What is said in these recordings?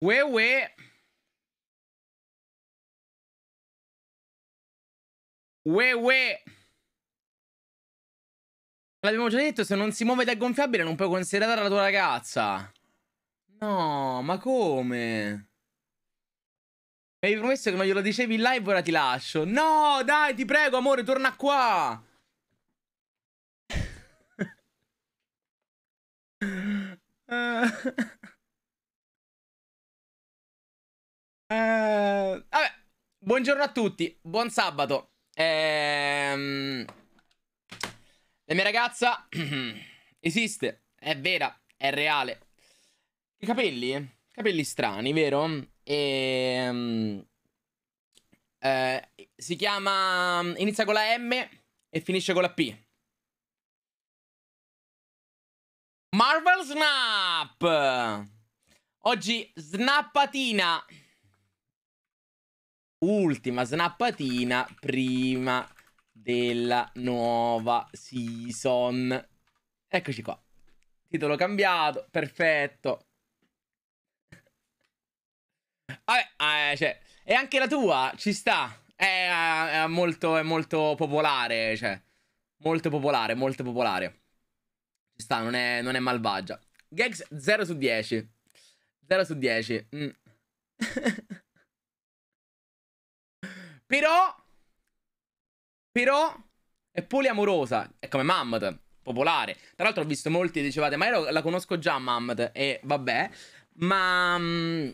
Ue ue. Ue ue. L'abbiamo già detto, se non si muove da gonfiabile non puoi considerare la tua ragazza. No, ma come? Mi avevi promesso che non glielo dicevi in live, ora ti lascio. No, dai, ti prego, amore, torna qua. uh... Eh, vabbè, buongiorno a tutti, buon sabato. Ehm, la mia ragazza esiste, è vera, è reale. I capelli, capelli strani, vero? E, ehm, eh, si chiama, inizia con la M e finisce con la P. Marvel Snap! Oggi snappatina! ultima snappatina prima della nuova season. Eccoci qua. Titolo cambiato, perfetto. Vabbè, eh, cioè, e anche la tua ci sta. È, eh, è, molto, è molto popolare, cioè. Molto popolare, molto popolare. Ci sta, non è, non è malvagia. Gags 0 su 10. 0 su 10. Mm. Però... Però... È poliamorosa. È come Mammoth. Popolare. Tra l'altro ho visto molti dicevate, ma io la conosco già Mammoth. E vabbè. Ma... Um,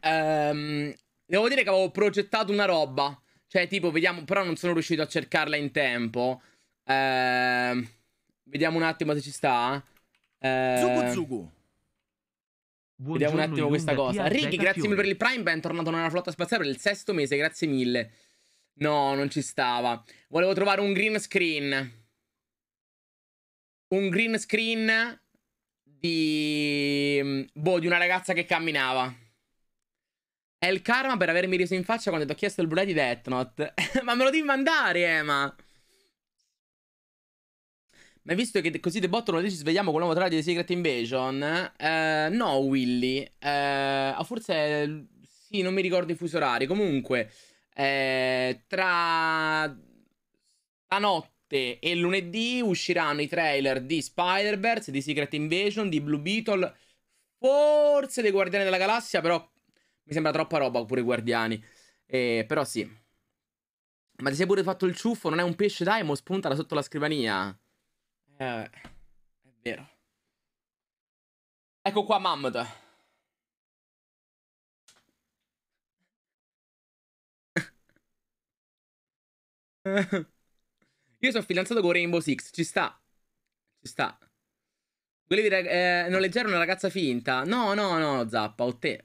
devo dire che avevo progettato una roba. Cioè, tipo, vediamo... Però non sono riuscito a cercarla in tempo. Ehm... Vediamo un attimo se ci sta. Eh... Zuku Zugu. Ehm, Buongiorno, Vediamo un attimo questa cosa. Ricky, grazie mille per il Prime. Bentornato nella flotta spaziale per il sesto mese. Grazie mille. No, non ci stava. Volevo trovare un green screen. Un green screen di. Mm, boh, di una ragazza che camminava. È il karma per avermi riso in faccia quando ti ho chiesto il blu di Death Note. Ma me lo devi mandare, Emma. Eh, ma visto che così di botto noi ci svegliamo con l'uomo tra trailer di Secret Invasion, eh, no Willy, eh, forse sì, non mi ricordo i fusi orari, comunque eh, tra notte e lunedì usciranno i trailer di Spider-Verse, di Secret Invasion, di Blue Beetle, forse dei Guardiani della Galassia, però mi sembra troppa roba pure i Guardiani, eh, però sì. Ma ti sei pure fatto il ciuffo, non è un pesce dai, mo spunta da sotto la scrivania. Eh, è vero. Ecco qua Mammoth. Io sono fidanzato con Rainbow Six, ci sta. Ci sta. Volevi eh, noleggiare una ragazza finta? No, no, no, Zappa, o te.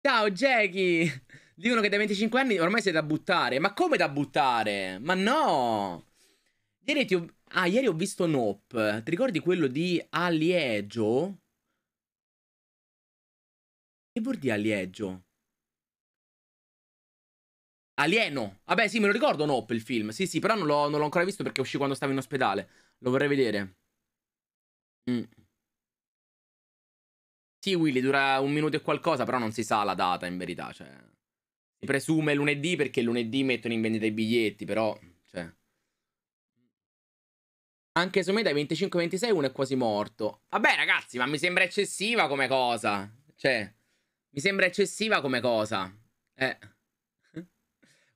Ciao, Jackie! Dicono che dai 25 anni ormai sei da buttare. Ma come da buttare? Ma no! Ieri ti ho... Ah, ieri ho visto Nope. Ti ricordi quello di Aliegio? Che vuol dire Aliegio? Alieno. Vabbè, sì, me lo ricordo Nope il film. Sì, sì, però non l'ho, ancora visto perché uscì quando stavo in ospedale. Lo vorrei vedere. Mm. Sì, Willy, dura un minuto e qualcosa, però non si sa la data in verità. Cioè, si presume lunedì perché lunedì mettono in vendita i biglietti, però... Cioè... Anche se me dai 25-26 uno è quasi morto. Vabbè ragazzi, ma mi sembra eccessiva come cosa. Cioè, mi sembra eccessiva come cosa. Eh.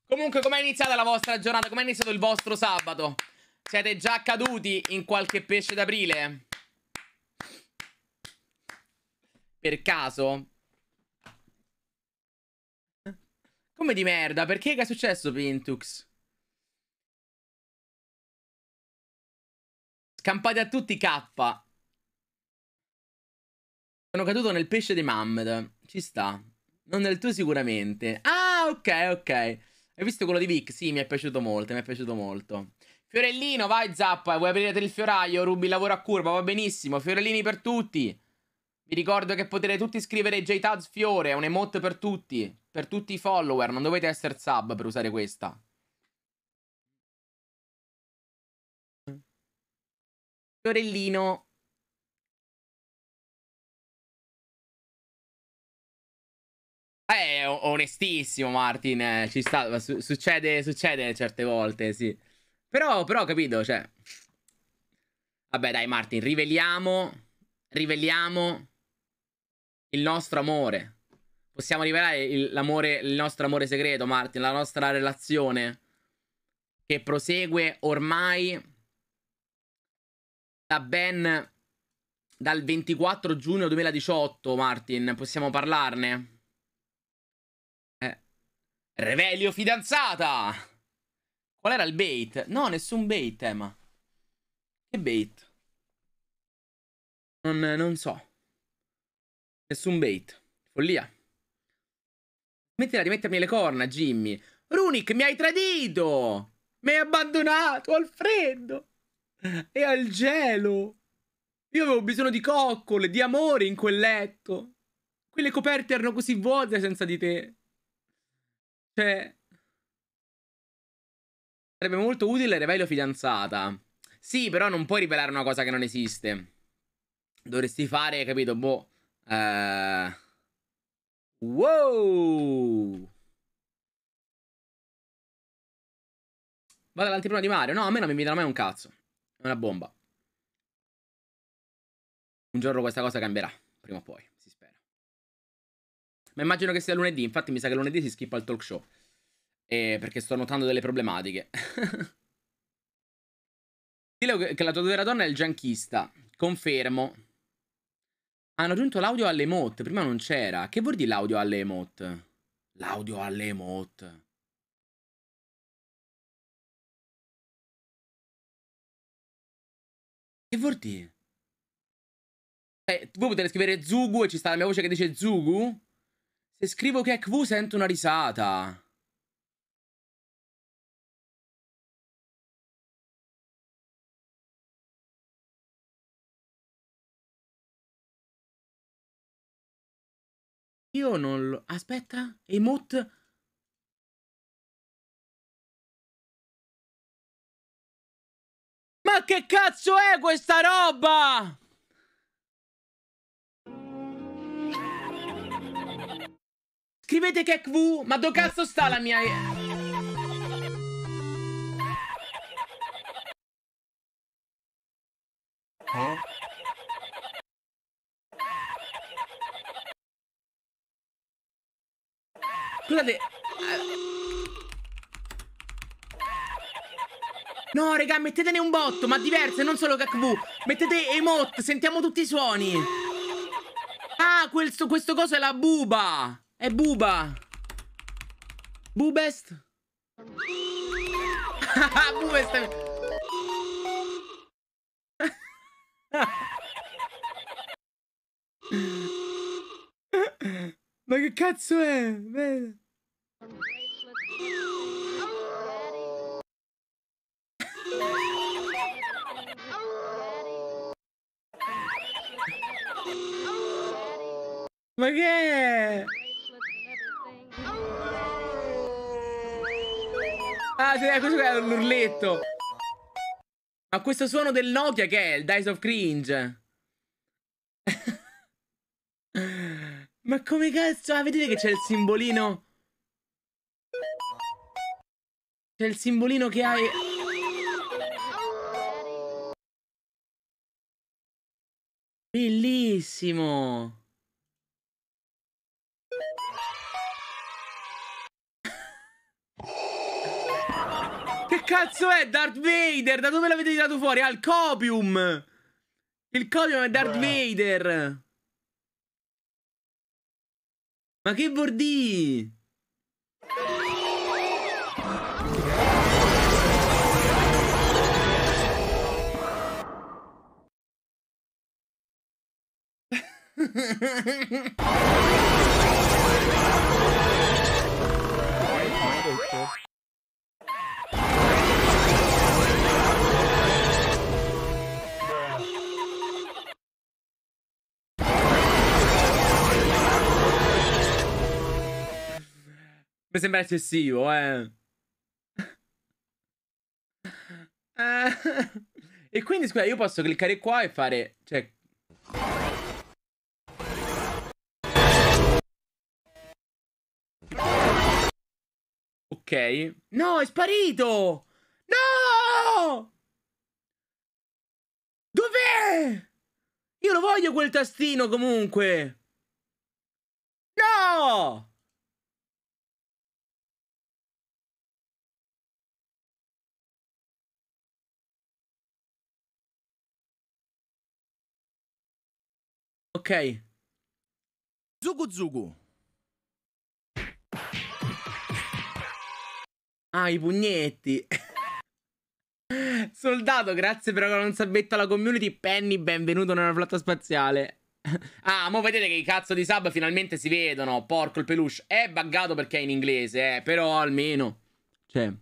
Comunque, com'è iniziata la vostra giornata? Com'è iniziato il vostro sabato? Siete già caduti in qualche pesce d'aprile? Per caso? Come di merda? Perché che è successo, Pintux? Scampate a tutti K. Sono caduto nel pesce di Mammed. Ci sta. Non nel tuo sicuramente. Ah, ok, ok. Hai visto quello di Vic? Sì, mi è piaciuto molto, mi è piaciuto molto. Fiorellino, vai Zappa, vuoi aprire il fioraio? Rubi il lavoro a curva, va benissimo. Fiorellini per tutti. Vi ricordo che potete tutti scrivere JTaz Fiore, è un emote per tutti, per tutti i follower, non dovete essere sub per usare questa. fiorellino. Eh, onestissimo Martin, eh, ci sta, su succede, succede certe volte, sì. Però, però, capito, cioè... Vabbè, dai Martin, riveliamo, riveliamo il nostro amore. Possiamo rivelare il, il nostro amore segreto, Martin, la nostra relazione che prosegue ormai da ben dal 24 giugno 2018, Martin, possiamo parlarne? Eh. Revelio fidanzata! Qual era il bait? No, nessun bait, tema. Eh, che bait? Non, non so. Nessun bait. Follia. Smettila di mettermi le corna, Jimmy. Runic, mi hai tradito! Mi hai abbandonato al freddo! E al gelo! Io avevo bisogno di coccole, di amore in quel letto. Quelle coperte erano così vuote senza di te. Cioè... Sarebbe molto utile rivelo fidanzata. Sì, però non puoi rivelare una cosa che non esiste. Dovresti fare, capito, boh... Eh... Wow! Vado all'anteprima di Mario. No, a me non mi invitano mai un cazzo. È una bomba. Un giorno questa cosa cambierà, prima o poi, si spera. Ma immagino che sia lunedì, infatti mi sa che lunedì si skippa il talk show. Eh, perché sto notando delle problematiche. Dillo che la tua vera donna è il gianchista. Confermo. Hanno aggiunto l'audio alle emote, prima non c'era. Che vuol dire l'audio alle emote? L'audio alle emote. Che vuol dire? Eh, voi potete scrivere Zugu e ci sta la mia voce che dice Zugu? Se scrivo che è Kvu sento una risata. Io non lo... Aspetta, emote... Ma che cazzo è questa roba? Scrivete che è QV, ma dove cazzo sta la mia... Huh? Scusate... Eh, No, raga, mettetene un botto, ma diverse, non solo KV. Mettete emote, sentiamo tutti i suoni. Ah, questo, questo coso è la buba. È buba. Bubest. Ah, Bubest. ma che cazzo è? Bello. che è? Ah, sì, questo è l'urletto. Ma questo suono del Nokia che è? Il Dice of Cringe. Ma come cazzo? Ah, vedete che c'è il simbolino? C'è il simbolino che hai... Bellissimo! cazzo è Darth Vader? Da dove l'avete tirato fuori? Al copium! Il copium è Darth Vader! Ma che vuol dire? Mi sembra eccessivo, eh. eh. e quindi, scusa, io posso cliccare qua e fare... Cioè... Ok. No, è sparito! No! Dov'è? Io lo voglio quel tastino comunque! No! Ok. Zugu Zugu. Ah, i pugnetti. Soldato, grazie per aver un sabbetto alla community. Penny, benvenuto nella flotta spaziale. ah, mo vedete che i cazzo di sub finalmente si vedono. Porco il peluche. È buggato perché è in inglese, eh, però almeno. Cioè. Ma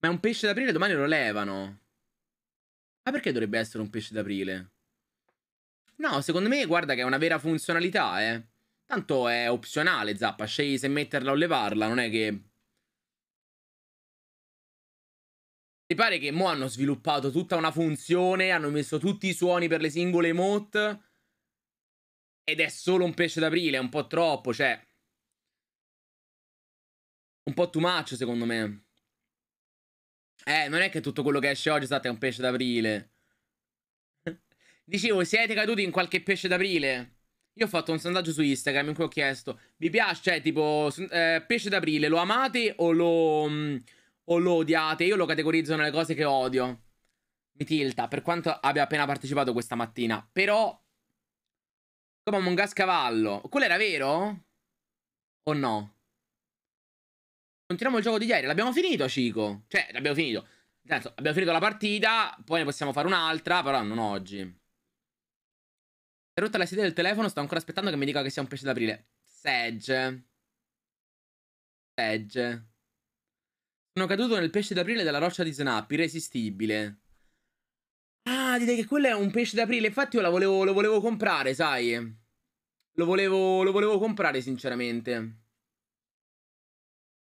è un pesce d'aprile, domani lo levano. Ma perché dovrebbe essere un pesce d'aprile? No, secondo me guarda che è una vera funzionalità, eh. Tanto è opzionale, Zappa, scegli se metterla o levarla, non è che... Mi pare che mo hanno sviluppato tutta una funzione, hanno messo tutti i suoni per le singole emote ed è solo un pesce d'aprile, è un po' troppo, cioè... Un po' too much, secondo me. Eh, non è che tutto quello che esce oggi, state, esatto, è un pesce d'aprile. Dicevo, siete caduti in qualche pesce d'aprile? Io ho fatto un sondaggio su Instagram in cui ho chiesto, vi piace, cioè, tipo, eh, pesce d'aprile, lo amate o lo, mh, mm, o lo odiate? Io lo categorizzo nelle cose che odio. Mi tilta, per quanto abbia appena partecipato questa mattina. Però, come un Us cavallo. Quello era vero? O no? Continuiamo il gioco di ieri, l'abbiamo finito, Cico. Cioè, l'abbiamo finito. Nel senso, abbiamo finito la partita, poi ne possiamo fare un'altra, però non oggi è rotta la sedia del telefono, sto ancora aspettando che mi dica che sia un pesce d'aprile. Sedge. Sedge. Sono caduto nel pesce d'aprile della roccia di Snap, irresistibile. Ah, direi che quello è un pesce d'aprile. Infatti io volevo, lo volevo comprare, sai. Lo volevo, lo volevo comprare, sinceramente.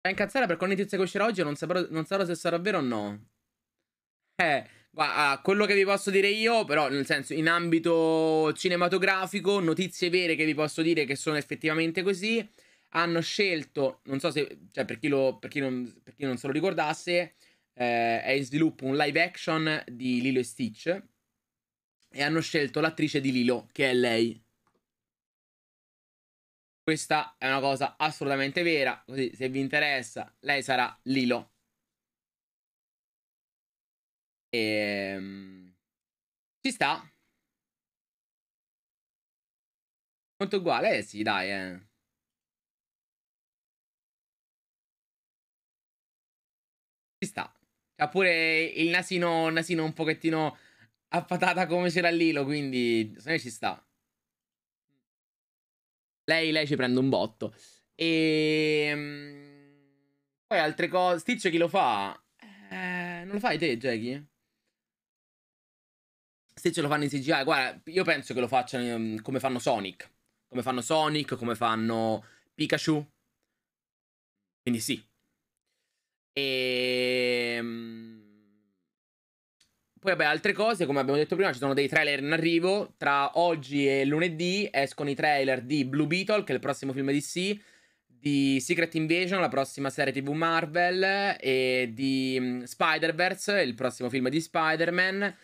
Fa incazzare per quale notizia che uscirà oggi non, saprò, non sarò se sarà vero o no. Eh, Ah, quello che vi posso dire io, però, nel senso, in ambito cinematografico, notizie vere che vi posso dire che sono effettivamente così, hanno scelto, non so se, cioè per chi, lo, per chi, non, per chi non, se lo ricordasse, eh, è in sviluppo un live action di Lilo e Stitch e hanno scelto l'attrice di Lilo, che è lei. Questa è una cosa assolutamente vera, così se vi interessa, lei sarà Lilo. E... Ehm, ci sta. Molto uguale? Eh sì, dai, eh. Ci sta. Ha pure il nasino, nasino un pochettino a patata come c'era Lilo, quindi secondo me ci sta. Lei, lei ci prende un botto. E... Ehm, poi altre cose... Stitch chi lo fa? Eh, non lo fai te, Jackie? se ce lo fanno in CGI, guarda, io penso che lo facciano um, come fanno Sonic. Come fanno Sonic, come fanno Pikachu. Quindi sì. E... Ehm, poi vabbè, altre cose, come abbiamo detto prima, ci sono dei trailer in arrivo. Tra oggi e lunedì escono i trailer di Blue Beetle, che è il prossimo film di DC, di Secret Invasion, la prossima serie TV Marvel, e di mm, Spider-Verse, il prossimo film di Spider-Man.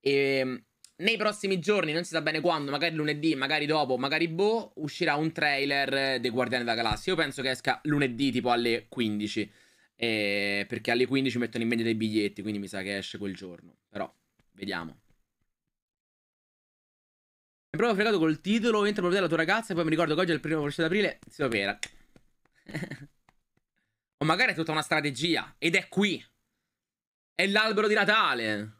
E ehm, nei prossimi giorni, non si sa bene quando, magari lunedì, magari dopo, magari boh, uscirà un trailer eh, dei Guardiani della Galassia. Io penso che esca lunedì tipo alle 15, eh, perché alle 15 mettono in vendita i biglietti, quindi mi sa che esce quel giorno. Però, vediamo. Mi proprio fregato col titolo, entra proprio la tua ragazza e poi mi ricordo che oggi è il primo processo aprile, si opera. o magari è tutta una strategia, ed è qui. È l'albero di Natale.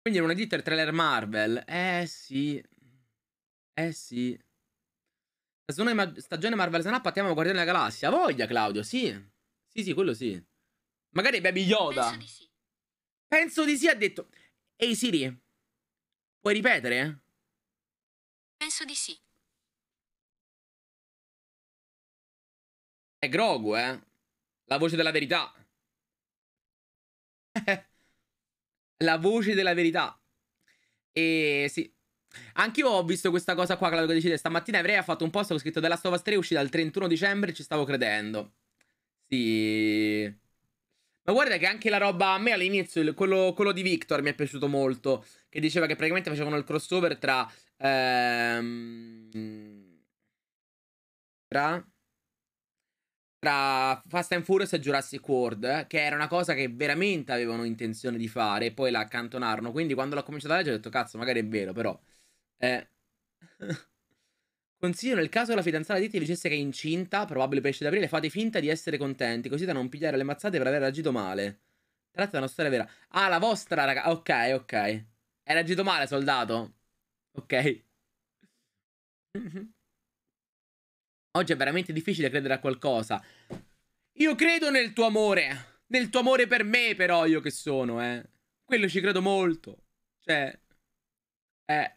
Quindi è lunedì il trailer Marvel. Eh sì. Eh sì. Stagione, ma- stagione Marvel Snap, partiamo a guardare la galassia. Voglia, Claudio, sì. Sì, sì, quello sì. Magari Baby Yoda. Penso di sì. Penso di sì, ha detto. Ehi Siri, puoi ripetere? Penso di sì. È Grogu, eh. La voce della verità. La voce della verità. E sì. Anch'io ho visto questa cosa qua, Claudio, che decide. Stamattina avrei ha fatto un post con scritto Della Stovas 3 uscita il 31 dicembre ci stavo credendo. Sì. Ma guarda che anche la roba a me all'inizio, quello, quello, di Victor mi è piaciuto molto, che diceva che praticamente facevano il crossover tra... Ehm, tra tra Fast and Furious e Jurassic World, che era una cosa che veramente avevano intenzione di fare e poi la accantonarono. Quindi quando l'ho cominciato a leggere ho detto cazzo, magari è vero, però. Eh. Consiglio nel caso la fidanzata di ti dicesse che è incinta, probabile pesce d'aprile, fate finta di essere contenti, così da non pigliare le mazzate per aver agito male. Tratta una storia vera. Ah, la vostra, raga. Ok, ok. Hai agito male, soldato? Ok. Oggi è veramente difficile credere a qualcosa. Io credo nel tuo amore. Nel tuo amore per me, però, io che sono, eh. Quello ci credo molto. Cioè... Eh...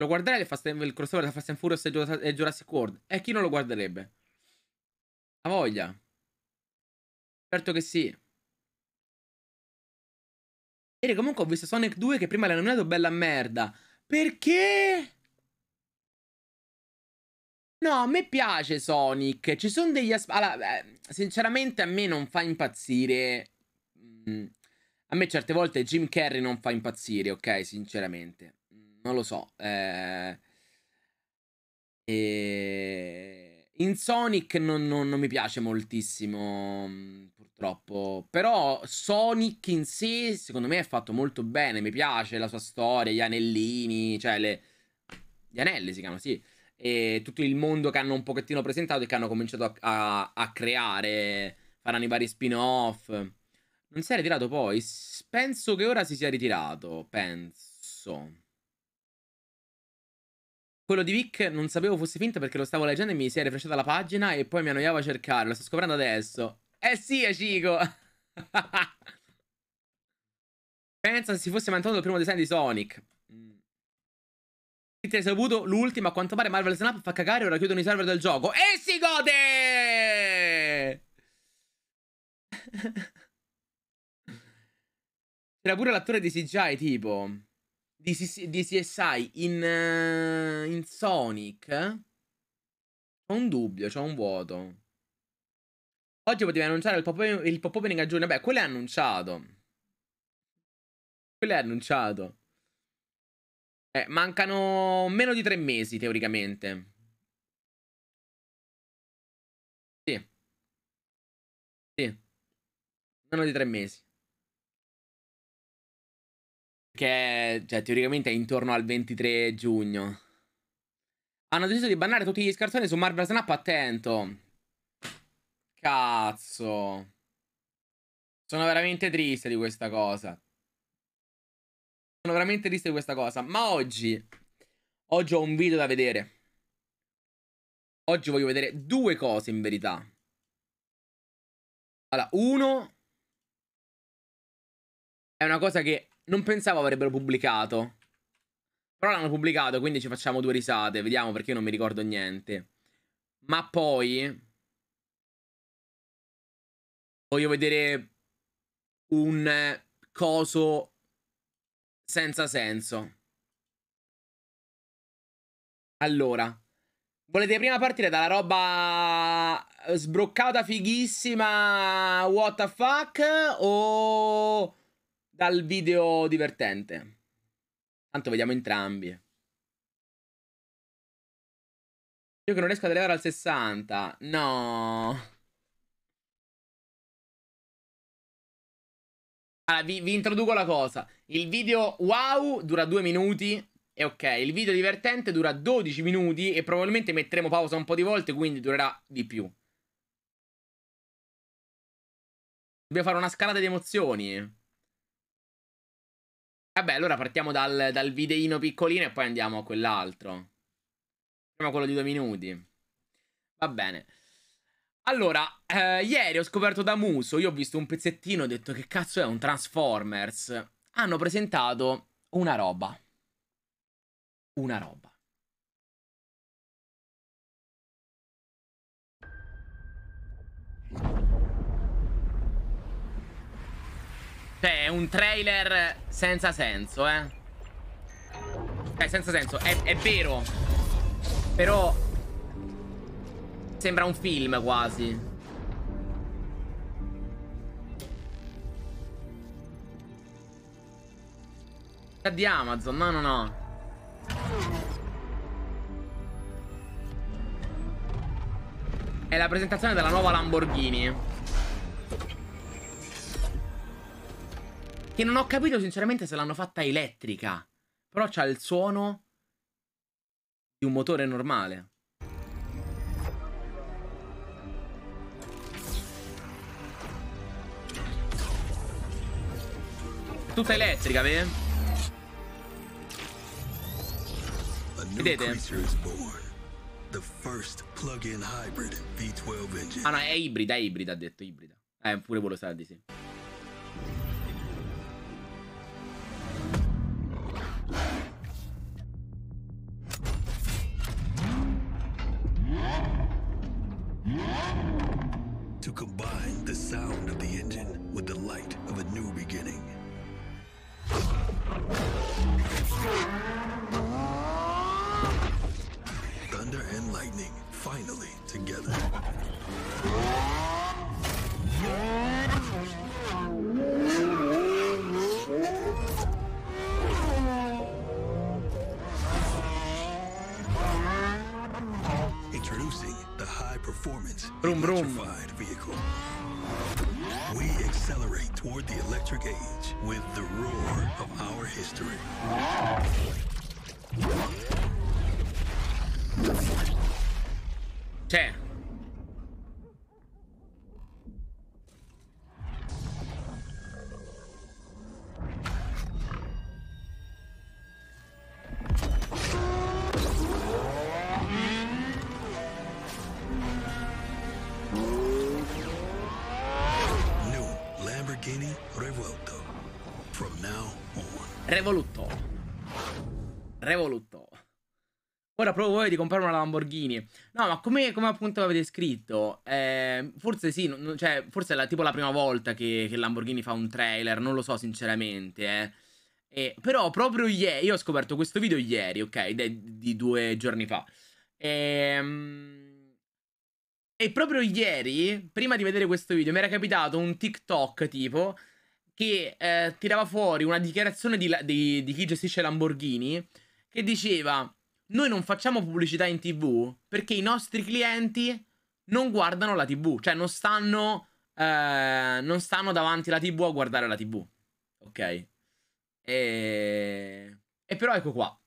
Lo guarderei il, il crossover tra Fast and Furious e Jurassic World? E chi non lo guarderebbe? Ha voglia. Certo che sì. Ieri comunque ho visto Sonic 2 che prima l'ha nominato bella merda. Perché? No, a me piace Sonic. Ci sono degli aspetti. Allora, sinceramente, a me non fa impazzire. Mm, a me certe volte Jim Carrey non fa impazzire, ok? Sinceramente, non lo so. Eh... E... In Sonic non, non, non mi piace moltissimo, mm, purtroppo. Però Sonic in sé, secondo me, è fatto molto bene. Mi piace la sua storia, gli anellini, cioè le... Gli anelli si chiamano, sì e tutto il mondo che hanno un pochettino presentato e che hanno cominciato a, a, a creare, faranno i vari spin-off. Non si è ritirato poi? Penso che ora si sia ritirato, penso. Quello di Vic non sapevo fosse finta perché lo stavo leggendo e mi si è rifresciata la pagina e poi mi annoiava a cercare, lo sto scoprendo adesso. Eh sì, Cico! Pensa se si fosse mantenuto il primo design di Sonic. Peter ha saputo l'ultima, a quanto pare Marvel Snap fa cagare, ora chiudono i server del gioco. E si gode! C'era pure l'attore di CGI, tipo... Di, C di CSI in, uh, in Sonic. Ho un dubbio, c'ho un vuoto. Oggi potevi annunciare il pop-opening pop a giugno. Beh, quello è annunciato. Quello è annunciato. Eh, mancano meno di tre mesi, teoricamente. Sì. Sì. Meno di tre mesi. Perché, cioè, teoricamente è intorno al 23 giugno. Hanno deciso di bannare tutti gli scarsoni su Marvel Snap, attento. Cazzo. Sono veramente triste di questa cosa. Sono veramente triste di questa cosa. Ma oggi... Oggi ho un video da vedere. Oggi voglio vedere due cose in verità. Allora, uno... È una cosa che non pensavo avrebbero pubblicato. Però l'hanno pubblicato, quindi ci facciamo due risate. Vediamo perché non mi ricordo niente. Ma poi... Voglio vedere un coso senza senso. Allora, volete prima partire dalla roba eh, sbroccata fighissima what the fuck o dal video divertente? Tanto vediamo entrambi. Io che non riesco ad arrivare al 60. No. Allora, vi, vi introduco la cosa. Il video wow dura due minuti, e ok, il video divertente dura 12 minuti e probabilmente metteremo pausa un po' di volte, quindi durerà di più. Dobbiamo fare una scalata di emozioni. Vabbè, allora partiamo dal, dal videino piccolino e poi andiamo a quell'altro. Prima quello di due minuti. Va bene. Allora, eh, ieri ho scoperto da Muso, io ho visto un pezzettino e ho detto che cazzo è un Transformers. Hanno presentato una roba. Una roba. Cioè, è un trailer senza senso, eh. Eh, senza senso, è, è vero. Però Sembra un film quasi. Di Amazon, no no no. È la presentazione della nuova Lamborghini. Che non ho capito sinceramente se l'hanno fatta elettrica. Però c'ha il suono di un motore normale. Tutta elettrica, vedi? Vedete? Ah no, è ibrida, è ibrida, ha detto, ibrida. Eh, pure quello sa di sì. To combine the sound of the engine with the light of a new beginning. Thunder and lightning, finally together. performance vroom, vroom. vehicle. We accelerate toward the electric age with the roar of our history. Ten. Revoluto. Revoluto. Ora provo voi di comprare una Lamborghini. No, ma come, come appunto avete scritto, eh, forse sì, non, cioè, forse è la, tipo la prima volta che, che, Lamborghini fa un trailer, non lo so sinceramente, eh. E, però proprio ieri, io ho scoperto questo video ieri, ok, di, di due giorni fa. E, ehm, e proprio ieri, prima di vedere questo video, mi era capitato un TikTok tipo che eh, tirava fuori una dichiarazione di, di, di chi gestisce Lamborghini che diceva noi non facciamo pubblicità in tv perché i nostri clienti non guardano la tv, cioè non stanno, eh, non stanno davanti alla tv a guardare la tv. Ok? E... e, però ecco qua,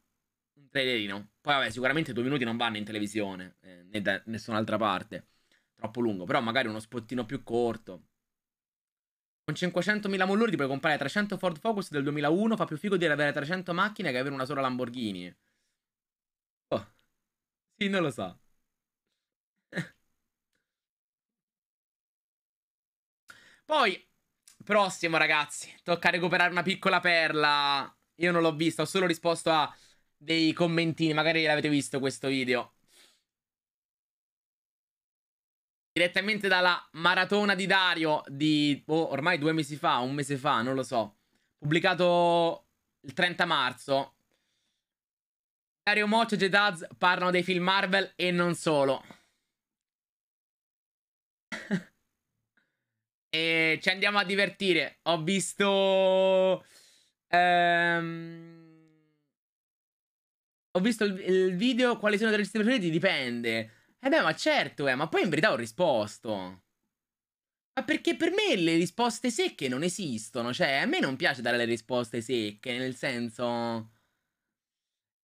un trailerino. Poi vabbè, sicuramente due minuti non vanno in televisione, eh, né da nessun'altra parte. Troppo lungo, però magari uno spottino più corto. Con 500.000 mollori puoi comprare 300 Ford Focus del 2001. Fa più figo dire avere 300 macchine che avere una sola Lamborghini. Oh. Sì, non lo so. Poi, prossimo ragazzi, tocca recuperare una piccola perla. Io non l'ho vista, ho solo risposto a dei commentini. Magari l'avete visto questo video. direttamente dalla maratona di Dario di oh, ormai due mesi fa, un mese fa, non lo so, pubblicato il 30 marzo. Dario Moccio e Jedaz parlano dei film Marvel e non solo. e ci andiamo a divertire. Ho visto... Ehm... Ho visto il, il video quali sono le registrazioni, dipende. Eh beh, ma certo, eh, ma poi in verità ho risposto. Ma perché per me le risposte secche non esistono, cioè a me non piace dare le risposte secche, nel senso...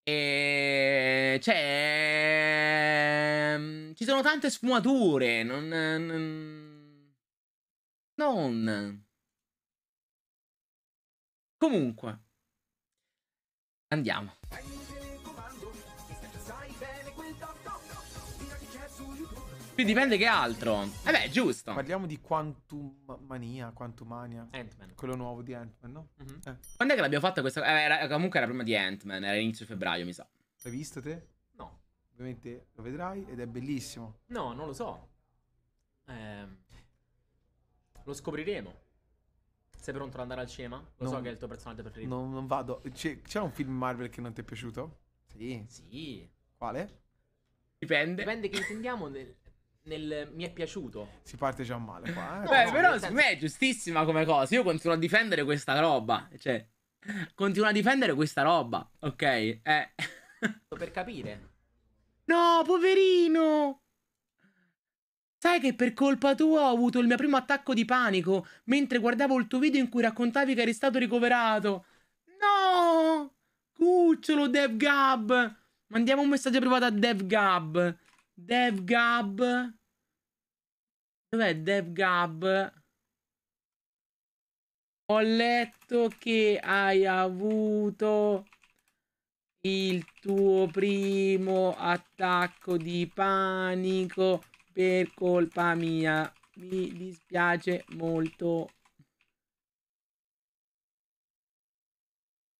E... Ehm, cioè... Ehm, ci sono tante sfumature, non... Non... non. Comunque. Andiamo. Quindi dipende che altro. Eh beh, giusto. Parliamo di Quantum Mania, Quantumania. Ant-Man. Quello nuovo di Ant-Man, no? Mm -hmm. eh. Quando è che l'abbiamo fatta questa... Eh, era... comunque era prima di Ant-Man, era inizio febbraio, mi sa. L'hai visto te? No. Ovviamente lo vedrai ed è bellissimo. No, non lo so. Eh... Lo scopriremo. Sei pronto ad andare al cinema? Lo non... so che è il tuo personaggio preferito. Non, non vado. C'è un film Marvel che non ti è piaciuto? Sì. Sì. Quale? Dipende. Dipende che intendiamo nel nel... mi è piaciuto. Si parte già male qua. Eh? Beh, no, però secondo me è giustissima come cosa. Io continuo a difendere questa roba. Cioè, continuo a difendere questa roba. Ok, eh. per capire. No, poverino! Sai che per colpa tua ho avuto il mio primo attacco di panico mentre guardavo il tuo video in cui raccontavi che eri stato ricoverato. No! Cucciolo DevGab! Mandiamo un messaggio privato a DevGab. DevGab. Dov'è DevGab? Ho letto che hai avuto il tuo primo attacco di panico per colpa mia. Mi dispiace molto.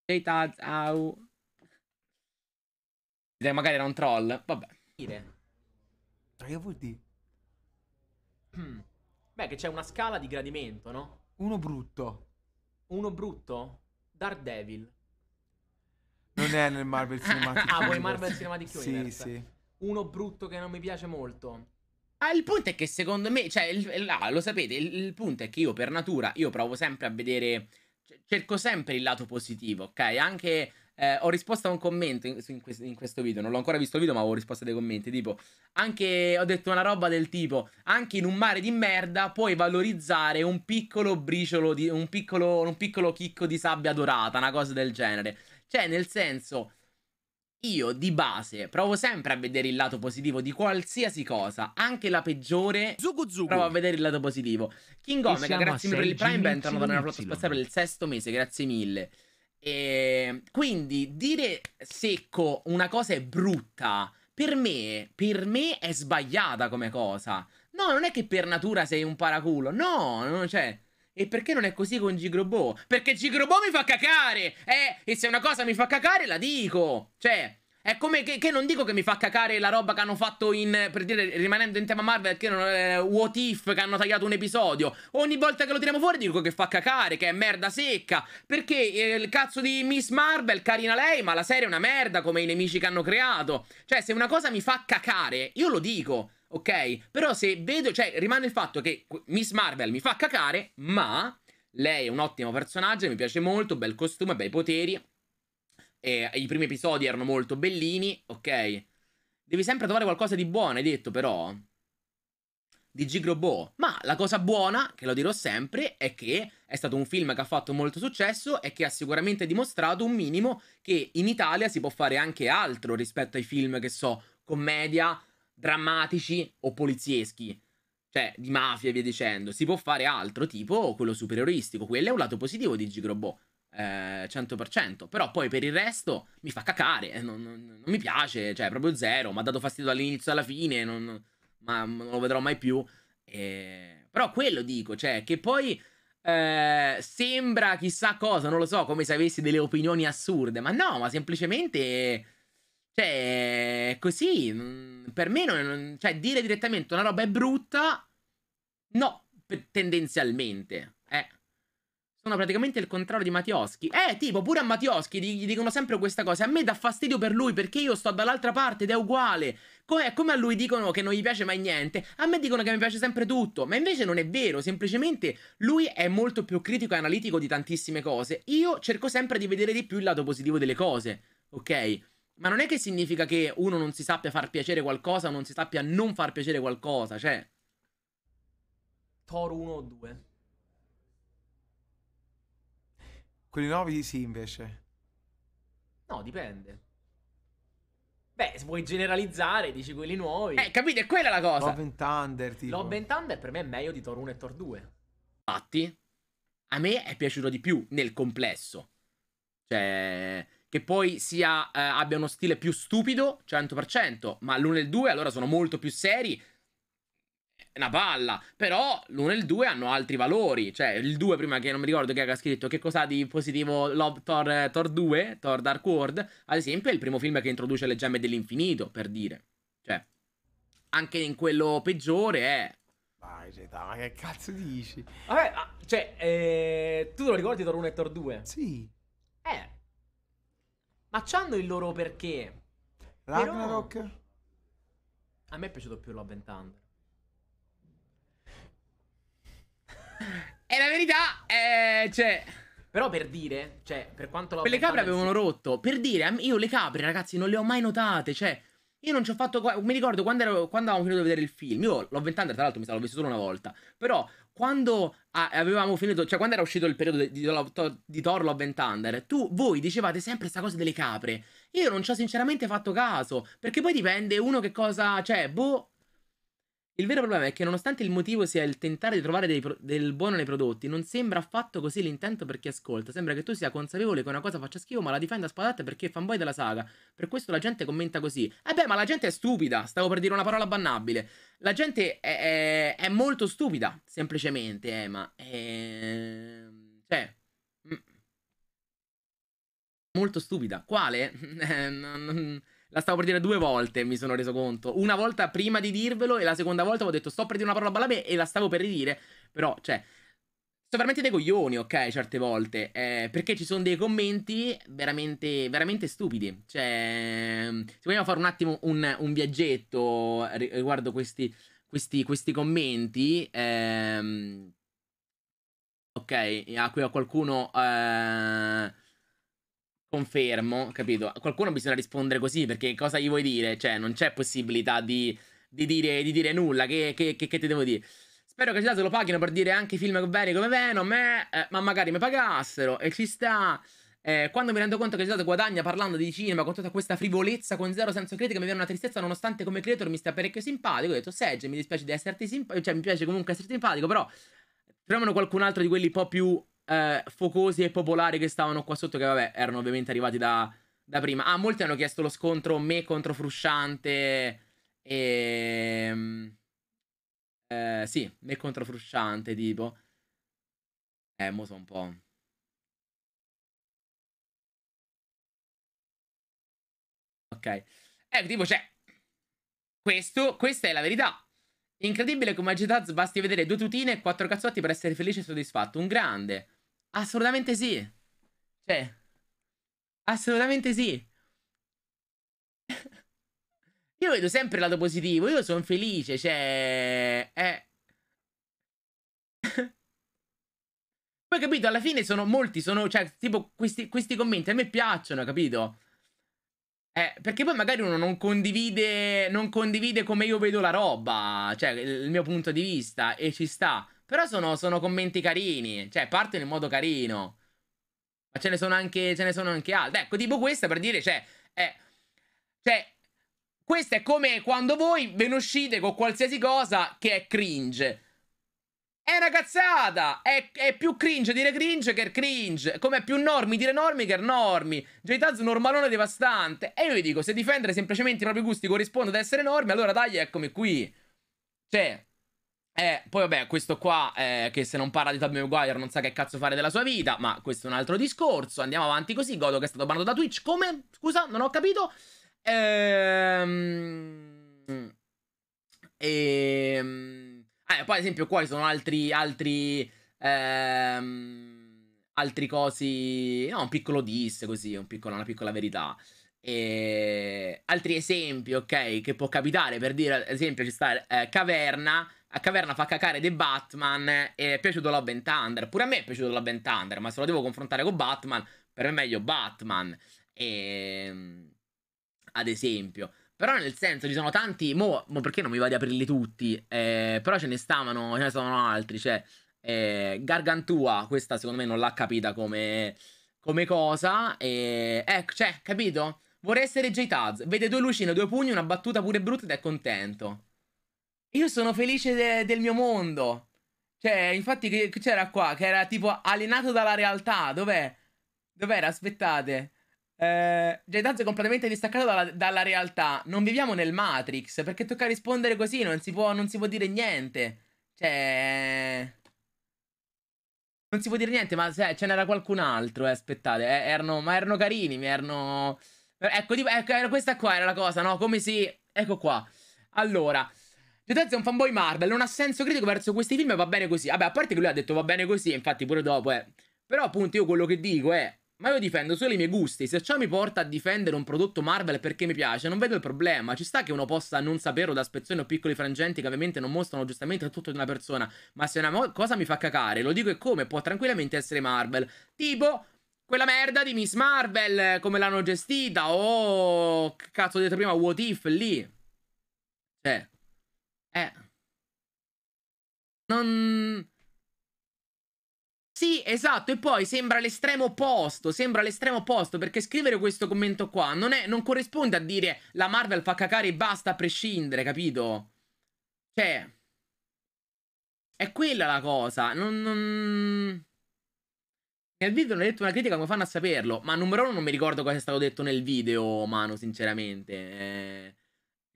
J-Taz, au. magari era un troll. Vabbè. Ma cioè, che vuol dire? Beh, che c'è una scala di gradimento, no? Uno brutto. Uno brutto? Daredevil. Non è nel Marvel Cinematic Universe. Ah, vuoi Marvel Cinematic Universe? Sì, sì. Uno brutto che non mi piace molto. Ah, il punto è che secondo me, cioè, il, là, ah, lo sapete, il, il, punto è che io per natura, io provo sempre a vedere, cerco sempre il lato positivo, ok? Anche eh, ho risposto a un commento in, in, questo, video, non l'ho ancora visto il video ma avevo risposto a dei commenti, tipo, anche, ho detto una roba del tipo, anche in un mare di merda puoi valorizzare un piccolo briciolo, di, un, piccolo, un piccolo chicco di sabbia dorata, una cosa del genere. Cioè, nel senso... Io di base provo sempre a vedere il lato positivo di qualsiasi cosa, anche la peggiore. Zugu zugu. Provo a vedere il lato positivo. King Omega, grazie mille per il Prime Band, nella donato flotta spaziale per il sesto mese, grazie mille. E ehm, quindi dire secco una cosa è brutta, per me, per me è sbagliata come cosa. No, non è che per natura sei un paraculo, no, non c'è. Cioè, e perché non è così con Gigrobo? Perché Gigrobo mi fa cacare! Eh, e se una cosa mi fa cacare la dico! Cioè, è come che, che, non dico che mi fa cacare la roba che hanno fatto in, per dire, rimanendo in tema Marvel, che non, eh, What If, che hanno tagliato un episodio. Ogni volta che lo tiriamo fuori dico che fa cacare, che è merda secca. Perché eh, il cazzo di Miss Marvel, carina lei, ma la serie è una merda come i nemici che hanno creato. Cioè, se una cosa mi fa cacare, io lo dico, ok? Però se vedo, cioè, rimane il fatto che Miss Marvel mi fa cacare, ma lei è un ottimo personaggio, mi piace molto, bel costume, bei poteri. E i primi episodi erano molto bellini, ok. Devi sempre trovare qualcosa di buono, hai detto però. Di Gigrobo. Ma la cosa buona, che lo dirò sempre, è che è stato un film che ha fatto molto successo e che ha sicuramente dimostrato un minimo che in Italia si può fare anche altro rispetto ai film che so, commedia, drammatici o polizieschi cioè di mafia e via dicendo, si può fare altro, tipo quello superioristico, quello è un lato positivo di Gigrobot eh, 100%, però poi per il resto mi fa cacare, eh, non, non, non mi piace, cioè proprio zero, mi ha dato fastidio dall'inizio alla fine, non, ma non lo vedrò mai più. Eh, però quello dico, cioè che poi eh, sembra chissà cosa, non lo so, come se avessi delle opinioni assurde, ma no, ma semplicemente... Cioè, così, mm, per me, non, cioè, dire direttamente una roba è brutta, no, tendenzialmente. Eh sono praticamente il contrario di Mattioschi. Eh, tipo, pure a Mattioschi gli, dicono sempre questa cosa. A me dà fastidio per lui perché io sto dall'altra parte ed è uguale. Come, come a lui dicono che non gli piace mai niente, a me dicono che mi piace sempre tutto. Ma invece non è vero, semplicemente lui è molto più critico e analitico di tantissime cose. Io cerco sempre di vedere di più il lato positivo delle cose, ok? Ma non è che significa che uno non si sappia far piacere qualcosa o non si sappia non far piacere qualcosa, cioè... Toro 1 o 2. Quelli nuovi sì, invece. No, dipende. Beh, se vuoi generalizzare, dici quelli nuovi. Eh, capite, quella la cosa. Love and Thunder, tipo. Love and Thunder per me è meglio di Thor 1 e Thor 2. Infatti, a me è piaciuto di più nel complesso. Cioè, che poi sia, eh, abbia uno stile più stupido, 100%, ma l'1 e il 2 allora sono molto più seri è una palla. Però l'1 e il 2 hanno altri valori. Cioè, il 2 prima che non mi ricordo chi ha scritto che cos'ha di positivo Love Thor, eh, Thor 2, Thor Dark World, ad esempio, è il primo film che introduce le gemme dell'infinito, per dire. Cioè, anche in quello peggiore è... Vai, Geta, ma che cazzo dici? Vabbè, ah, cioè, eh, tu te lo ricordi Thor 1 e Thor 2? Sì. Eh. Ma c'hanno il loro perché. Ragnarok? Però... A me è piaciuto più Love and Thunder. E la verità è... Eh, cioè... Però per dire, cioè, per quanto la... Le capre avevano rotto. Per dire, io le capre, ragazzi, non le ho mai notate, cioè... Io non ci ho fatto. Mi ricordo quando, ero, quando avevamo finito di vedere il film. Io l'ho vent'anni, tra l'altro, mi sa, l'ho visto solo una volta. Però quando avevamo finito, cioè quando era uscito il periodo di, di, di Thor Love and Thunder, tu, voi dicevate sempre questa cosa delle capre. Io non ci ho sinceramente fatto caso, perché poi dipende uno che cosa, cioè, boh, il vero problema è che nonostante il motivo sia il tentare di trovare pro- del buono nei prodotti, non sembra affatto così l'intento per chi ascolta. Sembra che tu sia consapevole che una cosa faccia schifo, ma la difenda a spadate perché è fanboy della saga. Per questo la gente commenta così. Eh beh, ma la gente è stupida. Stavo per dire una parola bannabile. La gente è, è, è molto stupida, semplicemente, eh, ma... È... Ehm, cioè... Mm. Molto stupida. Quale? Eh, non... La stavo per dire due volte, mi sono reso conto. Una volta prima di dirvelo e la seconda volta ho detto sto per dire una parola balabè e la stavo per ridire. Però, cioè, sto veramente dei coglioni, ok, certe volte. Eh, perché ci sono dei commenti veramente, veramente stupidi. Cioè, ehm, se vogliamo fare un attimo un, un viaggetto riguardo questi, questi, questi commenti... Ehm, ok, qui ho qualcuno... Eh, Confermo, capito? A qualcuno bisogna rispondere così perché cosa gli vuoi dire? Cioè, non c'è possibilità di, di, dire, di dire, nulla. Che, che, che, che, ti devo dire? Spero che se lo paghino per dire anche i film veri come Venom, eh, eh, ma magari mi pagassero e ci sta. Eh, quando mi rendo conto che Gelato guadagna parlando di cinema con tutta questa frivolezza, con zero senso critico, mi viene una tristezza nonostante come creator mi stia parecchio simpatico. Ho detto, Segge, mi dispiace di esserti simpatico, cioè mi piace comunque essere simpatico, però trovano qualcun altro di quelli un po' più eh, focosi e popolari che stavano qua sotto, che vabbè, erano ovviamente arrivati da, da prima. Ah, molti hanno chiesto lo scontro me contro Frusciante e... Ehm, eh, sì, me contro Frusciante, tipo. Eh, mo so un po'... Ok. Eh, tipo, cioè... Questo, questa è la verità. Incredibile come a Jetaz basti vedere due tutine e quattro cazzotti per essere felice e soddisfatto. Un grande. Assolutamente sì. Cioè, assolutamente sì. Io vedo sempre il lato positivo, io sono felice, cioè... Eh. Poi capito, alla fine sono molti, sono... Cioè, tipo, questi, questi commenti a me piacciono, capito? Eh, perché poi magari uno non condivide, non condivide come io vedo la roba, cioè il mio punto di vista, e ci sta. Però sono, sono commenti carini. Cioè, partono in modo carino. Ma ce ne sono anche, ce ne sono anche altre. Ecco, tipo questa per dire, cioè... È, cioè, questa è come quando voi ve ne uscite con qualsiasi cosa che è cringe. È una cazzata! È, è più cringe dire cringe che cringe. Come è più normi dire normi che normi. J-Taz normalone devastante. E io vi dico, se difendere semplicemente i propri gusti corrisponde ad essere normi, allora dai, eccomi qui. Cioè... Eh, poi vabbè, questo qua eh, che se non parla di Tobey Maguire non sa che cazzo fare della sua vita, ma questo è un altro discorso. Andiamo avanti così, Godo che è stato bannato da Twitch. Come? Scusa, non ho capito. Ehm... Ehm... Eh, poi ad esempio qua ci sono altri... altri ehm... altri cosi... No, un piccolo diss così, un piccolo, una piccola verità. E... Altri esempi, ok, che può capitare, per dire ad esempio ci sta eh, Caverna a Caverna fa cacare dei Batman e è piaciuto Love and Thunder. Pure a me è piaciuto Love and Thunder, ma se lo devo confrontare con Batman, per me è meglio Batman. E... Ehm, ad esempio. Però nel senso ci sono tanti... Mo, mo perché non mi va di aprirli tutti? Eh, però ce ne stavano, ce ne stavano altri, cioè... Eh, Gargantua, questa secondo me non l'ha capita come, come cosa. E... Ecco, cioè, capito? Vorrei essere J-Taz. Vede due lucine, due pugni, una battuta pure brutta ed è contento. Io sono felice de del mio mondo. Cioè, infatti, che c'era qua? Che era tipo alienato dalla realtà. Dov'è? Dov'era? Aspettate. Eh, Jaidanzo è completamente distaccato dalla, dalla, realtà. Non viviamo nel Matrix. Perché tocca rispondere così. Non si può, non si può dire niente. Cioè. Non si può dire niente, ma se, ce n'era qualcun altro, eh, aspettate. Eh, erano, ma erano carini, mi erano... Ecco, tipo, ecco, questa qua era la cosa, no? Come si... Ecco qua. Allora, Tetez è un fanboy Marvel, non ha senso critico verso questi film e va bene così. Vabbè, a parte che lui ha detto va bene così, infatti pure dopo, eh. Però appunto io quello che dico è, ma io difendo solo i miei gusti, se ciò mi porta a difendere un prodotto Marvel perché mi piace, non vedo il problema, ci sta che uno possa non saperlo da spezzoni o piccoli frangenti che ovviamente non mostrano giustamente tutto di una persona, ma se una cosa mi fa cacare, lo dico e come, può tranquillamente essere Marvel. Tipo, quella merda di Miss Marvel, come l'hanno gestita, o oh, cazzo ho detto prima, What If lì. Cioè... Eh. Non... Sì, esatto, e poi sembra l'estremo opposto, sembra l'estremo opposto, perché scrivere questo commento qua non, è, non corrisponde a dire la Marvel fa cacare e basta a prescindere, capito? Cioè... È quella la cosa, non... non... Nel video non ho detto una critica, come fanno a saperlo? Ma numero uno non mi ricordo cosa è stato detto nel video, Mano, sinceramente. Eh...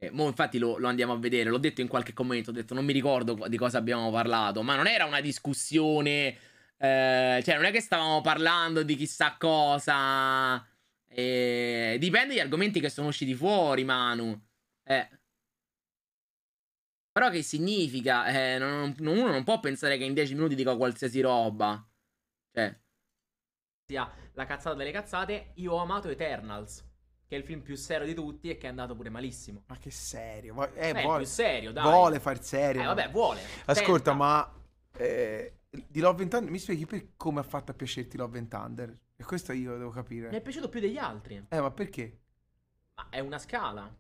Eh, mo infatti lo, lo, andiamo a vedere, l'ho detto in qualche commento, ho detto non mi ricordo di cosa abbiamo parlato, ma non era una discussione, eh, cioè non è che stavamo parlando di chissà cosa, eh, dipende dagli argomenti che sono usciti fuori Manu, eh. Però che significa? Eh, non, non, uno non può pensare che in 10 minuti dica qualsiasi roba. Cioè. Sia la cazzata delle cazzate, io ho amato Eternals che è il film più serio di tutti e che è andato pure malissimo. Ma che serio? Ma, eh, eh, vuole, più serio, dai. Vuole far serio. Eh, vabbè, vuole. Ascolta, tenta. ma eh, di Love and Thunder, mi spieghi per come ha fatto a piacerti Love and Thunder? E questo io devo capire. Mi è piaciuto più degli altri. Eh, ma perché? Ma è una scala.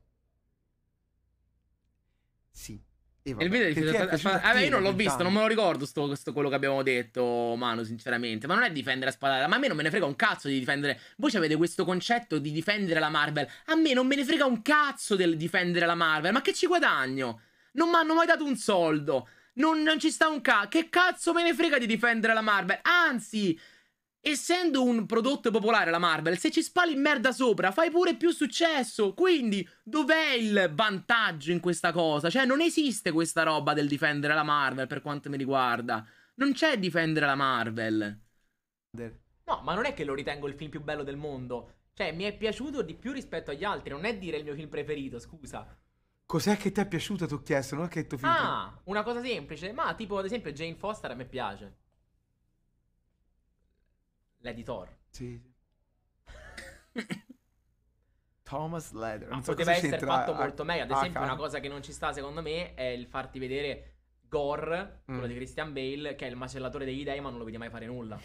Sì. E il video di Fiuto spada... Vabbè, io non l'ho visto, non me lo ricordo sto, sto, quello che abbiamo detto, Manu, sinceramente. Ma non è difendere la spada. Ma a me non me ne frega un cazzo di difendere. Voi avete questo concetto di difendere la Marvel. A me non me ne frega un cazzo del difendere la Marvel. Ma che ci guadagno? Non mi hanno mai dato un soldo. Non, non ci sta un cazzo. Che cazzo me ne frega di difendere la Marvel? Anzi, Essendo un prodotto popolare la Marvel, se ci spali merda sopra fai pure più successo. Quindi, dov'è il vantaggio in questa cosa? Cioè, non esiste questa roba del difendere la Marvel per quanto mi riguarda. Non c'è difendere la Marvel. No, ma non è che lo ritengo il film più bello del mondo. Cioè, mi è piaciuto di più rispetto agli altri. Non è dire il mio film preferito, scusa. Cos'è che ti è piaciuto, ti ho chiesto, non è che il tuo film... Ah, una cosa semplice. Ma tipo, ad esempio, Jane Foster a me piace. L'editor. Sì. Thomas Leder. Ma non so poteva essere fatto molto meglio. Ad esempio, una cosa che non ci sta, secondo me, è il farti vedere Gore, mm. quello di Christian Bale, che è il macellatore degli dei, ma non lo vedi mai fare nulla.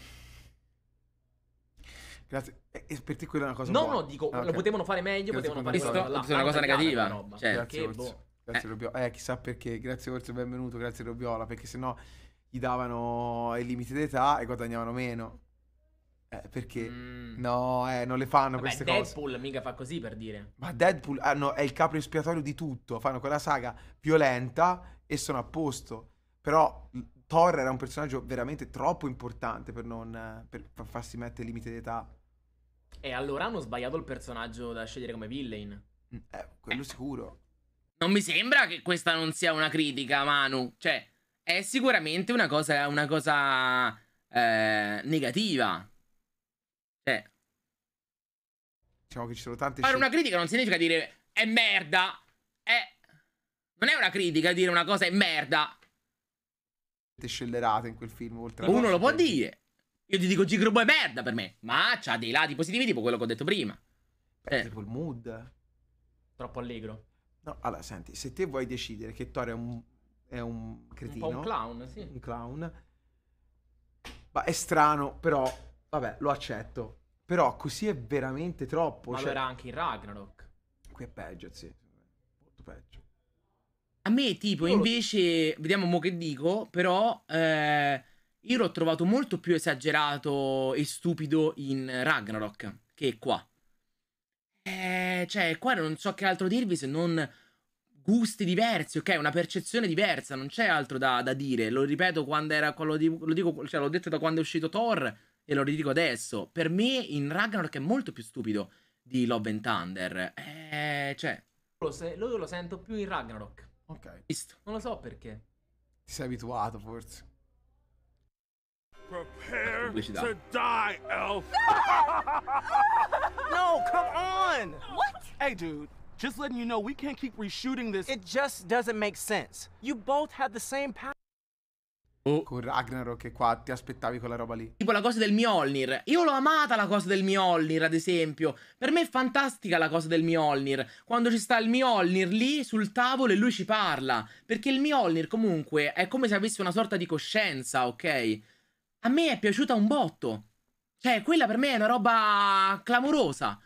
Grazie. E per te quella è una cosa No, buona. no, dico, ah, okay. lo potevano fare meglio, grazie potevano fare questo. Questa è una cosa negativa. Roba. Cioè, grazie, boh. grazie eh. Robiola. Eh, chissà perché. Grazie Orso, benvenuto, grazie Robiola, perché sennò gli davano il limite d'età e guadagnavano meno. Eh, perché? Mm. No, eh, non le fanno Vabbè, queste Deadpool cose. Deadpool mica fa così per dire. Ma Deadpool ah, no, è il capo espiatorio di tutto. Fanno quella saga violenta e sono a posto. Però Thor era un personaggio veramente troppo importante per, non, per farsi mettere il limite d'età. E allora hanno sbagliato il personaggio da scegliere come villain. Mm, eh, quello eh. sicuro. Non mi sembra che questa non sia una critica, Manu. Cioè, è sicuramente una cosa, una cosa eh, negativa. Eh. Diciamo che ci sono tante Fare una critica non significa dire è merda. È... Non è una critica dire una cosa è merda. Scellerate in quel film. Oltre Uno lo può dire. Io ti dico Gigrobo è merda per me. Ma c'ha dei lati positivi tipo quello che ho detto prima. Beh, eh. Tipo il mood. Troppo allegro. No, allora senti, se te vuoi decidere che Thor è un, è un cretino. Un, un clown, sì. Un clown. Ma è strano, però vabbè, lo accetto. Però così è veramente troppo. Ma cioè... era anche in Ragnarok. Qui è peggio, sì. Molto peggio. A me, tipo, Io invece, lo... vediamo mo che dico, però... Eh... Io l'ho trovato molto più esagerato e stupido in Ragnarok che qua. Eh, cioè, qua non so che altro dirvi se non gusti diversi, ok? Una percezione diversa, non c'è altro da, da dire. Lo ripeto quando era. lo dico cioè, l'ho detto da quando è uscito Thor e lo ridico adesso, per me in Ragnarok è molto più stupido di Love and Thunder. Eh, cioè... Lo se- io lo sento più in Ragnarok. Ok. Visto. Non lo so perché. Ti sei abituato forse. Prepare to die, elf! no, come on! What? Hey, dude. Just letting you know, we can't keep reshooting this. It just doesn't make sense. You both had the same power. Oh. Con Ragnarok che qua ti aspettavi quella roba lì. Tipo la cosa del Mjolnir. Io l'ho amata la cosa del Mjolnir, ad esempio. Per me è fantastica la cosa del Mjolnir. Quando ci sta il Mjolnir lì sul tavolo e lui ci parla. Perché il Mjolnir comunque è come se avesse una sorta di coscienza, ok? A me è piaciuta un botto. Cioè, quella per me è una roba clamorosa.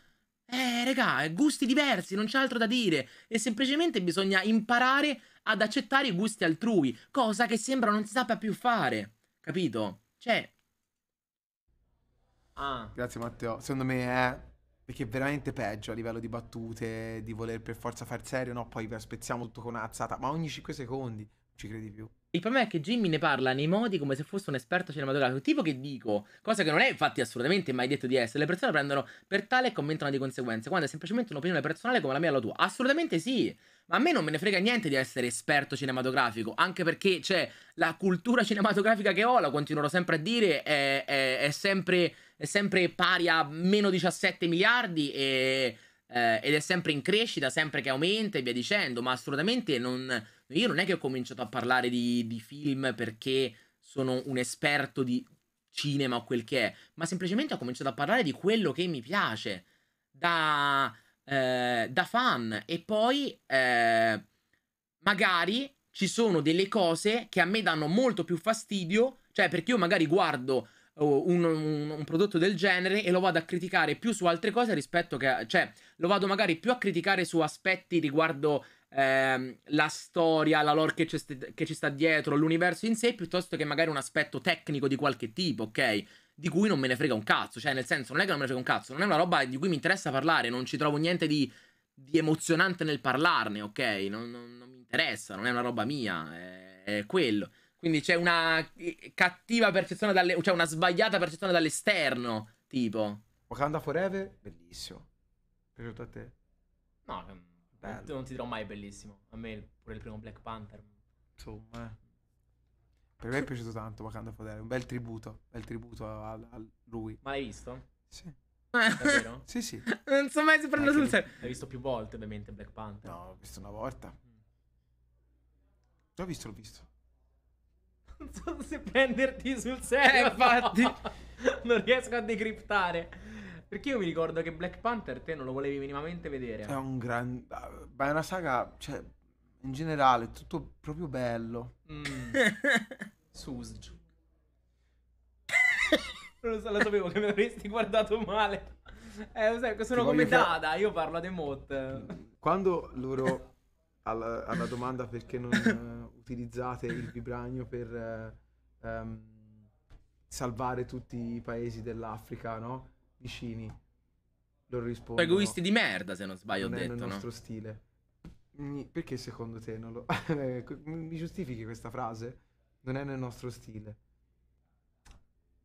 Eh, regà, gusti diversi, non c'è altro da dire. E semplicemente bisogna imparare ad accettare i gusti altrui, cosa che sembra non si sappia più fare. Capito? Cioè... Ah. Grazie Matteo. Secondo me è... Eh, perché è veramente peggio a livello di battute, di voler per forza far serio, no? Poi spezziamo tutto con una azzata, ma ogni 5 secondi ci credi più. Il problema è che Jimmy ne parla nei modi come se fosse un esperto cinematografico, tipo che dico, cosa che non è infatti assolutamente mai detto di essere, le persone la prendono per tale e commentano di conseguenza. quando è semplicemente un'opinione personale come la mia o la tua. Assolutamente sì, ma a me non me ne frega niente di essere esperto cinematografico, anche perché, cioè, la cultura cinematografica che ho, la continuerò sempre a dire, è, è, è, sempre, è sempre, pari a meno 17 miliardi e, eh, ed è sempre in crescita, sempre che aumenta e via dicendo, ma assolutamente non io non è che ho cominciato a parlare di, di film perché sono un esperto di cinema o quel che è, ma semplicemente ho cominciato a parlare di quello che mi piace da, eh, da fan e poi eh, magari ci sono delle cose che a me danno molto più fastidio, cioè perché io magari guardo oh, un, un, un, prodotto del genere e lo vado a criticare più su altre cose rispetto che... cioè lo vado magari più a criticare su aspetti riguardo ehm, la storia, la lore che, st- che ci sta dietro, l'universo in sé, piuttosto che magari un aspetto tecnico di qualche tipo, ok? Di cui non me ne frega un cazzo, cioè nel senso non è che non me ne frega un cazzo, non è una roba di cui mi interessa parlare, non ci trovo niente di, di emozionante nel parlarne, ok? Non, non, non, mi interessa, non è una roba mia, è, è quello. Quindi c'è una eh, cattiva percezione, dalle, cioè una sbagliata percezione dall'esterno, tipo. Wakanda Forever, bellissimo. Piaciuto a te? No, Bello. Non ti dirò mai bellissimo. A me pure il primo Black Panther. Insomma, eh. per me è piaciuto tanto Wakanda Forever. Un bel tributo. Bel tributo a, a lui. Ma l'hai visto? Sì. Davvero? sì, sì. Non so mai se prendo sul serio. L'hai visto più volte, ovviamente, Black Panther. No, l'ho visto una volta. L'ho visto, l'ho visto. Non so se prenderti sul serio. Eh, infatti. non riesco a decriptare. Perché io mi ricordo che Black Panther te non lo volevi minimamente vedere. È un gran... Ma è una saga, cioè, in generale, tutto proprio bello. Mm. Susj. non lo, so, lo sapevo che mi avresti guardato male. Eh, sai, sono come fa... io parlo a Demot. Quando loro... Alla, alla, domanda perché non uh, utilizzate il vibranio per uh, um, salvare tutti i paesi dell'Africa, no? vicini. Loro rispondono. Egoisti di merda, se non sbaglio, non ho detto. Non È il nostro no? stile. Perché secondo te non lo... Eh, mi giustifichi questa frase? Non è nel nostro stile.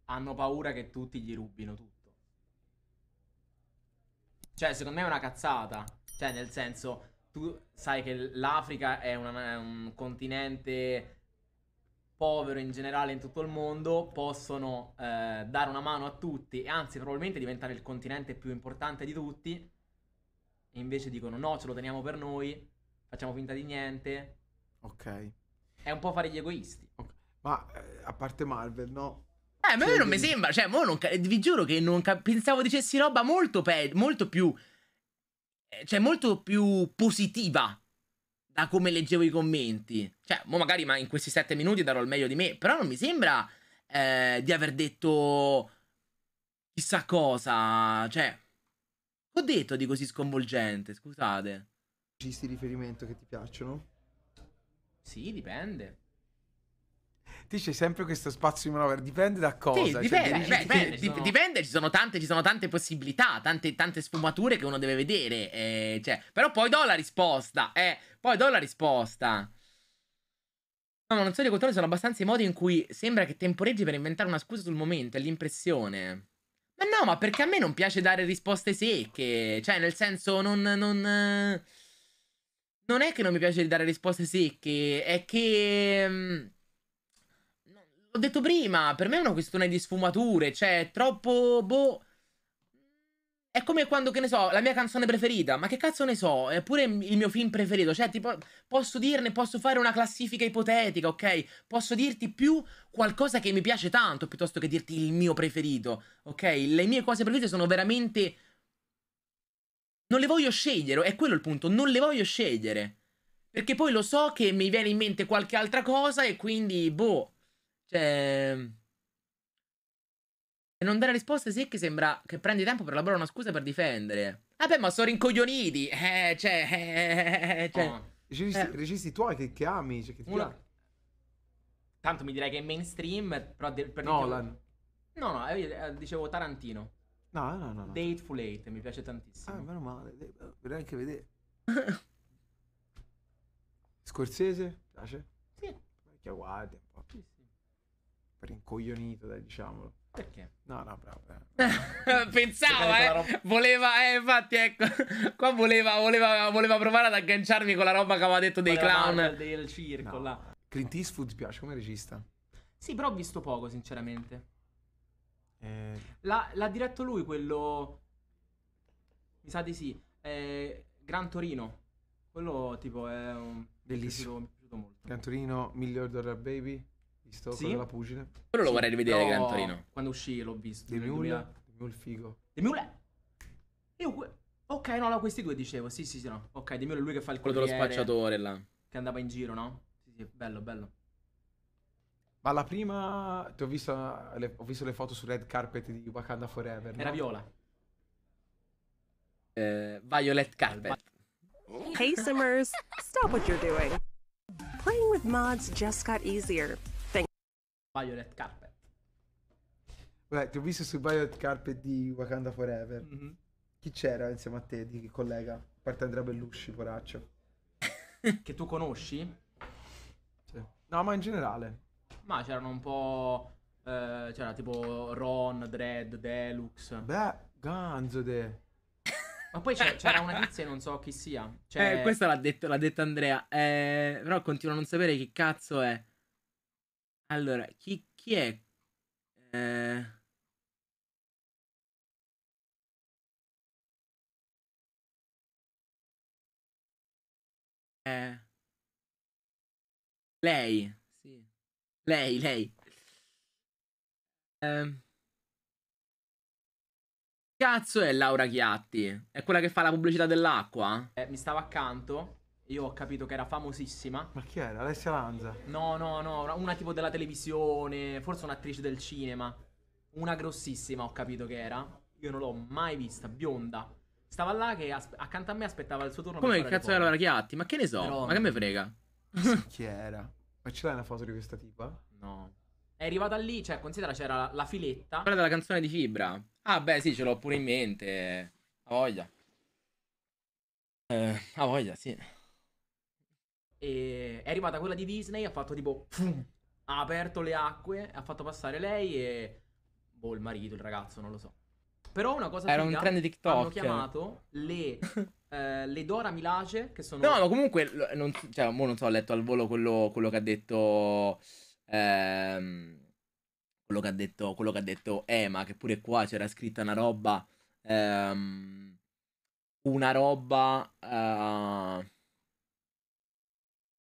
Hanno paura che tutti gli rubino tutto. Cioè, secondo me è una cazzata. Cioè, nel senso, tu sai che l'Africa è, una, è un continente povero in generale in tutto il mondo, possono eh, dare una mano a tutti, e anzi probabilmente diventare il continente più importante di tutti, e invece dicono no, ce lo teniamo per noi, facciamo finta di niente. Ok. È un po' fare gli egoisti. Okay. Ma eh, a parte Marvel, no? Eh, ma a me cioè, non mi sembra, cioè, mo non ca- vi giuro che non ca- pensavo dicessi roba molto, pe- molto più... Eh, cioè, molto più positiva da come leggevo i commenti. Cioè, mo magari ma in questi sette minuti darò il meglio di me, però non mi sembra eh, di aver detto chissà cosa. Cioè, ho detto di così sconvolgente, scusate. Registi riferimento che ti piacciono? Sì, dipende ti c'è sempre questo spazio di manovra, dipende da cosa. Sì, dipende, cioè, dipende, ci sono... dipende, ci sono tante, ci sono tante possibilità, tante, tante sfumature che uno deve vedere. Eh, cioè, però poi do la risposta, eh, poi do la risposta. No, ma non so, i controlli sono abbastanza i modi in cui sembra che temporeggi per inventare una scusa sul momento, è l'impressione. Ma no, ma perché a me non piace dare risposte secche, cioè nel senso non... non non è che non mi piace dare risposte secche, è che mm, l'ho detto prima, per me è una questione di sfumature, cioè troppo, boh... È come quando, che ne so, la mia canzone preferita, ma che cazzo ne so, è pure il mio film preferito, cioè tipo, posso dirne, posso fare una classifica ipotetica, ok? Posso dirti più qualcosa che mi piace tanto, piuttosto che dirti il mio preferito, ok? Le mie cose preferite sono veramente... Non le voglio scegliere, è quello il punto, non le voglio scegliere. Perché poi lo so che mi viene in mente qualche altra cosa e quindi, boh... Cioè... Mm, e non dare risposte sì che sembra che prendi tempo per elaborare una scusa per difendere. Vabbè, ma sono rincoglioniti. Eh, cioè... Eh, cioè oh. registi, eh. registi tuoi che, che ami, cioè che ti Uno... Tanto mi direi che è mainstream, però... De, per no, la... no, no, io eh, eh, dicevo Tarantino. No, no, no. no. Dateful Eight, mi piace tantissimo. Ah, meno male, vorrei anche vedere. Scorsese? Piace? Sì. Che guardia rincoglionito, dai, diciamolo. Perché? No, no, bravo. Eh. Pensavo, eh. Voleva, eh, infatti, ecco. Qua voleva, voleva, voleva, provare ad agganciarmi con la roba che aveva detto dei voleva clown. del circo, no. là. Clint Eastwood ti piace come regista? Sì, però ho visto poco, sinceramente. Eh... L'ha, l'ha, diretto lui quello. Mi sa di sì. Eh, Gran Torino. Quello, tipo, è un. Bellissimo. Mi è piaciuto molto. Gran Torino, Million Dollar Baby. Visto sì? quello della Pugine? Quello lo vorrei rivedere, no, Gran Torino. Quando uscì l'ho visto. The Mule, The Mule figo. The Mule? Io... Ok, no, no, questi due dicevo, sì, sì, sì, no. Ok, The Mule è lui che fa il quello Quello dello spacciatore, là. Che andava in giro, no? Sì, sì, bello, bello. Ma la prima, ti ho visto le, ho visto le foto su Red Carpet di Wakanda Forever, Era no? viola. Eh, Violet Carpet. Hey Simmers, stop what you're doing. Playing with mods just got easier. Violet Carpet. Beh, ti ho visto su Violet Carpet di Wakanda Forever. Mm-hmm. Chi c'era insieme a te di collega? parte Andrea Bellusci, poraccio. che tu conosci? Sì. No, ma in generale. Ma c'erano un po'... Eh, c'era tipo Ron, Dread, Deluxe. Beh, Ganzode. Ma poi c'era una tizia e non so chi sia. Cioè... Eh, questa l'ha detto, l'ha detto Andrea. Eh, però continuo a non sapere chi cazzo è. Allora, chi, chi è? Eh... Eh... Lei, sì. Lei, lei. Eh... Cazzo è Laura Chiatti? È quella che fa la pubblicità dell'acqua? Eh, mi stava accanto io ho capito che era famosissima. Ma chi era? Alessia Lanza? No, no, no, una tipo della televisione, forse un'attrice del cinema. Una grossissima, ho capito che era. Io non l'ho mai vista, bionda. Stava là che as- accanto a me aspettava il suo turno. Come il cazzo era Chiatti? Ma che ne so? Però... Ma che me frega? chi era? Ma ce l'hai una foto di questa tipa? No. È arrivata lì, cioè, considera c'era la filetta. Quella della canzone di Fibra. Ah, beh, sì, ce l'ho pure in mente. Ha voglia. Eh, ha voglia, sì. E è arrivata quella di Disney, ha fatto tipo... Pfum, ha aperto le acque, ha fatto passare lei e... Boh, il marito, il ragazzo, non lo so. Però una cosa Era figa, un trend TikTok. Hanno chiamato le, eh, le Dora Milace, che sono... No, ma comunque, non, cioè, mo non so, ho letto al volo quello, quello che ha detto... Ehm, quello, che ha detto quello che ha detto Ema, che pure qua c'era scritta una roba... Ehm, una roba... Eh,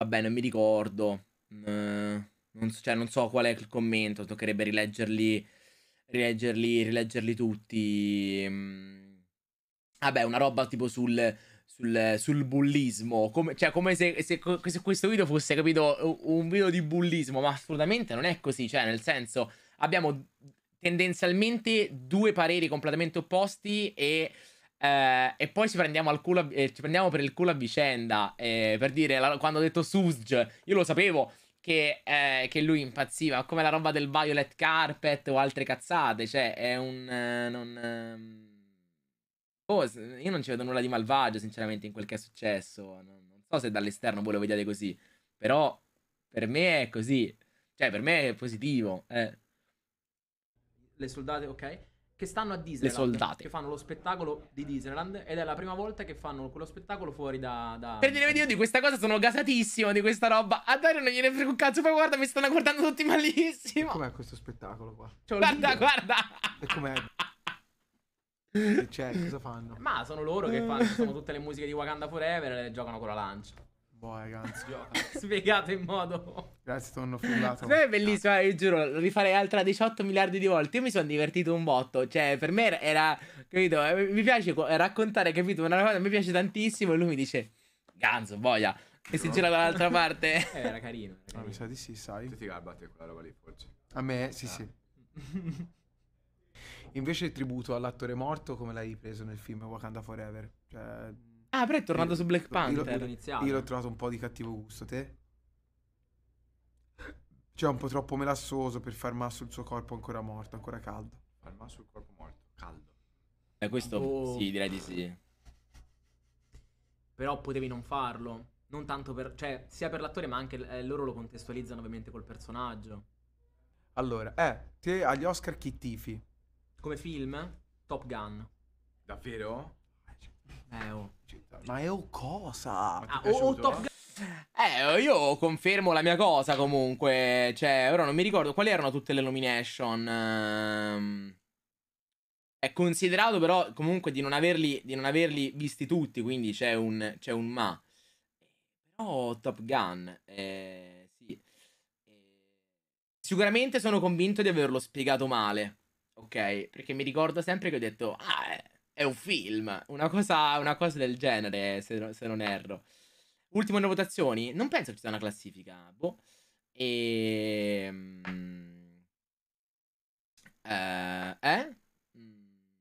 Vabbè, non mi ricordo. Uh, non so, cioè, non so qual è il commento. Toccherebbe rileggerli, rileggerli, rileggerli tutti. Mm. Vabbè, una roba tipo sul, sul, sul bullismo. Come, cioè, come se, se, se, questo video fosse, capito, un video di bullismo. Ma assolutamente non è così. Cioè, nel senso, abbiamo tendenzialmente due pareri completamente opposti e eh, e poi ci prendiamo, al culo, eh, ci prendiamo per il culo a vicenda. Eh, per dire, la, quando ho detto Suj, io lo sapevo che, eh, che, lui impazziva, come la roba del Violet Carpet o altre cazzate. Cioè, è un... Eh, non, oh, io non ci vedo nulla di malvagio, sinceramente, in quel che è successo. Non, non so se dall'esterno voi lo vediate così, però per me è così. Cioè, per me è positivo. Eh. Le soldate, ok che stanno a Disneyland. Le soldate. Che fanno lo spettacolo di Disneyland ed è la prima volta che fanno quello spettacolo fuori da... da... Per dire, io di questa cosa sono gasatissimo, di questa roba. A Dario non gliene frega un cazzo, poi guarda, mi stanno guardando tutti malissimo. Com'è questo spettacolo qua? Cioè, guarda, guarda. E com'è? Cioè, cosa fanno? Ma sono loro che fanno, sono tutte le musiche di Wakanda Forever e le giocano con la lancia. Boh, ragazzi. Spiegato in modo. Grazie, tonno frullato. Per me è bellissimo, eh, io giuro, lo rifarei altra 18 miliardi di volte. Io mi sono divertito un botto. Cioè, per me era. Capito? Eh, mi piace raccontare, capito? Una cosa mi piace tantissimo. E lui mi dice: Ganzo, boia. Che si gira dall'altra parte. eh, era carino. Era carino. Ah, mi sa di sì, sai. Tu ti garba quella roba lì, forse. A me, sì, ah. sì. Invece il tributo all'attore morto, come l'hai ripreso nel film Wakanda Forever? Cioè Ah, però è tornato io, su Black Panther. Io, io l'ho trovato un po' di cattivo gusto, te? Cioè, un po' troppo melassoso per far massa sul suo corpo ancora morto, ancora caldo. Far massa sul corpo morto, caldo. Eh, questo oh. sì, direi di sì. Però potevi non farlo. Non tanto per... Cioè, sia per l'attore, ma anche eh, loro lo contestualizzano ovviamente col personaggio. Allora, eh, te agli Oscar chi tifi? Come film? Top Gun. Davvero? Eh, oh. Ma è oh cosa? Ah, oh, Top Gun. Eh, io confermo la mia cosa comunque. Cioè, ora non mi ricordo quali erano tutte le nomination. Ehm... È considerato però comunque di non averli, di non averli visti tutti, quindi c'è un, c'è un ma. Però oh, Top Gun, eh, sì. Eh, sicuramente sono convinto di averlo spiegato male, ok? Perché mi ricordo sempre che ho detto, ah, eh, è un film, una cosa, una cosa del genere, se, se, non erro. Ultimo nelle votazioni, non penso che ci sia una classifica, boh. E... Ehm, eh? eh? Mm.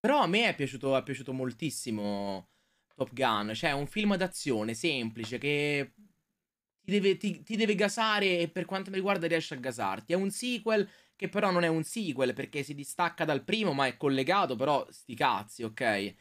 Però a me è piaciuto, è piaciuto moltissimo Top Gun, cioè è un film d'azione semplice che ti deve, ti, ti deve gasare e per quanto mi riguarda riesce a gasarti. È un sequel che però non è un sequel perché si distacca dal primo ma è collegato, però sti cazzi, ok?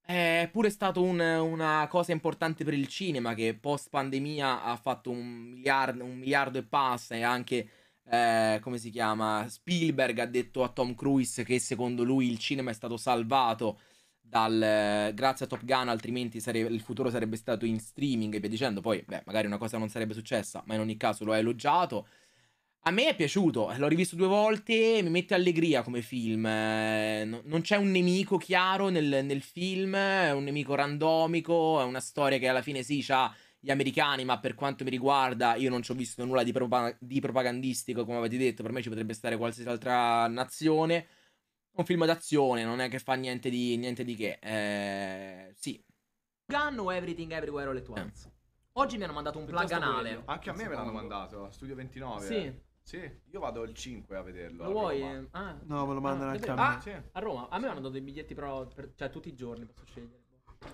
È pure stato un, una cosa importante per il cinema che post pandemia ha fatto un miliardo, un miliardo e passa e anche, eh, come si chiama, Spielberg ha detto a Tom Cruise che secondo lui il cinema è stato salvato dal, eh, grazie a Top Gun, altrimenti sare- il futuro sarebbe stato in streaming e via dicendo. Poi, beh, magari una cosa non sarebbe successa, ma in ogni caso lo ha elogiato. A me è piaciuto, eh, l'ho rivisto due volte, mi mette allegria come film. Eh, non c'è un nemico chiaro nel, nel film, è un nemico randomico, è una storia che alla fine sì, ha gli americani, ma per quanto mi riguarda io non ci ho visto nulla di, propa- di propagandistico, come avete detto, per me ci potrebbe stare qualsiasi altra nazione. Un film d'azione, non è che fa niente di, niente di che. Eh, sì. Gun o Everything Everywhere All At eh. Once? Eh. Oggi mi hanno mandato un plug anale. Anche a me me l'hanno mandato, Studio 29. Sì. Eh. Sì, io vado il 5 a vederlo. Lo a vuoi? Ah, no, me lo mandano ah, anche a me. Ah, sì. A Roma, a me hanno dato dei biglietti però, per, cioè tutti i giorni posso scegliere.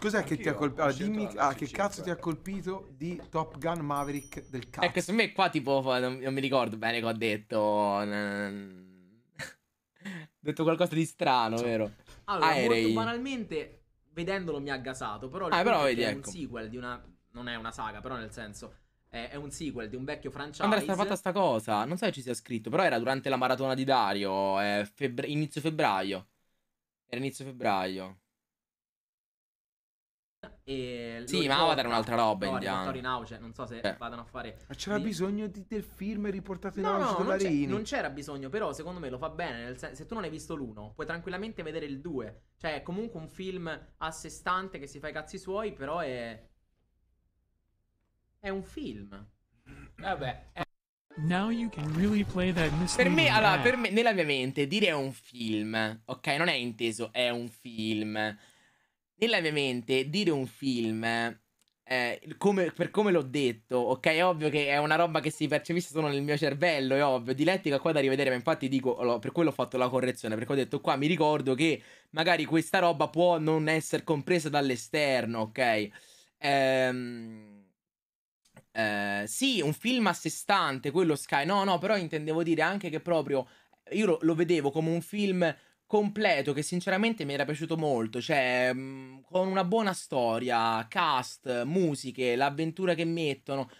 Cos'è Anch'io che ti ha colpito? Ah, dimmi, ah, che cazzo ti ha colpito di Top Gun Maverick del cazzo? Ecco, secondo me qua tipo, non, non mi ricordo bene che ho detto... ho detto qualcosa di strano, vero? Allora, Aerei. molto banalmente, vedendolo mi ha gasato, però... Ah, però vedi, è ecco. un sequel di una... Non è una saga, però nel senso è, è un sequel di un vecchio franchise. Andrea sta fatta sta cosa, non so se ci sia scritto, però era durante la maratona di Dario, eh, febbra- inizio febbraio. Era inizio febbraio. E sì, ma Avatar è un'altra roba indiana. Story Now, cioè, non so se eh. vadano a fare. Ma c'era di... bisogno di, del film riportato in no, no, non, c'è, non c'era bisogno, però secondo me lo fa bene. Nel Sen- se tu non hai visto l'uno, puoi tranquillamente vedere il 2. Cioè, è comunque un film a sé stante che si fa i cazzi suoi, però è è un film. Vabbè. È... Now you can really play that per me, allora, eh. per me, nella mia mente, dire è un film, ok? Non è inteso, è un film. Nella mia mente, dire un film eh, come, per come l'ho detto, ok? È ovvio che è una roba che si percepisce solo nel mio cervello, è ovvio. Dilettica qua da rivedere, ma infatti dico, allora, per quello ho fatto la correzione, perché ho detto qua mi ricordo che magari questa roba può non essere compresa dall'esterno, ok? Ehm Ehm, sì, un film a sé stante, quello Sky. No, no, però intendevo dire anche che proprio eh, io lo, lo vedevo come un film completo che sinceramente mi era piaciuto molto, cioè mm, con una buona storia, cast, musiche, l'avventura che mettono,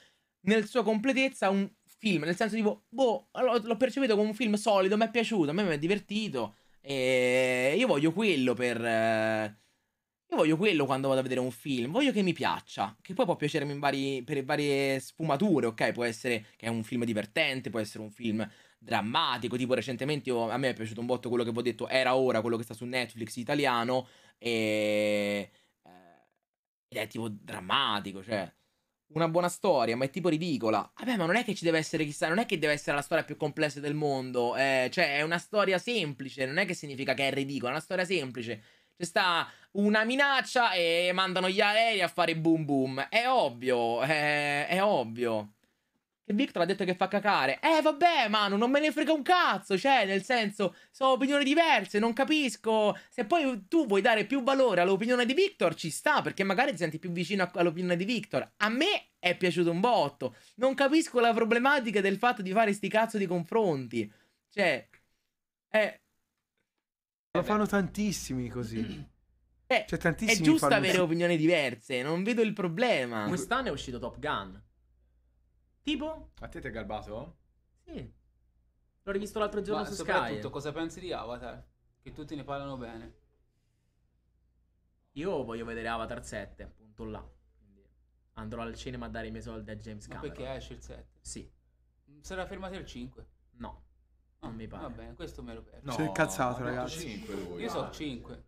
nel suo completezza un film, nel senso tipo, boh, l'ho, l'ho percepito come un film solido, mi è piaciuto, a me mi è divertito e io voglio quello per... Eh io voglio quello quando vado a vedere un film, voglio che mi piaccia, che poi può piacermi vari, per varie sfumature, ok? Può essere che è un film divertente, può essere un film drammatico, tipo recentemente io, a me è piaciuto un botto quello che vi ho detto, era ora quello che sta su Netflix italiano, e... Eh, ed è tipo drammatico, cioè una buona storia, ma è tipo ridicola. Vabbè, ma non è che ci deve essere chissà, non è che deve essere la storia più complessa del mondo. Eh, cioè, è una storia semplice, non è che significa che è ridicola, è una storia semplice. C'è sta una minaccia e mandano gli aerei a fare boom boom. È ovvio, è, eh, è ovvio. Che Victor ha detto che fa cacare. Eh vabbè, mano, non me ne frega un cazzo, cioè, nel senso, sono opinioni diverse, non capisco. Se poi tu vuoi dare più valore all'opinione di Victor, ci sta, perché magari ti senti più vicino all'opinione di Victor. A me è piaciuto un botto. Non capisco la problematica del fatto di fare sti cazzo di confronti. Cioè, è... Eh, lo fanno tantissimi così. Beh, cioè, è giusto avere opinioni diverse, non vedo il problema. Quest'anno è uscito Top Gun. Tipo? A te ti è garbato? Sì. L'ho rivisto l'altro giorno Ma su Sky. Soprattutto, cosa pensi di Avatar? Che tutti ne parlano bene. Io voglio vedere Avatar 7, appunto là. andrò al cinema a dare i miei soldi a James Cameron. Ma perché esce il 7? Sì. Sarà fermato il 5? No. Non mi pare. Va bene, questo me lo perdo. No, C'è incazzato, ragazzi. 5 lui. Io so 5.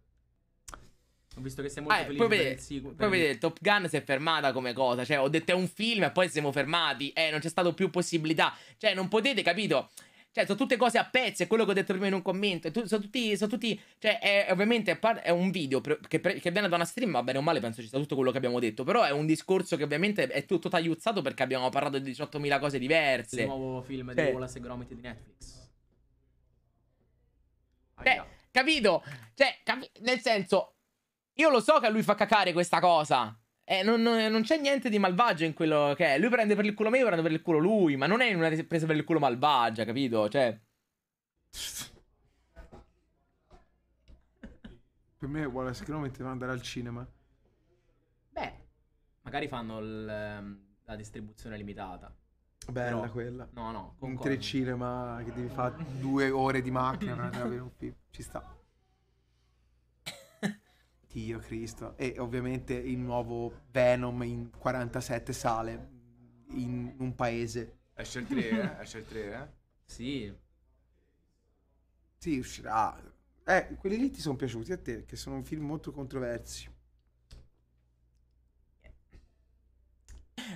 Ho visto che siamo molto ah, felice poi vedete, sequel, poi vedete, Top Gun si è fermata come cosa. Cioè, ho detto è un film e poi siamo fermati. Eh, non c'è stato più possibilità. Cioè, non potete, capito? Cioè, sono tutte cose a pezzi, è quello che ho detto prima in un commento. Sono tutti, sono tutti. Cioè, è, ovviamente è un video pre- che, pre- che, viene da una stream, va bene o male, penso ci sia tutto quello che abbiamo detto. Però è un discorso che ovviamente è tutto tagliuzzato perché abbiamo parlato di 18.000 cose diverse. Il nuovo film cioè, di Wallace e Gromit di Netflix. Cioè, capito? Cioè, capi nel senso, io lo so che a lui fa cacare questa cosa. Eh, non, non, non c'è niente di malvagio in quello che è. Lui prende per il culo me, io prendo per il culo lui. Ma non è una presa per il culo malvagia, capito? Cioè... Per me vuole sicuramente andare al cinema. Beh, magari fanno ehm, la distribuzione limitata. Bella Però, quella. No, no. Un telecinema che devi fare due ore di macchina per andare un film. Ci sta. Dio Cristo. E ovviamente il nuovo Venom in 47 sale in un paese. Esce il 3, eh? Esce il 3, eh? Sì. Sì, uscirà. Eh, quelli lì ti sono piaciuti a te, che sono un film molto controversi.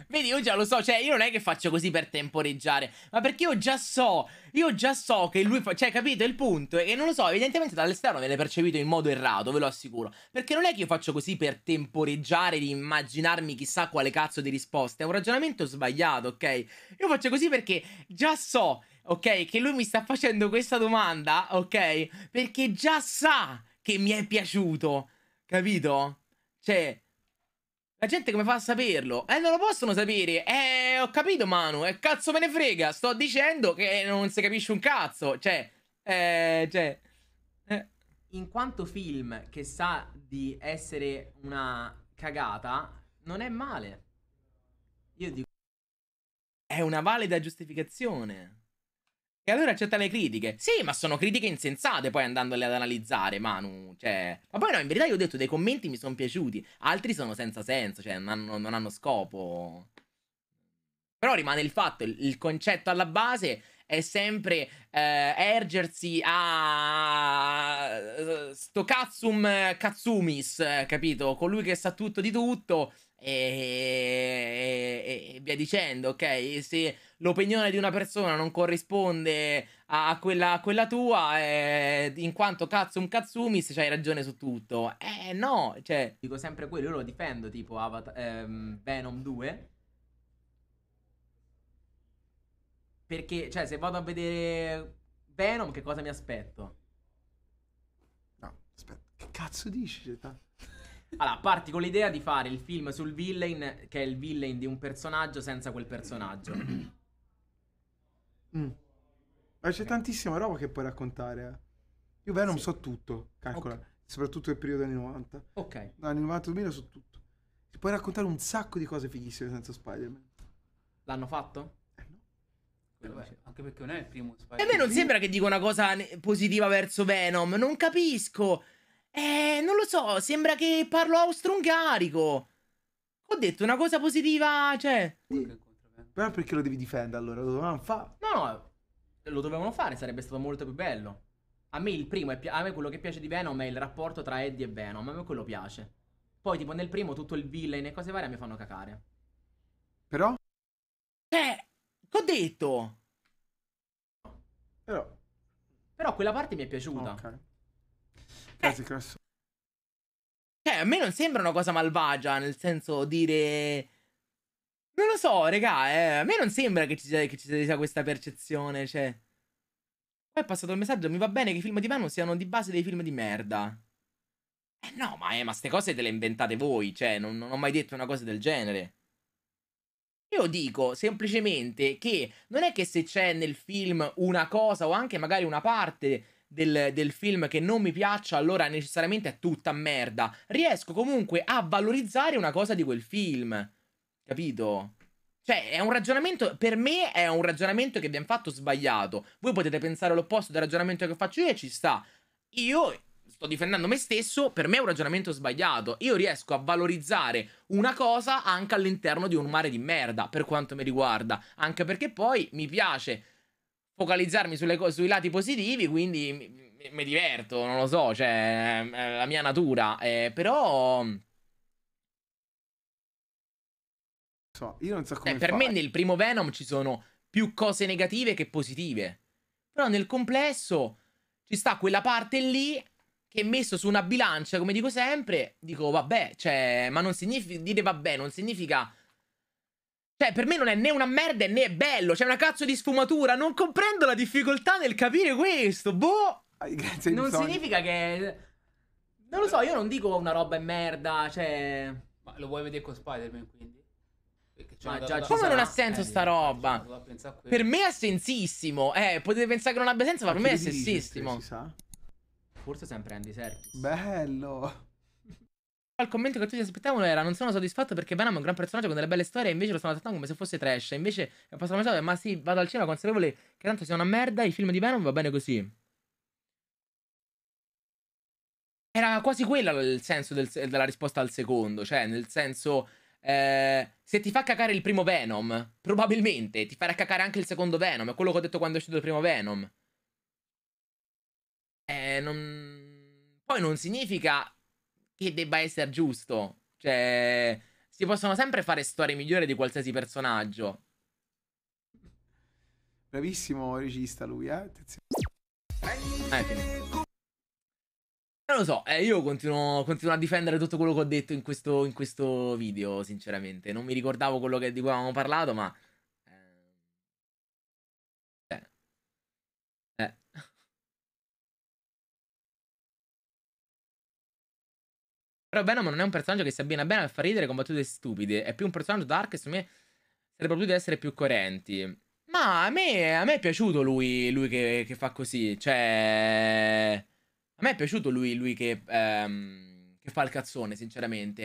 Vedi, io già lo so, cioè, io non è che faccio così per temporeggiare, ma perché io già so, io già so che lui fa... Cioè, capito il punto? E non lo so, evidentemente dall'esterno viene percepito in modo errato, ve lo assicuro. Perché non è che io faccio così per temporeggiare, di immaginarmi chissà quale cazzo di risposta, è un ragionamento sbagliato, ok? Io faccio così perché già so, ok, che lui mi sta facendo questa domanda, ok? Perché già sa che mi è piaciuto, capito? Cioè... La gente come fa a saperlo? Eh, non lo possono sapere. Eh, ho capito, Manu. Eh, cazzo me ne frega. Sto dicendo che non si capisce un cazzo. Cioè, eh, cioè... Eh. In quanto film che sa di essere una cagata, non è male. Io dico... È una valida giustificazione. E allora accetta le critiche. Sì, ma sono critiche insensate poi andandole ad analizzare, Manu. Cioè. Ma poi no, in verità io ho detto dei commenti mi sono piaciuti. Altri sono senza senso, cioè non hanno, non hanno scopo. Però rimane il fatto, il, il concetto alla base è sempre eh, ergersi a sto cazzum katsumis, capito? Colui che sa tutto di tutto e, e, e via dicendo, ok? Se l'opinione di una persona non corrisponde a quella, a quella tua, eh, in quanto cazzo un katsumi c'hai ragione su tutto. Eh no, cioè... Dico sempre quello, io lo difendo, tipo Avatar, ehm, Venom 2. Perché, cioè, se vado a vedere Venom, che cosa mi aspetto? No, aspetta, che cazzo dici? Allora, parti con l'idea di fare il film sul villain, che è il villain di un personaggio senza quel personaggio. Mm. Ma c'è tantissima roba che puoi raccontare. Eh. Io beh sì. so tutto, calcola, okay. soprattutto il periodo anni 90. Ok. Anni 90 2000 so tutto. Si puoi raccontare un sacco di cose fighissime senza Spider-Man. L'hanno fatto? Eh Vabbè, anche perché non è il primo Spider-Man. E a me non sembra che dica una cosa positiva verso Venom, non capisco. Eh, non lo so, sembra che parlo austro-ungarico. Ho detto una cosa positiva, cioè... Però perché lo devi difendere allora? Lo dovevano fare. No, no, lo dovevano fare, sarebbe stato molto più bello. A me il primo, pi- a me quello che piace di Venom è il rapporto tra Eddie e Venom, a me quello piace. Poi tipo nel primo tutto il villain e cose varie mi fanno cacare. Però? Eh, ho detto! Però... Però quella parte mi è piaciuta. Ok. Eh. Grazie, eh. Cioè, a me non sembra una cosa malvagia, nel senso dire non lo so, regà, eh. a me non sembra che ci, sia, che ci sia questa percezione, cioè... Poi è passato il messaggio, mi va bene che i film di Manu siano di base dei film di merda. Eh no, ma, eh, ma ste cose te le inventate voi, cioè, non, non ho mai detto una cosa del genere. Io dico semplicemente che non è che se c'è nel film una cosa o anche magari una parte del, del, film che non mi piaccia, allora necessariamente è tutta merda. Riesco comunque a valorizzare una cosa di quel film. Capito? Cioè, è un ragionamento, per me è un ragionamento che abbiamo fatto sbagliato. Voi potete pensare l'opposto del ragionamento che faccio io e ci sta. Io sto difendendo me stesso, per me è un ragionamento sbagliato. Io riesco a valorizzare una cosa anche all'interno di un mare di merda, per quanto mi riguarda. Anche perché poi mi piace focalizzarmi sui lati positivi, quindi mi, mi, mi diverto, non lo so, cioè, è la mia natura. Eh, però... so, io non so come. Eh, per me nel primo Venom ci sono più cose negative che positive. Però nel complesso ci sta quella parte lì che messo su una bilancia, come dico sempre, dico vabbè, cioè, ma non significa dire vabbè, non significa cioè, per me non è né una merda né è bello, c'è cioè, una cazzo di sfumatura, non comprendo la difficoltà nel capire questo, boh. Ah, grazie non bisogno. significa che non lo so, io non dico una roba è merda, cioè ma lo vuoi vedere con Spider-Man quindi? Ma già Come non ha senso eh, sta roba? Per me è sensissimo. Eh, potete pensare che non abbia senso, ma, ma per me è sensissimo. Forse sempre Andy Serkis. Bello. Il commento che tutti si aspettavano era non sono soddisfatto perché Venom è un gran personaggio con delle belle storie e invece lo stanno trattando come se fosse trash. Invece è passato un messaggio, ma sì, vado al cinema consapevole che tanto sia una merda, i film di Venom va bene così. Era quasi quello il senso del, della risposta al secondo, cioè nel senso eh, se ti fa cacare il primo Venom, probabilmente ti farà cacare anche il secondo Venom. È quello che ho detto quando è uscito il primo Venom. Eh, non... Poi non significa che debba essere giusto. Cioè, si possono sempre fare storie migliori di qualsiasi personaggio. Bravissimo regista lui, eh? Attenzione. Eh, non eh, lo so, eh, io continuo, continuo, a difendere tutto quello che ho detto in questo, in questo video, sinceramente. Non mi ricordavo quello che, di cui avevamo parlato, ma... Eh. Eh. Però Venom non è un personaggio che si abbina bene a far ridere con battute stupide. È più un personaggio dark che secondo me sarebbe potuto essere più coerenti. Ma a me, a me è piaciuto lui, lui che, che fa così. Cioè... A me è piaciuto lui, lui che, ehm, che fa il cazzone, sinceramente.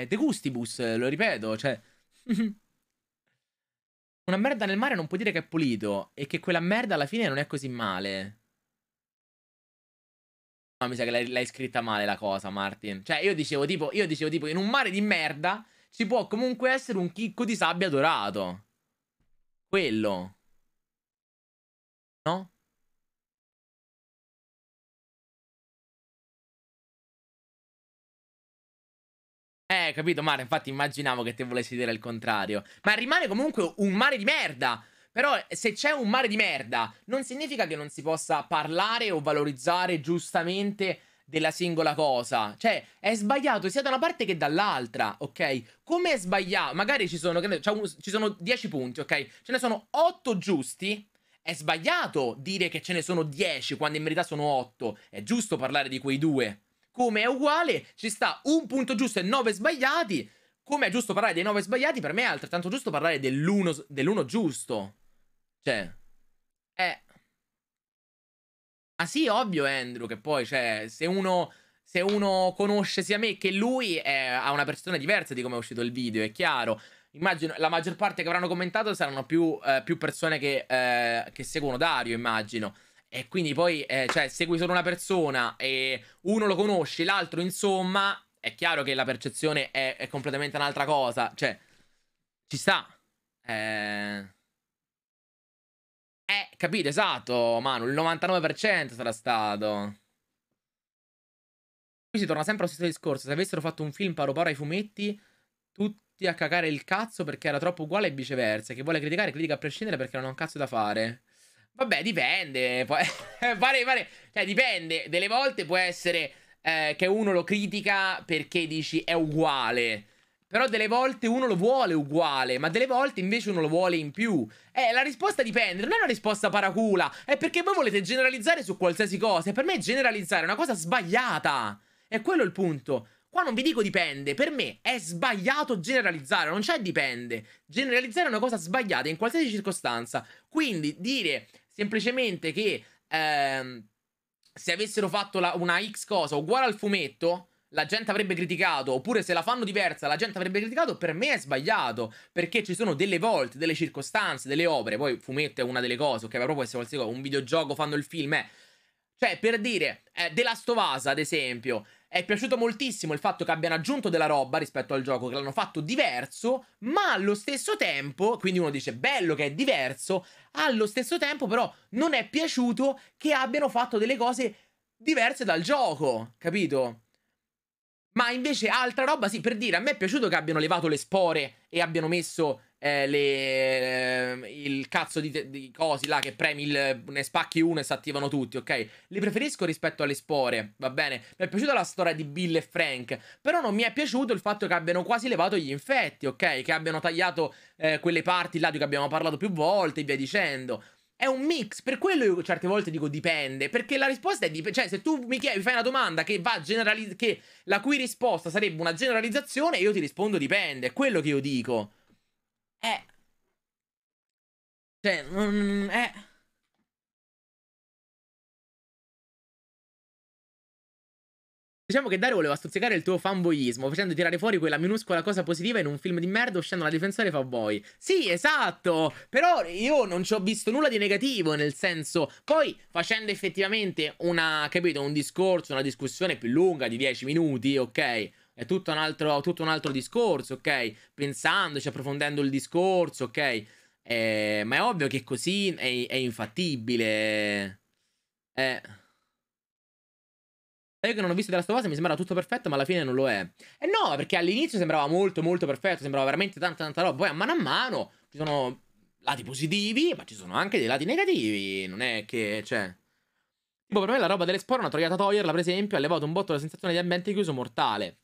Eh, De Gustibus, lo ripeto, cioè... Una merda nel mare non può dire che è pulito e che quella merda alla fine non è così male. No, mi sa che l'hai, l'hai scritta male la cosa, Martin. Cioè, io dicevo tipo, io dicevo tipo, in un mare di merda ci può comunque essere un chicco di sabbia dorato. Quello. No? Eh, capito, Mario, infatti immaginavo che te volessi dire il contrario. Ma rimane comunque un mare di merda. Però eh, se c'è un mare di merda, non significa che non si possa parlare o valorizzare giustamente della singola cosa. Cioè, è sbagliato sia da una parte che dall'altra, ok? Come è sbagliato? Magari ci sono, ne, un, ci sono 10 punti, ok? Ce ne sono 8 giusti. È sbagliato dire che ce ne sono 10 quando in verità sono 8. È giusto parlare di quei due come è uguale, ci sta un punto giusto e nove sbagliati. Come è giusto parlare dei nove sbagliati, per me è altrettanto giusto parlare dell'uno, dell giusto. Cioè, è. Ah sì, ovvio Andrew che poi, cioè, se uno, se uno conosce sia me che lui, è, ha una persona diversa di come è uscito il video, è chiaro. Immagino, la maggior parte che avranno commentato saranno più, eh, più persone che, eh, che seguono Dario, immagino. E quindi poi, eh, cioè, segui solo una persona e uno lo conosci, l'altro insomma, è chiaro che la percezione è, è completamente un'altra cosa. Cioè, ci sta. Eh... eh, capito, esatto, Manu, il 99% sarà stato. Qui si torna sempre allo stesso discorso. Se avessero fatto un film paro paro ai fumetti, tutti a cagare il cazzo perché era troppo uguale e viceversa. Chi vuole criticare, critica a prescindere perché non ha un cazzo da fare. Vabbè, dipende. Può... pare, pare... Cioè, dipende. Delle volte può essere eh, che uno lo critica perché dici è uguale. Però delle volte uno lo vuole uguale, ma delle volte invece uno lo vuole in più. Eh, la risposta dipende, non è una risposta paracula. È perché voi volete generalizzare su qualsiasi cosa. E per me generalizzare è una cosa sbagliata. E quello è il punto. Qua non vi dico dipende, per me è sbagliato generalizzare, non c'è dipende. Generalizzare è una cosa sbagliata in qualsiasi circostanza. Quindi dire semplicemente che ehm, se avessero fatto la, una X cosa uguale al fumetto, la gente avrebbe criticato, oppure se la fanno diversa la gente avrebbe criticato, per me è sbagliato, perché ci sono delle volte, delle circostanze, delle opere, poi fumetto è una delle cose, ok, ma proprio essere qualsiasi cosa, un videogioco fanno il film, eh. Cioè, per dire, eh, The Last of Us, ad esempio, è piaciuto moltissimo il fatto che abbiano aggiunto della roba rispetto al gioco, che l'hanno fatto diverso, ma allo stesso tempo, quindi uno dice bello che è diverso, allo stesso tempo però non è piaciuto che abbiano fatto delle cose diverse dal gioco, capito? Ma invece altra roba, sì, per dire, a me è piaciuto che abbiano levato le spore e abbiano messo eh, le, eh, il cazzo di, te, di, cosi là che premi, il, ne spacchi uno e si attivano tutti, ok? Li preferisco rispetto alle spore, va bene? Mi è piaciuta la storia di Bill e Frank, però non mi è piaciuto il fatto che abbiano quasi levato gli infetti, ok? Che abbiano tagliato eh, quelle parti là di cui abbiamo parlato più volte e via dicendo. È un mix, per quello io certe volte dico dipende, perché la risposta è dipende. Cioè, se tu mi, chiedi, fai una domanda che va generalizzata, che la cui risposta sarebbe una generalizzazione, io ti rispondo dipende, è quello che io dico. Eh. Cioè, non... è... Eh. Diciamo che Dario voleva stuzzicare il tuo fanboyismo, facendo tirare fuori quella minuscola cosa positiva in un film di merda uscendo la difensore fanboy. Sì, esatto, però io non ci ho visto nulla di negativo, nel senso, poi facendo effettivamente una, capito, un discorso, una discussione più lunga di 10 minuti, ok? è tutto un, altro, tutto un altro discorso, ok? Pensandoci, approfondendo il discorso, ok? Eh, ma è ovvio che così è, è infattibile. Eh. Io che non ho visto della sua cosa mi sembrava tutto perfetto, ma alla fine non lo è. E eh no, perché all'inizio sembrava molto, molto perfetto, sembrava veramente tanta, tanta roba. Poi a mano a mano ci sono lati positivi, ma ci sono anche dei lati negativi. Non è che, cioè. Tipo, per me la roba delle spore, una troiata toglierla, per esempio, ha levato un botto la sensazione di ambiente chiuso mortale.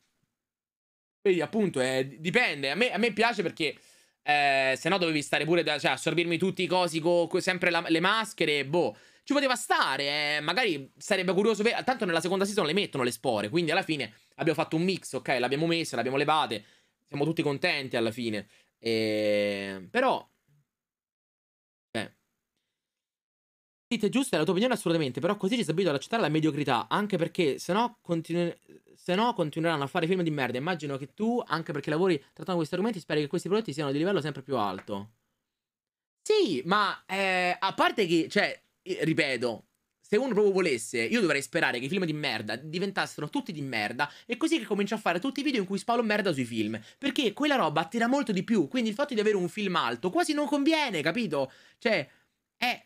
Quindi appunto, eh, dipende. A me, a me, piace perché eh, se no dovevi stare pure da, cioè, assorbirmi tutti i cosi con co sempre la, le maschere, boh. Ci poteva stare, eh, magari sarebbe curioso. Per... Tanto nella seconda season le mettono le spore, quindi alla fine abbiamo fatto un mix, ok? L'abbiamo messa, l'abbiamo levate, siamo tutti contenti alla fine. E... Ehm, però Sì, è giusta, è la tua opinione assolutamente, però così ci sei abitua ad accettare la mediocrità, anche perché se no, continu- se no continueranno a fare film di merda. Immagino che tu, anche perché lavori trattando questi argomenti, speri che questi prodotti siano di livello sempre più alto. Sì, ma eh, a parte che, cioè, ripeto, se uno proprio volesse, io dovrei sperare che i film di merda diventassero tutti di merda e così che comincio a fare tutti i video in cui spalo merda sui film, perché quella roba attira molto di più, quindi il fatto di avere un film alto quasi non conviene, capito? Cioè, è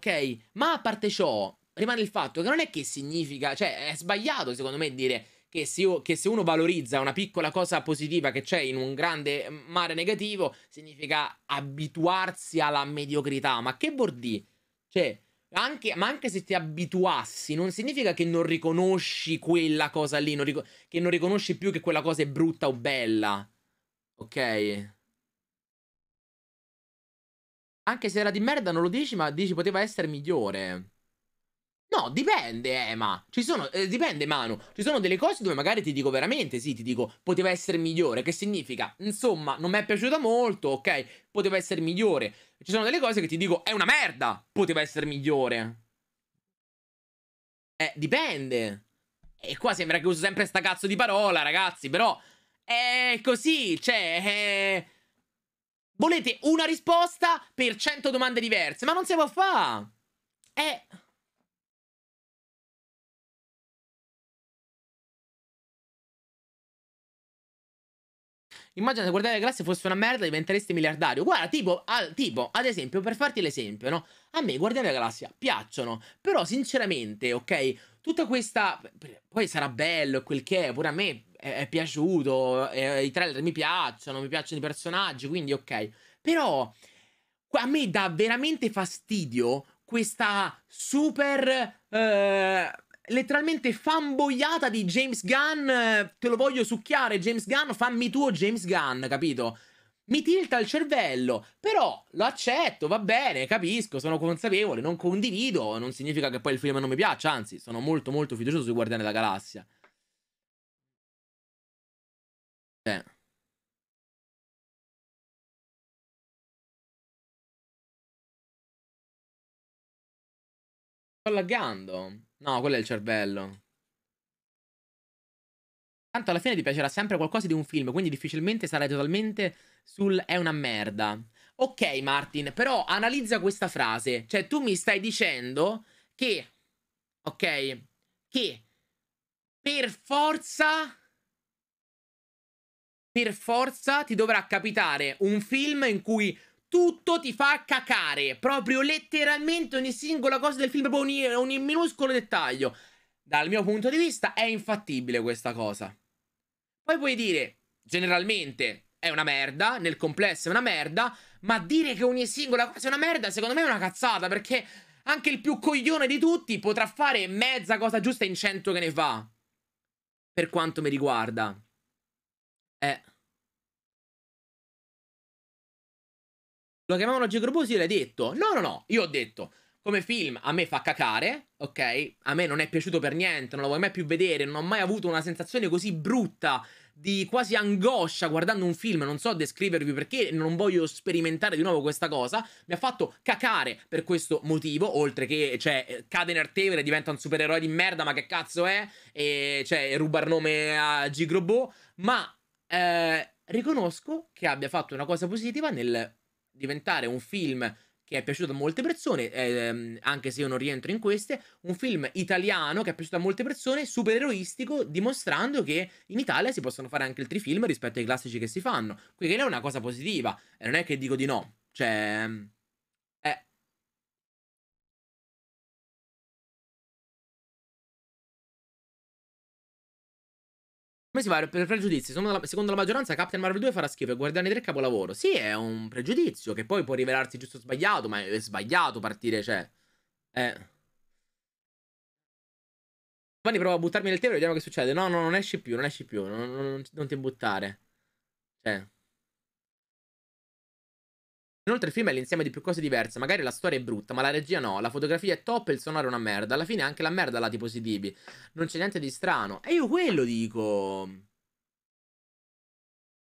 ok? Ma a parte ciò, rimane il fatto che non è che significa, cioè è sbagliato secondo me dire che se, io, che se uno valorizza una piccola cosa positiva che c'è in un grande mm, mare negativo, significa abituarsi alla mediocrità. Ma che vuol dire? Cioè, anche, ma anche se ti abituassi, non significa che non riconosci quella cosa lì, non rico- che non riconosci più che quella cosa è brutta o bella. Ok? Anche se era di merda non lo dici, ma dici poteva essere migliore. No, dipende, Emma. Eh, ci sono, eh, dipende, Manu. Ci sono delle cose dove magari ti dico veramente, sì, ti dico, poteva essere migliore. Che significa, insomma, non mi è piaciuta molto, ok? Poteva essere migliore. Ci sono delle cose che ti dico, è una merda, poteva essere migliore. Eh, dipende. E qua sembra che uso sempre sta cazzo di parola, ragazzi, però... È così, cioè... È... Eh, Volete una risposta per 100 domande diverse, ma non si può fare. È... Eh. Immagina se guardare la classe fosse una merda diventeresti miliardario. Guarda, tipo, al, tipo, ad esempio, per farti l'esempio, no? A me guardiani della galassia piacciono, però sinceramente, ok? Tutta questa... Poi sarà bello quel che è, pure a me è, è piaciuto, è, i trailer mi piacciono, mi piacciono i personaggi, quindi ok. Però a me dà veramente fastidio questa super... Eh, letteralmente fanboiata di James Gunn, te lo voglio succhiare James Gunn, fammi tuo James Gunn, capito? mi tilta il cervello, però lo accetto, va bene, capisco, sono consapevole, non condivido, non significa che poi il film non mi piaccia, anzi, sono molto molto fiducioso su Guardiani della Galassia. Sto laggando. No, quello è il cervello. Tanto alla fine ti piacerà sempre qualcosa di un film, quindi difficilmente sarai totalmente sul è una merda. Ok, Martin, però analizza questa frase. Cioè, tu mi stai dicendo che, ok, che per forza, per forza ti dovrà capitare un film in cui tutto ti fa cacare. Proprio letteralmente ogni singola cosa del film, ogni, ogni minuscolo dettaglio. Dal mio punto di vista è infattibile questa cosa. Poi puoi dire, generalmente è una merda, nel complesso è una merda, ma dire che ogni singola cosa è una merda secondo me è una cazzata perché anche il più coglione di tutti potrà fare mezza cosa giusta in cento che ne fa. Per quanto mi riguarda. Eh. Lo chiamavano Gegrobosi e l'hai detto? No, no, no, io ho detto. Come film a me fa cacare, ok? A me non è piaciuto per niente, non lo vuoi mai più vedere, non ho mai avuto una sensazione così brutta di quasi angoscia guardando un film, non so descrivervi perché, non voglio sperimentare di nuovo questa cosa, mi ha fatto cacare per questo motivo, oltre che, cioè, cade in artevere, diventa un supereroe di merda, ma che cazzo è? E, cioè, rubar nome a Gigrobot, ma eh, riconosco che abbia fatto una cosa positiva nel diventare un film che è piaciuto a molte persone, ehm, anche se io non rientro in queste, un film italiano che è piaciuto a molte persone, supereroistico, dimostrando che in Italia si possono fare anche altri film rispetto ai classici che si fanno. Quindi è una cosa positiva, e non è che dico di no, cioè... Come si fa per pregiudizi? La, secondo la maggioranza Captain Marvel 2 farà schifo e Guardiani 3 capolavoro. Sì, è un pregiudizio che poi può rivelarsi giusto o sbagliato, ma è sbagliato partire, cioè... Eh... Giovanni prova a buttarmi nel telo e vediamo che succede. No, no, non esci più, non esci più, non, non, non ti buttare. Cioè... Inoltre il film è l'insieme di più cose diverse, magari la storia è brutta, ma la regia no, la fotografia è top e il sonoro è una merda. Alla fine anche la merda ha lati positivi. Non c'è niente di strano. E io quello dico.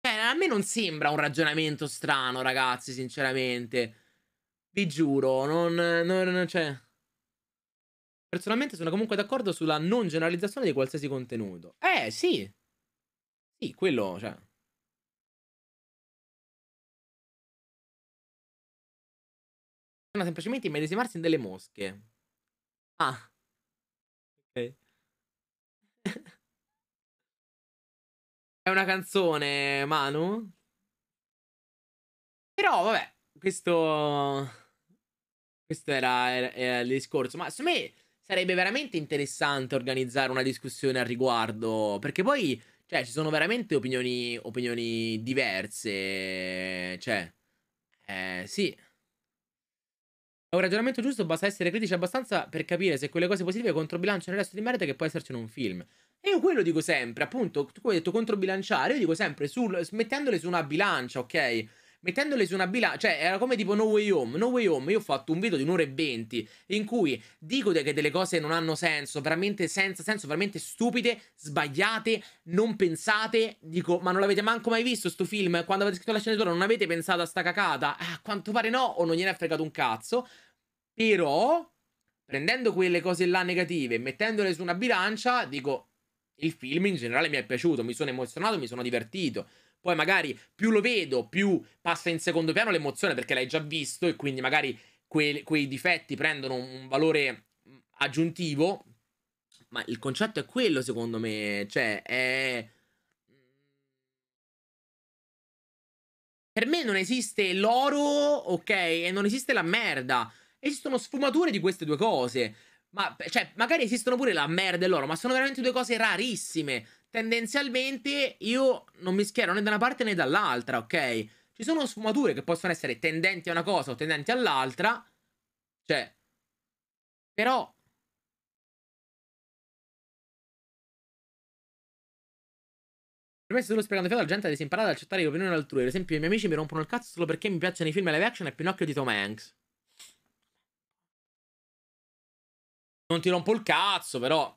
Cioè, a me non sembra un ragionamento strano, ragazzi, sinceramente. Vi giuro, non, non, non cioè... Personalmente sono comunque d'accordo sulla non generalizzazione di qualsiasi contenuto. Eh, sì. Sì, quello, cioè... Sono semplicemente immedesimarsi in delle mosche. Ah. Ok. È una canzone, Manu? Però, vabbè, questo... Questo era, era, era il discorso. Ma secondo me sarebbe veramente interessante organizzare una discussione al riguardo. Perché poi, cioè, ci sono veramente opinioni, opinioni diverse. Cioè, eh, sì un ragionamento giusto, basta essere critici abbastanza per capire se quelle cose positive controbilanciano il resto di merda che può esserci in un film. E io quello dico sempre, appunto, come hai detto controbilanciare, io dico sempre sul, mettendole su una bilancia, ok? mettendole su una bilancia, cioè era come tipo No Way Home, No Way Home, io ho fatto un video di un'ora e venti in cui dico che delle cose non hanno senso, veramente senza senso, veramente stupide, sbagliate, non pensate, dico ma non l'avete manco mai visto sto film, quando avete scritto la sceneggiatura non avete pensato a sta cacata, ah, a quanto pare no o non gliene è fregato un cazzo, però, prendendo quelle cose là negative e mettendole su una bilancia, dico, il film in generale mi è piaciuto, mi sono emozionato, mi sono divertito. Poi magari più lo vedo, più passa in secondo piano l'emozione perché l'hai già visto e quindi magari quei, quei difetti prendono un valore aggiuntivo. Ma il concetto è quello, secondo me. Cioè, è... Per me non esiste l'oro, ok, e non esiste la merda esistono sfumature di queste due cose. Ma, cioè, magari esistono pure la merda e l'oro, ma sono veramente due cose rarissime. Tendenzialmente io non mi schiero né da una parte né dall'altra, ok? Ci sono sfumature che possono essere tendenti a una cosa o tendenti all'altra. Cioè, però Per me, se solo spiegando fiato, la gente ha disimparare ad accettare l'opinione altrui. Ad esempio, i miei amici mi rompono il cazzo solo perché mi piacciono i film e live action e Pinocchio di Tom Hanks. non ti rompo il cazzo, però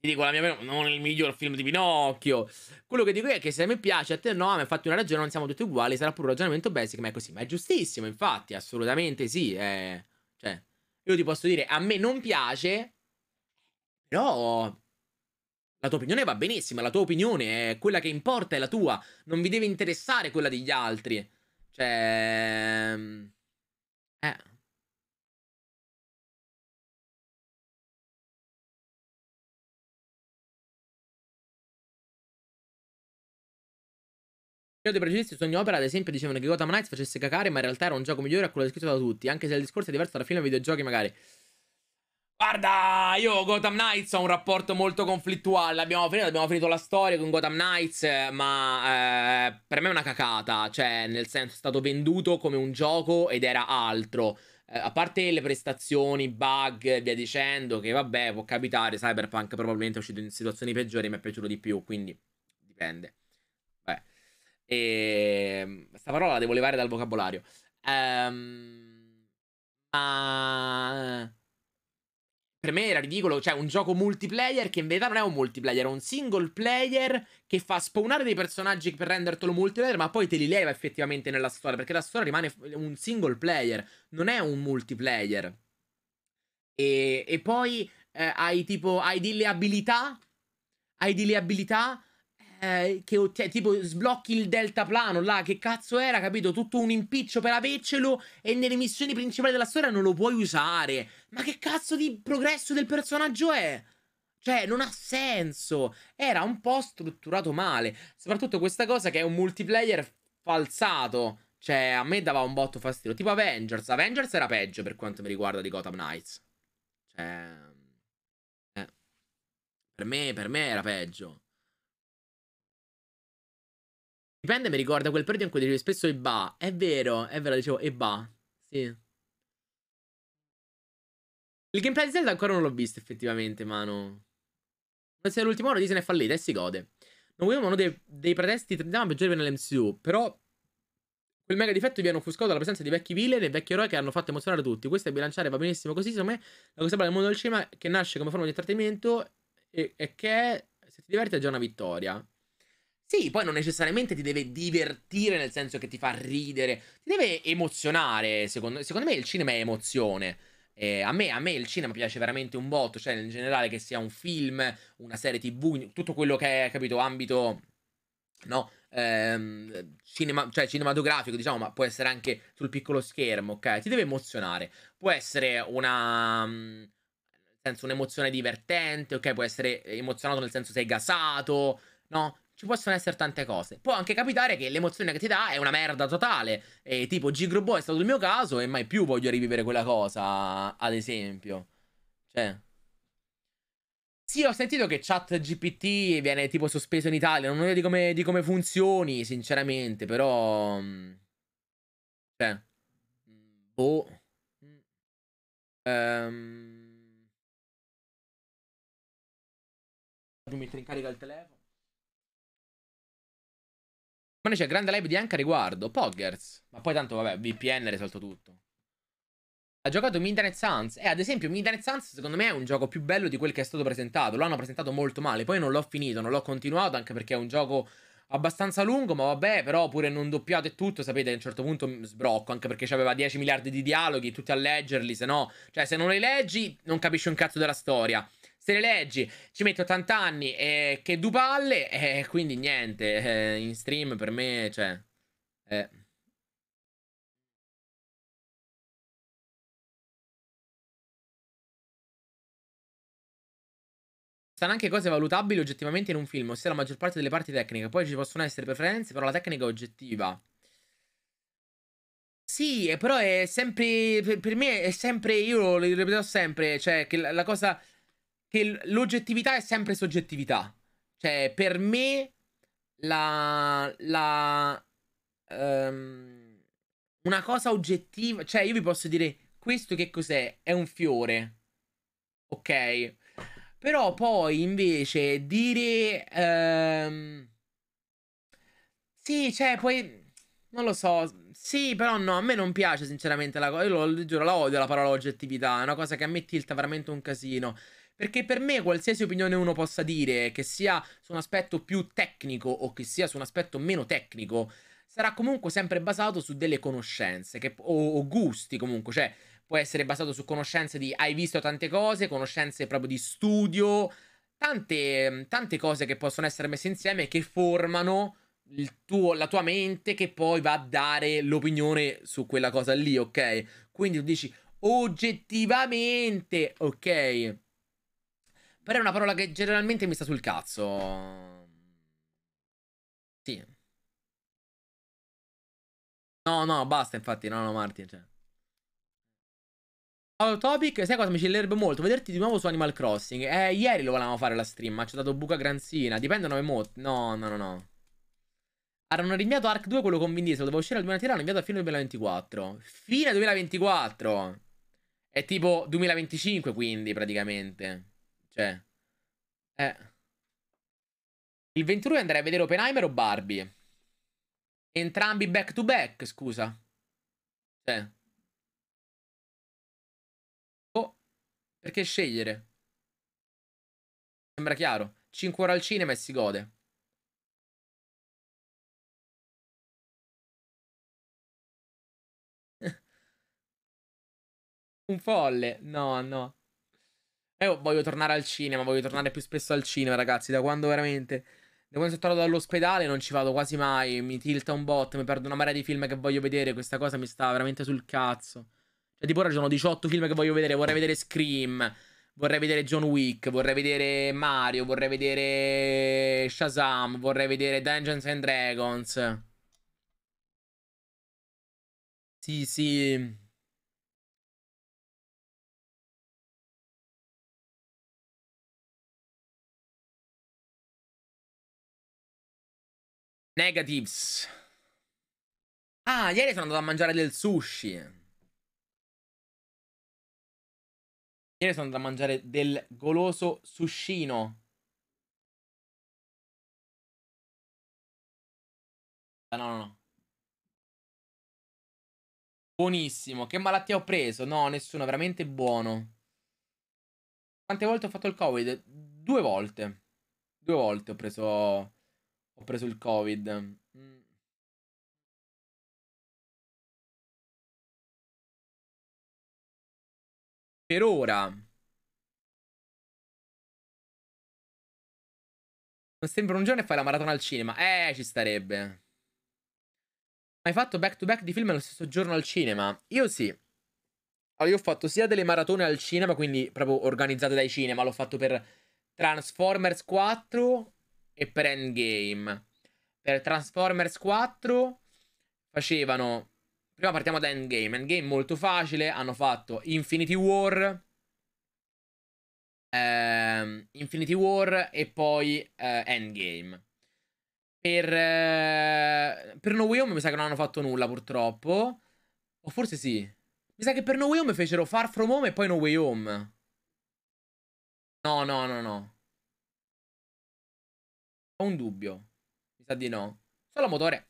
ti dico la mia non è il miglior film di Pinocchio. Quello che dico è che se a me piace, a te no, mi hai fatto una ragione, non siamo tutti uguali, sarà pure un ragionamento basic, ma è così, ma è giustissimo, infatti, assolutamente sì, è... cioè io ti posso dire a me non piace, però la tua opinione va benissimo, la tua opinione è quella che importa, è la tua, non vi deve interessare quella degli altri. Cioè ehm, eh dei pregiudizi su ogni opera, ad esempio, dicevano che Gotham Knights facesse cacare, ma in realtà era un gioco migliore a quello descritto da tutti, anche se il discorso è diverso da film ai videogiochi, magari. Guarda, io Gotham Knights ho un rapporto molto conflittuale. Abbiamo finito, abbiamo finito la storia con Gotham Knights, ma eh, per me è una cacata. Cioè, nel senso, è stato venduto come un gioco ed era altro. Eh, a parte le prestazioni, bug e via dicendo, che vabbè, può capitare. Cyberpunk probabilmente è uscito in situazioni peggiori, ma è piaciuto di più, quindi dipende. E ehm, questa parola la devo levare dal vocabolario. Um, ma per me era ridicolo, cioè un gioco multiplayer che in verità non è un multiplayer, è un single player che fa spawnare dei personaggi per rendertelo multiplayer, ma poi te li leva effettivamente nella storia, perché la storia rimane un single player, non è un multiplayer. E, e poi eh, hai tipo, hai delle abilità, hai delle abilità eh, che ottiene, cioè, tipo sblocchi il deltaplano là, che cazzo era, capito? Tutto un impiccio per avercelo e nelle missioni principali della storia non lo puoi usare. Ma che cazzo di progresso del personaggio è? Cioè, non ha senso. Era un po' strutturato male. Soprattutto questa cosa che è un multiplayer falsato. Cioè, a me dava un botto fastidio. Tipo Avengers. Avengers era peggio per quanto mi riguarda di Gotham Knights. Cioè... Eh. Per me, per me era peggio. Dipende, mi ricorda quel periodo in cui dicevi spesso Eba. È vero, è vero, dicevo Eba. Sì. Il gameplay di Zelda ancora non l'ho visto effettivamente, mano. Forse l'ultimo ora Disney è fallita e eh, si gode. Non vogliamo uno dei, dei pretesti trendama peggiori nell'MCU, però quel mega difetto viene offuscato dalla presenza di vecchi villain e vecchi eroi che hanno fatto emozionare tutti. Questo è bilanciare, va benissimo così, secondo me, la cosa bella del mondo del cinema che nasce come forma di intrattenimento e, e che, se ti diverti, è già una vittoria. Sì, poi non necessariamente ti deve divertire nel senso che ti fa ridere, ti deve emozionare, secondo, secondo me il cinema è emozione. Eh, a, me, a, me, il cinema piace veramente un botto, cioè in generale che sia un film, una serie tv, tutto quello che è, capito, ambito, no? Ehm, cinema, cioè cinematografico, diciamo, ma può essere anche sul piccolo schermo, ok? Ti deve emozionare. Può essere una... Mm, nel senso un'emozione divertente, ok? Può essere emozionato nel senso sei gasato, no? ci possono essere tante cose. Può anche capitare che l'emozione che ti dà è una merda totale. E tipo Gigrobo è stato il mio caso e mai più voglio rivivere quella cosa, ad esempio. Cioè... Sì, ho sentito che chat GPT viene tipo sospeso in Italia. Non so di come, di come funzioni, sinceramente, però... Mm, cioè... Boh... Ehm... Um... Mettere in carica il telefono. Ma c'è grande live di Anka riguardo. Poggers. Ma poi tanto, vabbè, VPN ha risolto tutto. Ha giocato Midnight Suns. E eh, ad esempio, Midnight Suns secondo me è un gioco più bello di quel che è stato presentato. Lo hanno presentato molto male. Poi non l'ho finito, non l'ho continuato anche perché è un gioco abbastanza lungo, ma vabbè, però pure non doppiato e tutto, sapete, a un certo punto sbrocco, anche perché aveva 10 miliardi di dialoghi, tutti a leggerli, se no, cioè se non li leggi non capisci un cazzo della storia se le leggi ci metto 80 anni eh, che palle, e eh, quindi niente, eh, in stream per me, cioè... Eh. Stanno anche cose valutabili oggettivamente in un film, ossia la maggior parte delle parti tecniche. Poi ci possono essere preferenze, però la tecnica è oggettiva. Sì, però è sempre. Per, me è sempre. Io lo ripeto sempre. Cioè, che la, la cosa che l'oggettività è sempre soggettività. Cioè, per me la... la um, una cosa oggettiva... Cioè, io vi posso dire, questo che cos'è? È un fiore. Ok? Però poi, invece, dire... Um, sì, cioè, poi... Non lo so, sì, però no, a me non piace sinceramente la cosa, io lo, giuro, la odio la parola oggettività, è una cosa che a me tilta veramente un casino. Perché per me qualsiasi opinione uno possa dire, che sia su un aspetto più tecnico o che sia su un aspetto meno tecnico, sarà comunque sempre basato su delle conoscenze che, o, o gusti comunque, cioè può essere basato su conoscenze di hai visto tante cose, conoscenze proprio di studio, tante, tante cose che possono essere messe insieme che formano tuo, la tua mente che poi va a dare l'opinione su quella cosa lì, ok? Quindi tu dici oggettivamente, ok? Però è una parola che generalmente mi sta sul cazzo. Sì. No, no, basta, infatti. No, no, Martin, cioè. Out topic, sai cosa mi cillerebbe molto? Vederti di nuovo su Animal Crossing. Eh, ieri lo volevamo fare la stream, ma ci ha dato buca granzina. Dipende da noi No, no, no, no. Hanno rinviato Arc 2 quello con Vin Diesel. Doveva uscire al 2023, hanno rinviato a fine 2024. Fine 2024! È tipo 2025, quindi, praticamente. Cioè, eh. Il 21 andrei a vedere Oppenheimer o Barbie? Entrambi back to back, scusa. Cioè. Oh, perché scegliere? Sembra chiaro. 5 ore al cinema e si gode. Un folle. No, no. Io voglio tornare al cinema, voglio tornare più spesso al cinema, ragazzi. Da quando veramente. Da quando sono tornato dall'ospedale non ci vado quasi mai. Mi tilta un bot, mi perdo una marea di film che voglio vedere. Questa cosa mi sta veramente sul cazzo. Cioè, tipo ora ci sono 18 film che voglio vedere. Vorrei vedere Scream. Vorrei vedere John Wick. Vorrei vedere Mario. Vorrei vedere Shazam. Vorrei vedere Dungeons and Dragons. Sì, sì. Negatives. Ah, ieri sono andato a mangiare del sushi. Ieri sono andato a mangiare del goloso sushino. Ah, no, no, no. Buonissimo. Che malattia ho preso? No, nessuno. Veramente buono. Quante volte ho fatto il covid? Due volte. Due volte ho preso ho preso il covid. Mm. Per ora Non sembra un giorno e fai la maratona al cinema. Eh, ci starebbe. Ma hai fatto back to back di film nello stesso giorno al cinema? Io sì. Allora, io ho fatto sia delle maratone al cinema, quindi proprio organizzate dai cinema. L'ho fatto per Transformers 4 e per Endgame. Per Transformers 4 facevano... Prima partiamo da Endgame. Endgame molto facile, hanno fatto Infinity War. Ehm, Infinity War e poi eh, Endgame. Per, eh, per No Way Home mi sa che non hanno fatto nulla purtroppo. O forse sì. Mi sa che per No Way Home fecero Far From Home e poi No Way Home. No, no, no, no. Ho un dubbio. Mi sa di no. Solo motore.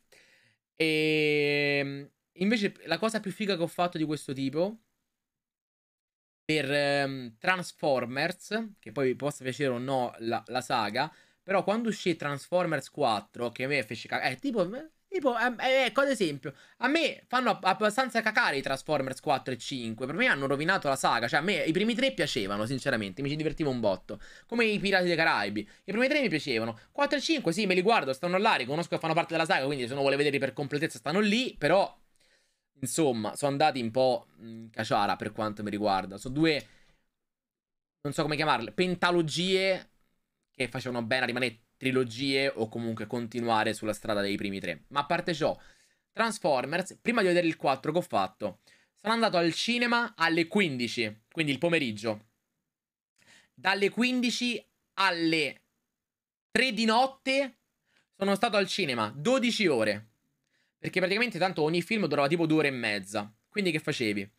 E ehm, invece la cosa più figa che ho fatto di questo tipo per um, Transformers, che poi vi possa piacere o no la, la, saga, però quando uscì Transformers 4, che a me fece cagare, eh, tipo, Tipo, ehm, eh, ecco ad esempio, a me fanno abbastanza cacare i Transformers 4 e 5. Per me hanno rovinato la saga. Cioè, a me i primi tre piacevano, sinceramente, mi ci divertivo un botto. Come i Pirati dei Caraibi. I primi tre mi piacevano. 4 e 5, sì, me li guardo, stanno là, riconosco che fanno parte della saga. Quindi, se uno vuole vederli per completezza, stanno lì. Però, insomma, sono andati un po' in mm, caciara per quanto mi riguarda. Sono due, non so come chiamarle, pentalogie che facevano bene a rimanere trilogie o comunque continuare sulla strada dei primi tre. Ma a parte ciò, Transformers, prima di vedere il 4 che ho fatto, sono andato al cinema alle 15, quindi il pomeriggio. Dalle 15 alle 3 di notte sono stato al cinema, 12 ore. Perché praticamente tanto ogni film durava tipo due ore e mezza. Quindi che facevi?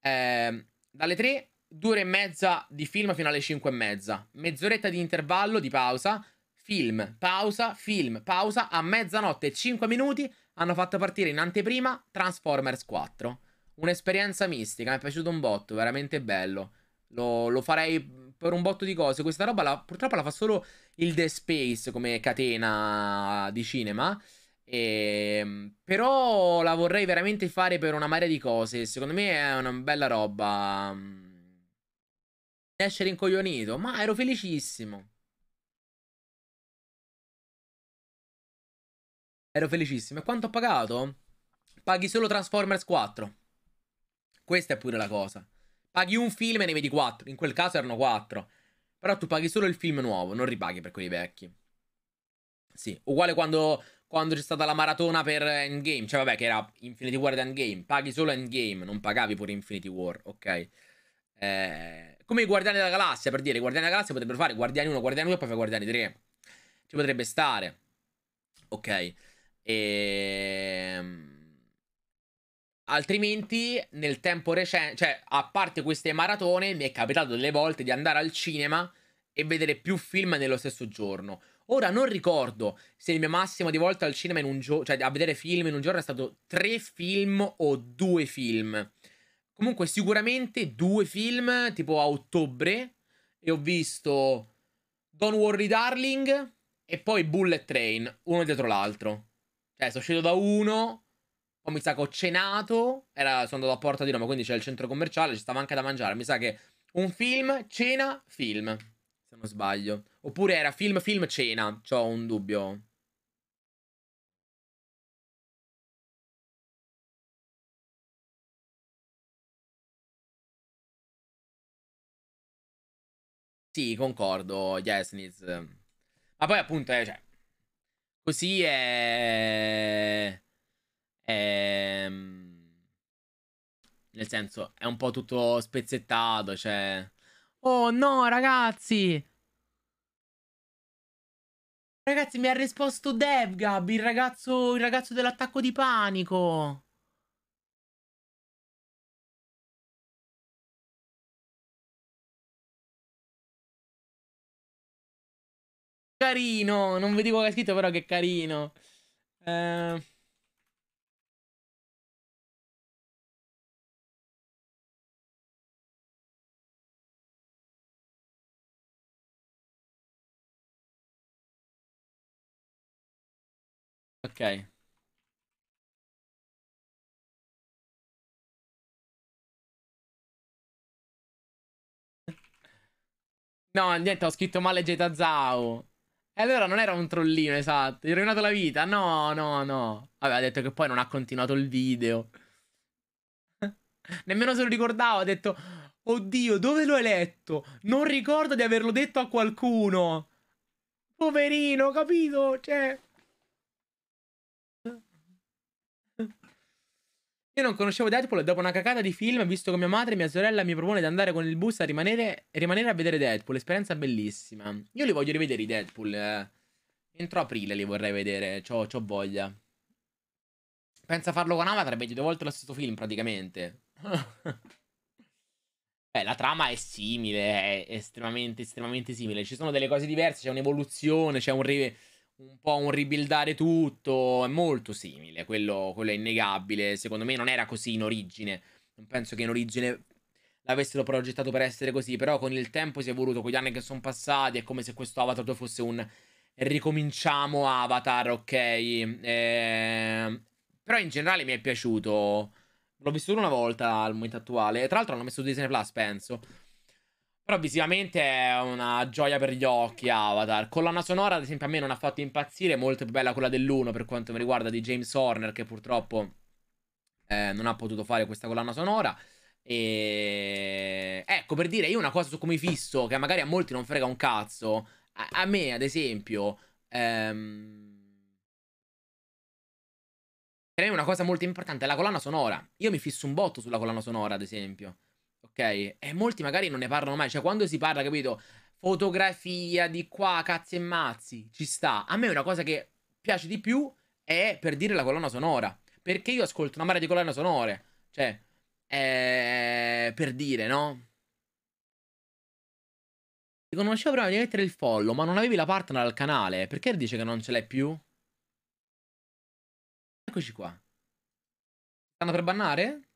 Eh, dalle 3, due ore e mezza di film fino alle 5 e mezza. Mezz'oretta di intervallo, di pausa, film, pausa, film, pausa, a mezzanotte e 5 minuti hanno fatto partire in anteprima Transformers 4. Un'esperienza mistica, mi è piaciuto un botto, veramente bello. Lo, lo, farei per un botto di cose. Questa roba la, purtroppo la fa solo il The Space come catena di cinema. E, ehm, però la vorrei veramente fare per una marea di cose. Secondo me è una bella roba. Esce rincoglionito, ma ero felicissimo. Ero felicissimo. E quanto ho pagato? Paghi solo Transformers 4. Questa è pure la cosa. Paghi un film e ne vedi 4. In quel caso erano 4. Però tu paghi solo il film nuovo, non ripaghi per quelli vecchi. Sì, uguale quando, quando c'è stata la maratona per Endgame. Cioè, vabbè, che era Infinity War ed Endgame. Paghi solo Endgame, non pagavi pure Infinity War, ok? Eh, come i Guardiani della Galassia, per dire, i Guardiani della Galassia potrebbero fare Guardiani 1, Guardiani 2 e poi fare Guardiani 3. Ci potrebbe stare. Ok. E... Ehm, altrimenti, nel tempo recente, cioè a parte queste maratone, mi è capitato delle volte di andare al cinema e vedere più film nello stesso giorno. Ora non ricordo se il mio massimo di volte al cinema in un giorno, cioè a vedere film in un giorno è stato tre film o due film. Comunque sicuramente due film, tipo a ottobre, e ho visto Don't Worry Darling e poi Bullet Train, uno dietro l'altro. Cioè, sono uscito da uno, poi mi sa che ho cenato, era, sono andato a Porta di Roma, quindi c'è il centro commerciale, ci stava anche da mangiare. Mi sa che un film, cena, film, se non sbaglio. Oppure era film, film, cena, ho un dubbio. Sì, concordo, Yes, Niz. Ma poi appunto, eh, cioè, Così è... è... Mm, nel senso, è un po' tutto spezzettato, cioè... Oh no, ragazzi! Ragazzi, mi ha risposto Devgab, il ragazzo, il ragazzo dell'attacco di panico. Carino, non vi dico che è scritto, però che carino. Eh... Ok. No, niente, ho scritto male Zao. E allora non era un trollino, esatto. Gli ho rovinato la vita. No, no, no. Aveva detto che poi non ha continuato il video. Nemmeno se lo ricordavo. Ha detto, oddio, dove l'ho eletto? Non ricordo di averlo detto a qualcuno. Poverino, capito? Cioè... Io non conoscevo Deadpool e dopo una cacata di film, visto che mia madre e mia sorella mi propone di andare con il bus a rimanere, rimanere a vedere Deadpool, esperienza bellissima. Io li voglio rivedere i Deadpool. Eh. Entro aprile li vorrei vedere, ho voglia. Pensa farlo con Avatar, vedi due volte lo stesso film praticamente. Beh, la trama è simile, è estremamente, estremamente simile. Ci sono delle cose diverse, c'è un'evoluzione, c'è un... Rive- un po' un ribuildare tutto, è molto simile, quello, quello, è innegabile, secondo me non era così in origine, non penso che in origine l'avessero progettato per essere così, però con il tempo si è voluto, con gli anni che sono passati è come se questo Avatar 2 fosse un ricominciamo Avatar, ok? Eh, però in generale mi è piaciuto, l'ho visto una volta al momento attuale, tra l'altro hanno messo Disney Plus penso, però visivamente è una gioia per gli occhi Avatar. Colonna sonora, ad esempio, a me non ha fatto impazzire, molto più bella quella dell'uno per quanto mi riguarda di James Horner, che purtroppo eh, non ha potuto fare questa colonna sonora. E... Ecco, per dire, io una cosa su come fisso, che magari a molti non frega un cazzo, a, a me, ad esempio... Ehm... Per me una cosa molto importante è la colonna sonora. Io mi fisso un botto sulla colonna sonora, ad esempio. E molti magari non ne parlano mai. Cioè, quando si parla, capito? Fotografia di qua, cazzi e mazzi, ci sta. A me una cosa che piace di più è per dire la colonna sonora. Perché io ascolto una marea di colonne sonore. Cioè, eh, per dire, no? Ti conoscevo prima di mettere il follow, ma non avevi la partner al canale. Perché dice che non ce l'hai più? Eccoci qua. Stanno per bannare?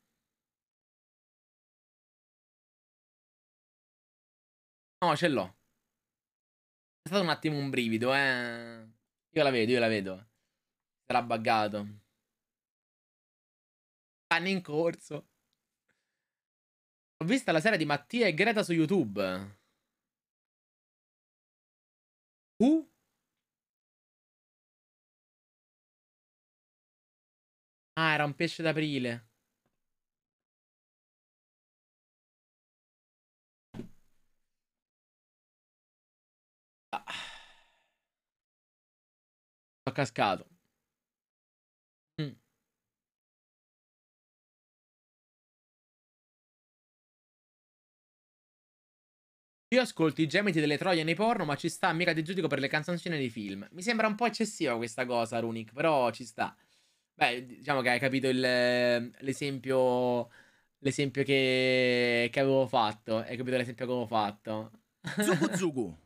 No, ce l'ho. È stato un attimo un brivido, eh. Io la vedo, io la vedo. Sarà buggato. Anni in corso. Ho visto la serie di Mattia e Greta su YouTube. Uh? Ah, era un pesce d'aprile. Sono cascato. Mm. Io ascolto i gemiti delle troie nei porno, ma ci sta, mica ti giudico per le canzoncine dei film. Mi sembra un po' eccessiva questa cosa, Runic, però ci sta. Beh, diciamo che hai capito il, l'esempio, l'esempio che, che avevo fatto. Hai capito l'esempio che avevo fatto. Zugu Zugu.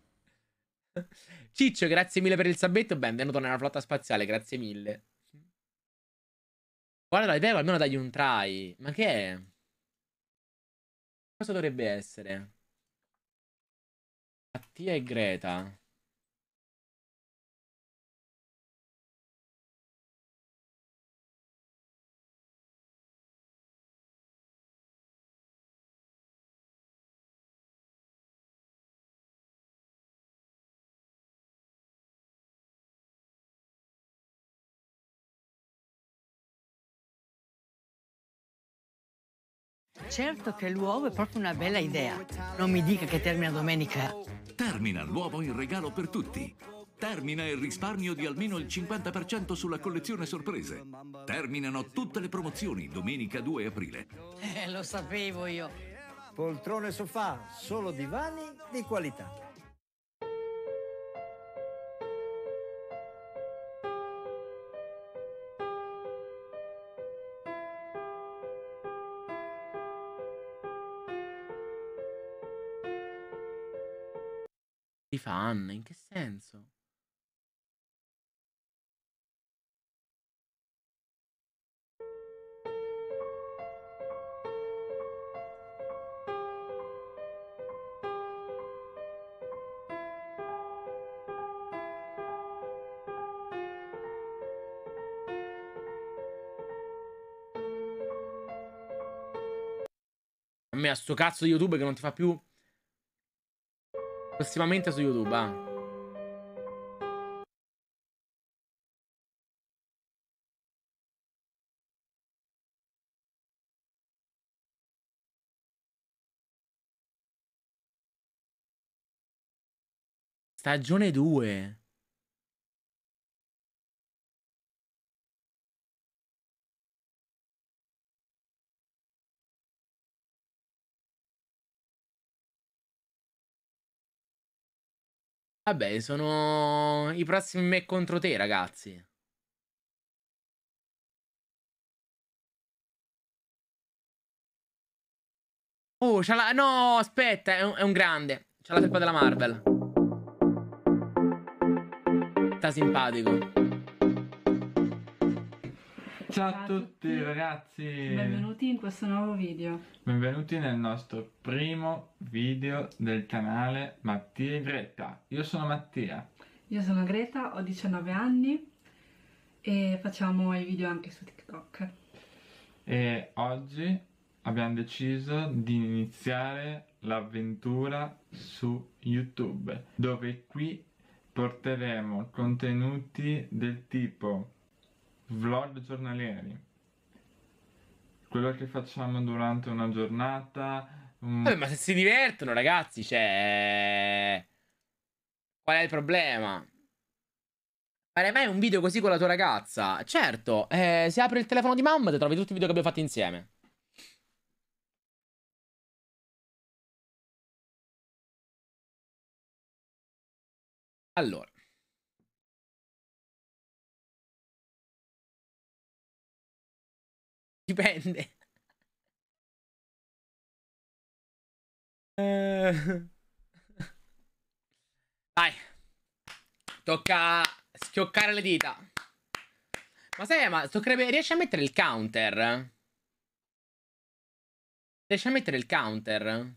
Ciccio, grazie mille per il sabbetto. Benvenuto nella flotta spaziale, grazie mille. Guarda l'idea, almeno dagli un try. Ma che è? Cosa dovrebbe essere? Mattia e Greta. Certo che l'uovo è proprio una bella idea. Non mi dica che termina domenica. Termina l'uovo in regalo per tutti. Termina il risparmio di almeno il 50% sulla collezione sorprese. Terminano tutte le promozioni domenica 2 aprile. Eh, lo sapevo io. Poltrone e sofà, solo divani di qualità. Ti fa in che senso? A me a sto cazzo di YouTube che non ti fa più Prossimamente su YouTube, ah. Stagione 2. Vabbè, sono i prossimi me contro te, ragazzi. Oh, c'ha la... No, aspetta, è un, è un grande. C'ha la felpa della Marvel. Sta simpatico. Ciao a tutti ragazzi! Benvenuti in questo nuovo video. Benvenuti nel nostro primo video del canale Mattia e Greta. Io sono Mattia. Io sono Greta, ho 19 anni e facciamo i video anche su TikTok. E oggi abbiamo deciso di iniziare l'avventura su YouTube, dove qui porteremo contenuti del tipo vlog giornalieri. Quello che facciamo durante una giornata. Mm. Vabbè, ma se si divertono, ragazzi, cioè. Eh, qual è il problema? Fare mai un video così con la tua ragazza? Certo, eh, se apri il telefono di mamma, ti trovi tutti i video che abbiamo fatto insieme. Allora. Dipende. Dai. Eh. Tocca schioccare le dita. Ma sai, ma toccherebbe... Riesci a mettere il counter? Riesci a mettere il counter?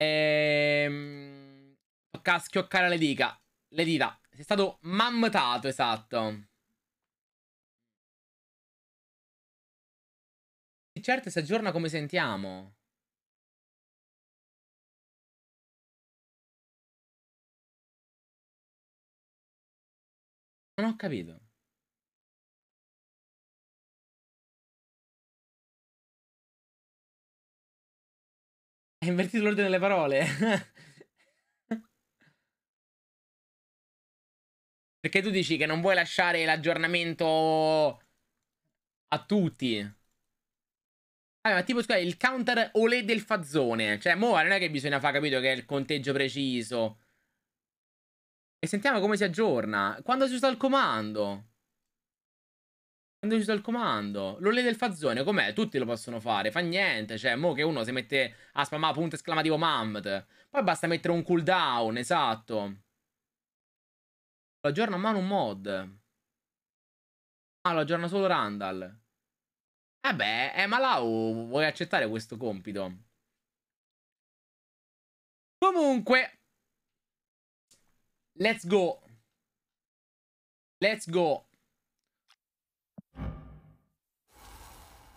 Ehm... Tocca schioccare le dita. Le dita. Sei stato mammutato, esatto. Certo, si aggiorna come sentiamo. Non ho capito. Hai invertito l'ordine delle parole. Perché tu dici che non vuoi lasciare l'aggiornamento a tutti. Ah, ma tipo, scusate, il counter olé del fazzone. Cioè, mo non è che bisogna far capito che è il conteggio preciso. E sentiamo come si aggiorna. Quando si usa il comando? Quando si usa il comando? L'olé del fazzone, com'è? Tutti lo possono fare, fa niente. Cioè, mo che uno si mette a spammare punto esclamativo mammt. Poi basta mettere un cooldown, esatto. Lo aggiorna a mano un mod. Ah, lo aggiorna solo Randall. Eh beh, eh, ma Lau, oh, vuoi accettare questo compito? Comunque, let's go. Let's go.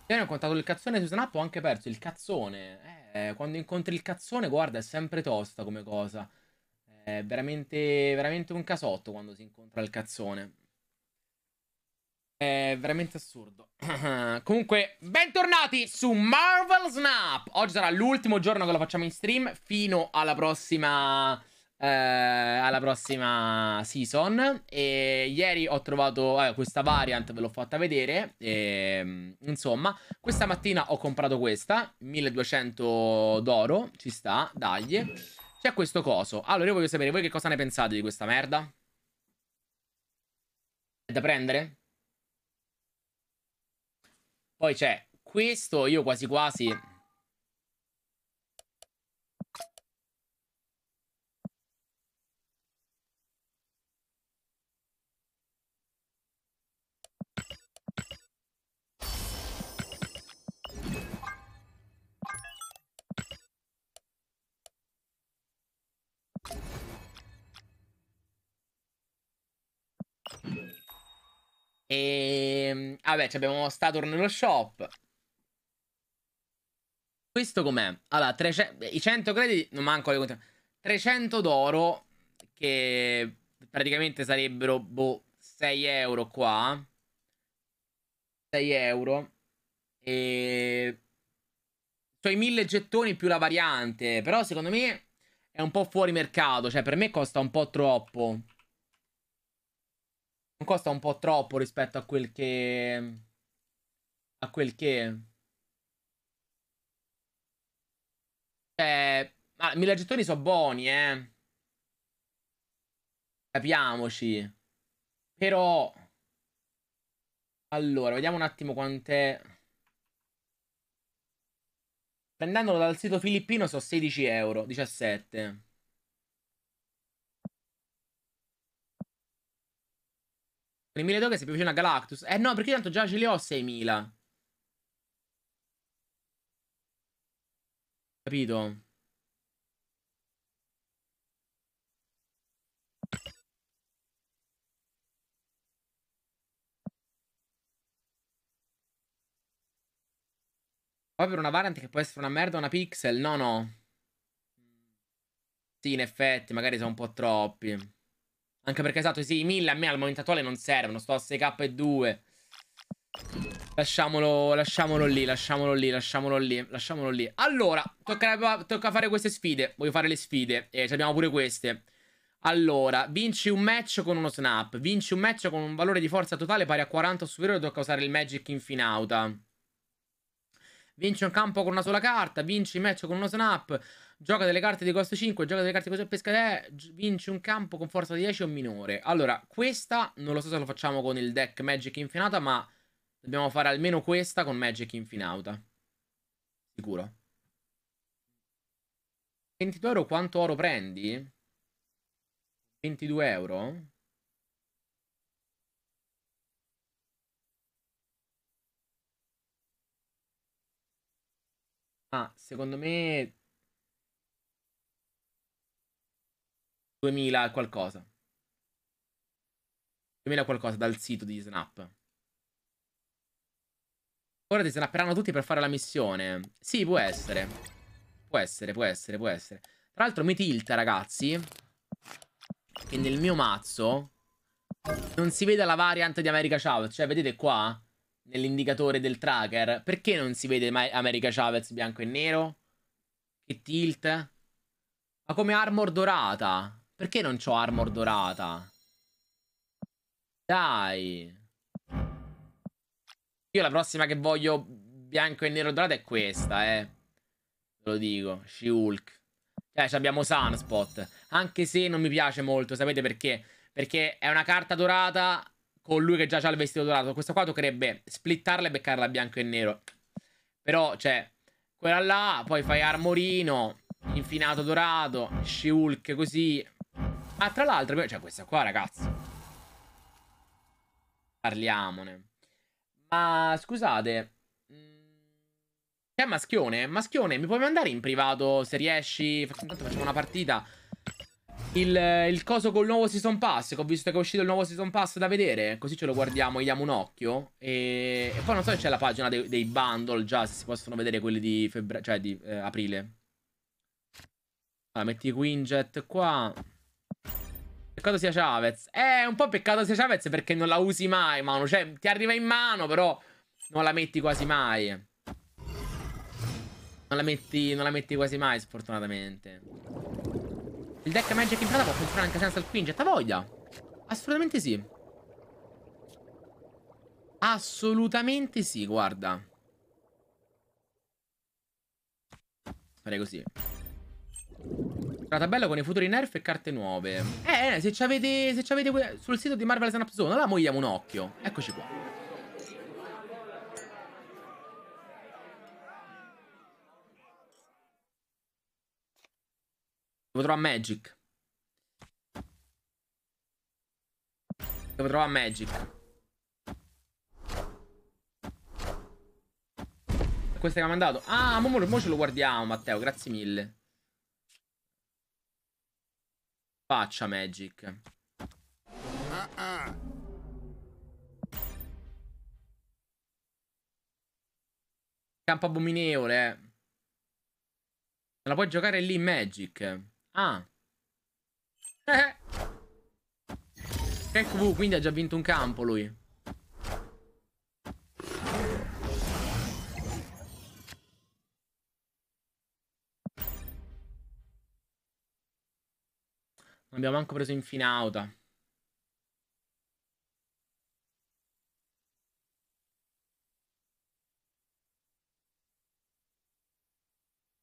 Io ne ho contato il cazzone su Snap, ho anche perso il cazzone. Eh, quando incontri il cazzone, guarda, è sempre tosta come cosa. È veramente, veramente un casotto quando si incontra il cazzone. È veramente assurdo. Comunque, bentornati su Marvel Snap. Oggi sarà l'ultimo giorno che lo facciamo in stream fino alla prossima... Eh, alla prossima season. E ieri ho trovato eh, questa variant, ve l'ho fatta vedere. E, ehm, insomma, questa mattina ho comprato questa, 1200 d'oro, ci sta, dagli. C'è questo coso. Allora, io voglio sapere voi che cosa ne pensate di questa merda. È da prendere? Poi c'è questo, io quasi quasi E ehm, vabbè, ci abbiamo Stator nello shop. Questo com'è? Allora, 300, i 100 crediti, non manco le conti. 300 d'oro, che praticamente sarebbero, boh, 6 euro qua. 6 euro. E... Cioè, 1000 gettoni più la variante. Però, secondo me, è un po' fuori mercato. Cioè, per me costa un po' troppo costa un po' troppo rispetto a quel che... A quel che... Cioè... Ma ah, 1000 gettoni sono buoni, eh. Capiamoci. Però... Allora, vediamo un attimo quant'è... Prendendolo dal sito filippino sono 16 euro, 17. Le 1000 token sei più vicino a Galactus. Eh no, perché tanto già ce li ho 6000. Capito? Poi per una variant che può essere una merda una pixel? No, no. Sì, in effetti, magari sono un po' troppi. Anche perché esatto, sì, i 1000 a me al momento attuale non servono. Sto a 6K2. e Lasciamolo, lasciamolo lì, lasciamolo lì, lasciamolo lì, lasciamolo lì. Allora, tocca, tocca fare queste sfide. Voglio fare le sfide. E eh, abbiamo pure queste. Allora, vinci un match con uno snap. Vinci un match con un valore di forza totale pari a 40 o superiore. Tocca usare il magic infinauta. Vinci un campo con una sola carta. Vinci un match con uno snap. Gioca delle carte di costo 5, gioca delle carte di costo pesca 3, vince un campo con forza 10 o minore. Allora, questa non lo so se lo facciamo con il deck Magic Infinata, ma dobbiamo fare almeno questa con Magic Infinauta. Sicuro. 22 euro quanto oro prendi? 22 euro? Ah, secondo me 2000 qualcosa. 2000 qualcosa dal sito di Snap. Ora ti snapperanno tutti per fare la missione. Sì, può essere. Può essere, può essere, può essere. Tra l'altro mi tilta, ragazzi, che nel mio mazzo non si vede la variant di America Chavez. Cioè, vedete qua, nell'indicatore del tracker, perché non si vede America Chavez bianco e nero? Che tilt? Ma come armor dorata? Perché non ho armor dorata? Dai. Io la prossima che voglio bianco e nero dorata è questa, eh. Ve lo dico, she Cioè, abbiamo Sunspot. Anche se non mi piace molto, sapete perché? Perché è una carta dorata con lui che già ha il vestito dorato. Questa qua toccherebbe splittarla e beccarla bianco e nero. Però, cioè, quella là, poi fai armorino, infinato dorato, she così. Ah, tra l'altro, cioè questa qua, ragazzi. Parliamone. Ma scusate. C'è Maschione? Maschione, mi puoi mandare in privato se riesci? Intanto facciamo una partita. Il, il, coso col nuovo season pass. Che ho visto che è uscito il nuovo season pass da vedere. Così ce lo guardiamo gli diamo un occhio. E, e poi non so se c'è la pagina dei, dei, bundle già. Se si possono vedere quelli di febbraio. Cioè di eh, aprile. Allora, metti Quinjet qua. Peccato sia Chavez. Eh, un po' peccato sia Chavez perché non la usi mai, mano. Cioè, ti arriva in mano, però non la metti quasi mai. Non la metti, non la metti quasi mai, sfortunatamente. Il deck Magic in prata può funzionare anche senza il Quinjet. Ha voglia? Assolutamente sì. Assolutamente sì, guarda. Farei così. La tabella con i futuri nerf e carte nuove. Eh, eh se ci avete, se ci avete sul sito di Marvel Snap Zone, la mogliamo un occhio. Eccoci qua. Devo trovare Magic. Devo trovare Magic. Questo che mi ha mandato. Ah, mo, mo ce lo guardiamo, Matteo. Grazie mille. faccia Magic. Ah, ah. Campo abominevole. Te eh. la puoi giocare lì Magic. Ah. Eh. Kekwu quindi ha già vinto un campo lui. abbiamo manco preso auto.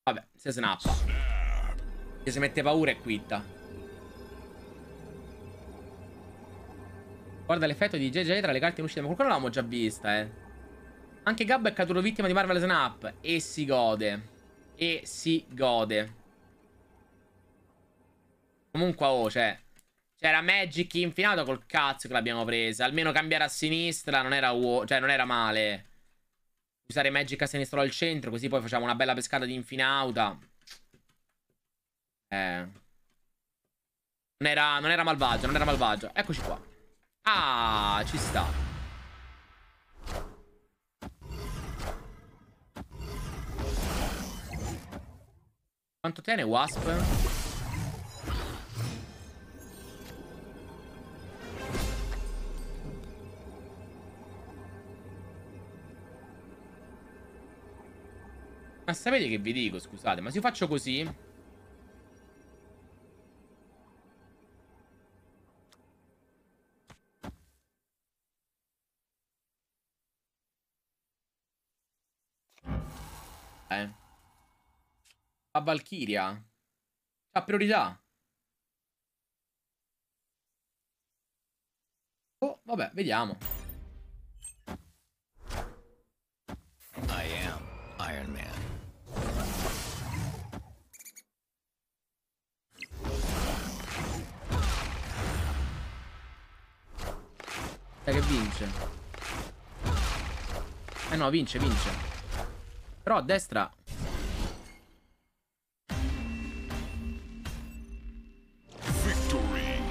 Vabbè, si snap. Se si mette paura è quitta. Guarda l'effetto di JJ tra le carte in uscita. Ma qualcuno l'avevamo già vista, eh. Anche Gab è caduto vittima di Marvel Snap. E si gode. E si gode. Comunque, oh, cioè... C'era Magic infinato col cazzo che l'abbiamo presa. Almeno cambiare a sinistra non era, cioè, non era male. Usare Magic a sinistra o al centro, così poi facciamo una bella pescata di infinauta. Eh... Non era, non era malvagio, non era malvagio. Eccoci qua. Ah, ci sta. Quanto tiene Wasp? Ma sapete che vi dico, scusate, ma se io faccio così... Eh. A Valkyria. Ha priorità. Oh, vabbè, vediamo. I am Iron Man. Dai che vince. Eh no, vince, vince. Però a destra... Victory.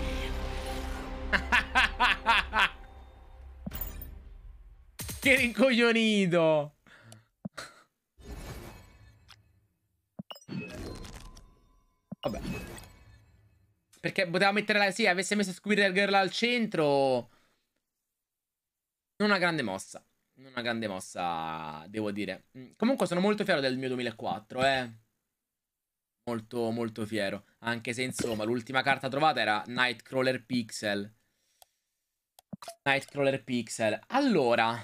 che rincoglionito! Vabbè. Perché poteva mettere la... Sì, avesse messo Squirrel Girl al centro... Non una grande mossa. Non una grande mossa, devo dire. Mm, comunque sono molto fiero del mio 2004, eh. Molto, molto fiero. Anche se, insomma, l'ultima carta trovata era Nightcrawler Pixel. Nightcrawler Pixel. Allora.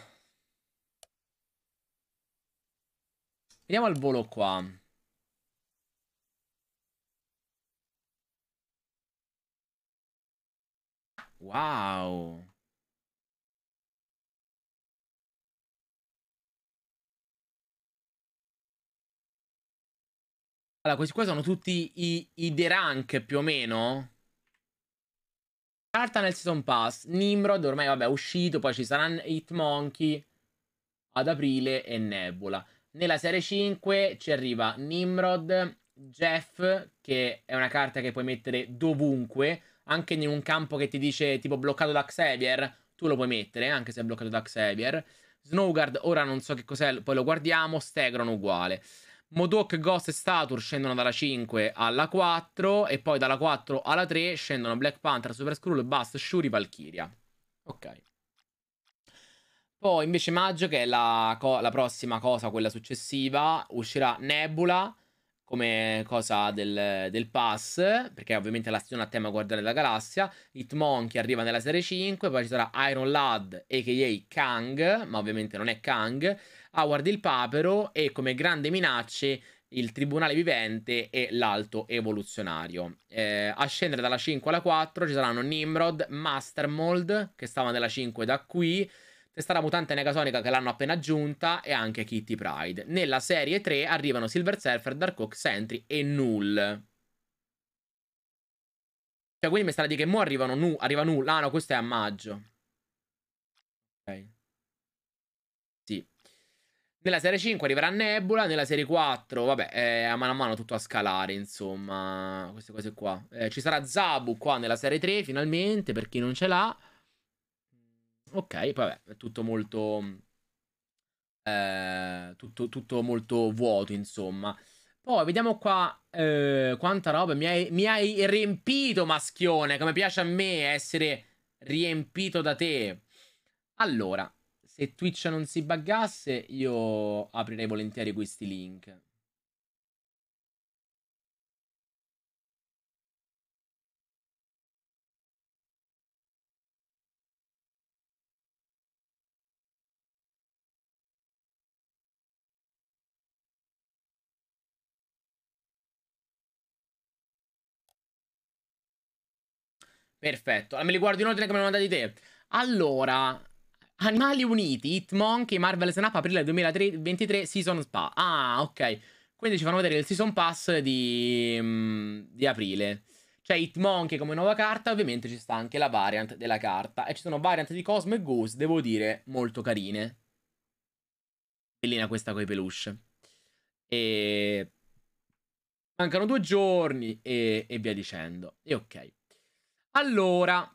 Vediamo al volo qua. Wow. Allora, questi qua sono tutti i, i derank più o meno. Carta nel season pass. Nimrod ormai, vabbè, è uscito. Poi ci saranno Hitmonkey ad aprile e Nebula. Nella serie 5 ci arriva Nimrod, Jeff, che è una carta che puoi mettere dovunque. Anche in un campo che ti dice tipo bloccato da Xavier, tu lo puoi mettere, anche se è bloccato da Xavier. Snowguard, ora non so che cos'è, poi lo guardiamo. Stegron uguale. Modok, Ghost e Statur scendono dalla 5 alla 4 e poi dalla 4 alla 3 scendono Black Panther, Super Skrull, Bust, Shuri, Valkyria. Ok. Poi invece maggio, che è la, la prossima cosa, quella successiva, uscirà Nebula come cosa del, del, pass, perché ovviamente la stagione a tema Guardare la Galassia, Hitmonkey arriva nella serie 5, poi ci sarà Iron Lad, a.k.a. Kang, ma ovviamente non è Kang, Howard il papero e come grande minacce il tribunale vivente e l'alto evoluzionario. Eh, a scendere dalla 5 alla 4 ci saranno Nimrod, Mastermold che stava nella 5 da qui, testata mutante negasonica che l'hanno appena aggiunta e anche Kitty Pride. Nella serie 3 arrivano Silver Surfer, Dark Oak, Sentry e Null. Cioè quindi mi sta di che mo arrivano Nu, arriva Null, ah no questo è a maggio. Nella serie 5 arriverà Nebula, nella serie 4, vabbè, eh, a mano a mano tutto a scalare, insomma, queste cose qua. Eh, ci sarà Zabu qua nella serie 3, finalmente, per chi non ce l'ha. Ok, poi vabbè, è tutto molto... Eh, tutto, tutto, molto vuoto, insomma. Poi vediamo qua eh, quanta roba mi hai, mi hai riempito, maschione, come piace a me essere riempito da te. Allora, se Twitch non si buggasse, io aprirei volentieri questi link. Perfetto, allora ah, me li guardo in ordine come me li mandati te. Allora, Animali Uniti, Hitmonkey, Marvel Snap, aprile 2023, Season Spa. Ah, ok. Quindi ci fanno vedere il Season Pass di, mm, di aprile. C'è cioè, Hitmonkey come nuova carta, ovviamente ci sta anche la variant della carta. E ci sono variant di Cosmo e Goose, devo dire, molto carine. Bellina questa con i peluche. E... Mancano due giorni e, e via dicendo. E ok. Allora,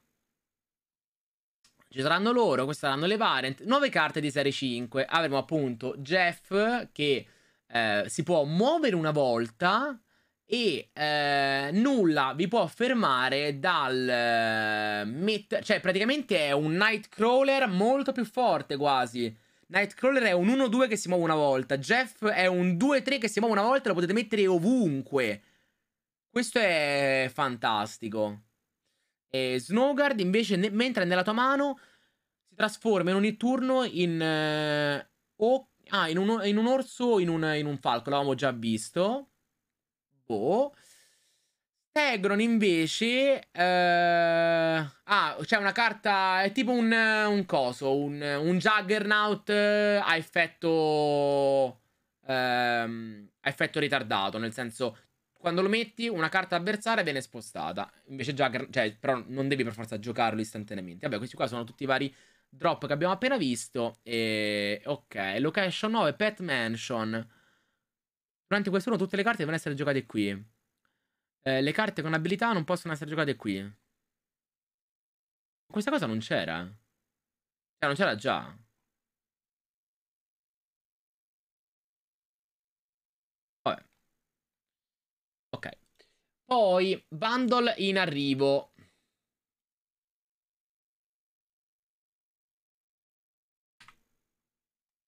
ci saranno loro, queste saranno le parent. Nuove carte di serie 5. Avremo appunto Jeff che eh, si può muovere una volta e eh, nulla vi può fermare dal... Eh, met- cioè praticamente è un Nightcrawler molto più forte quasi. Nightcrawler è un 1-2 che si muove una volta. Jeff è un 2-3 che si muove una volta lo potete mettere ovunque. Questo è fantastico. E Snowguard invece, ne mentre è nella tua mano, si trasforma in ogni turno in... Eh, o, ah, in un, in un, orso o in un, in un falco, l'avevamo già visto. Boh. Tegron invece... Eh, ah, c'è una carta... È tipo un, un coso, un, un Juggernaut eh, a effetto... Ehm, a effetto ritardato, nel senso quando lo metti, una carta avversaria viene spostata. Invece già, cioè, però non devi per forza giocarlo istantaneamente. Vabbè, questi qua sono tutti i vari drop che abbiamo appena visto. E... Ok, location 9, Pet Mansion. Durante questo turno tutte le carte devono essere giocate qui. Eh, le carte con abilità non possono essere giocate qui. Questa cosa non c'era. Cioè, non c'era già. Ok. Poi, bundle in arrivo.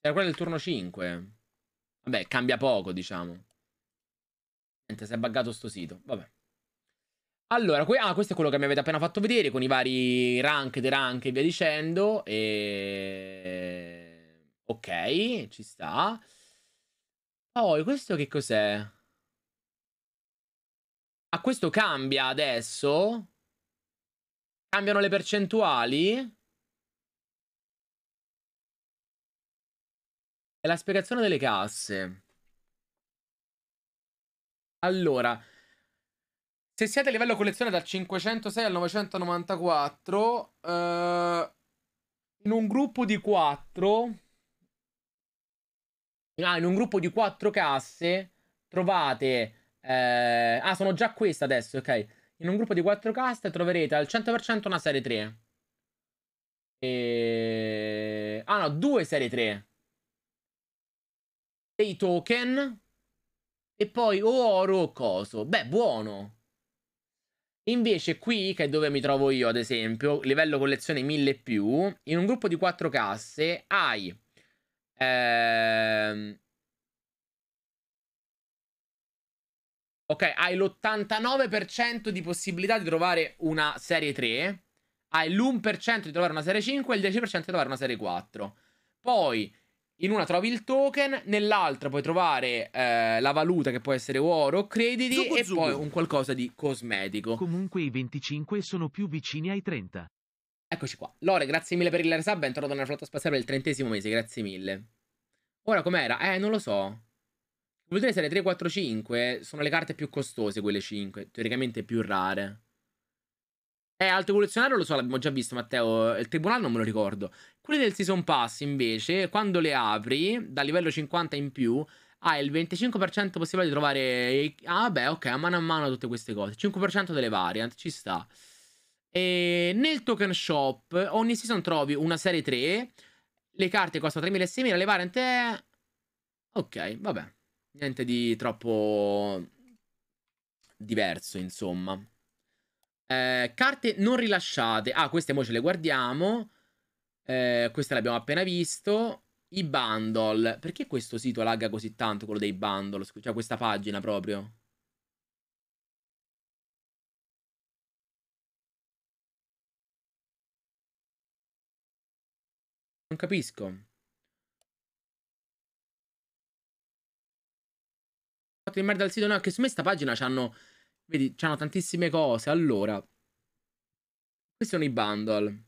Era quello del turno 5. Vabbè, cambia poco, diciamo. Niente, si è buggato sto sito. Vabbè. Allora, que ah, questo è quello che mi avete appena fatto vedere con i vari rank, de rank e via dicendo. E... Ok, ci sta. Poi, oh, questo che cos'è? Ah, questo cambia adesso? Cambiano le percentuali? È la spiegazione delle casse. Allora, se siete a livello collezione dal 506 al 994, eh, in un gruppo di 4... Ah, in un gruppo di 4 casse trovate eh, ah, sono già questa adesso, ok. In un gruppo di 4 cast troverete al 100% una serie 3. E... Ah no, due serie 3. Dei token. E poi o oro o coso. Beh, buono. Invece qui, che è dove mi trovo io ad esempio, livello collezione 1000 più, in un gruppo di 4 casse hai... Ehm Ok, hai l'89% di possibilità di trovare una serie 3, hai l'1% di trovare una serie 5 e il 10% di trovare una serie 4. Poi in una trovi il token, nell'altra puoi trovare eh, la valuta che può essere oro o crediti zubu, e zubu. poi un qualcosa di cosmetico. Comunque i 25 sono più vicini ai 30. Eccoci qua. Lore, grazie mille per il resub, bentornato nella flotta spaziale per il trentesimo mese, grazie mille. Ora com'era? Eh, non lo so. Come serie 3, 4, 5 sono le carte più costose, quelle 5, teoricamente più rare. Eh, alto evoluzionario lo so, l'abbiamo già visto, Matteo. Il tribunale non me lo ricordo. Quelle del season pass, invece, quando le apri, da livello 50 in più, hai il 25% possibilità di trovare. Ah, beh, ok, a mano a mano tutte queste cose. 5% delle variant, ci sta. E nel token shop ogni season trovi una serie 3. Le carte costano 3.000 e 6.000, le variant è... Ok, vabbè. Niente di troppo diverso, insomma. Eh, carte non rilasciate. Ah, queste mo ce le guardiamo. Eh, queste le abbiamo appena visto. I bundle. Perché questo sito lagga così tanto, quello dei bundle? Cioè, questa pagina proprio. Non capisco. fatto di merda al sito? No, che su me sta pagina c'hanno... Vedi, c'hanno tantissime cose. Allora... Questi sono i bundle.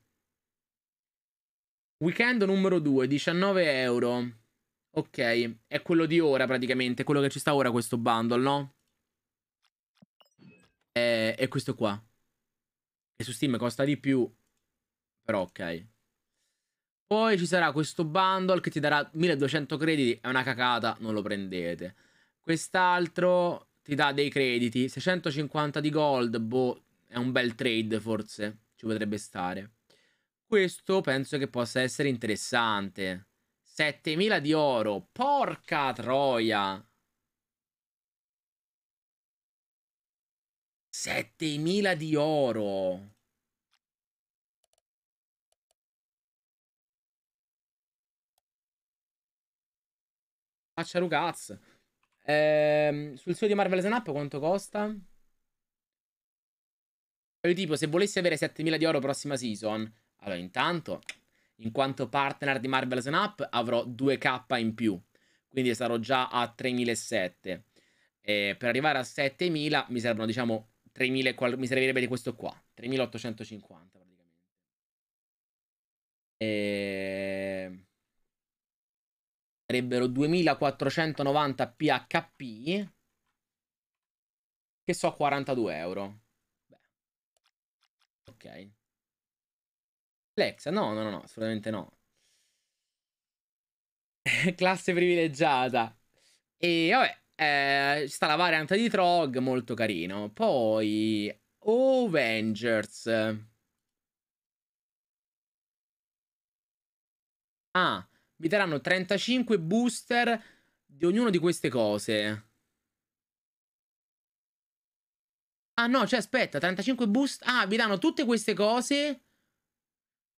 Weekend numero 2, 19 euro. Ok, è quello di ora praticamente, quello che ci sta ora questo bundle, no? È, è questo qua. Che su Steam costa di più, però ok. Poi ci sarà questo bundle che ti darà 1200 crediti, è una cacata, non lo prendete. Quest'altro ti dà dei crediti. 650 di gold, boh, è un bel trade forse, ci potrebbe stare. Questo penso che possa essere interessante. 7000 di oro, porca troia! 7000 di oro! Faccia Lucaz! Ehm, sul sito di Marvel Snap quanto costa? Cioè, io tipo, se volessi avere 7000 di oro prossima season, allora intanto, in quanto partner di Marvel Snap, avrò 2k in più. Quindi sarò già a 3700. E eh, per arrivare a 7000 mi servono, diciamo, 3000, mi servirebbe di questo qua, 3850 praticamente. E... Ehm, sarebbero 2490 PHP, che so 42 euro. Beh. Ok. Lexa, no, no, no, no, assolutamente no. Classe privilegiata. E vabbè, eh, sta la variante di Trog, molto carino. Poi, Avengers. Ah, vi daranno 35 booster di ognuna di queste cose. Ah no, cioè aspetta, 35 boost. Ah, vi danno tutte queste cose.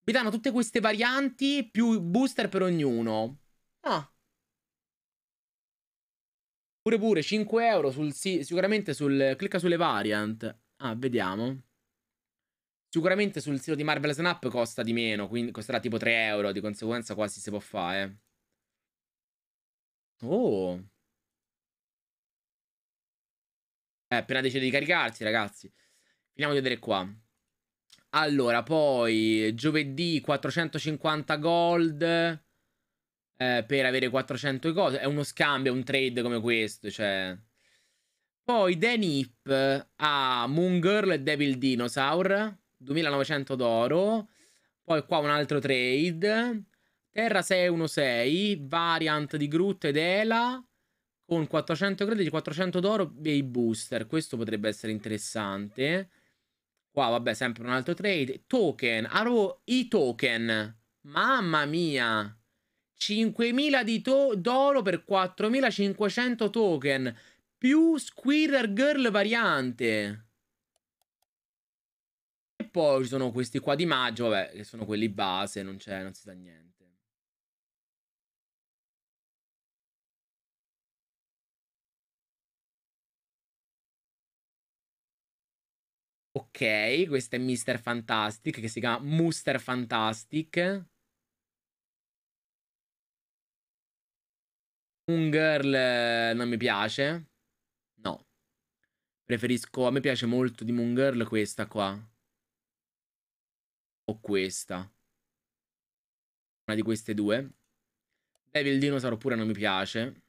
Vi danno tutte queste varianti più booster per ognuno. Ah. Pure pure, 5 euro sul, sicuramente sul... Clicca sulle variant. Ah, vediamo. Sicuramente sul sito di Marvel Snap costa di meno, quindi costerà tipo 3 euro, di conseguenza quasi si può fare. Oh. Eh, appena decide di caricarsi, ragazzi. Finiamo di vedere qua. Allora, poi giovedì 450 gold eh, per avere 400 cose. È uno scambio, un trade come questo, cioè... Poi Denip ha ah, Moon Girl e Devil Dinosaur. 2900 d'oro. Poi qua un altro trade. Terra 616, variant di Groot ed Ela con 400 crediti, 400 d'oro e i booster. Questo potrebbe essere interessante. Qua vabbè, sempre un altro trade. Token, avevo i token. Mamma mia. 5.000 di to- d'oro per 4.500 token. Più Squirrel Girl variante poi ci sono questi qua di maggio, vabbè, che sono quelli base, non, c'è, non si sa niente. Ok, questo è Mr. Fantastic, che si chiama Muster Fantastic. Un girl eh, non mi piace. No. Preferisco, a me piace molto di Moon Girl questa qua o questa. Una di queste due. Devil Dinosaur pure non mi piace.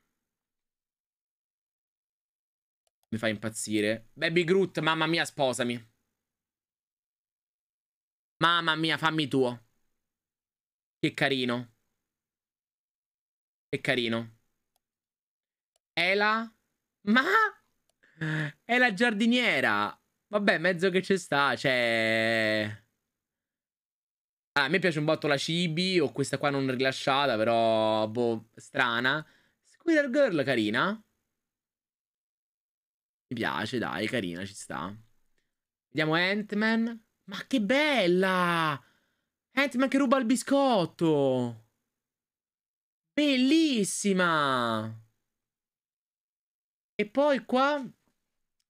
Mi fa impazzire. Baby Groot, mamma mia, sposami. Mamma mia, fammi tuo. Che carino. Che carino. Ela? Ma? È la giardiniera. Vabbè, mezzo che ci sta, cioè... Ah, a me piace un botto la cibi o questa qua non rilasciata, però, boh, strana. Squidward Girl, carina. Mi piace, dai, carina, ci sta. Vediamo Ant-Man. Ma che bella! Ant-Man che ruba il biscotto! Bellissima! E poi qua...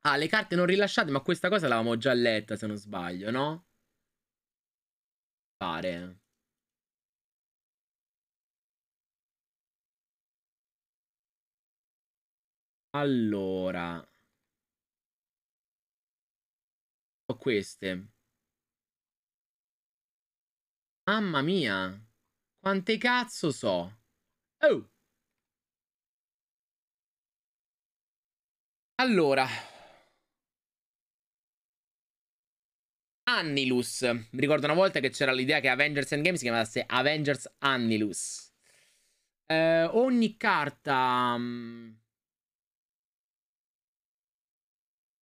Ah, le carte non rilasciate, ma questa cosa l'avevamo già letta, se non sbaglio, no? pare Allora, ho queste. Mamma mia, quante cazzo so. Oh! Allora, Annilus. Mi ricordo una volta che c'era l'idea che Avengers Endgame si chiamasse Avengers Annilus. Eh, ogni carta... Mm,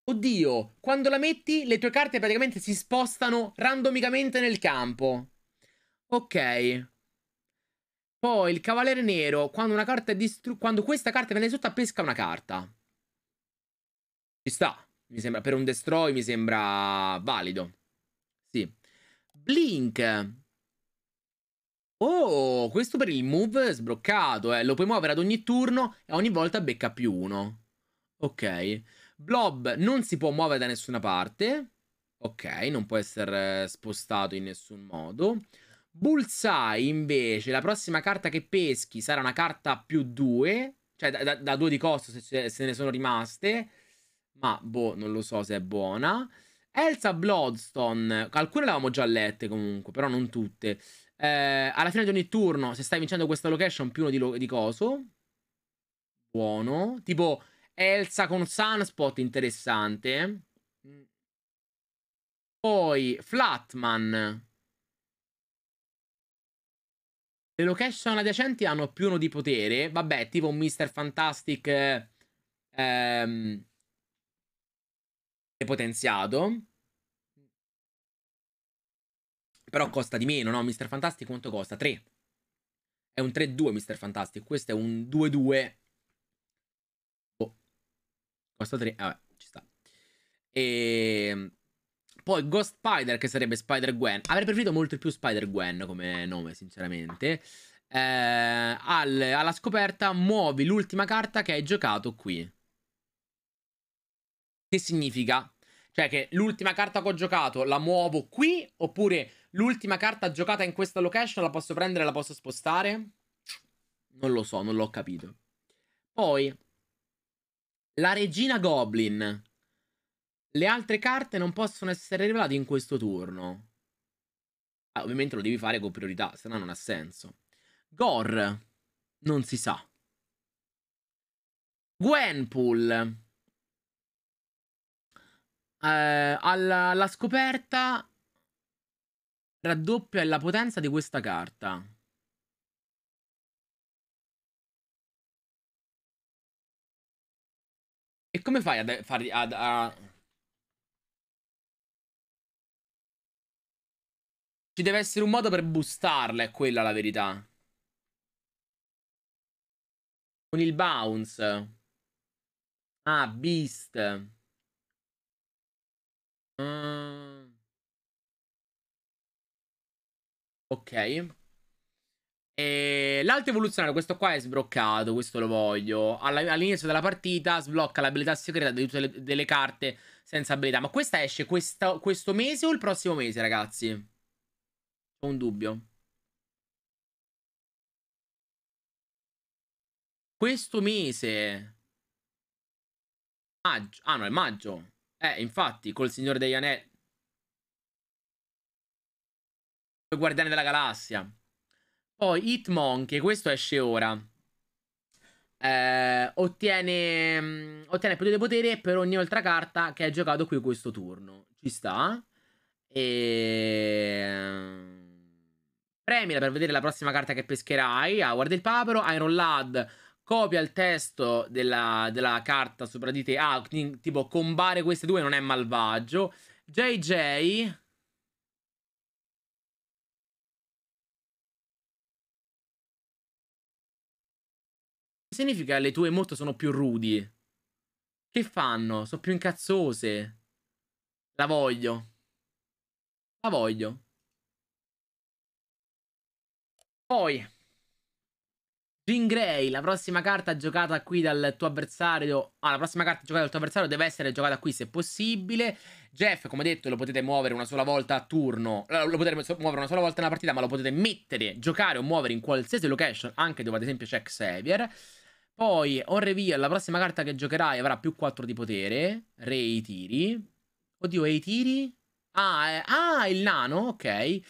Oddio, quando la metti le tue carte praticamente si spostano randomicamente nel campo. Ok. Poi il Cavaliere Nero, quando una carta è distrutta... Quando questa carta viene distrutta pesca una carta. Ci sta. Mi sembra, per un destroy mi sembra valido. Sì. Blink. Oh, questo per il move è sbloccato, eh. Lo puoi muovere ad ogni turno e ogni volta becca più uno. Ok. Blob non si può muovere da nessuna parte. Ok, non può essere eh, spostato in nessun modo. Bullseye invece, la prossima carta che peschi sarà una carta più 2, cioè da, da, da 2 di costo se, se, ne sono rimaste, ma boh, non lo so se è buona. Elsa Bloodstone, alcune le avevamo già lette comunque, però non tutte. Eh, alla fine di ogni turno, se stai vincendo questa location, più uno di, lo di coso. Buono. Tipo Elsa con Sunspot, interessante. Poi Flatman. Le location adiacenti hanno più uno di potere. Vabbè, tipo un Mr. Fantastic. Eh, ehm, potenziato. Però costa di meno, no? Mister Fantastic quanto costa? 3. È un 3-2 Mister Fantastic, questo è un 2-2. Oh. Costa 3, vabbè, ci sta. E... Ehm, poi Ghost Spider, che sarebbe Spider-Gwen. Avrei preferito molto più Spider-Gwen come nome, sinceramente. Eh, al, alla scoperta muovi l'ultima carta che hai giocato qui. Che significa? Cioè che l'ultima carta che ho giocato la muovo qui oppure l'ultima carta giocata in questa location la posso prendere e la posso spostare? Non lo so, non l'ho capito. Poi, la regina Goblin. Le altre carte non possono essere rivelate in questo turno. Ah, ovviamente lo devi fare con priorità, se no non ha senso. Gore. Non si sa. Gwenpool eh, alla, alla scoperta raddoppia la potenza di questa carta. E come fai ad, fare ad, a... Ci deve essere un modo per boostarla, è quella la verità. Con il bounce. Ah, beast. Uh, ok. E ehm, l'alto evoluzionario, questo qua è sbroccato, questo lo voglio. all'inizio della partita sblocca l'abilità segreta di tutte le, delle carte senza abilità. Ma questa esce questa, questo mese o il prossimo mese, ragazzi? Ho un dubbio. Questo mese. Maggio. Ah no, è maggio. Eh, infatti, col Signore degli Anelli. Guardiani della Galassia. Poi Hitmonkey, questo esce ora. Eh, ottiene, mh, mm, ottiene più di potere per ogni altra carta che hai giocato qui questo turno. Ci sta. E... Mm, Premila per vedere la prossima carta che pescherai. Ah, guarda il papero, Iron Lad copia il testo della, della carta sopra di te. Ah, tipo combare queste due non è malvagio. JJ Significa le tue molto sono più rudi. Che fanno? Sono più incazzose. La voglio. La voglio. Poi. Jean Grey, la prossima carta giocata qui dal tuo avversario. Ah, la prossima carta giocata dal tuo avversario deve essere giocata qui se possibile. Jeff, come detto, lo potete muovere una sola volta a turno. Lo potete muovere una sola volta nella partita, ma lo potete mettere, giocare o muovere in qualsiasi location, anche dove ad esempio c'è Xavier. Poi, on reveal, la prossima carta che giocherai avrà più 4 di potere. Re i tiri. Oddio, e i tiri? Ah, eh, ah, il nano, ok.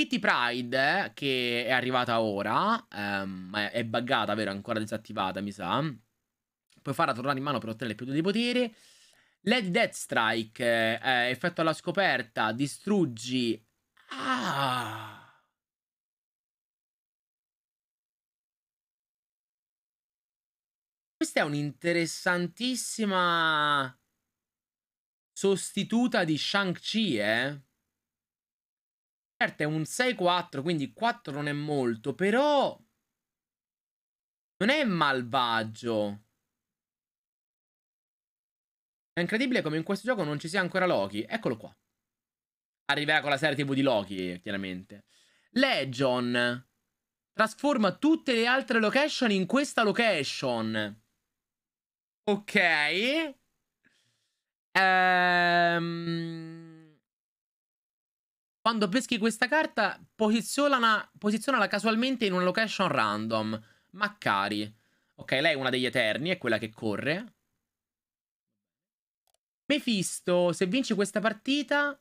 Kitty Pride, eh, che è arrivata ora, ehm, è buggata, vero? È ancora disattivata, mi sa. Puoi farla tornare in mano per ottenere più dei poteri. Led Death Strike, eh, effetto alla scoperta, distruggi... Ah... Questa è un'interessantissima sostituta di Shang-Chi, eh? Certo, è un 6-4, quindi 4 non è molto, però... Non è malvagio. È incredibile come in questo gioco non ci sia ancora Loki. Eccolo qua. Arriverà con la serie TV di Loki, chiaramente. Legion. Trasforma tutte le altre location in questa location. Ok. Ehm... Quando peschi questa carta, posizionala, posizionala casualmente in una location random. Maccari. Ok, lei è una degli Eterni, è quella che corre. Mefisto, se vinci questa partita...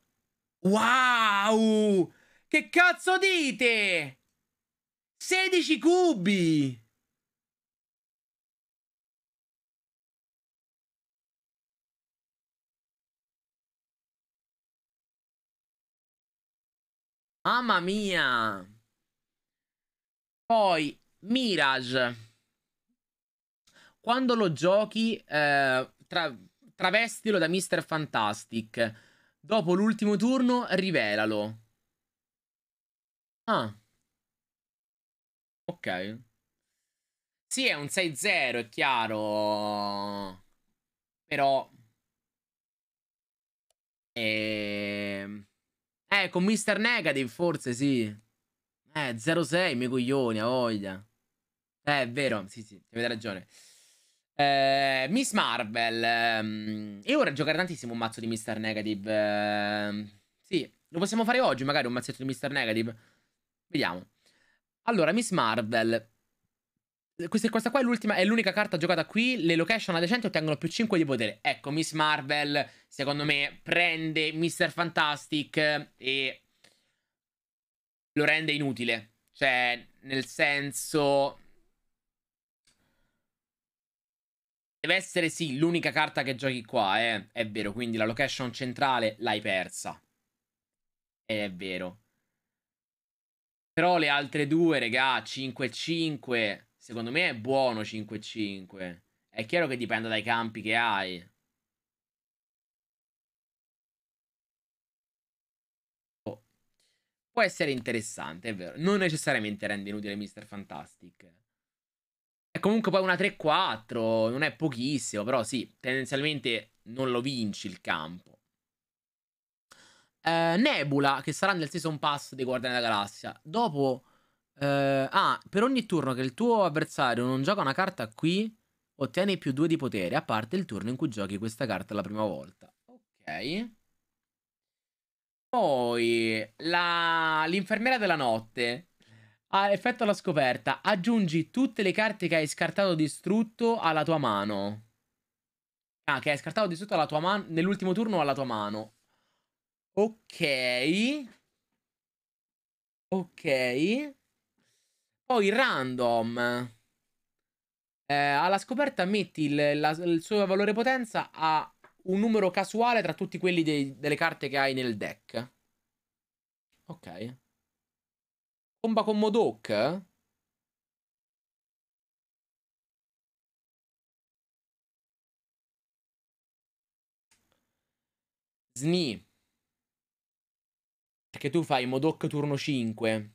Wow! Che cazzo dite? 16 cubi! Mamma mia. Poi Mirage. Quando lo giochi, eh, tra travestilo da Mr. Fantastic. Dopo l'ultimo turno, rivelalo. Ah. Ok. Sì, è un 6-0, è chiaro. Però... Ehm... Eh, con Mr. Negative forse sì. Eh, 06, miei coglioni, a voglia. Eh, è vero, sì, sì, avete ragione. Eh, Miss Marvel. Ehm, io vorrei giocare tantissimo un mazzo di Mr. Negative. Ehm, sì, lo possiamo fare oggi magari un mazzetto di Mr. Negative. Vediamo. Allora, Miss Marvel questa qua è l'ultima, è l'unica carta giocata qui. Le location adiacenti ottengono più 5 di potere. Ecco, Miss Marvel, secondo me, prende Mr. Fantastic eh, e lo rende inutile. Cioè, nel senso... Deve essere sì l'unica carta che giochi qua, eh. È vero, quindi la location centrale l'hai persa. Eh, è vero. Però le altre due, regà, 5 e 5... Secondo me è buono 5-5. È chiaro che dipende dai campi che hai. Oh. Può essere interessante, è vero. Non necessariamente rende inutile Mr. Fantastic. È comunque poi una 3-4, non è pochissimo, però sì, tendenzialmente non lo vinci il campo. Eh, Nebula, che sarà nel Season Pass dei Guardiani della Galassia. Dopo Uh, ah, per ogni turno che il tuo avversario non gioca una carta qui, ottieni più due di potere, a parte il turno in cui giochi questa carta la prima volta. Ok. Poi, l'infermiera della notte. Ah, effetto alla scoperta. Aggiungi tutte le carte che hai scartato distrutto alla tua mano. Ah, che hai scartato distrutto alla tua mano nell'ultimo turno alla tua mano. Ok. Ok. Poi random. Eh, alla scoperta metti il, la, il, suo valore potenza a un numero casuale tra tutti quelli dei, delle carte che hai nel deck. Ok. Comba con Modok? Sni. Perché tu fai Modok turno 5.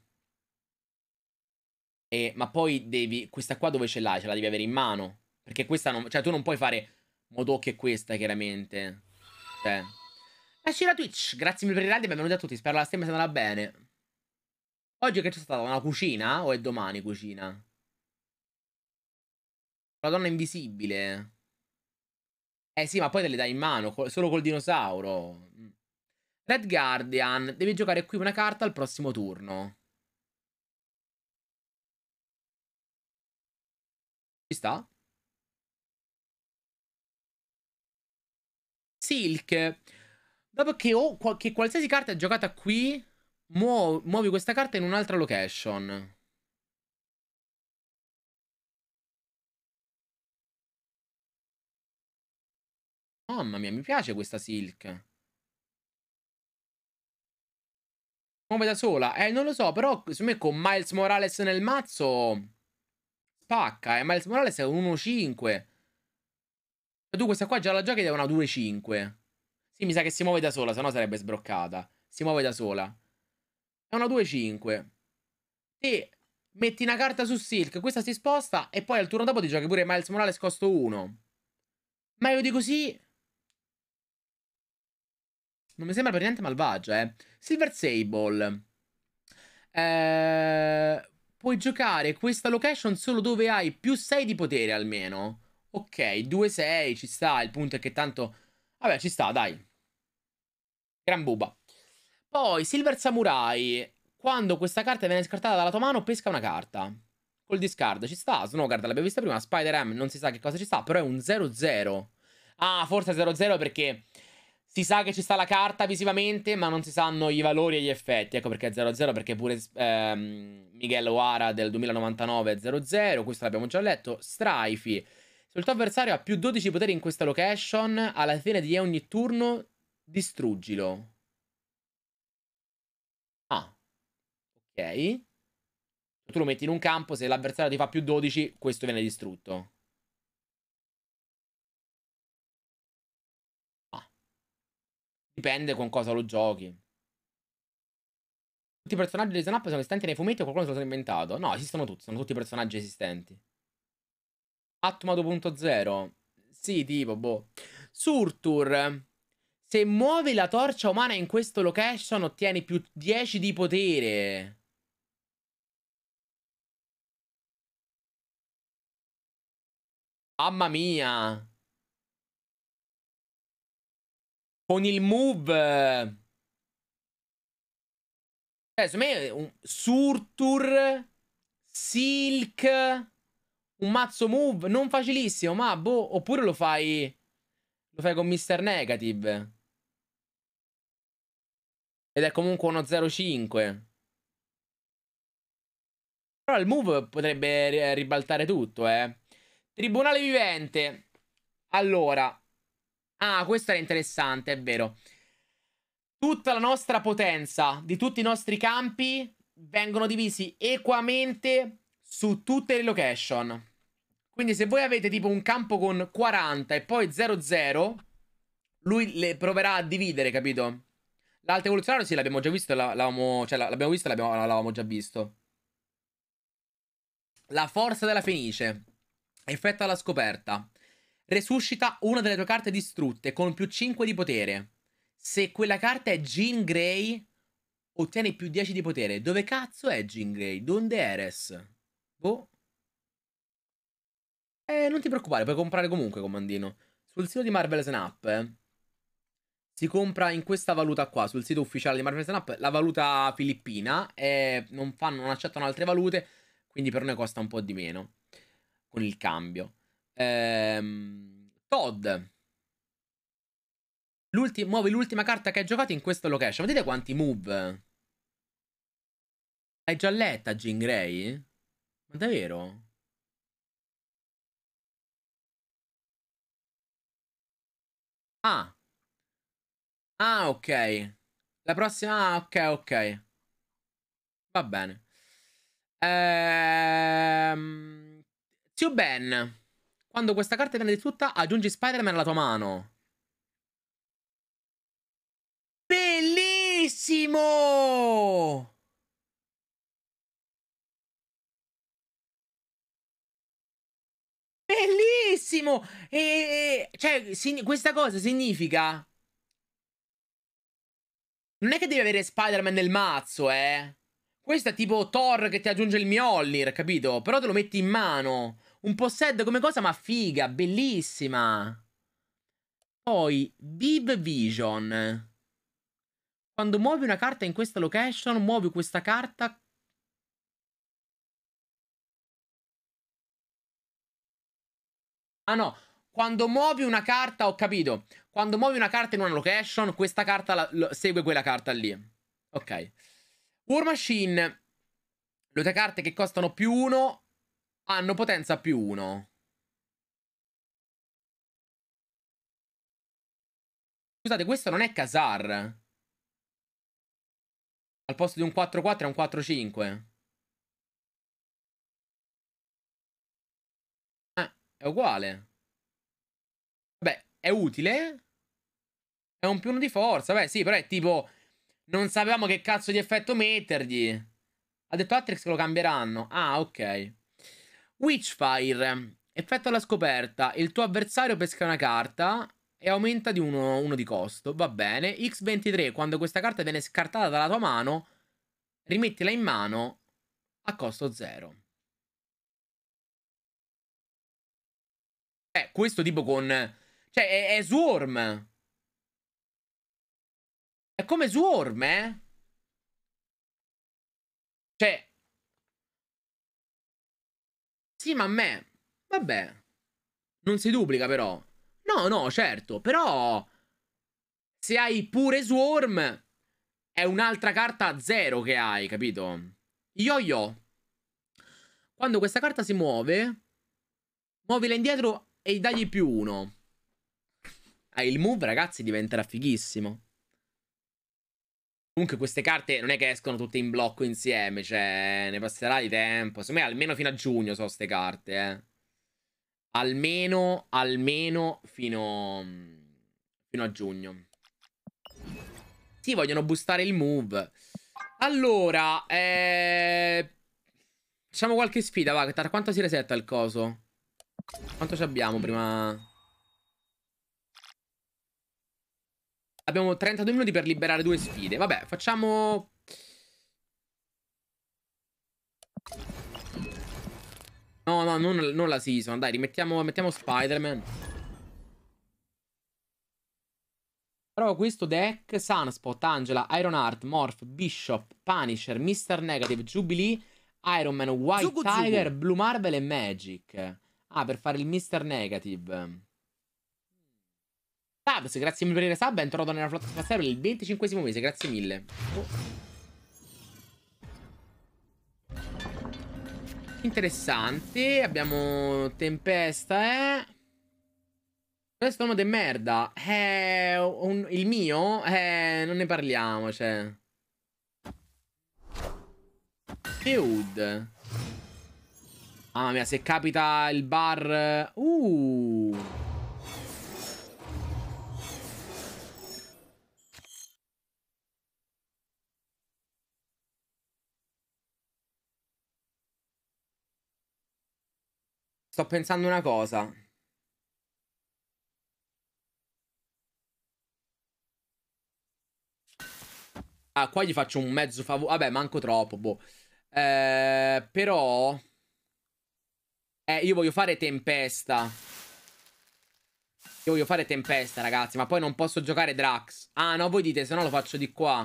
E, ma poi devi. Questa qua dove ce l'hai? Ce la devi avere in mano. Perché questa non. Cioè, tu non puoi fare. Modok è questa, chiaramente. Cioè. Lasci la Twitch. Grazie mille per i like. Benvenuti a tutti. Spero la stream sia andata bene. Oggi che c'è stata una cucina? O è domani cucina? La donna invisibile. Eh sì, ma poi te le dai in mano. solo col dinosauro. Mm. Red Guardian. Devi giocare qui una carta al prossimo turno. Ci sta? Silk. Dopo che ho che qualsiasi carta è giocata qui, muo muovi questa carta in un'altra location. Mamma mia, mi piace questa Silk. Muove da sola? Eh, non lo so, però secondo me con Miles Morales nel mazzo spacca. eh. Miles Morales è un 1-5. Tu questa qua già la giochi ed è una 2-5. Sì, mi sa che si muove da sola, se no sarebbe sbroccata. Si muove da sola. È una 2-5. Te metti una carta su Silk, questa si sposta e poi al turno dopo ti giochi pure Miles Morales costo 1. Ma io di così... Non mi sembra per niente malvagia, eh. Silver Sable. Eh puoi giocare questa location solo dove hai più 6 di potere almeno. Ok, 2-6 ci sta, il punto è che tanto... Vabbè, ci sta, dai. Gran buba. Poi, Silver Samurai. Quando questa carta viene scartata dalla tua mano, pesca una carta. Col discard ci sta, Snowgard l'abbiamo vista prima, spider man non si sa che cosa ci sta, però è un 0-0. Ah, forse 0-0 perché si sa che ci sta la carta visivamente, ma non si sanno i valori e gli effetti. Ecco perché è 0-0, perché pure ehm, Miguel O'Hara del 2099 è 0-0, questo l'abbiamo già letto. Straifi. Se il tuo avversario ha più 12 poteri in questa location, alla fine di ogni turno distruggilo. Ah, ok. Tu lo metti in un campo, se l'avversario ti fa più 12, questo viene distrutto. Dipende con cosa lo giochi. Tutti i personaggi di Zone sono esistenti nei fumetti o qualcuno se lo sono inventato? No, esistono tutti, sono tutti personaggi esistenti. Atma 2.0. Sì, tipo, boh. Surtur. Se muovi la torcia umana in questo location ottieni più 10 di potere. Mamma mia. con il move... Cioè, secondo me un Surtur, Silk, un mazzo move, non facilissimo, ma boh, oppure lo fai lo fai con Mr. Negative. Ed è comunque uno 0-5. Però il move potrebbe ribaltare tutto, eh. Tribunale vivente. Allora, Ah, questo era interessante, è vero. Tutta la nostra potenza di tutti i nostri campi vengono divisi equamente su tutte le location. Quindi se voi avete tipo un campo con 40 e poi 00, lui le proverà a dividere, capito? L'alto evoluzionario sì, l'abbiamo già visto, cioè, l'abbiamo cioè, visto e l'avevamo già visto. La forza della fenice. Effetto alla scoperta. Resuscita una delle tue carte distrutte con più 5 di potere. Se quella carta è Jean Grey, ottieni più 10 di potere. Dove cazzo è Jean Grey? Donde eres? Boh. Eh, non ti preoccupare, puoi comprare comunque, comandino. Sul sito di Marvel Snap, eh, si compra in questa valuta qua, sul sito ufficiale di Marvel Snap, la valuta filippina. Eh, non, fanno, non accettano altre valute, quindi per noi costa un po' di meno con il cambio. Ehm, Todd. L'ulti- muovi l'ultima carta che hai giocato in questo location. Vedete quanti move? hai già letta, Jean Grey? Ma davvero? Ah. Ah, ok. La prossima... Ah, ok, ok. Va bene. Ehm... Zio Ben. Quando questa carta viene distrutta, aggiungi Spider-Man alla tua mano. Bellissimo! Bellissimo! E, e cioè, questa cosa significa... Non è che devi avere Spider-Man nel mazzo, eh? Questo è tipo Thor che ti aggiunge il Mjolnir, capito? Però te lo metti in mano. Un po' sad come cosa, ma figa, bellissima. Poi, Viv Vision. Quando muovi una carta in questa location, muovi questa carta... Ah no, quando muovi una carta, ho capito. Quando muovi una carta in una location, questa carta la, la, segue quella carta lì. Ok. War Machine. Le due carte che costano più uno hanno potenza più 1. Scusate, questo non è Casar. Al posto di un 4-4 è un 4-5. Ah, è uguale. Vabbè, è utile. È un più 1 di forza. Beh, sì, però è tipo... Non sapevamo che cazzo di effetto mettergli. Ha detto Atrix che lo cambieranno. Ah, ok. Witchfire. Effetto alla scoperta. Il tuo avversario pesca una carta e aumenta di 1 di costo. Va bene. X23, quando questa carta viene scartata dalla tua mano, rimettila in mano a costo zero. Eh, questo tipo con... Cioè, è, è Swarm. È come Swarm, eh? Cioè, sì, ma a me. Vabbè. Non si duplica, però. No, no, certo, però. Se hai pure Swarm, è un'altra carta a zero che hai, capito? Yo-yo. Quando questa carta si muove, muovila indietro e dagli più uno. Ah, il move, ragazzi, diventerà fighissimo. Comunque queste carte non è che escono tutte in blocco insieme, cioè ne passerà di tempo. Secondo me almeno fino a giugno so queste carte, eh. Almeno, almeno fino, fino a giugno. Sì, vogliono boostare il move. Allora, eh... Facciamo qualche sfida, va, tra quanto si resetta il coso? Quanto ci abbiamo prima... Abbiamo 32 minuti per liberare due sfide. Vabbè, facciamo... No, no, non, non la season. Dai, rimettiamo mettiamo Spider-Man. Però questo deck, Sunspot, Angela, Iron Heart, Morph, Bishop, Punisher, Mr. Negative, Jubilee, Iron Man, White Zugu Tiger, Zugu. Blue Marvel e Magic. Ah, per fare il Mr. Negative. Tabs, grazie mille per il sub, entrato nella flotta spaziale per il 25 mese, grazie mille. Oh. Interessante, abbiamo tempesta, eh. Questo è uno di merda. Eh, un, il mio? Eh, non ne parliamo, cioè. Feud. Mamma mia, se capita il bar... Uh... Sto pensando una cosa. Ah, qua gli faccio un mezzo favore. Vabbè, manco troppo, boh. Eh, però... Eh, io voglio fare tempesta. Io voglio fare tempesta, ragazzi. Ma poi non posso giocare Drax. Ah, no, voi dite, se no lo faccio di qua.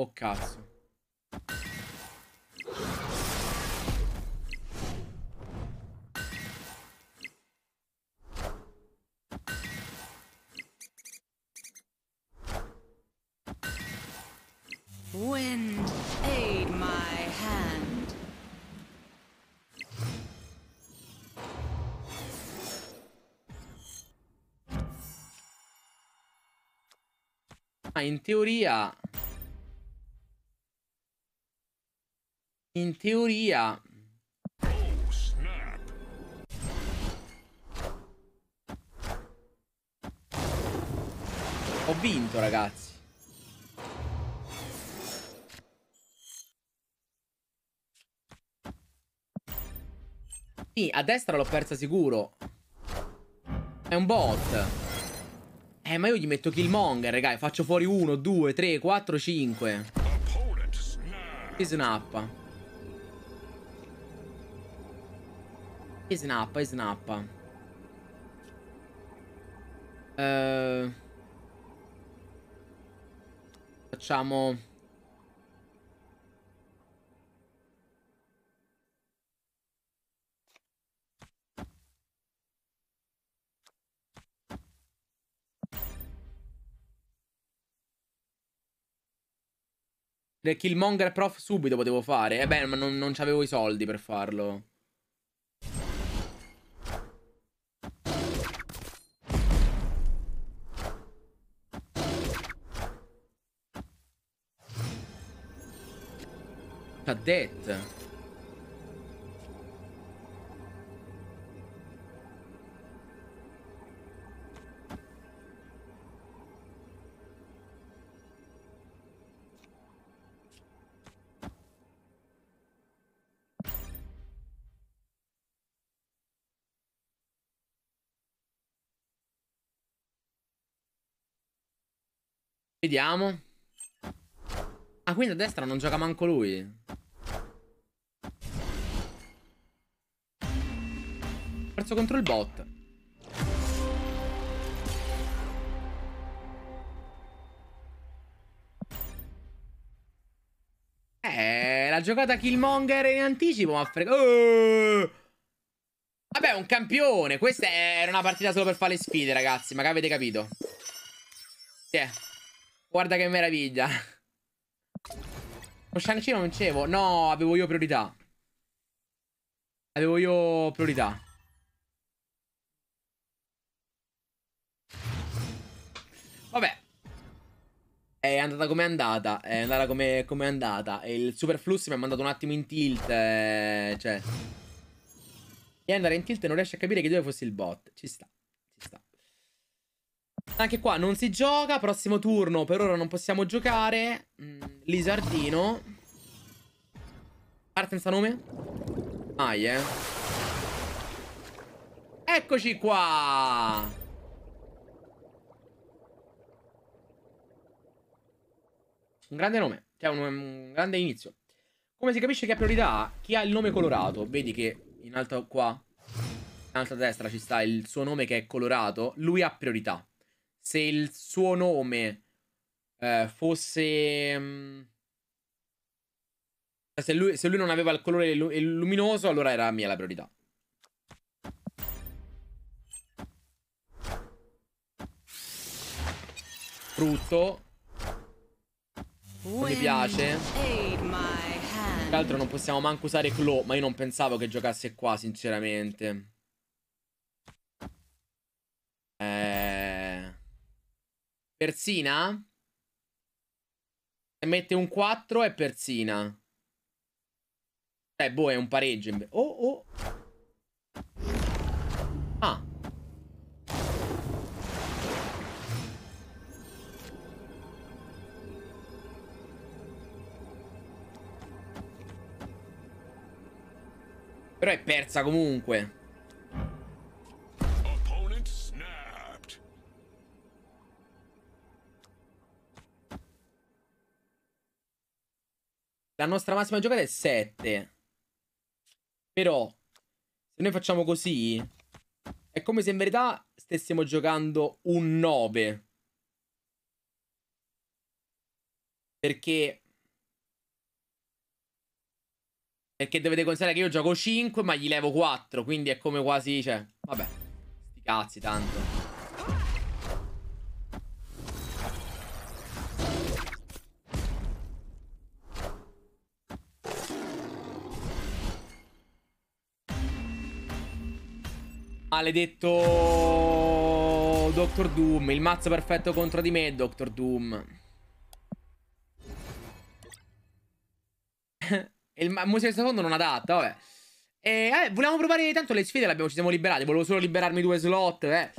Oh cazzo. my hand. Ah, in teoria In teoria... Ho vinto, ragazzi. Sì, a destra l'ho persa sicuro. È un bot. Eh, ma io gli metto Killmonger, raga. Faccio fuori 1, 2, 3, 4, 5. Snap. E snappa, e snappa. Eh... Facciamo... Killmonger Prof subito potevo fare. E eh beh, ma non, non avevo i soldi per farlo. Cadet. Vediamo. Ah, quindi a destra non gioca manco lui. Perso contro il bot. Eh, la giocata Killmonger in anticipo, ma frega... Oh! Vabbè, un campione. Questa era una partita solo per fare le sfide, ragazzi. Ma che avete capito? Sì. Eh. Guarda che meraviglia. Con Shang-Chi non vincevo. No, avevo io priorità. Avevo io priorità. Vabbè. È andata come è andata. È andata come, è andata. E il superflux mi ha mandato un attimo in tilt. Eh, cioè. E andare in tilt non riesce a capire che dove fosse il bot. Ci sta. Anche qua non si gioca. Prossimo turno per ora non possiamo giocare. Lizardino. Mm, Lisardino. senza nome? Mai, eh. Eccoci qua. Un grande nome. Cioè, un, un grande inizio. Come si capisce che ha priorità? Chi ha il nome colorato? Vedi che in alto qua, in alto a destra ci sta il suo nome che è colorato. Lui ha priorità se il suo nome eh, fosse... Mh, mm, se, lui, se lui non aveva il colore luminoso, allora era mia la priorità. Frutto. mi piace. Tra l'altro non possiamo manco usare Claw, ma io non pensavo che giocasse qua, sinceramente. Eh... Persina? Se mette un 4 è Persina. Eh, boh, è un pareggio. Oh, oh. Ah. Però è persa comunque. la nostra massima giocata è 7. Però, se noi facciamo così, è come se in verità stessimo giocando un 9. Perché... Perché dovete considerare che io gioco 5 ma gli levo 4, quindi è come quasi... Cioè, vabbè, sti cazzi tanto. Maledetto Dr. Doom, il mazzo perfetto contro di me, Dr. Doom. il musica di secondo non adatta, vabbè. E, eh, volevamo provare tanto le sfide, le abbiamo, ci siamo liberati, volevo solo liberarmi due slot, eh.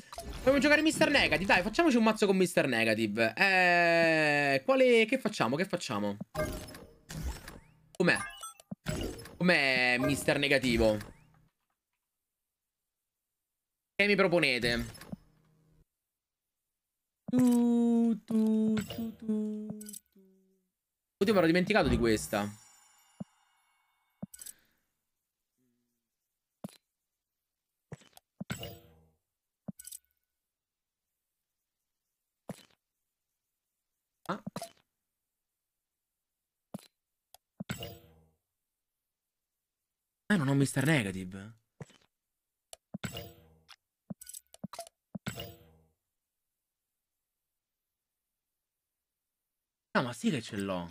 Vogliamo giocare Mr. Negative, dai, facciamoci un mazzo con Mr. Negative. Eh, quale... che facciamo, che facciamo? Com'è? Com'è Mr. Negativo? Che mi proponete? Tu, tu, tu, tu, Oddio, mi ero dimenticato di questa. Ah, eh, non ho Mr. Negative. Ah, ma sì che ce l'ho.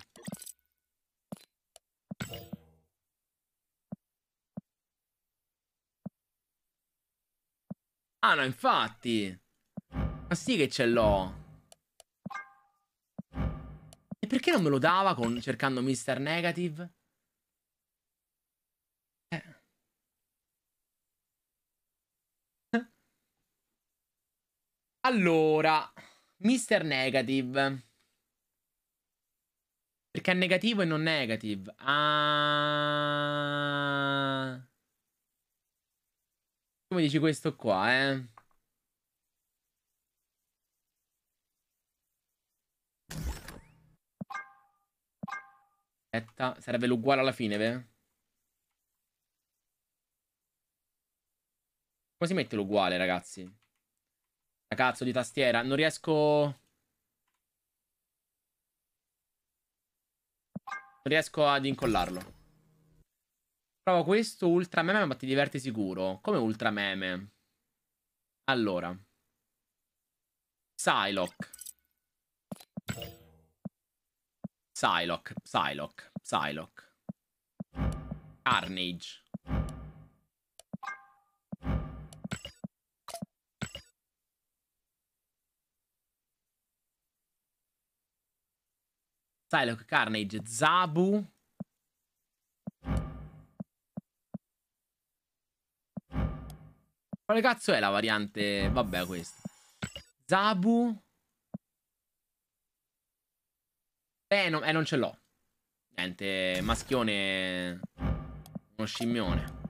Ah, no, infatti. Ma sì che ce l'ho. E perché non me lo dava con, cercando Mr. Negative? Eh. eh. Allora, Mr. Negative. Perché è negativo e non negative. Ah... Come dici questo qua, eh? Aspetta, sarebbe l'uguale alla fine, beh? Come si mette l'uguale, ragazzi? La cazzo di tastiera, non riesco... riesco ad incollarlo. Provo questo ultra meme, ma ti diverti sicuro. Come ultra meme? Allora. Psylocke. Psylocke, Psylocke, Psylocke. Carnage. Psylocke, Carnage, Zabu. Quale cazzo è la variante? Vabbè, questa. Zabu. Eh, no, eh non ce l'ho. Niente, maschione. Uno scimmione.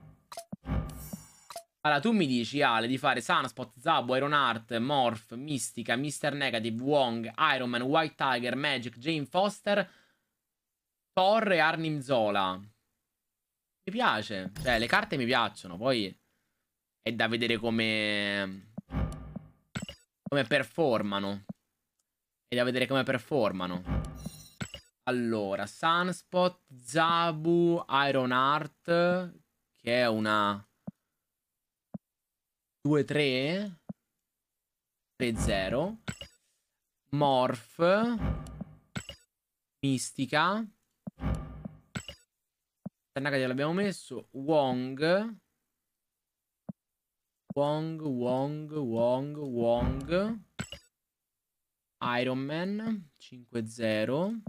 Allora, tu mi dici, Ale, di fare Sunspot, Zabu, Iron Heart, Morph, Mystica, Mr. Negative, Wong, Iron Man, White Tiger, Magic, Jane Foster, Thor e Arnim Zola. Mi piace. Cioè, le carte mi piacciono, poi è da vedere come... come performano. È da vedere come performano. Allora, Sunspot, Zabu, Iron Heart, che è una 2-3. 3-0. Morph. Mistica. Tanaka gliel'abbiamo messo. Wong. Wong, Wong, Wong, Wong. Iron Man 5-0.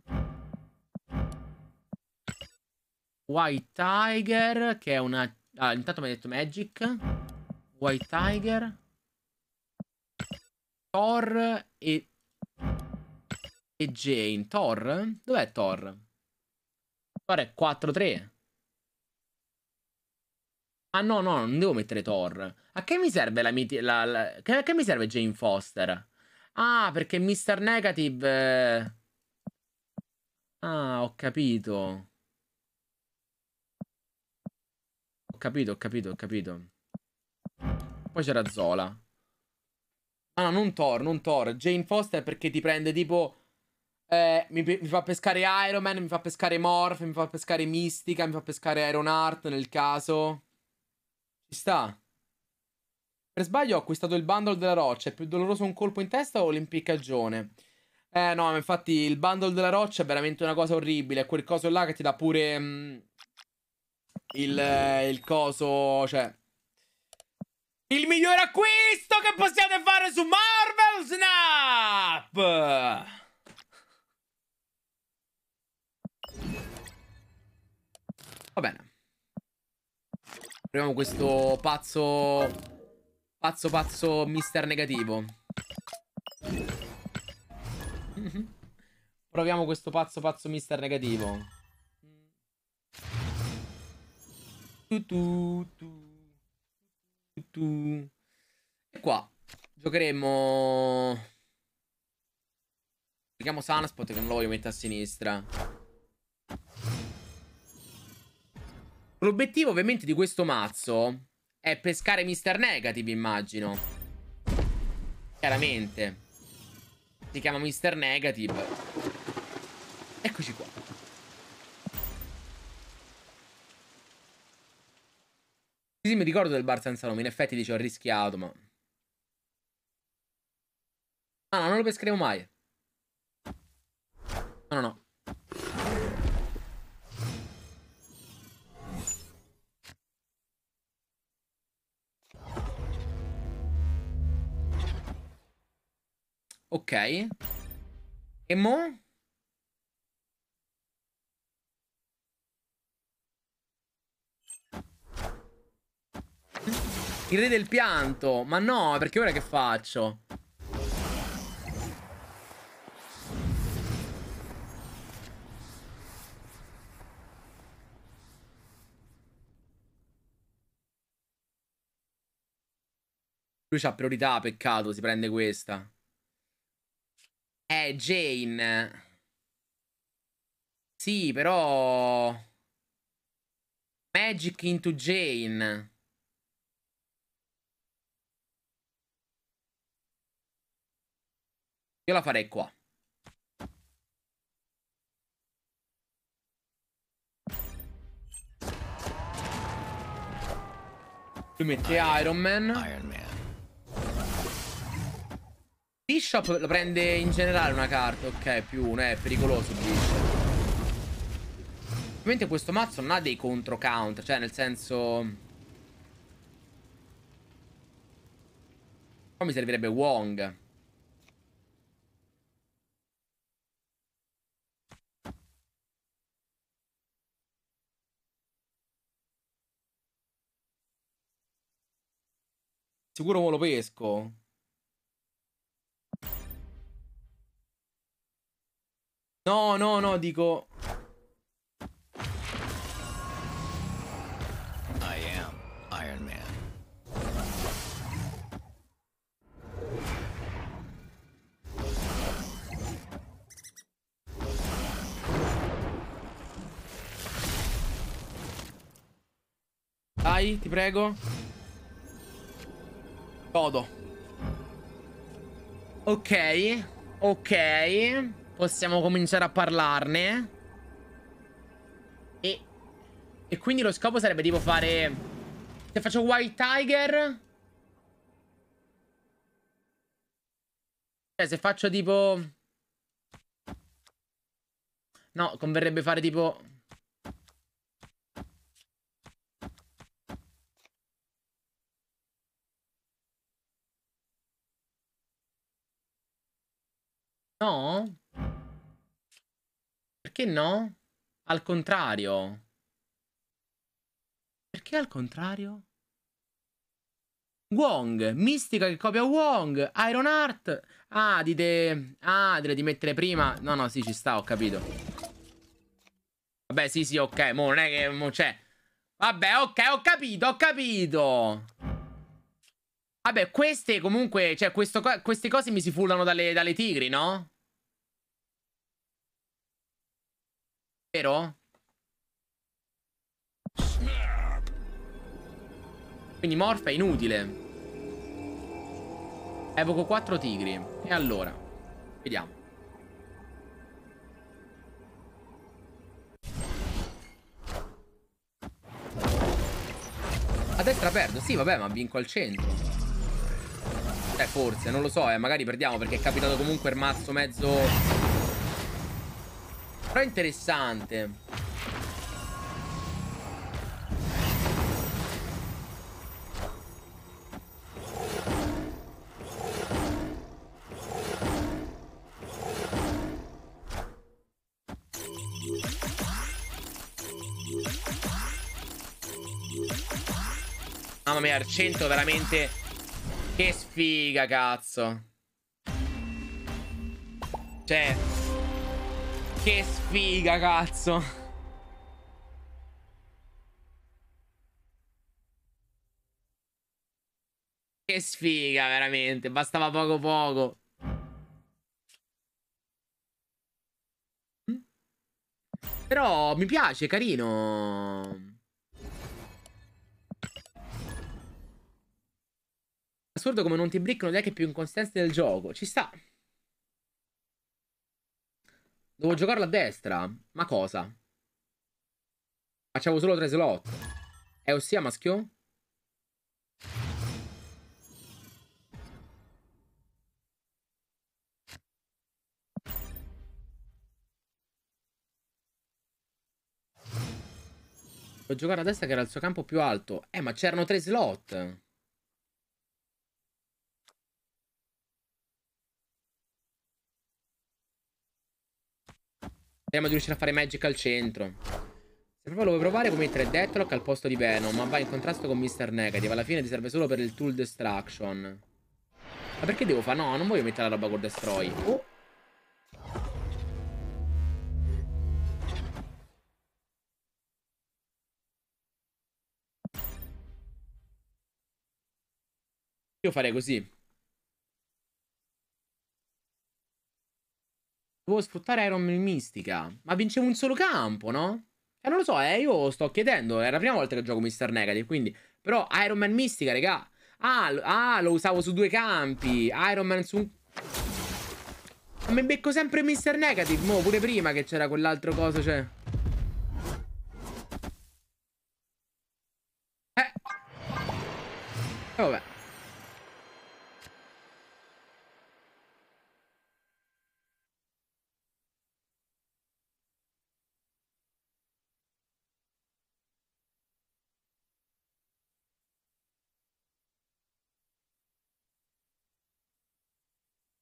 White Tiger che è una... Ah, intanto mi ha detto Magic. White Tiger, Thor e... e Jane. Thor? Dov'è Thor? Thor è 4-3. Ah no, no, non devo mettere Thor. A che mi serve la... la, la... A che mi serve Jane Foster? Ah, perché Mr. Negative... Eh... Ah, ho capito. Ho capito, ho capito, ho capito. Poi c'era Zola. Ah no, non Thor, non Thor. Jane Foster perché ti prende tipo... Eh, mi, mi, fa pescare Iron Man, mi fa pescare Morph, mi fa pescare Mistica, mi fa pescare Iron Heart nel caso. Ci sta. Per sbaglio ho acquistato il bundle della roccia. È più doloroso un colpo in testa o l'impiccagione? Eh no, infatti il bundle della roccia è veramente una cosa orribile. È quel coso là che ti dà pure... Mh, mm, il, eh, il coso... Cioè... Il miglior acquisto che possiate fare su Marvel Snap! Va bene. Proviamo questo pazzo... Pazzo pazzo mister negativo. Proviamo questo pazzo pazzo mister negativo. Tu tu tu tu. E qua giocheremo. Giochiamo Sunspot che non lo voglio mettere a sinistra. L'obiettivo ovviamente di questo mazzo è pescare Mr. Negative, immagino. Chiaramente. Si chiama Mr. Negative. Eccoci qua. Sì, sì, mi ricordo del bar senza nome. In effetti dice ho rischiato, ma. Ah, no, non lo pescheremo mai. No, no, no. Ok. E mo? Il re del pianto. Ma no, perché ora che faccio? Lui c'ha priorità, peccato, si prende questa. Eh, Jane. Sì, però... Magic into Jane. Io la farei qua. Lui mette Iron, Man. Iron Man. Bishop lo prende in generale una carta. Ok, più uno. È pericoloso Bishop. Ovviamente questo mazzo non ha dei contro count. Cioè, nel senso... Qua mi servirebbe Wong. Sicuro me lo pesco. No, no, no, dico... Dai, ti prego. Godo. Ok. Ok. Possiamo cominciare a parlarne. E... E quindi lo scopo sarebbe tipo fare... Se faccio White Tiger... Cioè, se faccio tipo... No, converrebbe fare tipo... No? Perché no? Al contrario. Perché al contrario? Wong, Mistica che copia Wong, Iron Art. Ah, dite... Ah, dire di mettere prima. No, no, sì, ci sta, ho capito. Vabbè, sì, sì, ok. Mo non è che... Mo c'è... Vabbè, ok, ho capito, ho capito. Vabbè, queste comunque, cioè, questo, queste cose mi si fullano dalle, dalle tigri, no? Vero? Quindi morfa è inutile. Evoco quattro tigri. E allora? Vediamo. A destra perdo, sì vabbè ma vinco al centro eh, forse, non lo so, eh, magari perdiamo perché è capitato comunque il mazzo mezzo... Però è interessante. Mamma mia, Arcento veramente che sfiga, cazzo. Cioè... Che sfiga, cazzo. Che sfiga, veramente. Bastava poco poco. Però mi piace, carino. Assurdo come non ti briccano le che più inconsistenze del gioco. Ci sta. Devo giocarla a destra. Ma cosa? Facciamo solo tre slot. È ossia, maschio? Devo giocare a destra che era il suo campo più alto. Eh, ma c'erano tre slot. Speriamo di riuscire a fare Magic al centro. Se proprio lo vuoi provare puoi mettere Deathlock al posto di Venom, ma va in contrasto con Mr. Negative. Alla fine ti serve solo per il Tool Destruction. Ma perché devo fare? No, non voglio mettere la roba con Destroy. Oh. Io farei così. Dovevo sfruttare Iron Man Mistica. Ma vincevo un solo campo, no? Eh, non lo so, eh, io sto chiedendo. È la prima volta che gioco Mr. Negative, quindi... Però Iron Man Mistica, regà. Ah, ah, lo usavo su due campi. Iron Man su Ma mi becco sempre Mr. Negative, mo, pure prima che c'era quell'altro cosa, cioè... eh, eh vabbè.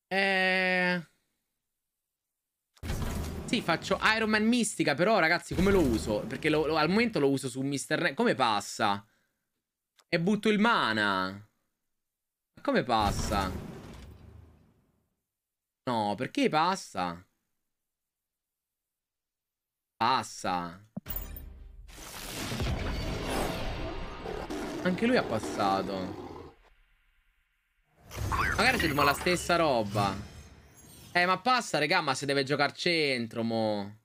Eh... Sì, faccio Iron Man Mistica, però ragazzi come lo uso? Perché lo, lo, al momento lo uso su Mr. Ren. Come passa? E butto il mana. Come passa? No, perché passa? Passa. Anche lui ha passato. Magari sentiamo la stessa roba. Eh, ma passa, regà, ma se deve giocare centro, mo'.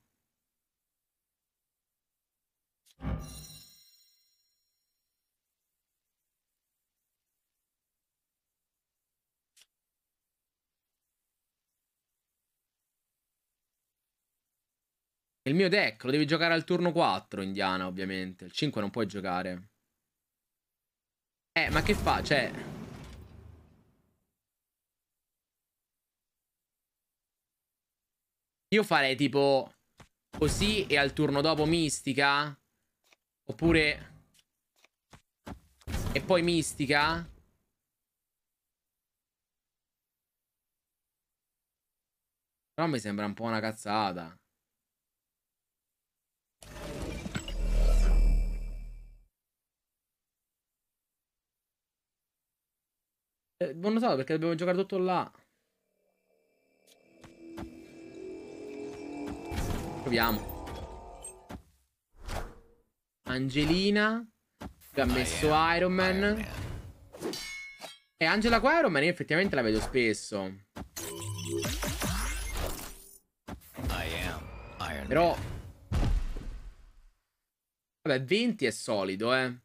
Il mio deck lo devi giocare al turno 4, indiana, ovviamente. Il 5 non puoi giocare. Eh, ma che fa? Cioè... Io farei tipo così e al turno dopo mistica. Oppure... E poi mistica. Però mi sembra un po' una cazzata. Eh, non lo so perché dobbiamo giocare tutto là. Proviamo. Angelina. Che ha messo Iron Man. E Angela qua Iron Man io effettivamente la vedo spesso. Però... Vabbè, 20 è solido, eh.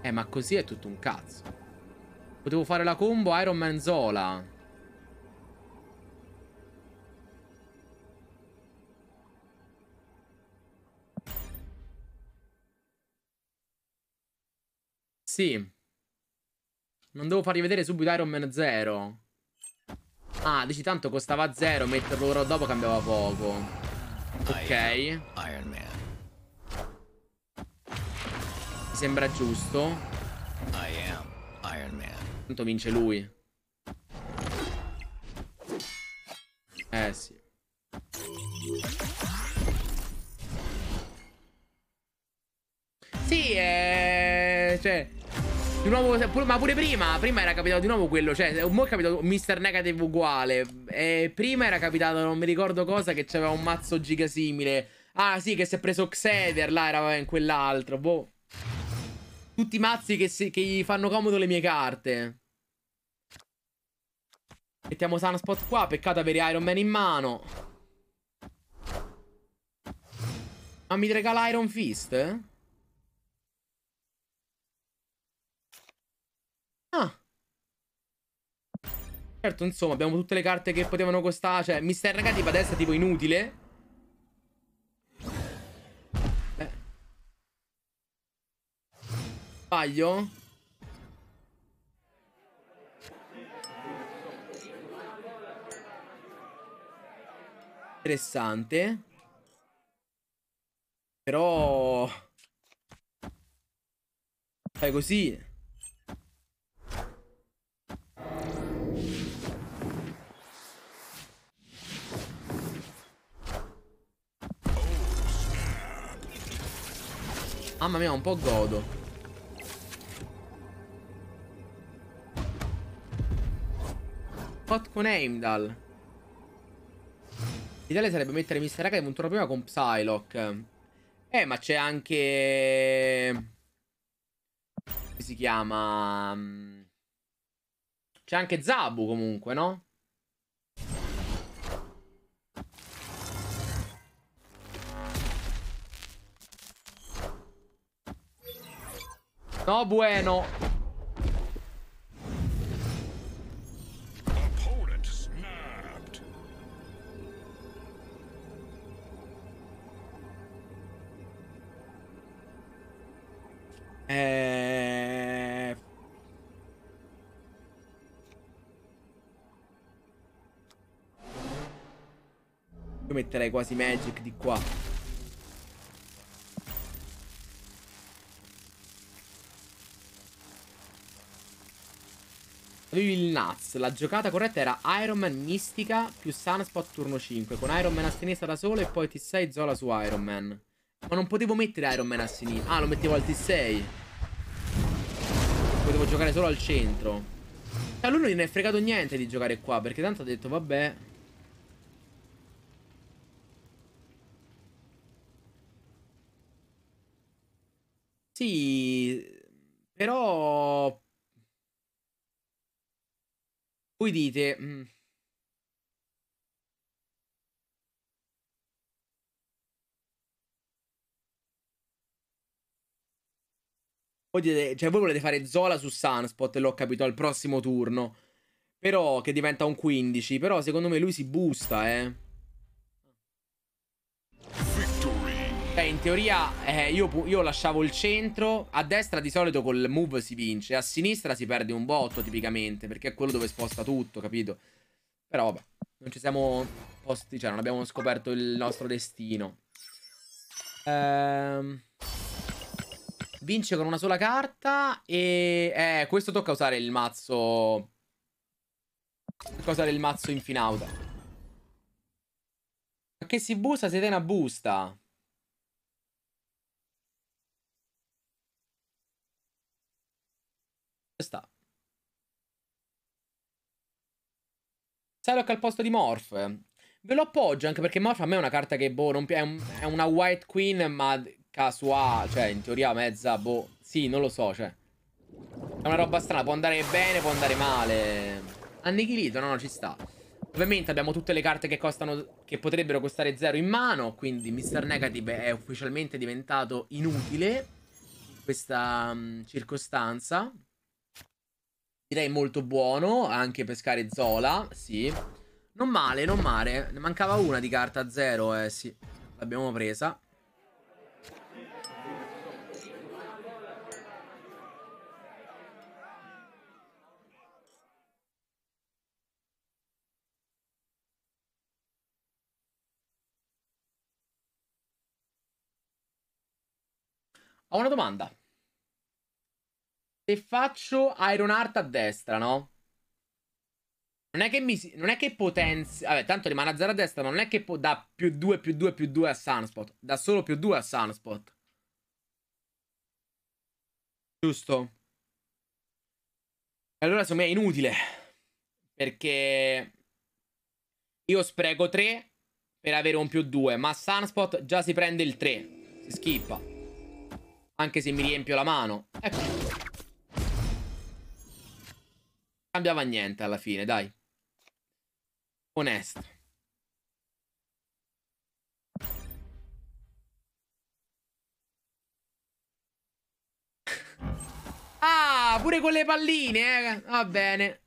Eh, ma così è tutto un cazzo. Potevo fare la combo Iron Man Zola. Sì. Non devo far rivedere subito Iron Man 0. Ah, dici tanto costava 0, metterlo ora dopo cambiava poco. Ok. Iron Mi sembra giusto. I am Iron Man. Tanto vince lui. Eh sì. Sì, eh, cioè... Di nuovo, ma pure prima, prima era capitato di nuovo quello, cioè, mo è capitato Mr. Negative uguale. E prima era capitato, non mi ricordo cosa, che c'aveva un mazzo giga simile. Ah, sì, che si è preso Xeder, là era in quell'altro, boh. Tutti i mazzi che, si, che gli fanno comodo le mie carte. Mettiamo Sunspot qua. Peccato avere Iron Man in mano. Ma mi regala Iron Fist? Eh? Ah. Certo, insomma, abbiamo tutte le carte che potevano costare. Cioè, Mister Negativa adesso è tipo inutile. Beh. Sbaglio? interessante. Però... Fai così. Mamma mia, un po' godo. Hot con Heimdall. L'ideale sarebbe mettere Mr. H in un turno prima con Psylocke. Eh, ma c'è anche... Come si chiama? C'è anche Zabu comunque, no? No, bueno. metterei quasi Magic di qua. Avevi il Nuts, la giocata corretta era Iron Man Mistica più Sunspot turno 5, con Iron Man a sinistra da solo e poi T6 Zola su Iron Man. Ma non potevo mettere Iron Man a sinistra, ah lo mettevo al T6. Potevo giocare solo al centro. Cioè lui non ne è fregato niente di giocare qua, perché tanto ha detto vabbè... Sì, però... Voi dite... Mm. Voi dite, cioè, voi volete fare Zola su Sunspot, l'ho capito, al prossimo turno. Però, che diventa un 15. Però, secondo me, lui si busta, eh. Cioè, in teoria, eh, io, io, lasciavo il centro. A destra di solito col move si vince. A sinistra si perde un botto, tipicamente. Perché è quello dove sposta tutto, capito? Però, vabbè. Non ci siamo posti... Cioè, non abbiamo scoperto il nostro destino. Ehm... Vince con una sola carta e... Eh, questo tocca usare il mazzo... Tocca usare il mazzo infinauta. Ma che si busta Siete una busta? sta. Psylocke al posto di Morph. Ve lo appoggio anche perché Morph a me è una carta che, boh, non, è, un, è una White Queen, ma casuale. Cioè, in teoria mezza, boh. Sì, non lo so, cioè. È una roba strana, può andare bene, può andare male. Annichilito, no, no, ci sta. Ovviamente abbiamo tutte le carte che costano, che potrebbero costare zero in mano, quindi Mr. Negative è ufficialmente diventato inutile in questa um, circostanza. Direi molto buono, anche pescare Zola, sì. Non male, non male. Ne mancava una di carta zero, eh sì. L'abbiamo presa. Ho una domanda. Se faccio Iron Heart a destra, no? Non è che mi... Non è che potenzia... Vabbè, tanto rimane a 0 a destra, ma non è che può... Da più 2, più 2, più 2 a Sunspot. Da solo più 2 a Sunspot. Giusto. E Allora, secondo me è inutile. Perché... Io spreco 3 per avere un più 2. Ma Sunspot già si prende il 3. Si schippa. Anche se mi riempio la mano. Ecco cambiava niente alla fine, dai. Onesto. Ah, pure con le palline, eh. Va bene.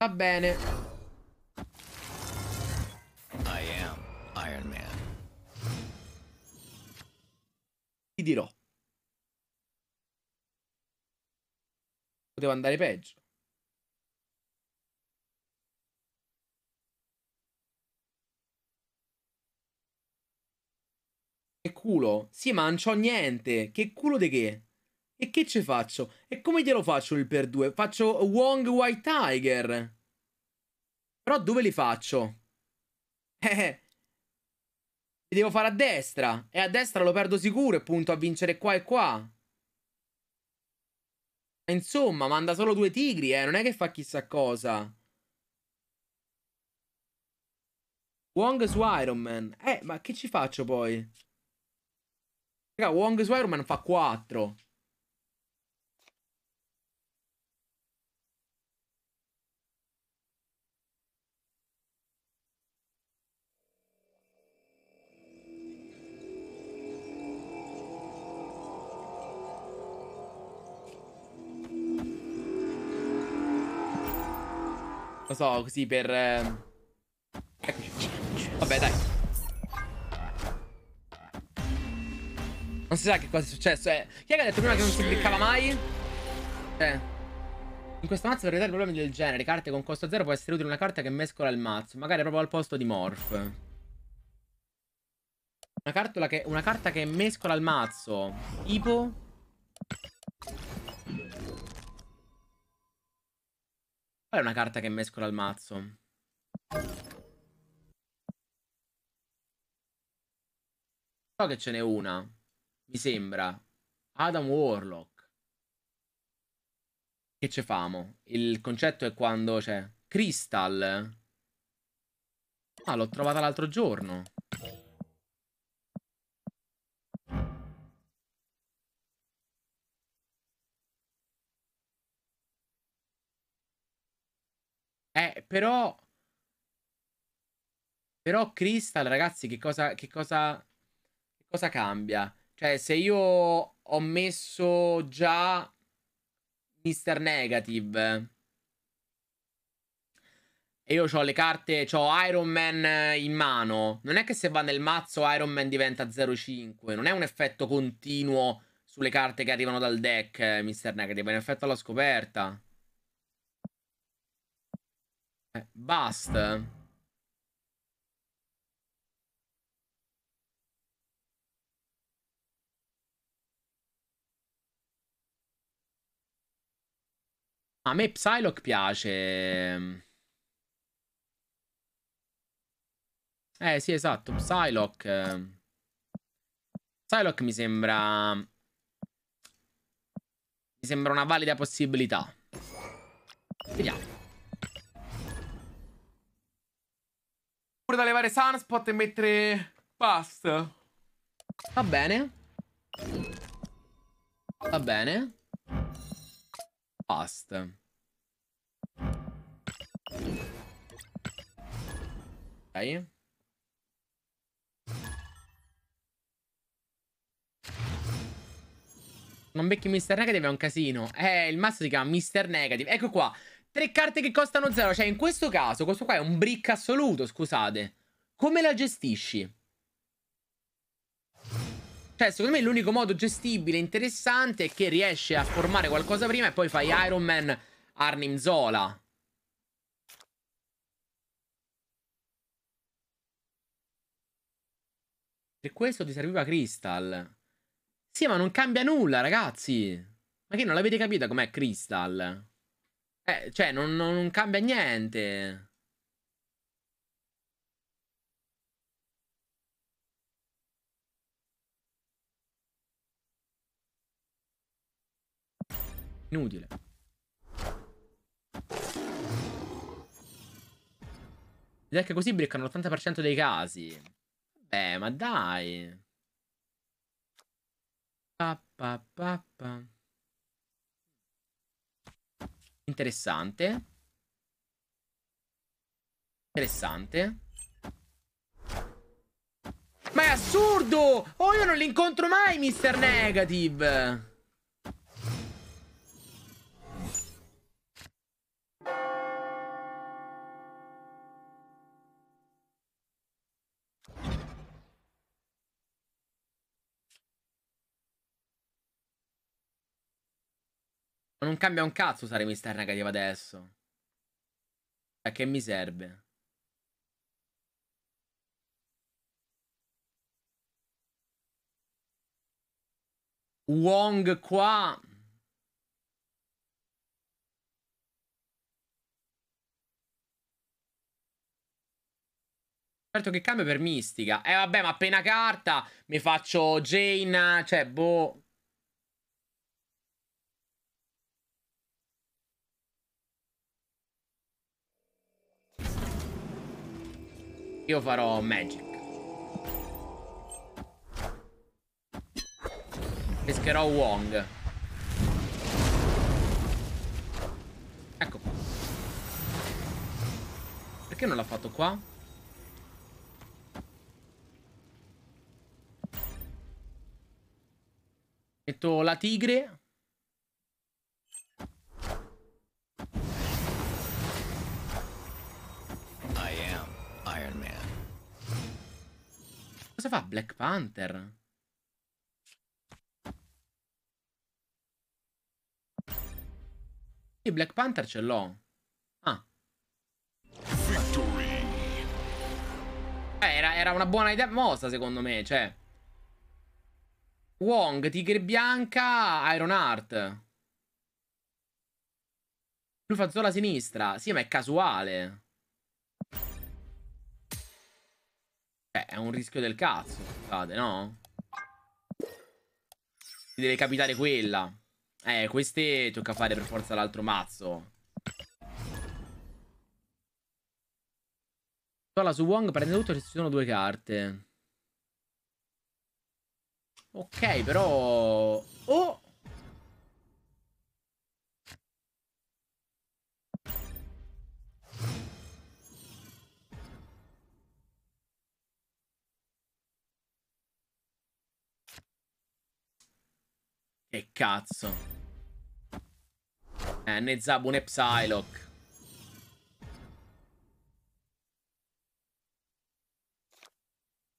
Va bene. I am Iron Man. Ti dirò. Poteva andare peggio. Che culo? Sì, ma non c'ho niente. Che culo di che? E che ce faccio? E come glielo faccio il per due? Faccio Wong White Tiger. Però dove li faccio? Eh. Li devo fare a destra. E a destra lo perdo sicuro e punto a vincere qua e qua. Insomma, manda solo due tigri, eh. Non è che fa chissà cosa. Wong su Iron Man. Eh, ma che ci faccio poi? Raga, Wong su Iron Man fa quattro. Lo so, così per... Eh... Eccoci. Vabbè, dai. Non si sa che cosa è successo. Eh, chi è che ha detto prima che non si cliccava mai? Eh. In questo mazzo per evitare problemi del genere, carte con costo zero può essere utile una carta che mescola il mazzo, magari proprio al posto di Morph. Una, che, una carta che mescola il mazzo. Tipo... Qual è una carta che mescola al mazzo? So che ce n'è una. Mi sembra. Adam Warlock. Che ce famo? Il concetto è quando c'è. Crystal. Ah, l'ho trovata l'altro giorno. Eh, però... Però Crystal, ragazzi, che cosa, che cosa... Che cosa cambia? Cioè, se io ho messo già Mr. Negative... E io ho le carte, ho Iron Man in mano. Non è che se va nel mazzo Iron Man diventa 0-5. Non è un effetto continuo sulle carte che arrivano dal deck, eh, Mr. Negative. È un effetto alla scoperta. Eh, basta. A me Psylocke piace. Eh sì, esatto, Psylocke. Psylocke mi sembra... Mi sembra una valida possibilità. Vediamo. Pure da levare Sunspot e mettere... Basta. Va bene. Va bene. Basta. Ok. Non becchi Mr. Negative è un casino. Eh, il mazzo si chiama Mr. Negative. Ecco qua. Tre carte che costano zero. Cioè, in questo caso, questo qua è un brick assoluto, scusate. Come la gestisci? Cioè, secondo me l'unico modo gestibile e interessante è che riesci a formare qualcosa prima e poi fai Iron Man Arnim Zola. Per questo ti serviva Crystal. Sì, ma non cambia nulla, ragazzi. Ma che non l'avete capita com'è Crystal? Eh, cioè, non, non, cambia niente. Inutile. Ed è che così briccano l'80% dei casi. Beh, ma dai. Pa, pa, pa, pa. Interessante. Interessante. Ma è assurdo! Oh, io non l'incontro mai, Mr. Negative! Non cambia un cazzo usare mister negativo adesso. A cioè, che mi serve? Wong qua. Certo che cambio per mistica. Eh vabbè, ma appena carta mi faccio Jane, cioè boh. Io farò magic. Pescherò Wong. Ecco qua. Perché non l'ha fatto qua? Metto la tigre. Cosa fa Black Panther? Sì, Black Panther ce l'ho. Ah. Eh, era, era, una buona idea mossa, secondo me, cioè. Wong, Tigre Bianca, Iron Heart. Lui fa sola sinistra. Sì, ma è casuale. Beh, cioè, è un rischio del cazzo, scusate, no? Ti deve capitare quella. Eh, queste tocca fare per forza l'altro mazzo. Torla su Wong prende tutto se ci sono due carte. Ok, però... Oh, Che cazzo. Eh, né Zabun né Psylocke.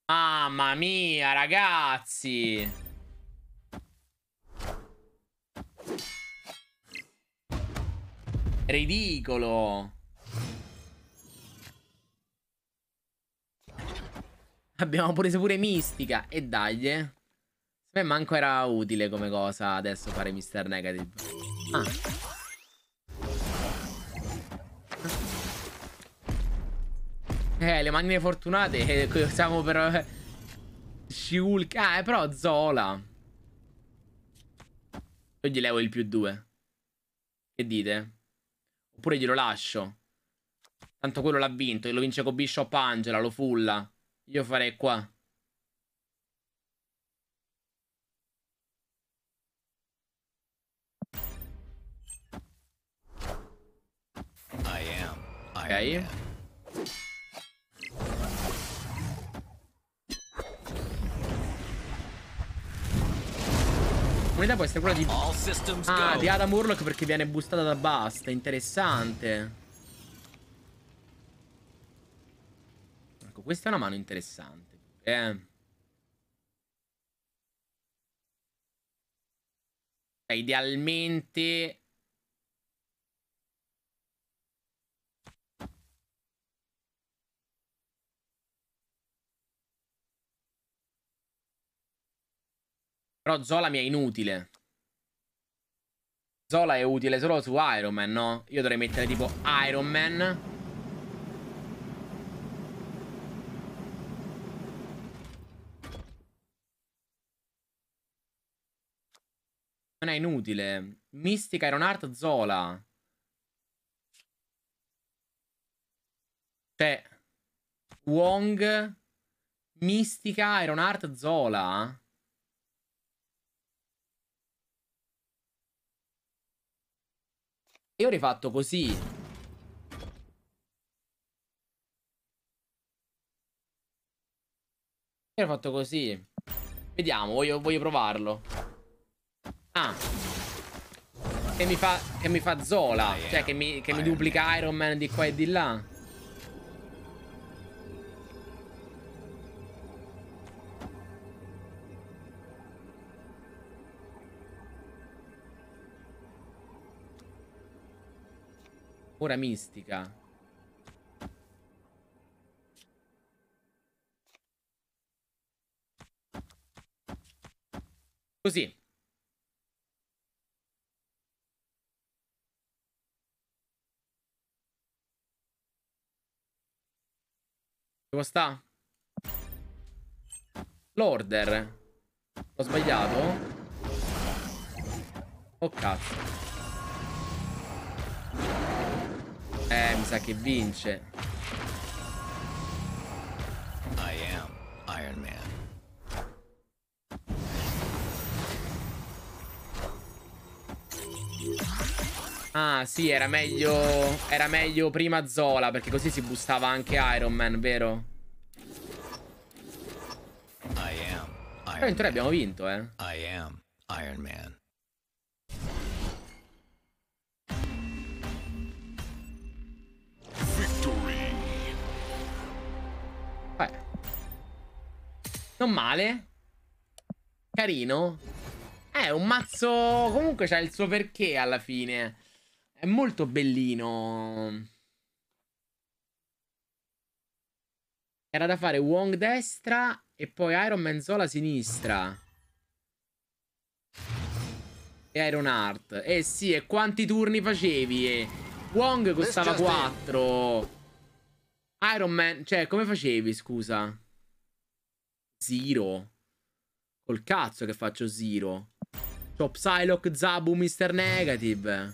Mamma mia, ragazzi! Ridicolo! Abbiamo preso pure Mistica. E dai, eh. Beh, manco era utile come cosa adesso fare Mister Negative. Ah. Eh, le manine fortunate. Eh, siamo per... Eh, Shulk. Ah, eh, però Zola. Io gli levo il più 2. Che dite? Oppure glielo lascio. Tanto quello l'ha vinto. e Lo vince con Bishop Angela, lo fulla. Io farei qua. Ok. Comunità può essere quella di... Ah, di Adam Warlock perché viene boostata da Basta. Interessante. Ecco, questa è una mano interessante. Eh. Idealmente Però Zola mi è inutile. Zola è utile solo su Iron Man, no? Io dovrei mettere tipo Iron Man. Non è inutile. Mystica, Iron Art Zola. Cioè, Wong, Mystica, Iron Art, Zola. E io rifatto così. Io ho fatto così. Vediamo, voglio, voglio provarlo. Ah. Che mi fa, che mi fa Zola. Cioè, che mi, che mi duplica Iron Man di qua e di là. Ora mistica. Così. Dove sta? L'order. Ho sbagliato? Oh cazzo. Eh, mi sa che vince. I am Iron Man. Ah, sì, era meglio era meglio prima Zola, perché così si boostava anche Iron Man, vero? I am Iron Però in teoria abbiamo vinto, eh. I am Iron Man. Non male. Carino. È eh, un mazzo... Comunque c'ha il suo perché alla fine. È molto bellino. Era da fare Wong destra e poi Iron Man Zola sinistra. E Iron Heart. Eh sì, e quanti turni facevi? Eh? Wong costava 4. Iron Man, cioè, come facevi, scusa? Zero. Col cazzo che faccio Zero. C'ho Psylocke, Zabu, Mr. Negative.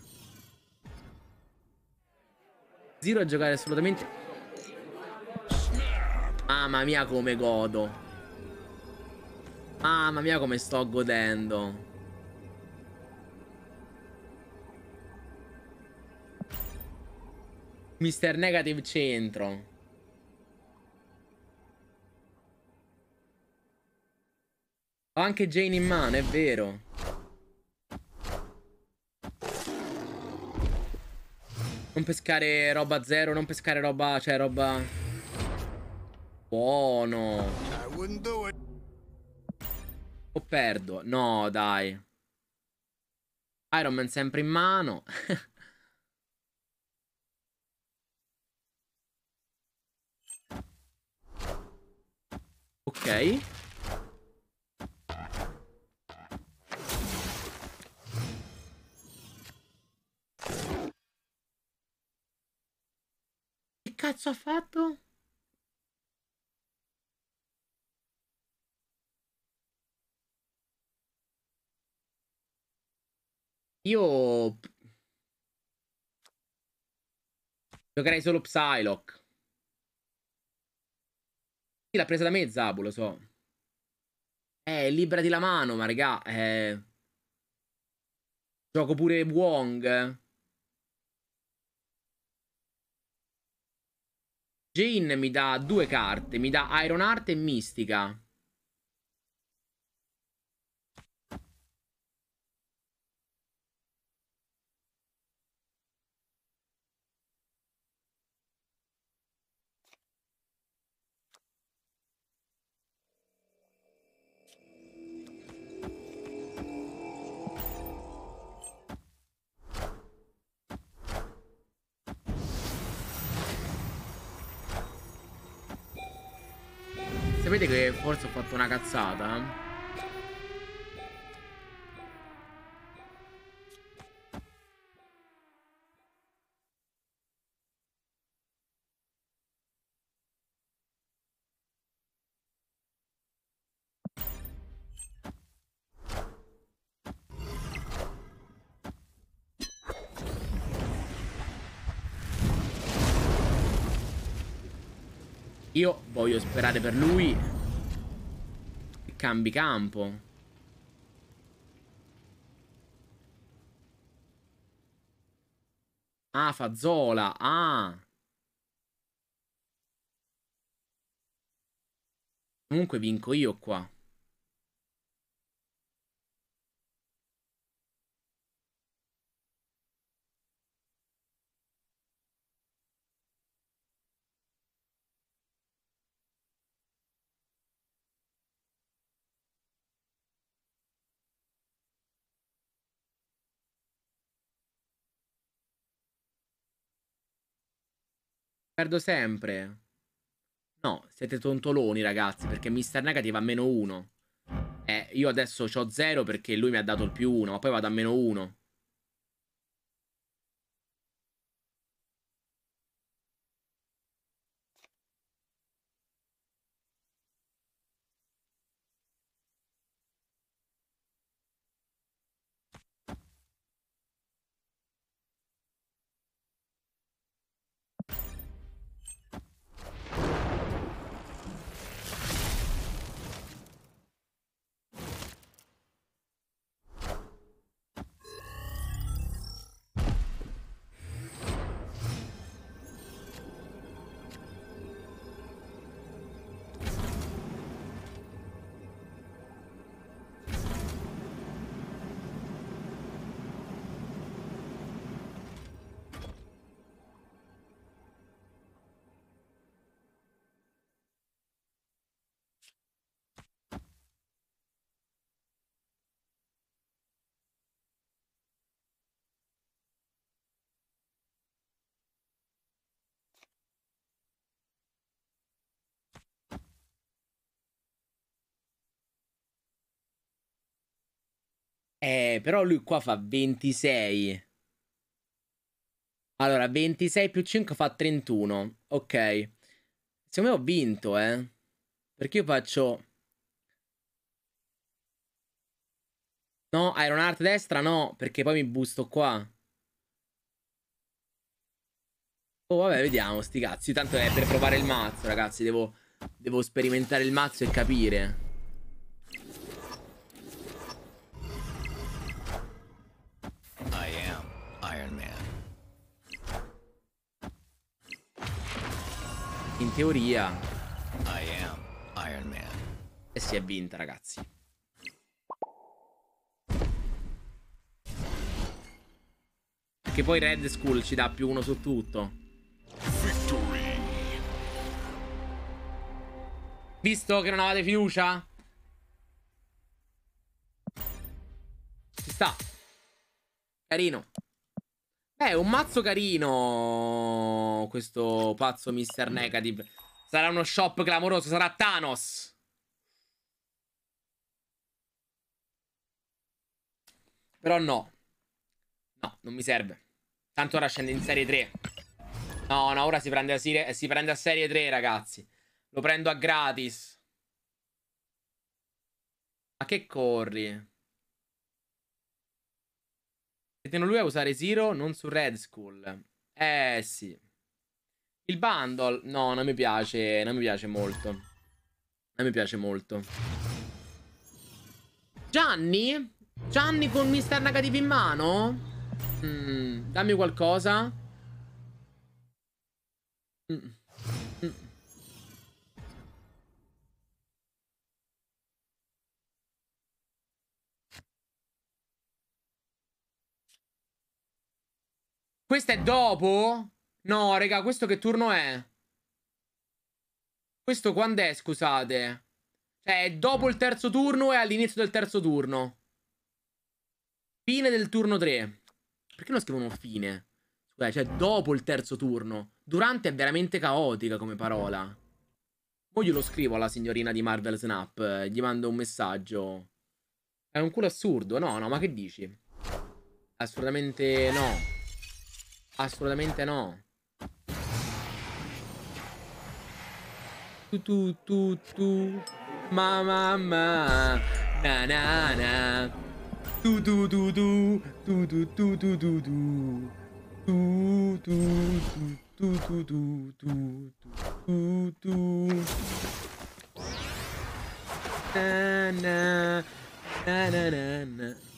Zero a giocare assolutamente... Mamma mia come godo. Mamma mia come sto godendo. Mister Negative centro. Ho anche Jane in mano, è vero. Non pescare roba zero, non pescare roba, cioè roba... Buono. O perdo? No, dai. Iron Man sempre in mano. ok. cazzo ha fatto? Io... Giocherei solo Psylocke. Sì, l'ha presa da me Zabu, lo so. Eh, libera di la mano, ma regà. Eh... Gioco pure Wong. Jane mi dà due carte, mi dà Iron Heart e Mistica. sapete che forse ho fatto una cazzata? Io voglio sperare per lui cambi campo. Ah, Fazzola. Ah. Comunque vinco io qua. Perdo sempre. No, siete tontoloni, ragazzi, perché Mr. Negative ha meno 1. Eh, io adesso ho 0 perché lui mi ha dato il più 1, ma poi vado a meno 1. Eh, però lui qua fa 26. Allora, 26 più 5 fa 31. Ok. Secondo me ho vinto, eh. Perché io faccio... No, Iron Heart destra no, perché poi mi busto qua. Oh, vabbè, vediamo, sti cazzi. Tanto è per provare il mazzo, ragazzi. Devo, devo sperimentare il mazzo e capire. in teoria Iron Man. e eh, si è vinta ragazzi Che poi Red Skull ci dà più uno su tutto Victory. Visto che non avete fiducia? Ci sta Carino eh, un mazzo carino. Questo pazzo Mr. Negative. Sarà uno shop clamoroso, sarà Thanos. Però no. No, non mi serve. Tanto ora scende in serie 3. No, no, ora si prende a, serie, eh, si prende a serie 3, ragazzi. Lo prendo a gratis. Ma che corri? Tentano lui a usare Zero, non su Red Skull. Eh sì. Il bundle, no, non mi piace, non mi piace molto. Non mi piace molto. Gianni? Gianni con Mister Negative in mano? Mm, dammi qualcosa. Mm. Questo è dopo? No, raga, questo che turno è? Questo quando è, scusate? Cioè, è dopo il terzo turno e all'inizio del terzo turno. Fine del turno 3. Perché non scrivono fine? Scusate, cioè, dopo il terzo turno. Durante è veramente caotica come parola. Poi glielo scrivo alla signorina di Marvel Snap. Eh, gli mando un messaggio. È un culo assurdo. No, no, ma che dici? Assolutamente no. Assolutamente no. Tu tu tu tu. Ma ma ma. Na na na. Tu tu tu tu. Tu tu tu tu tu tu. Tu tu tu tu tu tu tu tu tu. Na na na na na na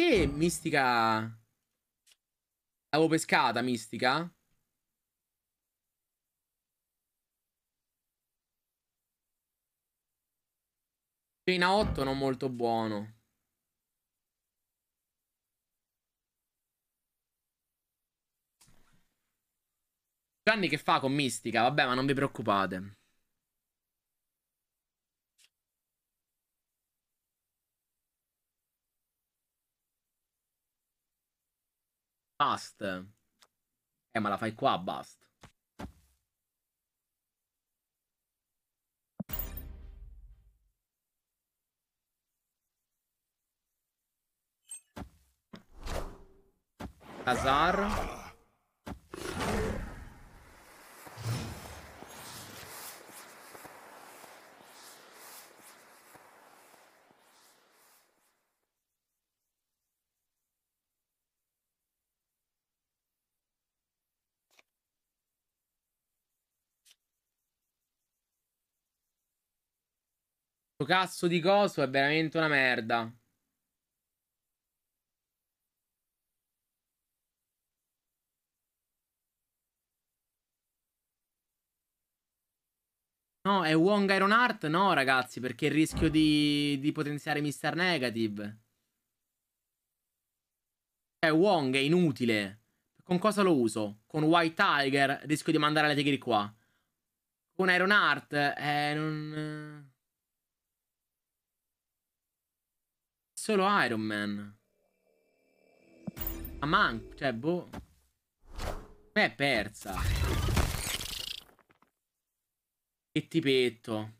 perché Mistica... L'avevo pescata, Mistica? Cena 8 non molto buono. Gianni che fa con Mistica? Vabbè, ma non vi preoccupate. Bust. Eh, ma la fai qua, bust. Hazard. Questo cazzo di coso è veramente una merda. No, è Wong Iron Art? No, ragazzi, perché il rischio di, di potenziare Mr. Negative. Cioè, Wong è inutile. Con cosa lo uso? Con White Tiger rischio di mandare le tigre qua. Con Iron Art, eh, non... Eh. Solo Iron Man. Ma manco, cioè, boh. Me è persa. Che tipetto.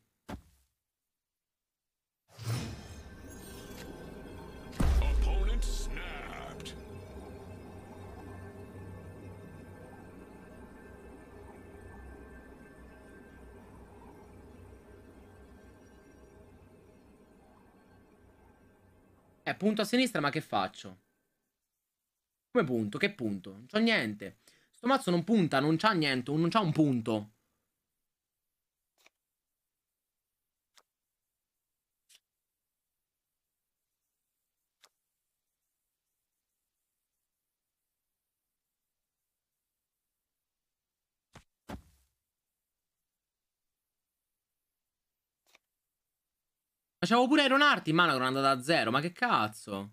Eh, punto a sinistra, ma che faccio? Come punto? Che punto? Non c'ho niente. Sto mazzo non punta, non c'ha niente, non c'ha un punto. Facciamo pure Iron Heart in mano che era andata a zero, ma che cazzo?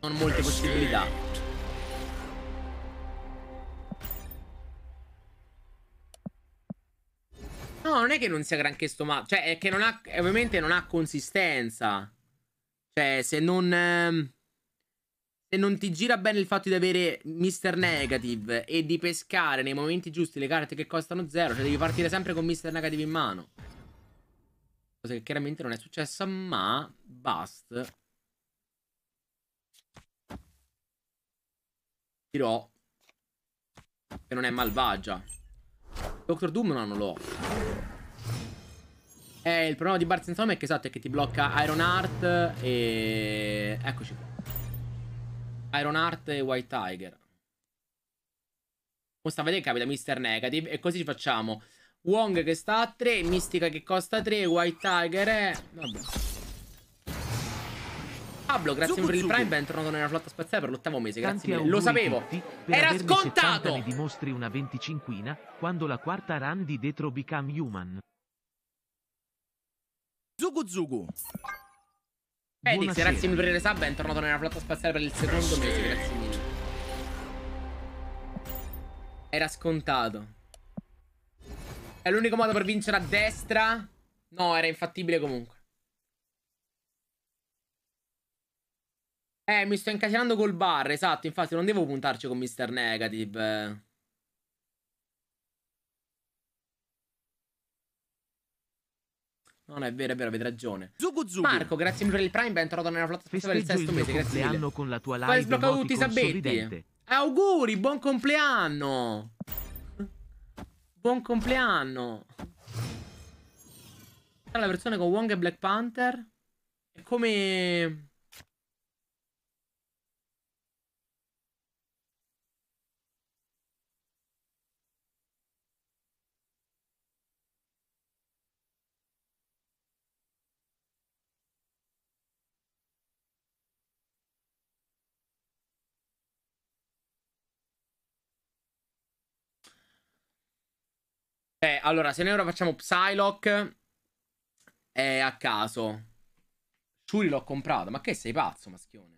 Non molte possibilità. No, non è che non sia granché sto ma... Cioè, è che non ha... Ovviamente non ha consistenza. Cioè, se non... Ehm se non ti gira bene il fatto di avere Mr. Negative e di pescare nei momenti giusti le carte che costano zero, cioè devi partire sempre con Mr. Negative in mano. Cosa che chiaramente non è successa, ma basta. Tirò. che non è malvagia. Doctor Doom no, non lo ho. Eh, il problema di Barz insomma è che esatto è che ti blocca Iron Heart e... Eccoci qua. Iron Ironheart e White Tiger. Come sta capita Mister Negative e così facciamo Wong che sta a 3, Mistica che costa 3, White Tiger e... Vabbè. Pablo, grazie Zucu, per il Prime, bentornato nella flotta spaziale per l'ottavo mese, grazie mille. Lo sapevo, era scontato! Mi dimostri una venticinquina quando la quarta run di Detro Become Human. Zugu Zugu. Felix, grazie mille per il sub, è tornato nella flotta spaziale per il secondo mese, grazie mille. Era scontato. È l'unico modo per vincere a destra? No, era infattibile comunque. Eh, mi sto incasinando col bar, esatto, infatti non devo puntarci con Mr. Negative. Non è vero, è vero, avete ragione. Zugu Zugu. Marco, grazie mille per il Prime, bentornato nella flotta speciale del sesto mese, grazie mille. con la tua live Poi sbloccato tutti i sabetti. Auguri, buon compleanno. Buon compleanno. La versione con Wong e Black Panther. È come... Beh, allora, se noi ora facciamo Psylocke è a caso. Shuri l'ho comprato. Ma che sei pazzo, maschione?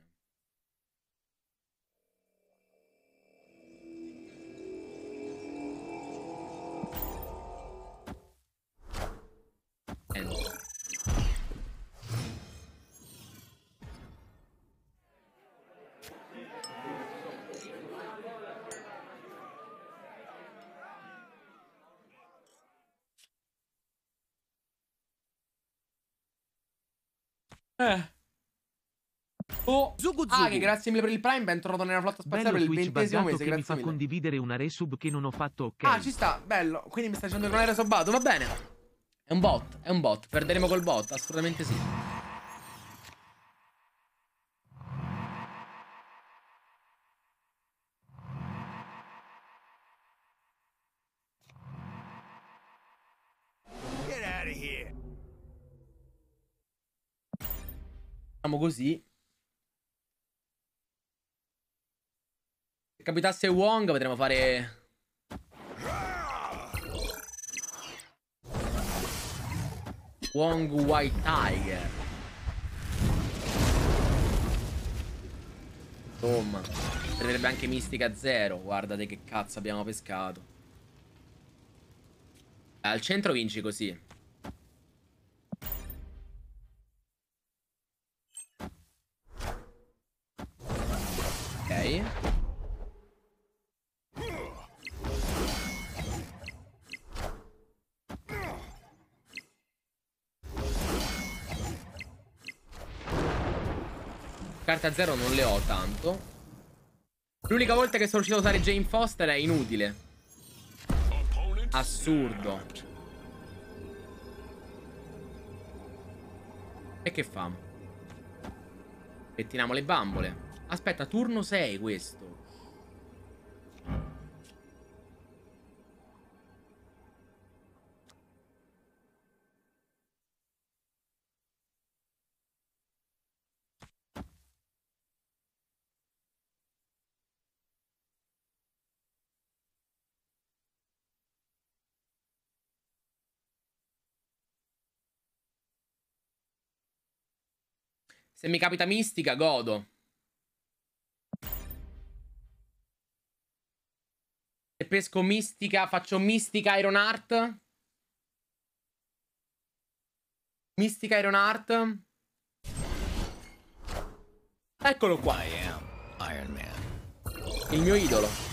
Eh no. Eh. Oh, Zugu ah, Zugu. Ah, grazie mille per il Prime. Bentornato nella flotta spaziale bello per il ventesimo mese. Grazie mi fa condividere una resub che non ho fatto ok. Ah, ci sta, bello. Quindi mi sta dicendo che non era subato, va bene. È un bot, è un bot. Perderemo col bot, assolutamente sì. Facciamo così. Se capitasse Wong potremmo fare... Wong White Tiger. Insomma, Servirebbe anche Mistica Zero. Guardate che cazzo abbiamo pescato. Al centro vinci così. Carte a zero non le ho tanto L'unica volta che sono riuscito a usare Jane Foster è inutile Assurdo E che fa? Pettiniamo le bambole Aspetta, turno 6 questo. Se mi capita mistica, godo. E pesco mistica, faccio mistica Iron Art. Mistica Iron Art. Eccolo qua. Eh, Iron Man. Il mio idolo.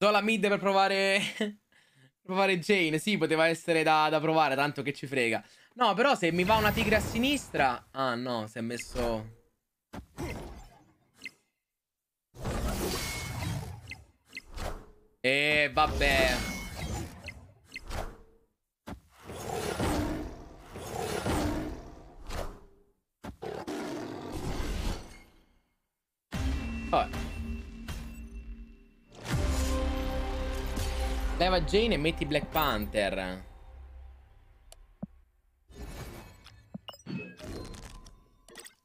Do la mid per provare... provare Jane. Sì, poteva essere da, da, provare, tanto che ci frega. No, però se mi va una tigre a sinistra... Ah, no, si è messo... E vabbè... Vabbè. Leva Jane e metti Black Panther.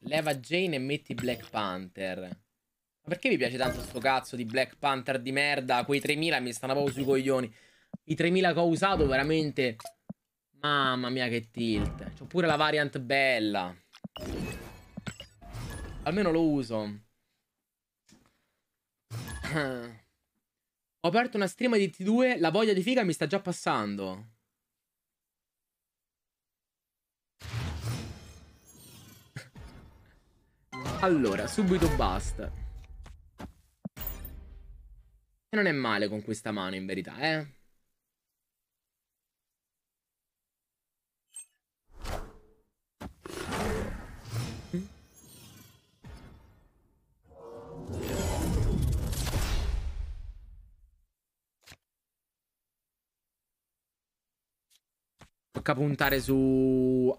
Leva Jane e metti Black Panther. Ma perché vi piace tanto sto cazzo di Black Panther di merda? Quei 3000 mi stanno proprio sui coglioni. I 3000 che ho usato veramente... Mamma mia che tilt. C'ho pure la variant bella. Almeno lo uso. Ah. Ho aperto una stream di T2, la voglia di figa mi sta già passando. Allora, subito bust. E non è male con questa mano in verità, eh. tocca puntare su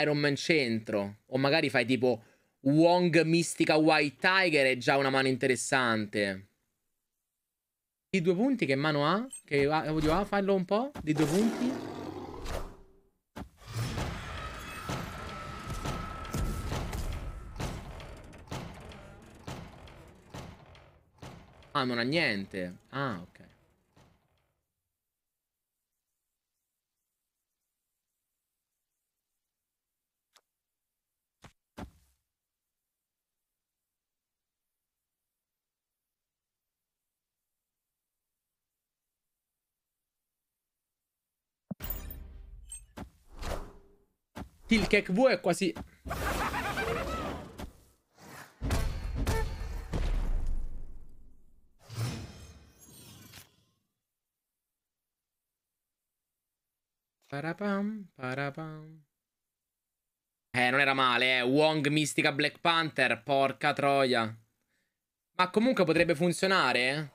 Iron Man centro. O magari fai tipo Wong Mystica White Tiger è già una mano interessante. Di due punti che mano ha? Che audio ha? Fallo un po'. Di due punti. Ah, non ha niente. Ah, ok. Killcake V è quasi... Parapam, parapam. Eh, non era male, eh. Wong mistica Black Panther, porca troia. Ma comunque potrebbe funzionare, eh.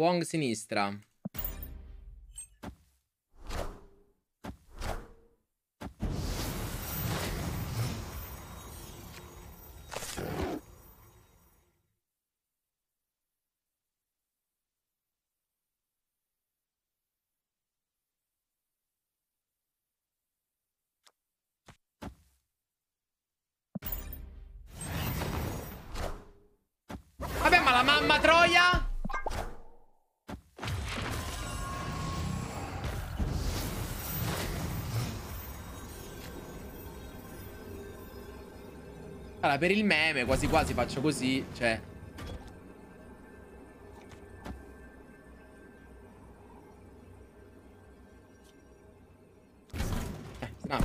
Wong sinistra. Allora, per il meme, quasi quasi faccio così, cioè... Eh,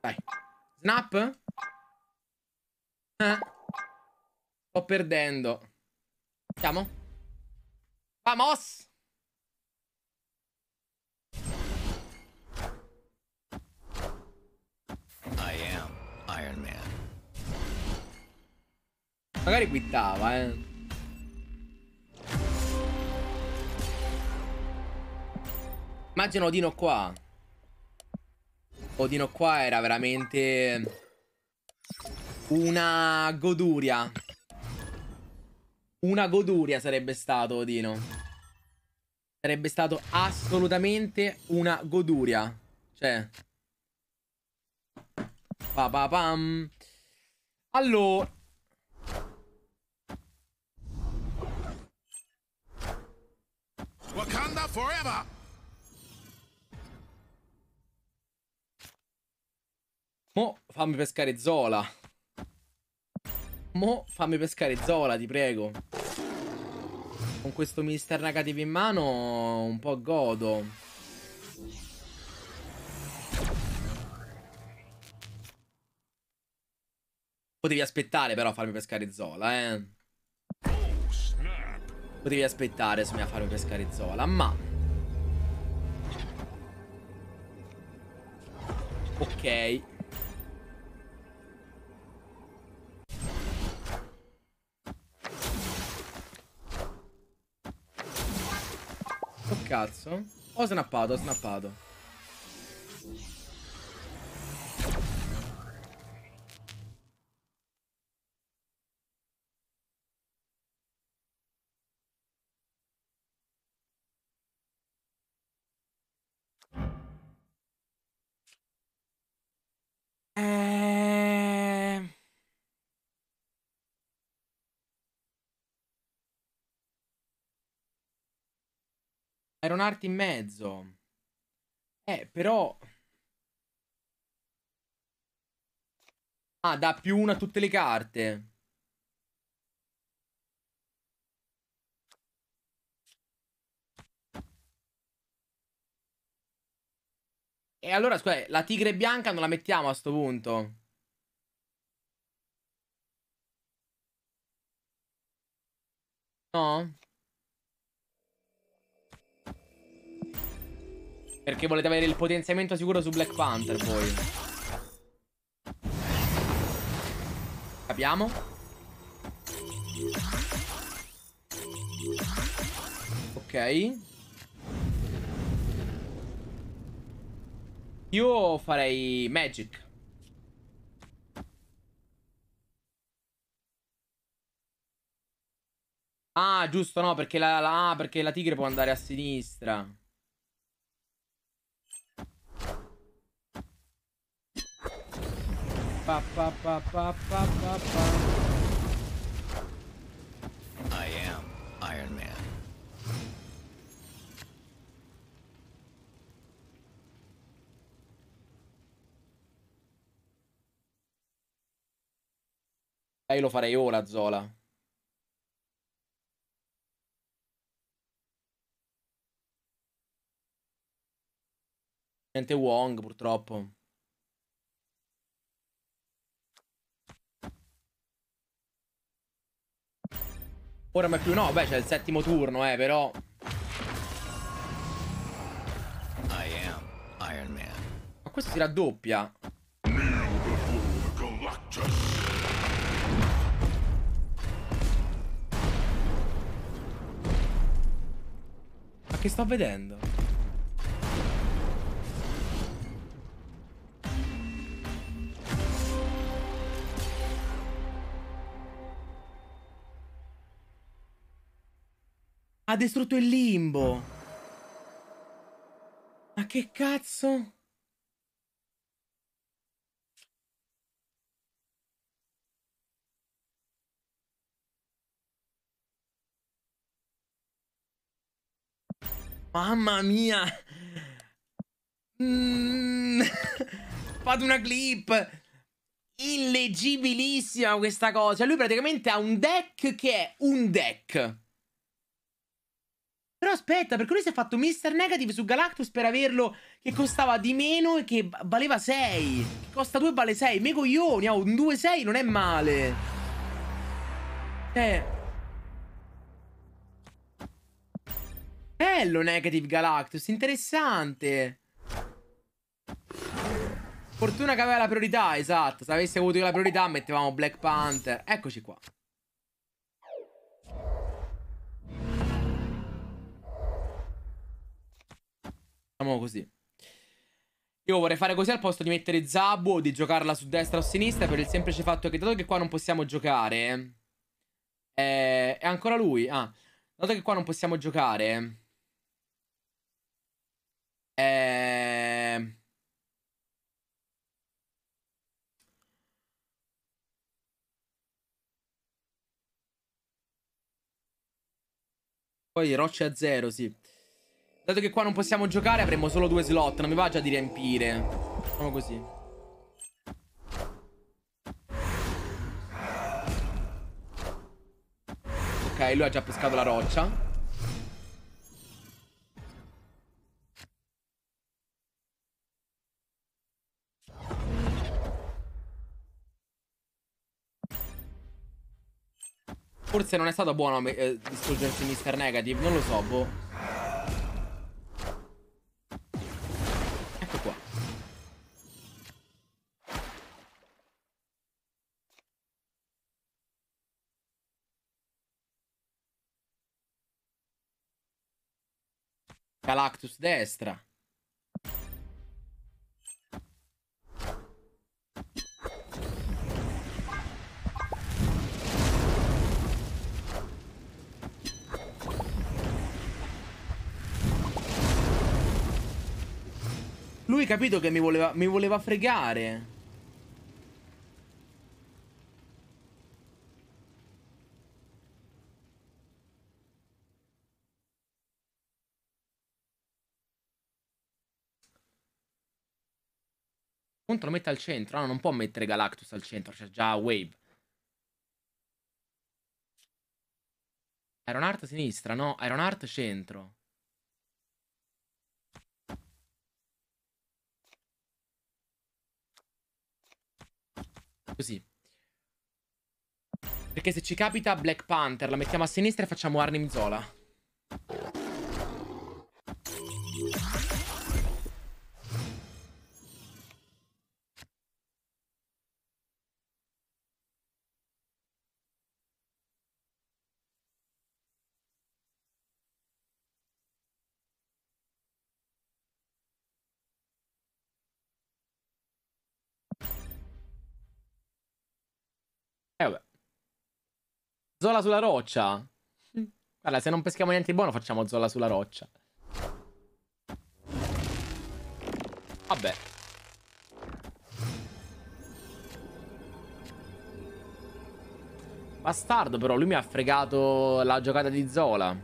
Dai. Snap? Eh. Sto perdendo. Siamo? Vamos! Magari quittava, eh. Immagino Odino qua. Odino qua era veramente... Una goduria. Una goduria sarebbe stato Odino. Sarebbe stato assolutamente una goduria. Cioè... Pa, pa pam. Allora... Wakanda forever! Mo fammi pescare Zola. Mo fammi pescare Zola, ti prego. Con questo Mister Negative in mano un po' godo. Potevi aspettare però a farmi pescare Zola, eh. Potevi aspettare se su mia fare pescarizzola, ma... Ok. Oh cazzo? Ho snappato, ho snappato. Iron Heart in mezzo. Eh, però... Ah, da più una a tutte le carte. E allora, scusa, la tigre bianca non la mettiamo a sto punto. No? Perché volete avere il potenziamento sicuro su Black Panther voi. Capiamo? Ok. Io farei Magic. Ah, giusto, no, perché la, la, perché la tigre può andare a sinistra. pa pa pa pa pa pa pa. I am Iron Man. Dai, lo farei ora, Zola. Niente Wong, purtroppo. Ora ma più no, beh c'è il settimo turno, eh, però... Ma questo si raddoppia. Ma che sto vedendo? Ha distrutto il limbo. Ma che cazzo? Mamma mia! Mm. Fate una clip! Illegibilissima questa cosa. Lui praticamente ha un deck che è un deck. Però aspetta, perché lui si è fatto Mr. Negative su Galactus per averlo che costava di meno e che valeva 6. costa 2 vale 6. Me coglioni, ha un 2-6 non è male. Eh. Bello Negative Galactus, interessante. Fortuna che aveva la priorità, esatto. Se avesse avuto io la priorità mettevamo Black Panther. Eccoci qua. Facciamo così. Io vorrei fare così al posto di mettere Zabu o di giocarla su destra o sinistra per il semplice fatto che dato che qua non possiamo giocare... Eh, è ancora lui, ah. Dato che qua non possiamo giocare... Eh... Poi rocce a zero, sì. Dato che qua non possiamo giocare avremo solo due slot Non mi va già di riempire Facciamo così Ok lui ha già pescato la roccia Forse non è stato buono eh, distruggersi Mr. Negative Non lo so boh Galactus destra. Lui capito che mi voleva, mi voleva fregare. Conto lo mette al centro. No, non può mettere Galactus al centro. C'è già Wave. Iron Heart sinistra, no? Iron Heart centro. Così. Perché se ci capita Black Panther la mettiamo a sinistra e facciamo Arnim Zola. Zola sulla roccia. Mm. Guarda, se non peschiamo niente di buono, facciamo zola sulla roccia. Vabbè. Bastardo, però. Lui mi ha fregato la giocata di zola.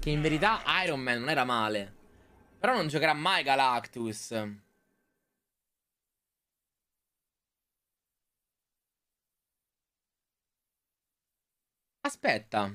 Che in verità Iron Man non era male. Però non giocherà mai Galactus. Aspetta.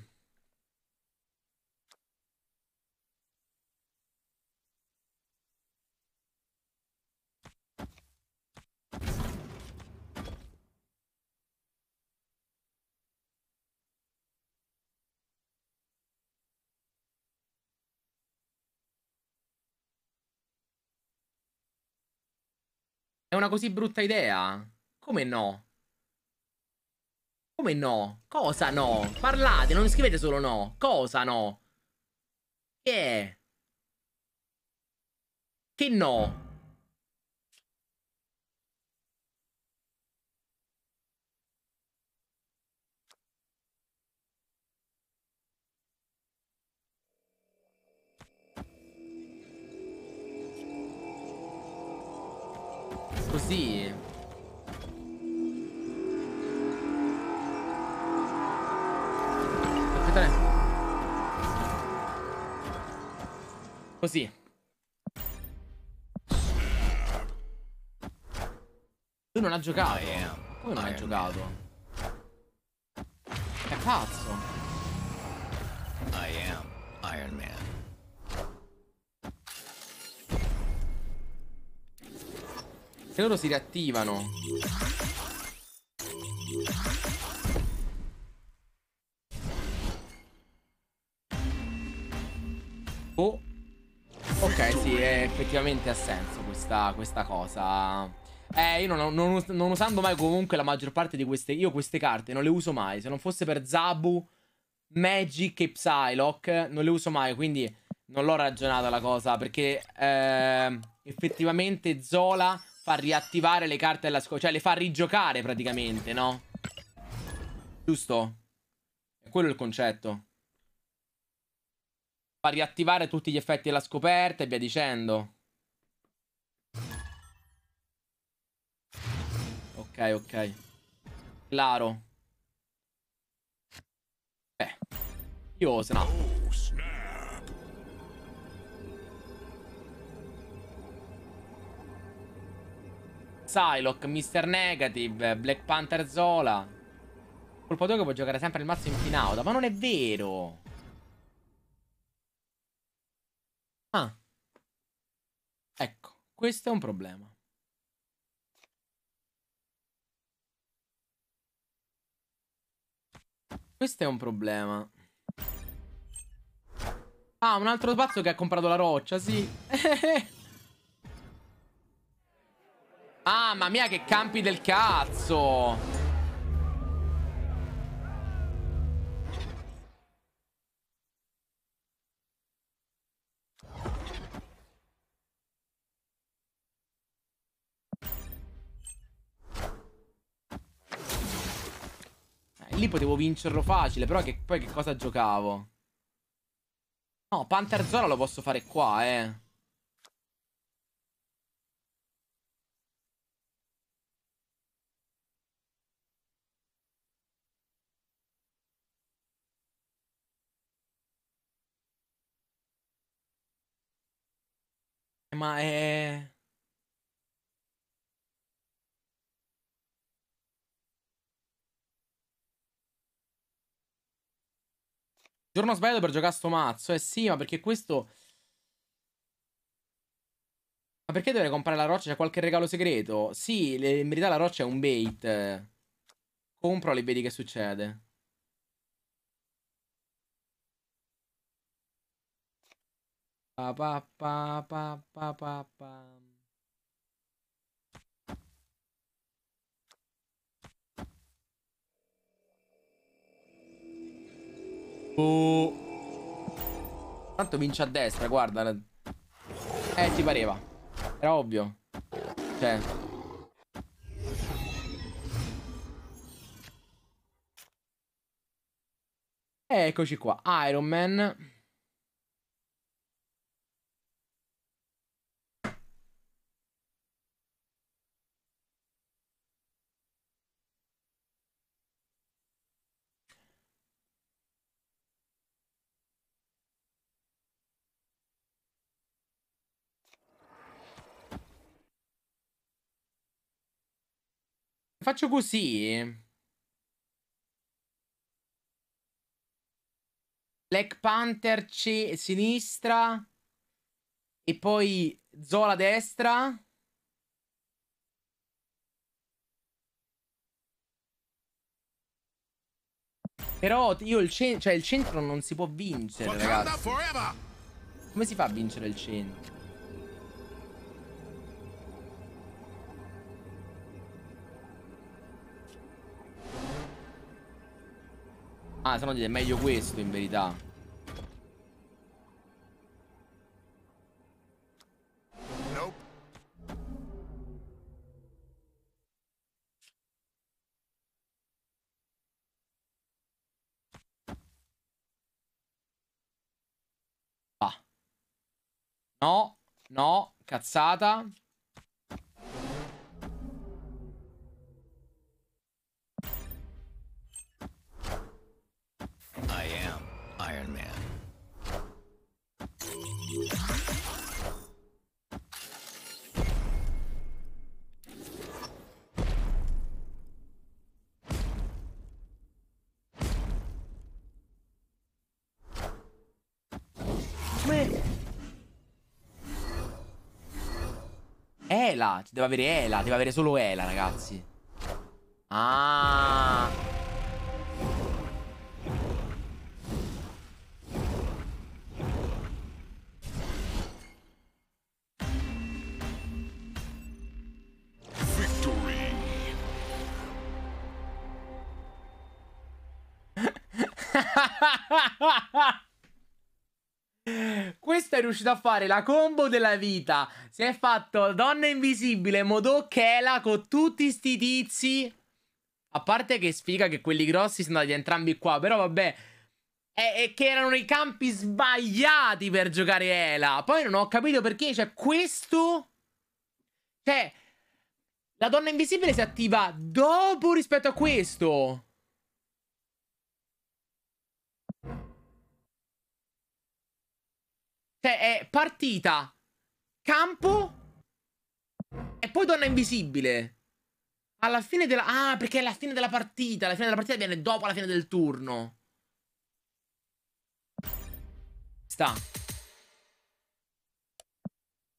È una così brutta idea? Come no? Come no? Cosa no? Parlate, non scrivete solo no. Cosa no? Che yeah. Che no? Così Così. Lui non ha giocato. Come non ha eh. giocato? Che pazzo. I am Iron Man. E loro si riattivano. effettivamente ha senso questa, questa cosa. Eh, io non, non, non, usando mai comunque la maggior parte di queste... Io queste carte non le uso mai. Se non fosse per Zabu, Magic e Psylocke, non le uso mai. Quindi non l'ho ragionata la cosa, perché eh, effettivamente Zola fa riattivare le carte della scuola. Cioè le fa rigiocare praticamente, no? Giusto? Quello è il concetto fa riattivare tutti gli effetti della scoperta e via dicendo. Ok, ok. Claro. Beh. Io se no. Psylocke, Mr. Negative, Black Panther Zola. Colpo 2 che può giocare sempre il massimo in finale. Ma non è vero. Ah. Ecco, questo è un problema. Questo è un problema. Ah, un altro pazzo che ha comprato la roccia, sì. ah, mamma mia, che campi del cazzo! lì potevo vincerlo facile, però che, poi che cosa giocavo? No, Panther Zora lo posso fare qua, eh. eh ma è... Giorno sbagliato per giocare a sto mazzo. Eh sì, ma perché questo... Ma perché dovrei comprare la roccia? C'è qualche regalo segreto? Sì, in verità la roccia è un bait. Compro e vedi che succede. Pa pa pa pa pa pa pa Uh. Tanto vince a destra, guarda. Eh, ti pareva. Era ovvio. Cioè... Eccoci qua, Iron Man. Faccio così. Black Panther sinistra. E poi Zola destra. Però io il, cioè il centro non si può vincere, ragazzi. Come si fa a vincere il centro? Ah, se no dite è meglio questo in verità. Ah. No, no, cazzata. Ela. Deve avere Ela. Deve avere solo Ela, ragazzi. Ah. Questo è riuscito a fare la combo della vita. Si è fatto Donna Invisibile, Modochela con tutti sti tizi. A parte che sfiga che quelli grossi sono andati entrambi qua, però vabbè. E, che erano i campi sbagliati per giocare Ela. Poi non ho capito perché, cioè, questo... Cioè, la donna invisibile si attiva dopo rispetto a questo. Cioè, è partita, campo e poi donna invisibile. Alla fine della... Ah, perché è la fine della partita. La fine della partita viene dopo la fine del turno. Sta.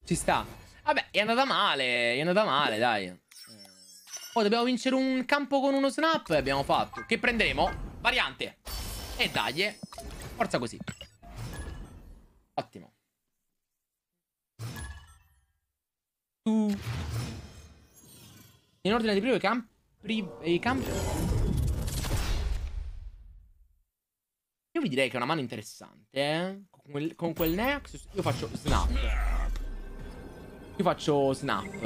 Ci sta. Vabbè, è andata male. È andata male, dai. Poi dobbiamo vincere un campo con uno snap. E Abbiamo fatto. Che prenderemo? Variante. E dai. Eh. Forza così. Ottimo. tu. In ordine di primo i campi. I campi. Io vi direi che è una mano interessante, eh? Con quel, con quel Nexus io faccio snap. Io faccio snap.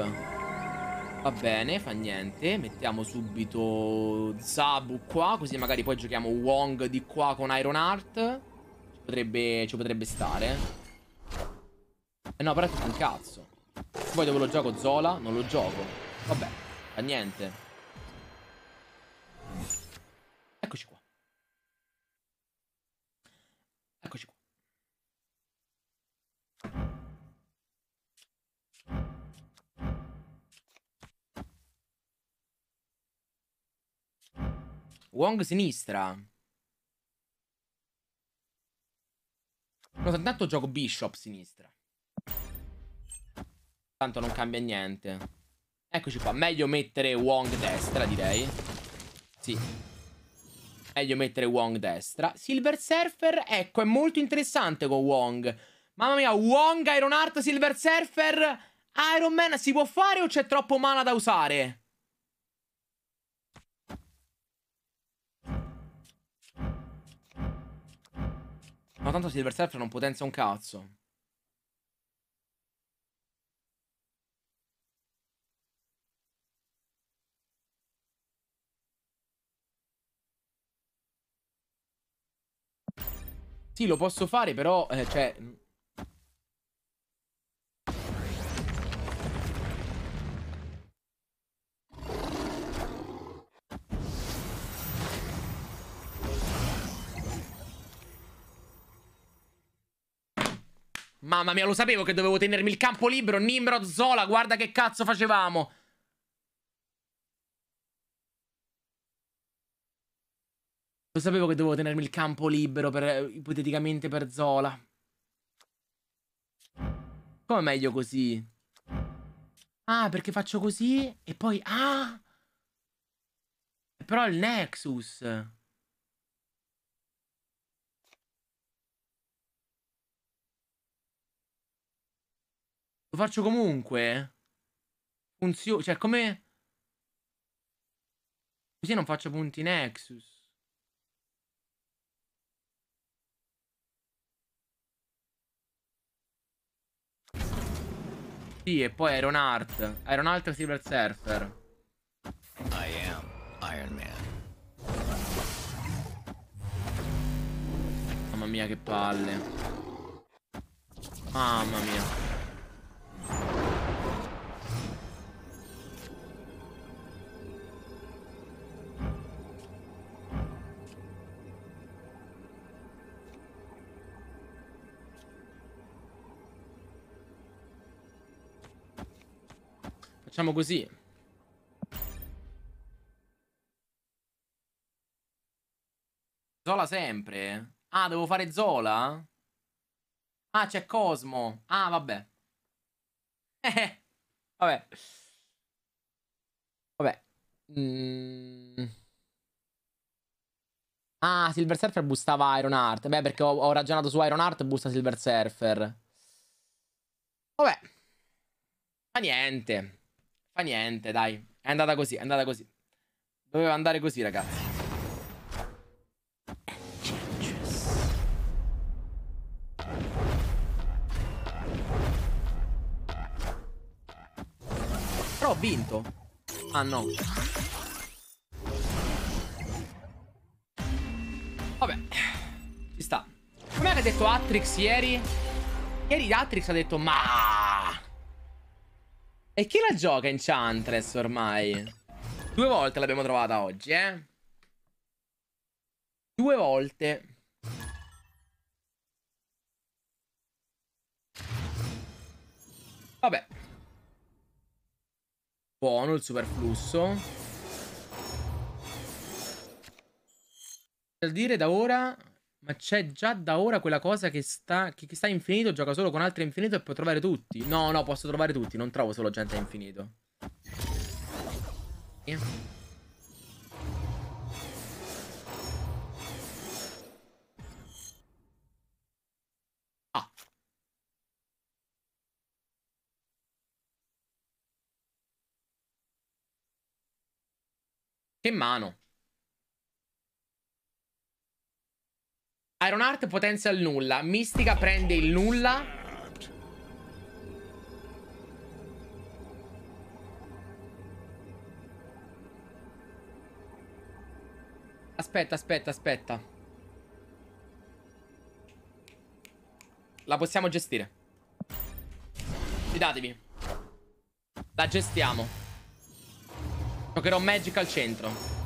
Va bene, fa niente. Mettiamo subito Zabu qua, così magari poi giochiamo Wong di qua con Iron Heart. Ci potrebbe, ci potrebbe stare. Eh no, però è tutto un cazzo. Poi dove lo gioco Zola? Non lo gioco. Vabbè, fa niente. Eccoci qua. Eccoci qua. Wong sinistra. No, tanto gioco Bishop sinistra. Tanto non cambia niente. Eccoci qua. Meglio mettere Wong destra, direi. Sì. Meglio mettere Wong destra. Silver Surfer, ecco, è molto interessante con Wong. Mamma mia, Wong, Iron Heart, Silver Surfer, Iron Man. Si può fare o c'è troppo mana da usare? Ma tanto Silver Surfer non potenza un cazzo. Sì, lo posso fare, però, eh, cioè... Mm. Mamma mia, lo sapevo che dovevo tenermi il campo libero. Nimrod Zola, guarda che cazzo facevamo. Lo sapevo che dovevo tenermi il campo libero per, eh, ipoteticamente per Zola. Come meglio così? Ah, perché faccio così e poi... Ah! Però il Nexus... Lo faccio comunque? Funziona... Cioè, come... Così non faccio punti Nexus. e poi Iron Heart. Iron Heart e Silver Surfer. I am Iron Man. Mamma mia che palle. Mamma mia. Facciamo così. Zola sempre? Ah, devo fare Zola? Ah, c'è Cosmo. Ah, vabbè. Eh, vabbè. Vabbè. Mm. Ah, Silver Surfer boostava Iron Heart. Beh, perché ho, ho ragionato su Iron Heart, busta Silver Surfer. Vabbè. Ma niente. Fa niente, dai. È andata così, è andata così. Doveva andare così, ragazzi. Però ho vinto. Ah no. Vabbè. Ci sta. Come che ha detto Atrix ieri? Ieri Atrix ha detto ma e chi la gioca Enchantress ormai? Due volte l'abbiamo trovata oggi, eh? Due volte. Vabbè. Buono il superflusso. Per dire da ora ma c'è già da ora quella cosa che sta. Che chi sta infinito gioca solo con altri infinito e può trovare tutti. No, no, posso trovare tutti. Non trovo solo gente infinito. Yeah. Ah. Che mano. Iron Heart potenzia il nulla. Mistica prende il nulla. Aspetta, aspetta, aspetta. La possiamo gestire. Fidatevi. La gestiamo. Giocherò Magic al centro.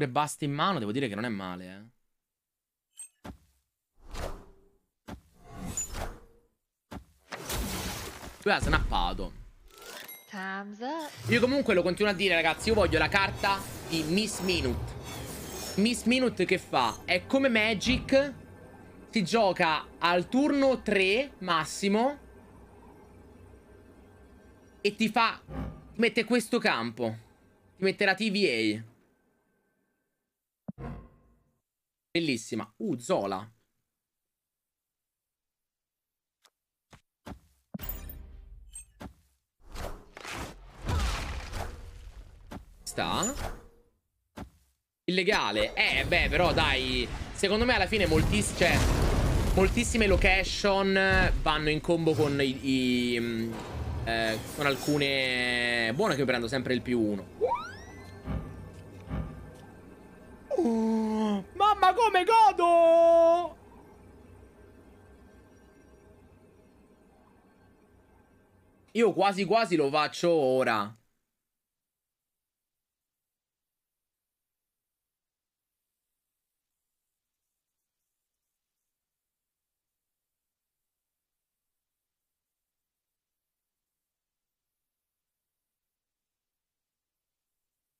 Le basta in mano, devo dire che non è male, eh. Lui ha snappato. Io comunque lo continuo a dire, ragazzi, io voglio la carta di Miss Minute. Miss Minute che fa? È come Magic, si gioca al turno 3 massimo e ti fa... ti mette questo campo, ti mette la TVA. Bellissima. Uh, Zola. Sta. Illegale. Eh, beh, però dai. Secondo me alla fine moltiss cioè, moltissime location vanno in combo con i... i mm, eh, con alcune... Buono che prendo sempre il più 1. Uh, mamma come godo! Io quasi quasi lo faccio ora.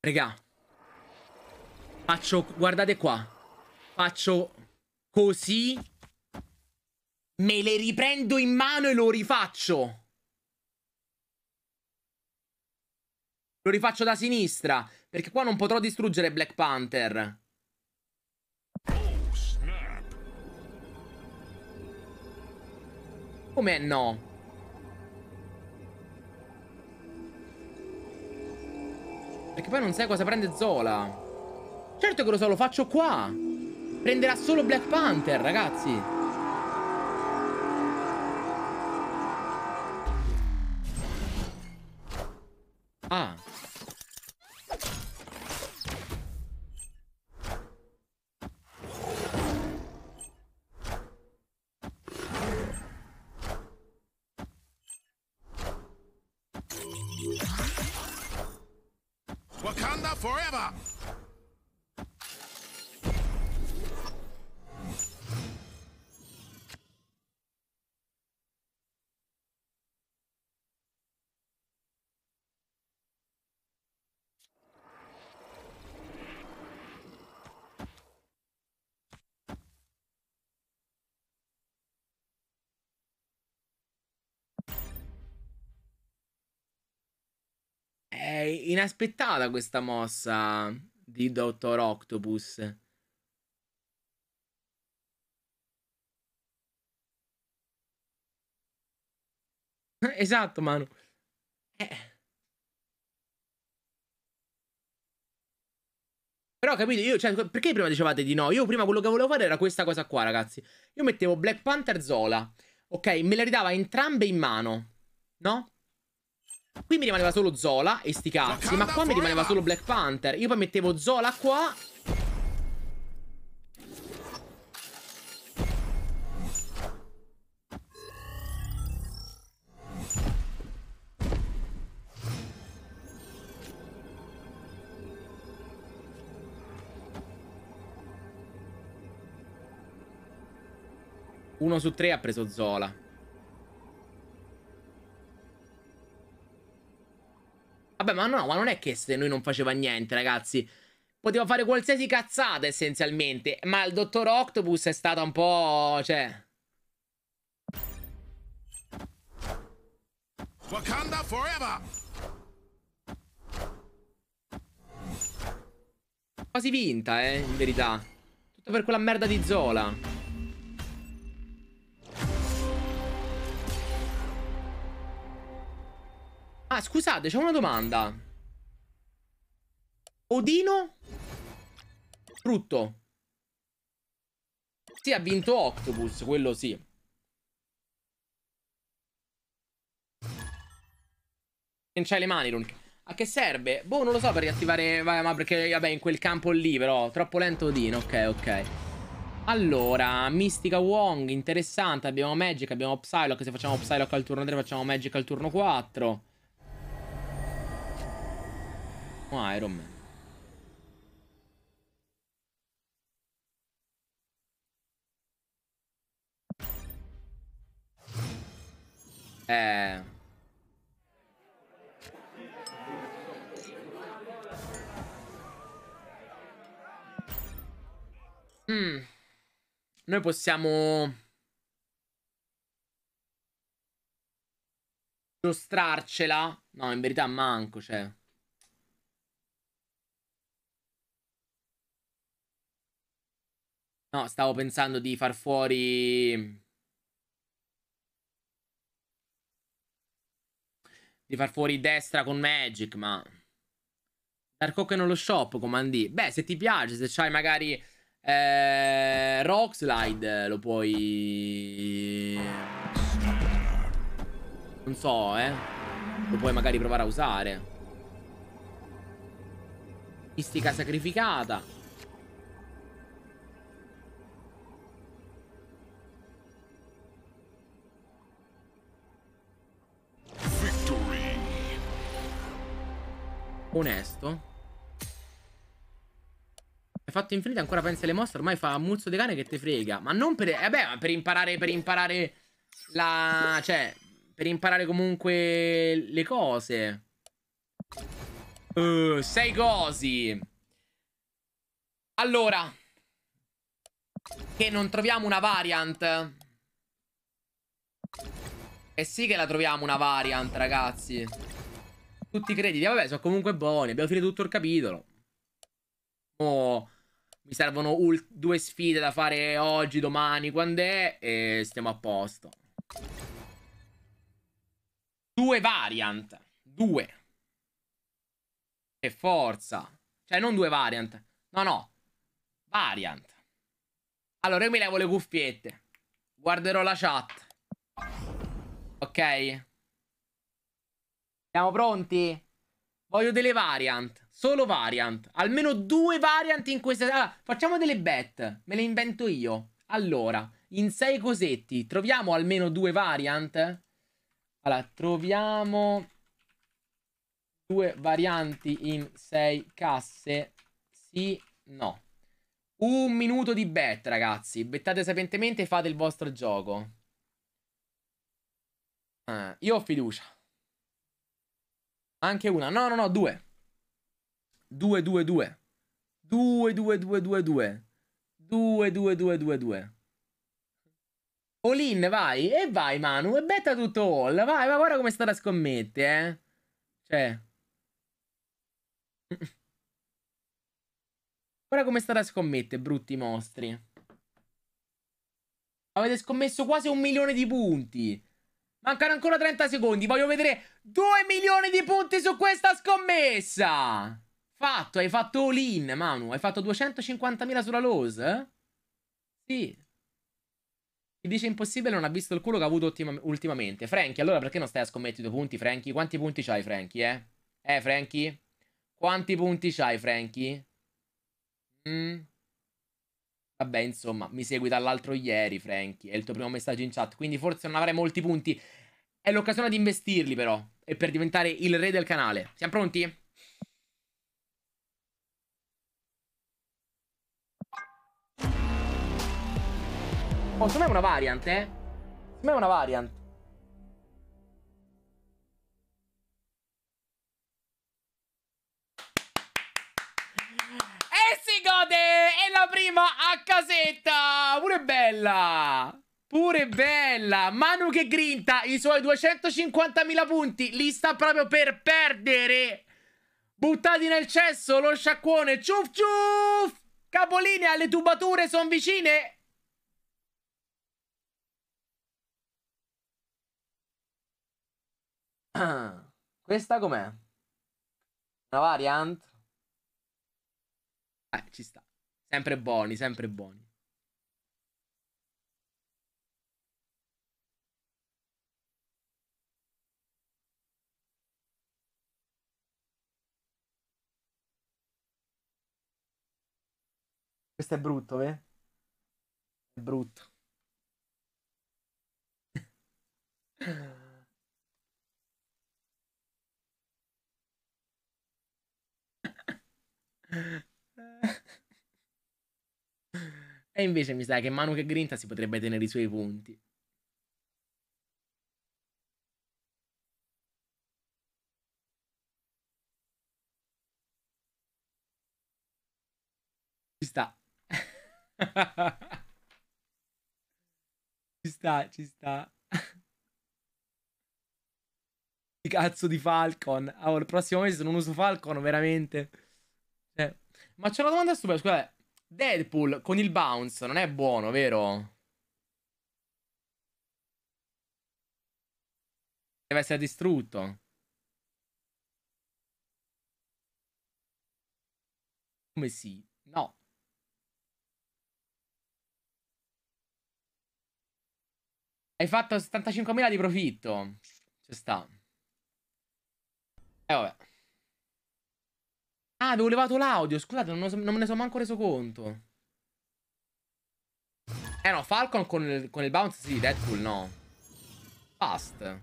Raga, Faccio, guardate qua. Faccio così. Me le riprendo in mano e lo rifaccio. Lo rifaccio da sinistra. Perché qua non potrò distruggere Black Panther. Come no? Perché poi non sai cosa prende Zola. Certo che lo so, lo faccio qua. Prenderà solo Black Panther, ragazzi. Ah. inaspettata questa mossa di Dottor Octopus. Esatto, Manu. Eh. Però capito, io, cioè, perché prima dicevate di no? Io prima quello che volevo fare era questa cosa qua, ragazzi. Io mettevo Black Panther Zola, ok? Me le ridava entrambe in mano, no? Qui mi rimaneva solo Zola e sti cazzi Ma qua mi rimaneva solo Black Panther Io poi mettevo Zola qua Uno su tre ha preso Zola Vabbè, ma no, ma non è che se noi non faceva niente, ragazzi. Poteva fare qualsiasi cazzata, essenzialmente. Ma il dottor Octopus è stato un po'... cioè... Wakanda forever! Quasi vinta, eh, in verità. Tutto per quella merda di Zola. Ah, scusate, c'è una domanda. Odino? Frutto. Sì, ha vinto Octopus, quello sì. Non c'hai le mani, Runk. A che serve? Boh, non lo so per riattivare... Vai, ma perché, vabbè, in quel campo lì, però. Troppo lento Odino, ok, ok. Allora, Mistica Wong, interessante. Abbiamo Magic, abbiamo Psylocke. Se facciamo Psylocke al turno 3, facciamo Magic al turno 4. Oh, Iron Man. Eh... Mm. Noi possiamo... Giostrarcela? No, in verità manco, cioè... No, stavo pensando di far fuori... Di far fuori destra con Magic, ma... Dark Oak lo shop, comandi. Beh, se ti piace, se c'hai magari... Eh, Rock Slide lo puoi... Non so, eh. Lo puoi magari provare a usare. Mistica sacrificata. onesto. Hai fatto infinito, ancora pensa alle mosse, ormai fa muzzo di cane che te frega. Ma non per... Eh beh, ma per imparare, per imparare la... Cioè, per imparare comunque le cose. Uh, sei cosi. Allora. Che non troviamo una variant. Eh sì che la troviamo una variant, ragazzi. Tutti i crediti. Vabbè, sono comunque buoni. Abbiamo finito tutto il capitolo. Oh, mi servono due sfide da fare oggi, domani, quando è. E stiamo a posto. Due variant. Due. Che forza. Cioè, non due variant. No, no. Variant. Allora, io mi levo le cuffiette. Guarderò la chat. Ok. Siamo pronti? Voglio delle variant. Solo variant. Almeno due variant in questa... Ah, facciamo delle bet. Me le invento io. Allora, in sei cosetti troviamo almeno due variant. Allora, troviamo due varianti in sei casse. Sì, no. Un minuto di bet, ragazzi. Bettate sapientemente e fate il vostro gioco. Ah, io ho fiducia. Anche una. No, no, no, due. Due, due, due. Due, due, due, due, due. Due, due, due, due, due. All in, vai. E vai, Manu. E betta tutto all. Vai, ma guarda come sta la scommette, eh. Cioè. guarda come sta la scommette, brutti mostri. Avete scommesso quasi un milione di punti. Mancano ancora 30 secondi. Voglio vedere 2 milioni di punti su questa scommessa. Fatto, hai fatto all-in, Manu. Hai fatto 250.000 sulla lose? Eh? Sì. Chi dice impossibile non ha visto il culo che ha avuto ultima ultimamente. Franky, allora perché non stai a scommettere i tuoi punti, Franky? Quanti punti c'hai, Franky, eh? Eh, Franky? Quanti punti c'hai, Franky? Mm. Vabbè, insomma, mi segui dall'altro ieri, Franky. È il tuo primo messaggio in chat, quindi forse non avrai molti punti. È l'occasione di investirli, però. E per diventare il re del canale. Siamo pronti? Oh, secondo me è una variant, eh? Secondo me è una variant. gode! È la prima a casetta! Pure bella! Pure bella! Manu che grinta i suoi 250.000 punti. Li sta proprio per perdere. Buttati nel cesso lo sciacquone. Ciuff ciuff! Capolinea, le tubature sono vicine. Questa com'è? Una variant? Eh, ci sta. Sempre buoni, sempre buoni. Questo è brutto, eh? È brutto. E invece mi sa che Manu che Grinta si potrebbe tenere i suoi punti. Ci sta. ci sta, ci sta. Che cazzo di Falcon. Allora, il prossimo mese non uso Falcon, veramente. Cioè. Ma c'è una domanda stupida, scusate. Deadpool con il bounce non è buono, vero? Deve essere distrutto. Come sì? No. Hai fatto 75.000 di profitto. Ci sta. E eh, vabbè. Ah, avevo levato l'audio, scusate, non, non, me ne sono manco reso conto. Eh no, Falcon con il, con il bounce sì, Deadpool no. Fast.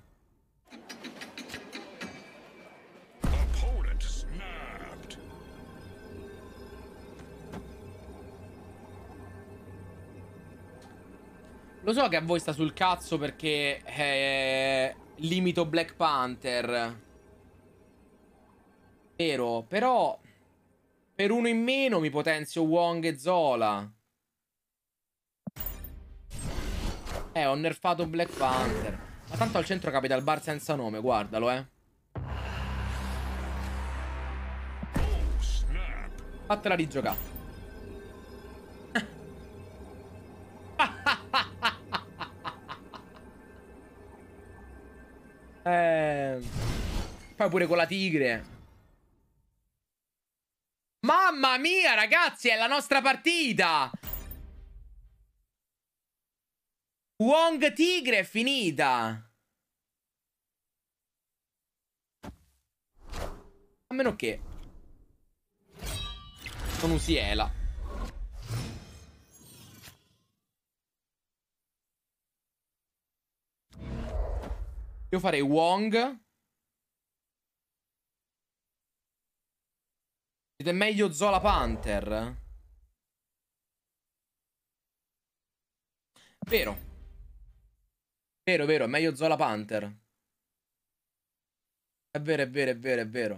Lo so che a voi sta sul cazzo perché eh, limito Black Panther. Vero, però per uno in meno mi potenzio Wong e Zola. Eh, ho nerfato Black Panther. Ma tanto al centro capita il bar senza nome, guardalo, eh. Fatela rigiocare. eh... Poi pure con la tigre. Mamma mia, ragazzi, è la nostra partita! Wong Tigre è finita! A meno che... Non usi Ela. Io farei Wong... Ed è meglio Zola Panther. Vero. Vero, vero, è meglio Zola Panther. È vero, è vero, è vero, è vero.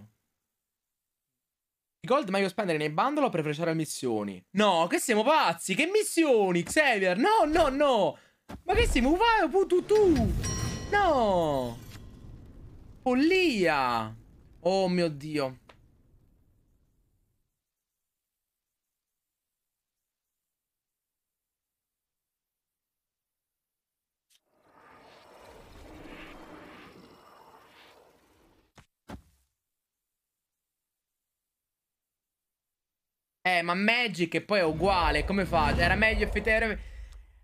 I gold meglio spendere nei bundle per frecciare missioni? No, che siamo pazzi! Che missioni, Xavier? No, no, no! Ma che siamo? Vai, pututu! No! Follia! Oh mio Dio. Eh, ma Magic e poi è uguale, come fa? Era meglio effettivamente...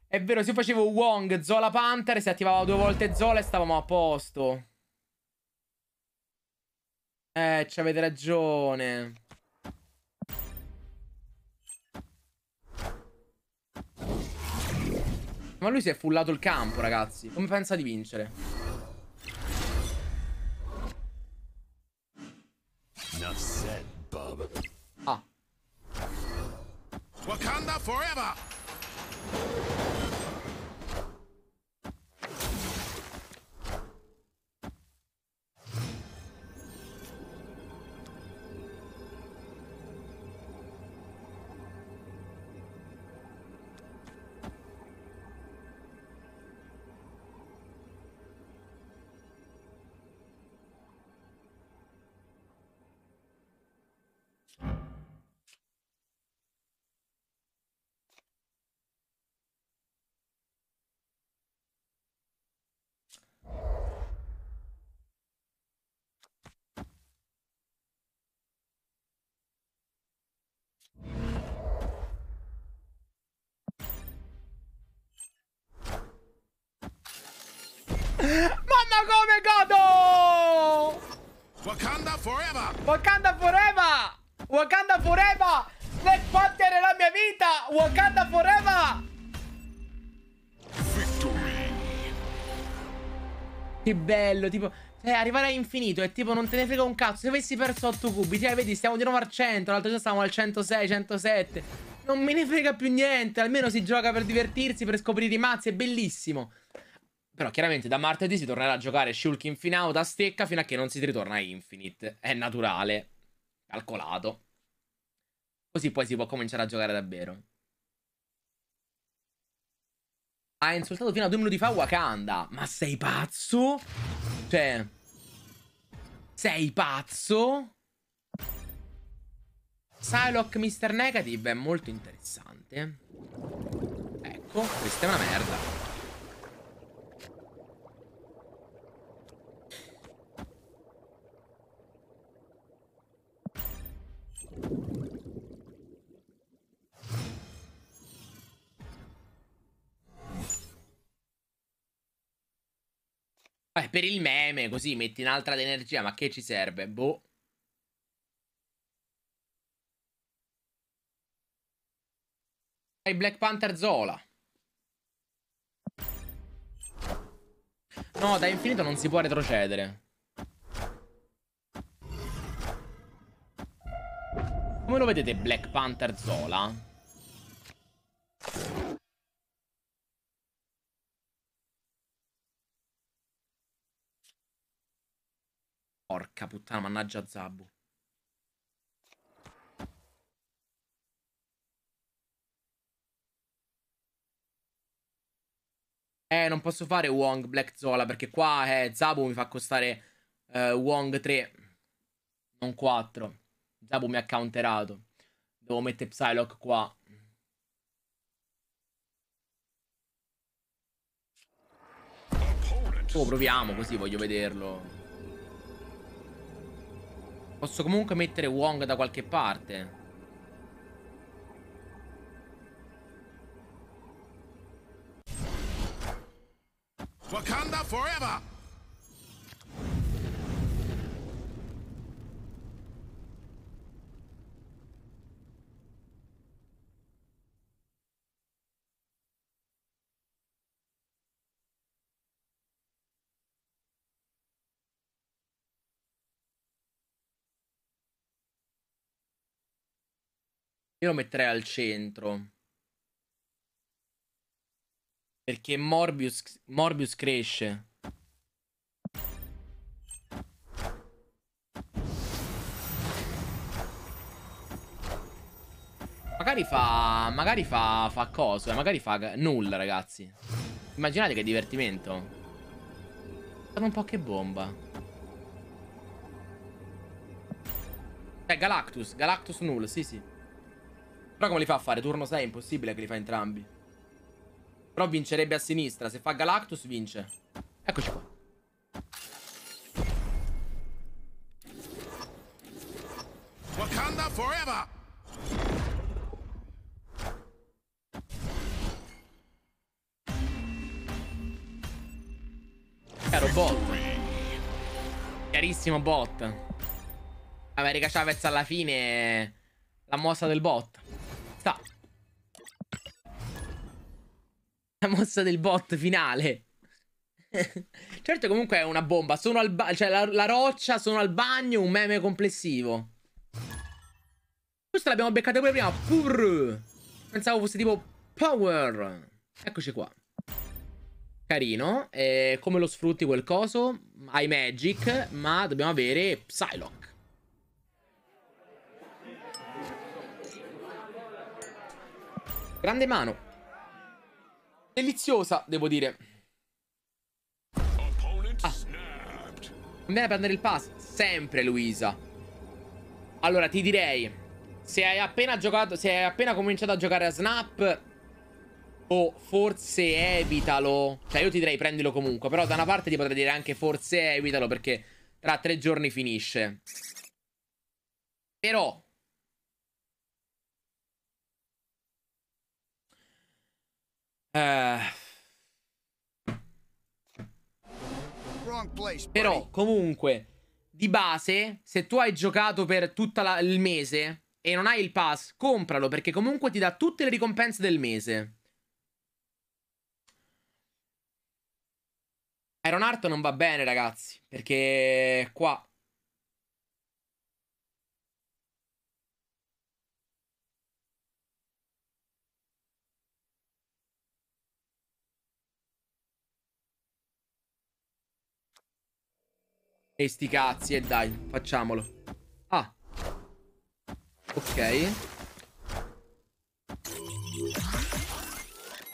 È vero, se io facevo Wong, Zola Panther, si attivava due volte Zola e stavamo a posto. Eh, ci avete ragione. Ma lui si è fullato il campo, ragazzi. Come pensa di vincere? Enough said, Bob. Wakanda forever! Mamma come godo! Wakanda forever! Wakanda forever! Wakanda forever! Black Panther è la mia vita! Wakanda forever! Victory! Che bello, tipo... cioè, arrivare a infinito è tipo non te ne frega un cazzo. Se avessi perso 8 cubi, cioè, vedi, stiamo di nuovo al 100. L'altro giorno stavamo al 106, 107. Non me ne frega più niente. Almeno si gioca per divertirsi, per scoprire i mazzi. È bellissimo. Però chiaramente da martedì si tornerà a giocare Shulk in finale da stecca fino a che non si ritorna a Infinite. È naturale, calcolato. Così poi si può cominciare a giocare davvero. Ha insultato fino a due minuti fa Wakanda. Ma sei pazzo? Cioè... Sei pazzo? Psylocke Mr. Negative è molto interessante. Ecco, questa è una merda. Vabbè, per il meme, così metti un'altra d'energia, ma che ci serve? Boh. Hai Black Panther Zola. No, da infinito non si può retrocedere. Come lo vedete Black Panther Zola? Porca puttana, mannaggia Zabu. Eh, non posso fare Wong Black Zola perché qua eh, Zabu mi fa costare eh, Wong 3, non 4. Zabu mi ha counterato. Devo mettere Psylocke qua. Oh, proviamo così, voglio vederlo. Posso comunque mettere Wong da qualche parte. Wakanda forever! Io lo metterei al centro. Perché Morbius, Morbius cresce. Magari fa... Magari fa... Fa coso, eh, Magari fa nulla, ragazzi. Immaginate che divertimento. Sono un po' che bomba. Eh, Galactus. Galactus null, sì, sì. Però come li fa a fare? Turno 6 è impossibile che li fa entrambi. Però vincerebbe a sinistra. Se fa Galactus vince. Eccoci qua. Wakanda forever! Caro bot. Chiarissimo bot. America Chavez alla fine... La mossa del bot. Ta. La mossa del bot finale. certo comunque è una bomba. Sono al bagno, cioè la, la roccia, sono al bagno, un meme complessivo. Questa l'abbiamo beccata pure prima. Purr. Pensavo fosse tipo power. Eccoci qua. Carino. E eh, come lo sfrutti quel coso? Hai magic, ma dobbiamo avere Psylocke. Grande mano. Deliziosa, devo dire. Ah. Conviene prendere il pass. Sempre, Luisa. Allora, ti direi... Se hai appena giocato... Se hai appena cominciato a giocare a Snap... O forse evitalo. Cioè, io ti direi prendilo comunque. Però da una parte ti potrei dire anche forse evitalo perché tra tre giorni finisce. Però Eh... Però comunque di base, se tu hai giocato per tutto il mese e non hai il pass, compralo perché comunque ti dà tutte le ricompense del mese. Iron Heart non va bene, ragazzi, perché qua E sti cazzi, e eh, dai, facciamolo. Ah. Ok.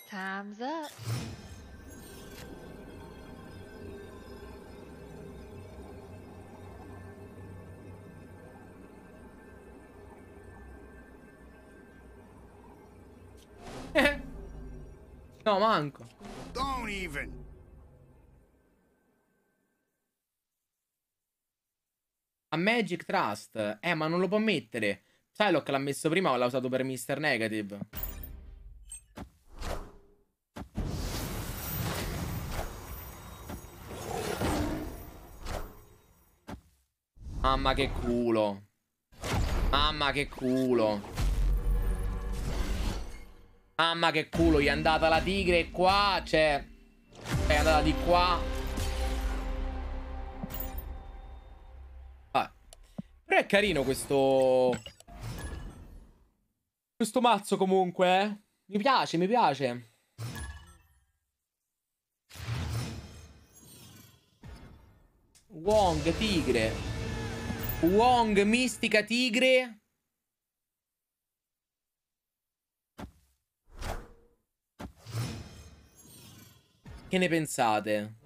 Time's up. no, manco. Don't even A Magic Trust. Eh, ma non lo può mettere. Psylocke l'ha messo prima, o l'ha usato per Mr. Negative. Mamma che culo. Mamma che culo. Mamma che culo, gli è andata la tigre qua, cioè... È andata di qua Però è carino questo... Questo mazzo comunque, eh. Mi piace, mi piace. Wong, tigre. Wong, mistica, tigre. Che ne pensate?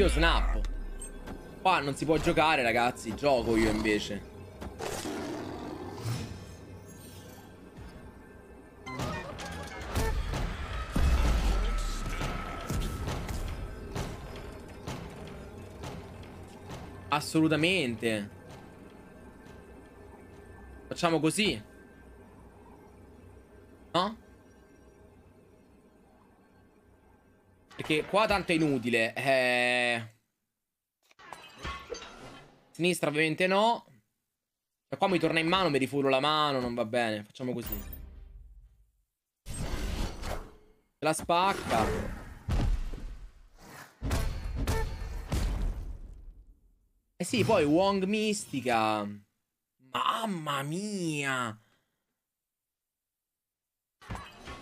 Io snap. Qua non si può giocare, ragazzi. Gioco io invece. Assolutamente. Facciamo così. No? Che qua tanto è inutile. Eh... Sinistra ovviamente no. E cioè, qua mi torna in mano, mi rifuro la mano, non va bene. Facciamo così. La spacca. Eh sì, poi Wong Mistica. Mamma mia.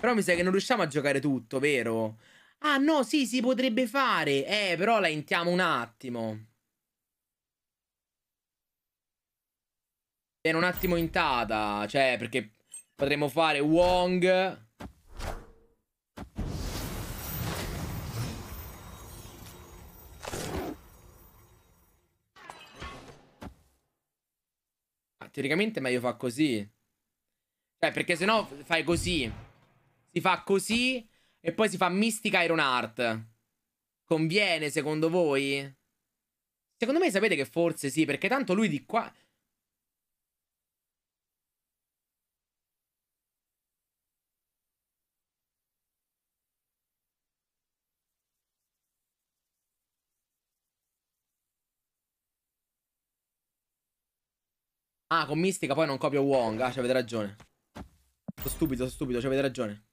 Però mi sa che non riusciamo a giocare tutto, vero? Ah no, sì, si potrebbe fare. Eh, però la intiamo un attimo. Viene un attimo intata. Cioè, perché potremmo fare Wong. Ah, teoricamente è meglio fa così. Cioè, perché sennò fai così. Si fa così e poi si fa Mystica Iron Art. Conviene secondo voi? Secondo me sapete che forse sì, perché tanto lui di qua... Ah, con Mistica poi non copio Wong. Ah, c'avete ragione. Sto stupido, sto stupido, c'avete ragione.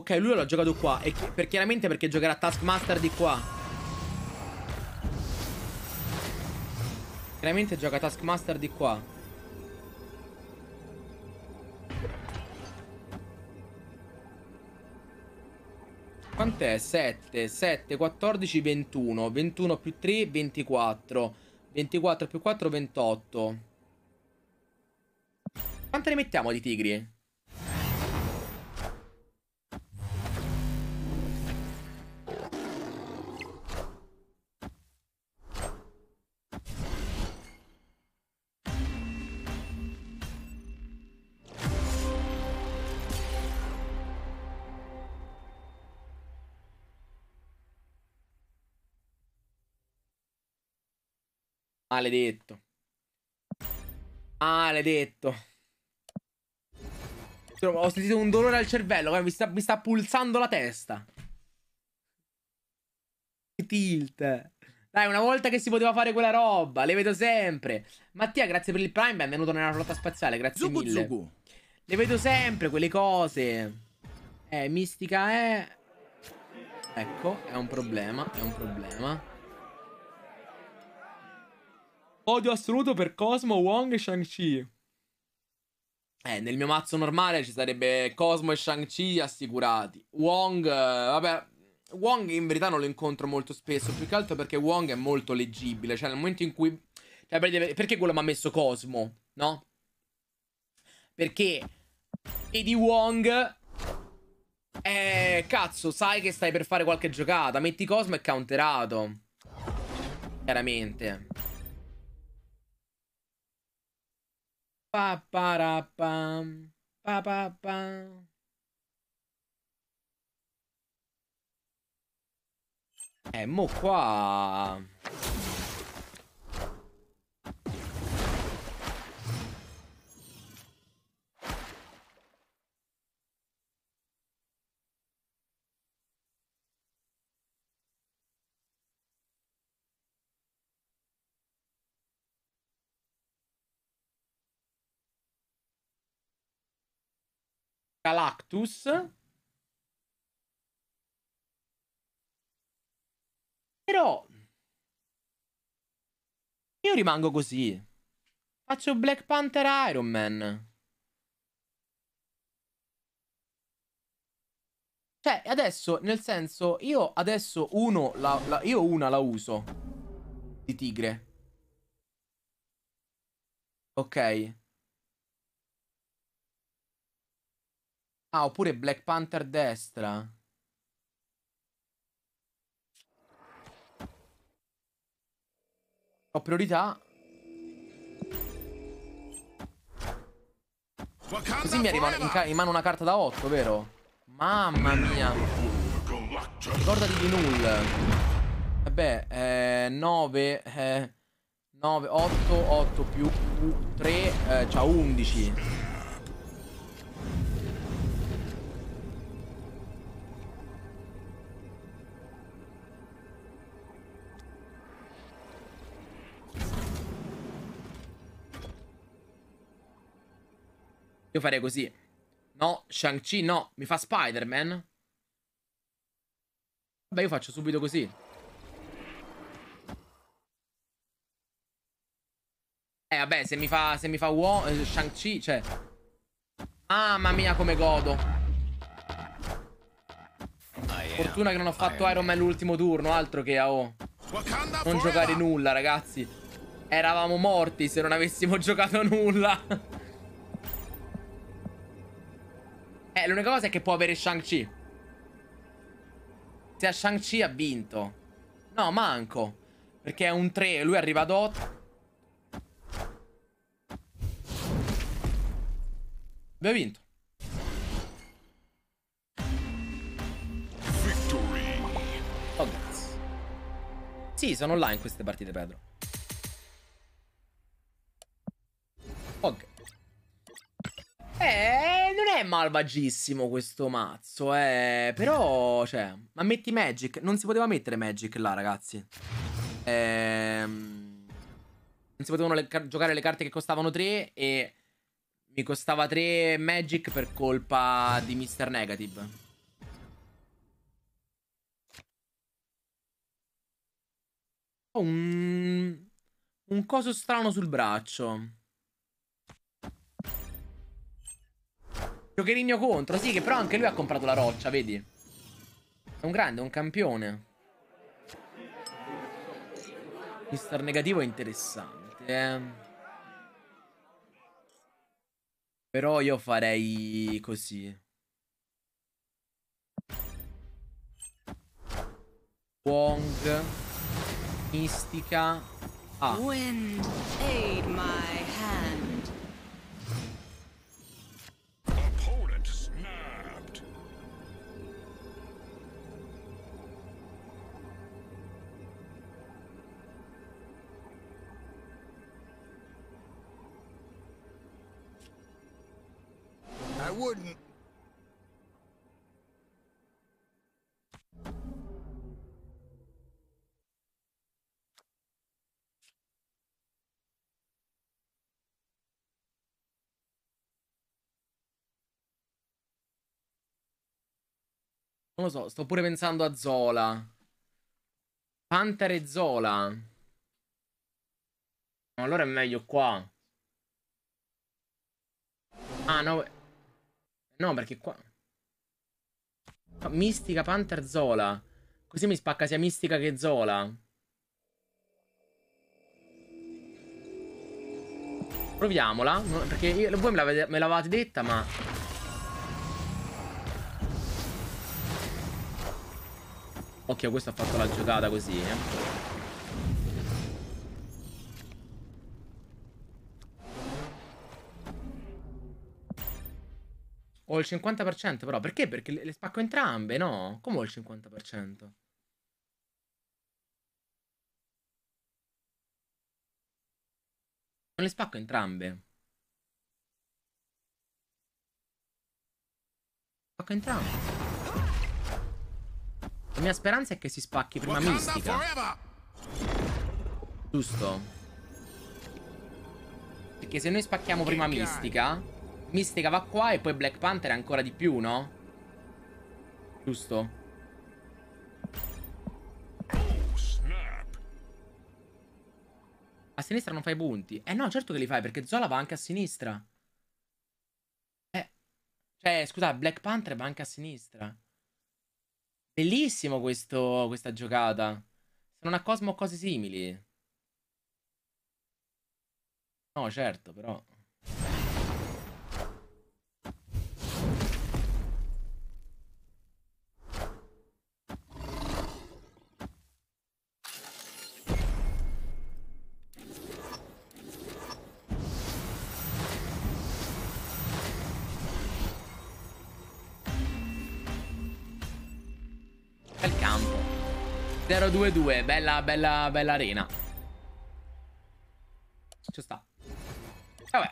Ok, lui l'ha giocato qua. E per chiaramente perché giocherà Taskmaster di qua. Chiaramente gioca Taskmaster di qua. Quant'è? 7, 7, 14, 21. 21 più 3, 24. 24 più 4, 28. Quante ne mettiamo di tigri? Maledetto. Maledetto. Cioè, ho sentito un dolore al cervello, mi sta, mi sta pulsando la testa. Tilt. Dai, una volta che si poteva fare quella roba, le vedo sempre. Mattia, grazie per il Prime, benvenuto nella flotta spaziale, grazie Zugu, mille. Zugu. Le vedo sempre quelle cose. Eh, mistica è... Ecco, è un problema, è un problema. Odio assoluto per Cosmo, Wong e Shang-Chi. Eh, nel mio mazzo normale ci sarebbe Cosmo e Shang-Chi assicurati. Wong, eh, vabbè, Wong in verità non lo incontro molto spesso, più che altro perché Wong è molto leggibile, cioè nel momento in cui... Cioè, perché quello mi ha messo Cosmo, no? Perché vedi Wong... Eh, cazzo, sai che stai per fare qualche giocata, metti Cosmo e counterato. Chiaramente. Pa, pa, pa, pa. Eh, mo qua... Galactus. Però io rimango così. Faccio Black Panther Iron Man. Cioè, adesso, nel senso, io adesso uno la, la, io una la uso. Di tigre. Ok. Ah, oppure Black Panther destra. Ho priorità. Così mi arriva in, in, mano una carta da 8, vero? Mamma mia. Ricordati di null. Vabbè, 9, 9, 8, 8 più 3, eh, c'ha 11. Io farei così. No, Shang-Chi no, mi fa Spider-Man. Vabbè, io faccio subito così. Eh, vabbè, se mi fa, se mi fa eh, Shang-Chi, cioè... Mamma mia, come godo. Fortuna che non ho fatto Iron Man l'ultimo turno, altro che AO. Non giocare nulla, ragazzi. Eravamo morti se non avessimo giocato nulla. Eh, l'unica cosa è che può avere Shang-Chi. Se ha Shang-Chi ha vinto. No, manco. Perché è un 3 e lui arriva ad 8. Abbiamo vinto. Victory. Oh, cazzo. Sì, sono là in queste partite, Pedro. Ok. Oh, eh, non è malvagissimo questo mazzo, eh. Però, cioè, ma metti Magic. Non si poteva mettere Magic là, ragazzi. Ehm... Non si potevano le giocare le carte che costavano 3 e mi costava 3 Magic per colpa di Mr. Negative. Ho un... un coso strano sul braccio. Giocherigno contro, sì, che però anche lui ha comprato la roccia, vedi? È un grande, è un campione. Mister negativo è interessante, eh. Però io farei così. Wong Mistica Ah wouldn't. Non lo so, sto pure pensando a Zola. Panther e Zola. No, allora è meglio qua. Ah, no. No, perché qua... Mistica, Panther, Zola. Così mi spacca sia Mistica che Zola. Proviamola, perché io, voi me, l'avete detta, ma... Occhio, questo ha fatto la giocata così, eh. Ho il 50% però, perché? Perché le, le spacco entrambe, no? Come ho il 50%? Non le spacco entrambe. Spacco entrambe. La mia speranza è che si spacchi prima mistica. Giusto. Perché se noi spacchiamo prima mistica... Mistica va qua e poi Black Panther ancora di più, no? Giusto? A sinistra non fai punti. Eh no, certo che li fai, perché Zola va anche a sinistra. Eh. Cioè, scusa, Black Panther va anche a sinistra. Bellissimo questo, questa giocata. Sono a Cosmo cose simili. No, certo, però... 0-2-2. Bella, bella, bella arena. Ci sta. Vabbè.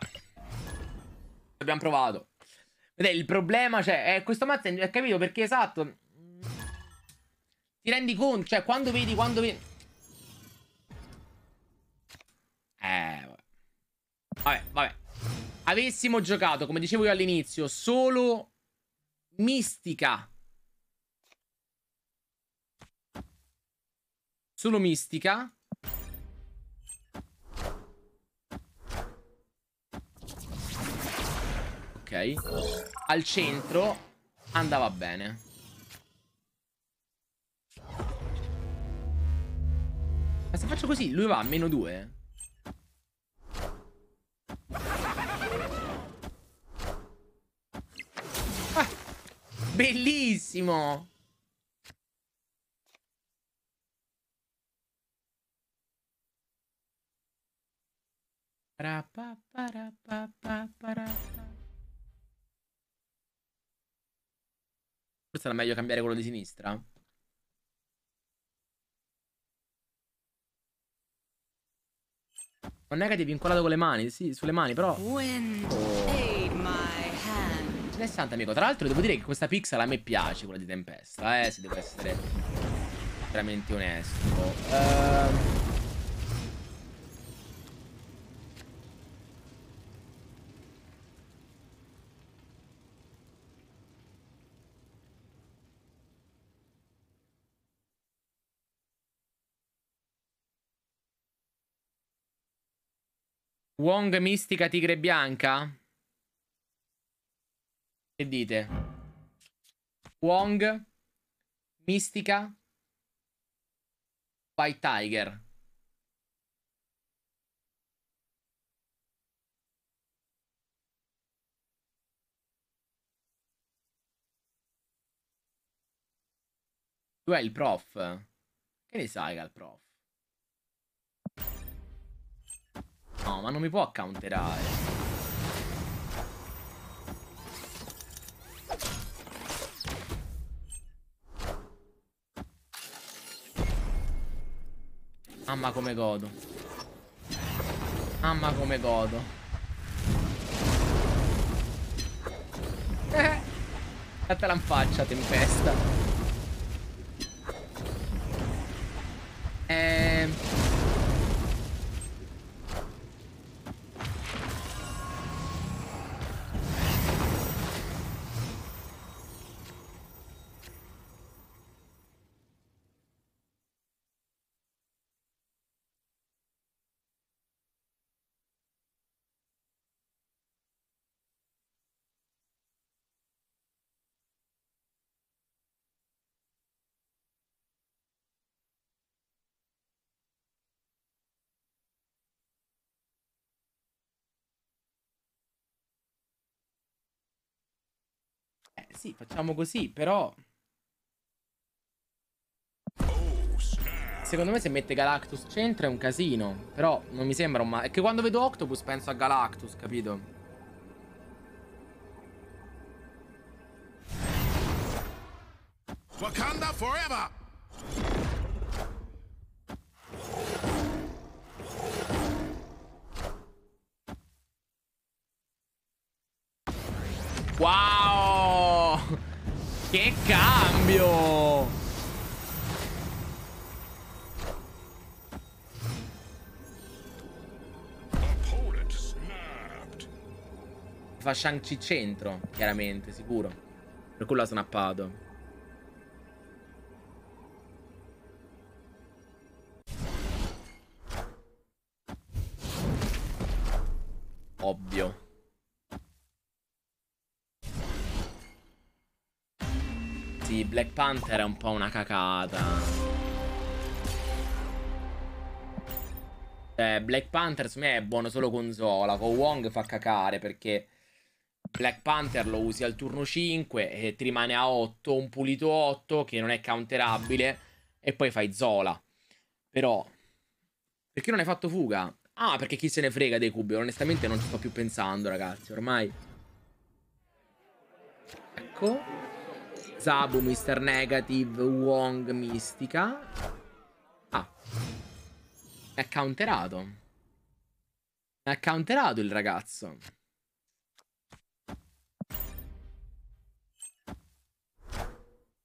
Abbiamo provato. Vedete, il problema, cioè, è eh, questo mazzo, Hai capito, perché esatto. Ti rendi conto, cioè, quando vedi, quando vedi... Eh, vabbè, vabbè. Avessimo giocato, come dicevo io all'inizio, solo mistica Solo mistica. Ok. Al centro andava bene. Ma se faccio così, lui va a meno 2. Ah, bellissimo! Forse era meglio cambiare quello di sinistra. Non è che ti è vincolato con le mani, sì, sulle mani, però... Interessante, amico. Tra l'altro, devo dire che questa pixel a me piace, quella di Tempesta, eh, se devo essere veramente onesto. Ehm... Wong Mistica Tigre Bianca? Che dite? Wong Mistica by Tiger. Tu hai il prof? Che ne sai dal prof? No, ma non mi può counterare. Mamma come godo. Mamma come godo. Datela in faccia, tempesta. Sì, facciamo così, però... Secondo me se mette Galactus centro è un casino. Però non mi sembra un male. È che quando vedo Octopus penso a Galactus, capito? Wakanda forever! fa Shang-Chi centro, chiaramente, sicuro. Per quello ha snappato. Ovvio. Sì, Black Panther è un po' una cacata. Eh, Black Panther su me è buono solo con Zola. Con Wong fa cacare perché Black Panther lo usi al turno 5 e ti rimane a 8, un pulito 8 che non è counterabile e poi fai Zola. Però perché non hai fatto fuga? Ah, perché chi se ne frega dei cubi? Onestamente non ci sto più pensando, ragazzi, ormai. Ecco. Zabu, Mr. Negative, Wong, Mistica. Ah. È counterato. È counterato il ragazzo.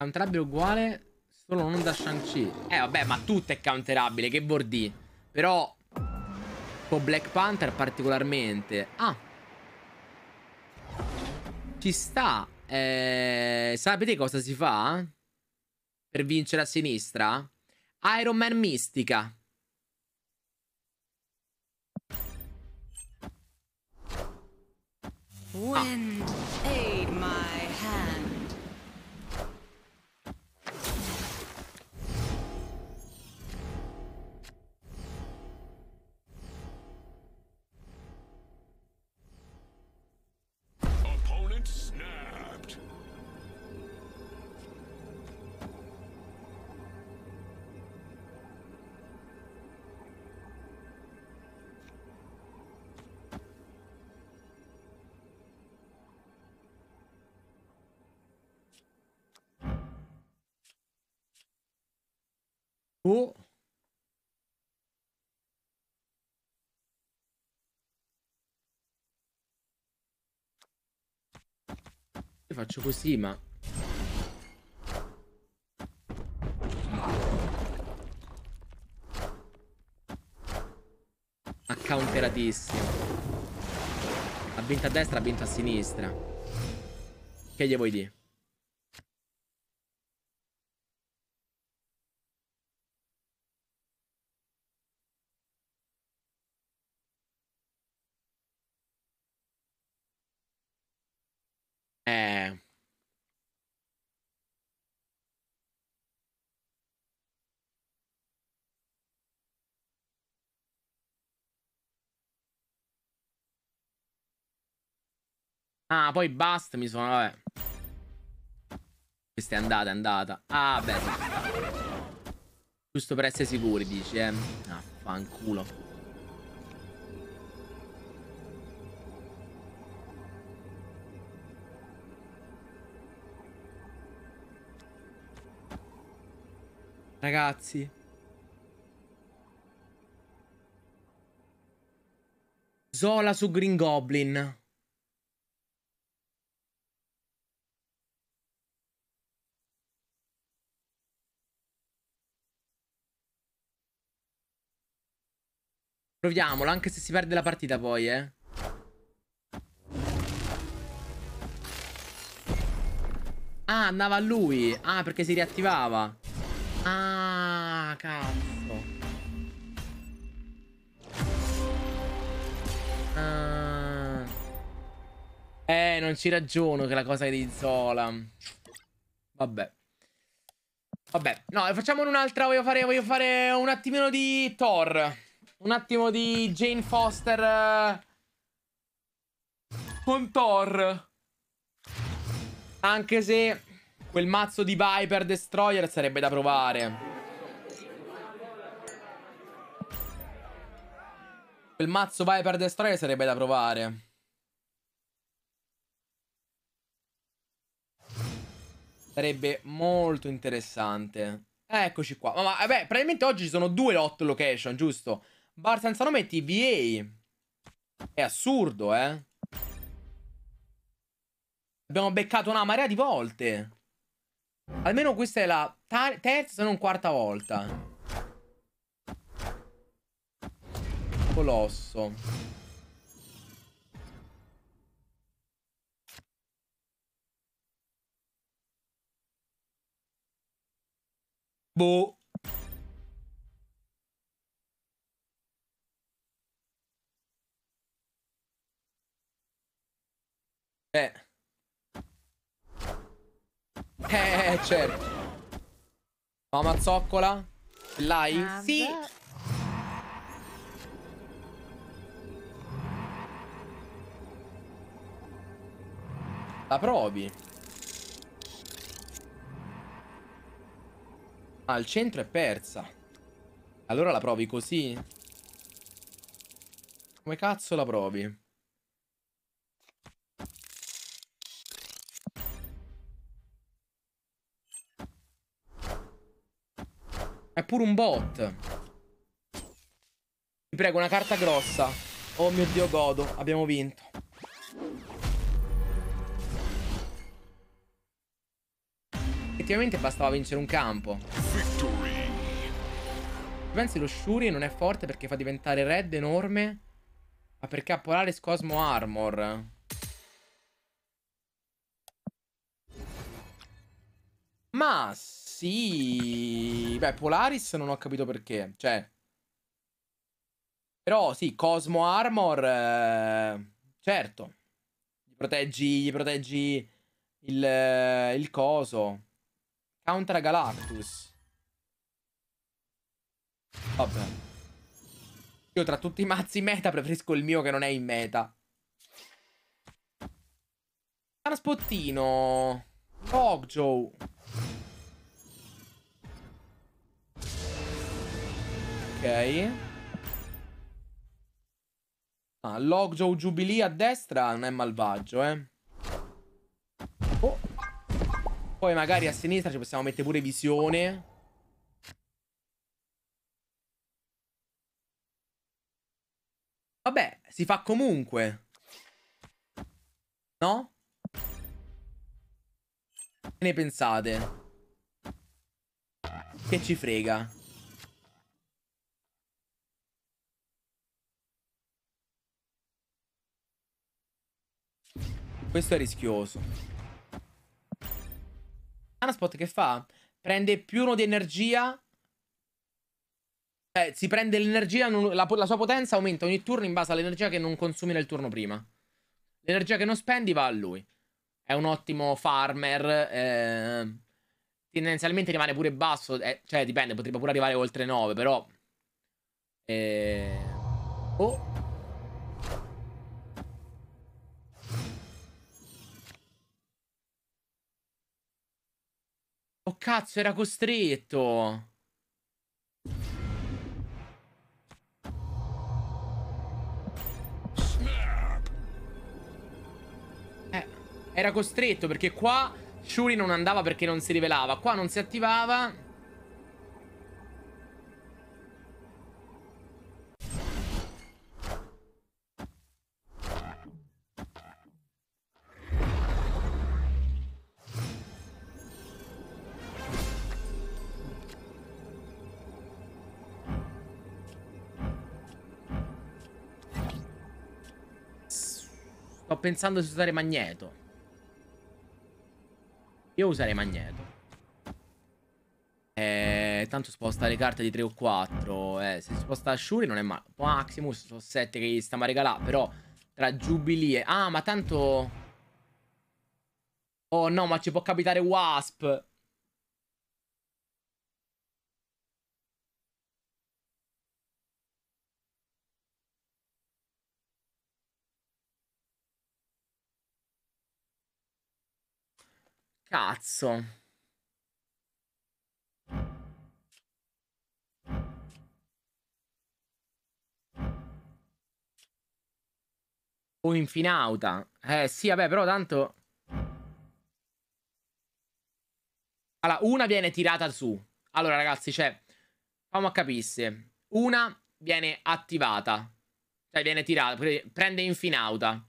Counterabile uguale, solo non da Shang-Chi. Eh vabbè, ma tutto è counterabile, che bordi. Però, con Black Panther particolarmente. Ah. Ci sta. Eh, sapete cosa si fa? Per vincere a sinistra? Iron Man Mistica. Ah. Oh. Io faccio così, ma... Ha counteratissimo. Ha vinto a destra, ha vinto a sinistra. Che gli vuoi dire? Ah, poi basta, mi sono... Vabbè. Questa è andata, è andata. Ah, beh. Giusto per essere sicuri, dici, eh. Ah, fanculo. Ragazzi. Zola su Green Goblin. Proviamolo, anche se si perde la partita poi, eh. Ah, andava a lui. Ah, perché si riattivava. Ah, cazzo. Ah. Eh, non ci ragiono che la cosa è di Zola. Vabbè. Vabbè, no, facciamone un'altra. Voglio fare, voglio fare un attimino di Thor. Un attimo di Jane Foster eh, con Thor. Anche se quel mazzo di Viper Destroyer sarebbe da provare. Quel mazzo Viper Destroyer sarebbe da provare. Sarebbe molto interessante. Eccoci qua. Ma, ma vabbè, eh, probabilmente oggi ci sono due lot location, giusto? Bar senza nome TBA. È assurdo, eh. Abbiamo beccato una marea di volte. Almeno questa è la terza, se non quarta volta. Colosso. Boh. Eh. eh. Eh, certo. No, mazzoccola. L'hai? Ah, sì. La provi. Ah, il centro è persa. Allora la provi così? Come cazzo la provi? pure un bot. Ti prego, una carta grossa. Oh mio Dio, godo. Abbiamo vinto. Effettivamente bastava vincere un campo. Victory. Pensi lo Shuri non è forte perché fa diventare red enorme. Ma perché ha Polaris Cosmo Armor. Mas. Sì, beh, Polaris non ho capito perché, cioè... Però sì, Cosmo Armor, eh, certo, gli proteggi, gli proteggi il, eh, il coso. Counter Galactus. Vabbè. Io tra tutti i mazzi meta preferisco il mio che non è in meta. Transportino. Ogjo. Ok. Ah, Logjow Jubilee a destra non è malvagio, eh. Oh. Poi magari a sinistra ci possiamo mettere pure visione. Vabbè, si fa comunque. No? Che ne pensate? Che ci frega? Questo è rischioso. Anaspot che fa? Prende più uno di energia. Cioè, si prende l'energia, la, la sua potenza aumenta ogni turno in base all'energia che non consumi nel turno prima. L'energia che non spendi va a lui. È un ottimo farmer. Eh, tendenzialmente rimane pure basso. Eh, cioè, dipende, potrebbe pure arrivare oltre 9, però... Eh... Oh... Oh cazzo, era costretto. Eh, era costretto perché qua Shuri non andava perché non si rivelava. Qua non si attivava. pensando di usare Magneto. Io userei Magneto. Eh, tanto sposta le carte di 3 o 4. Eh, se sposta Shuri non è male. Maximus sono 7 che gli stiamo a regalare. Però tra Jubilee e... Ah, ma tanto... Oh no, ma ci può capitare Wasp. Cazzo. Un infinauta. Eh sì, vabbè, però tanto... Allora, una viene tirata su. Allora, ragazzi, cioè... Facciamo a capirsi. Una viene attivata. Cioè, viene tirata. Prende infinauta.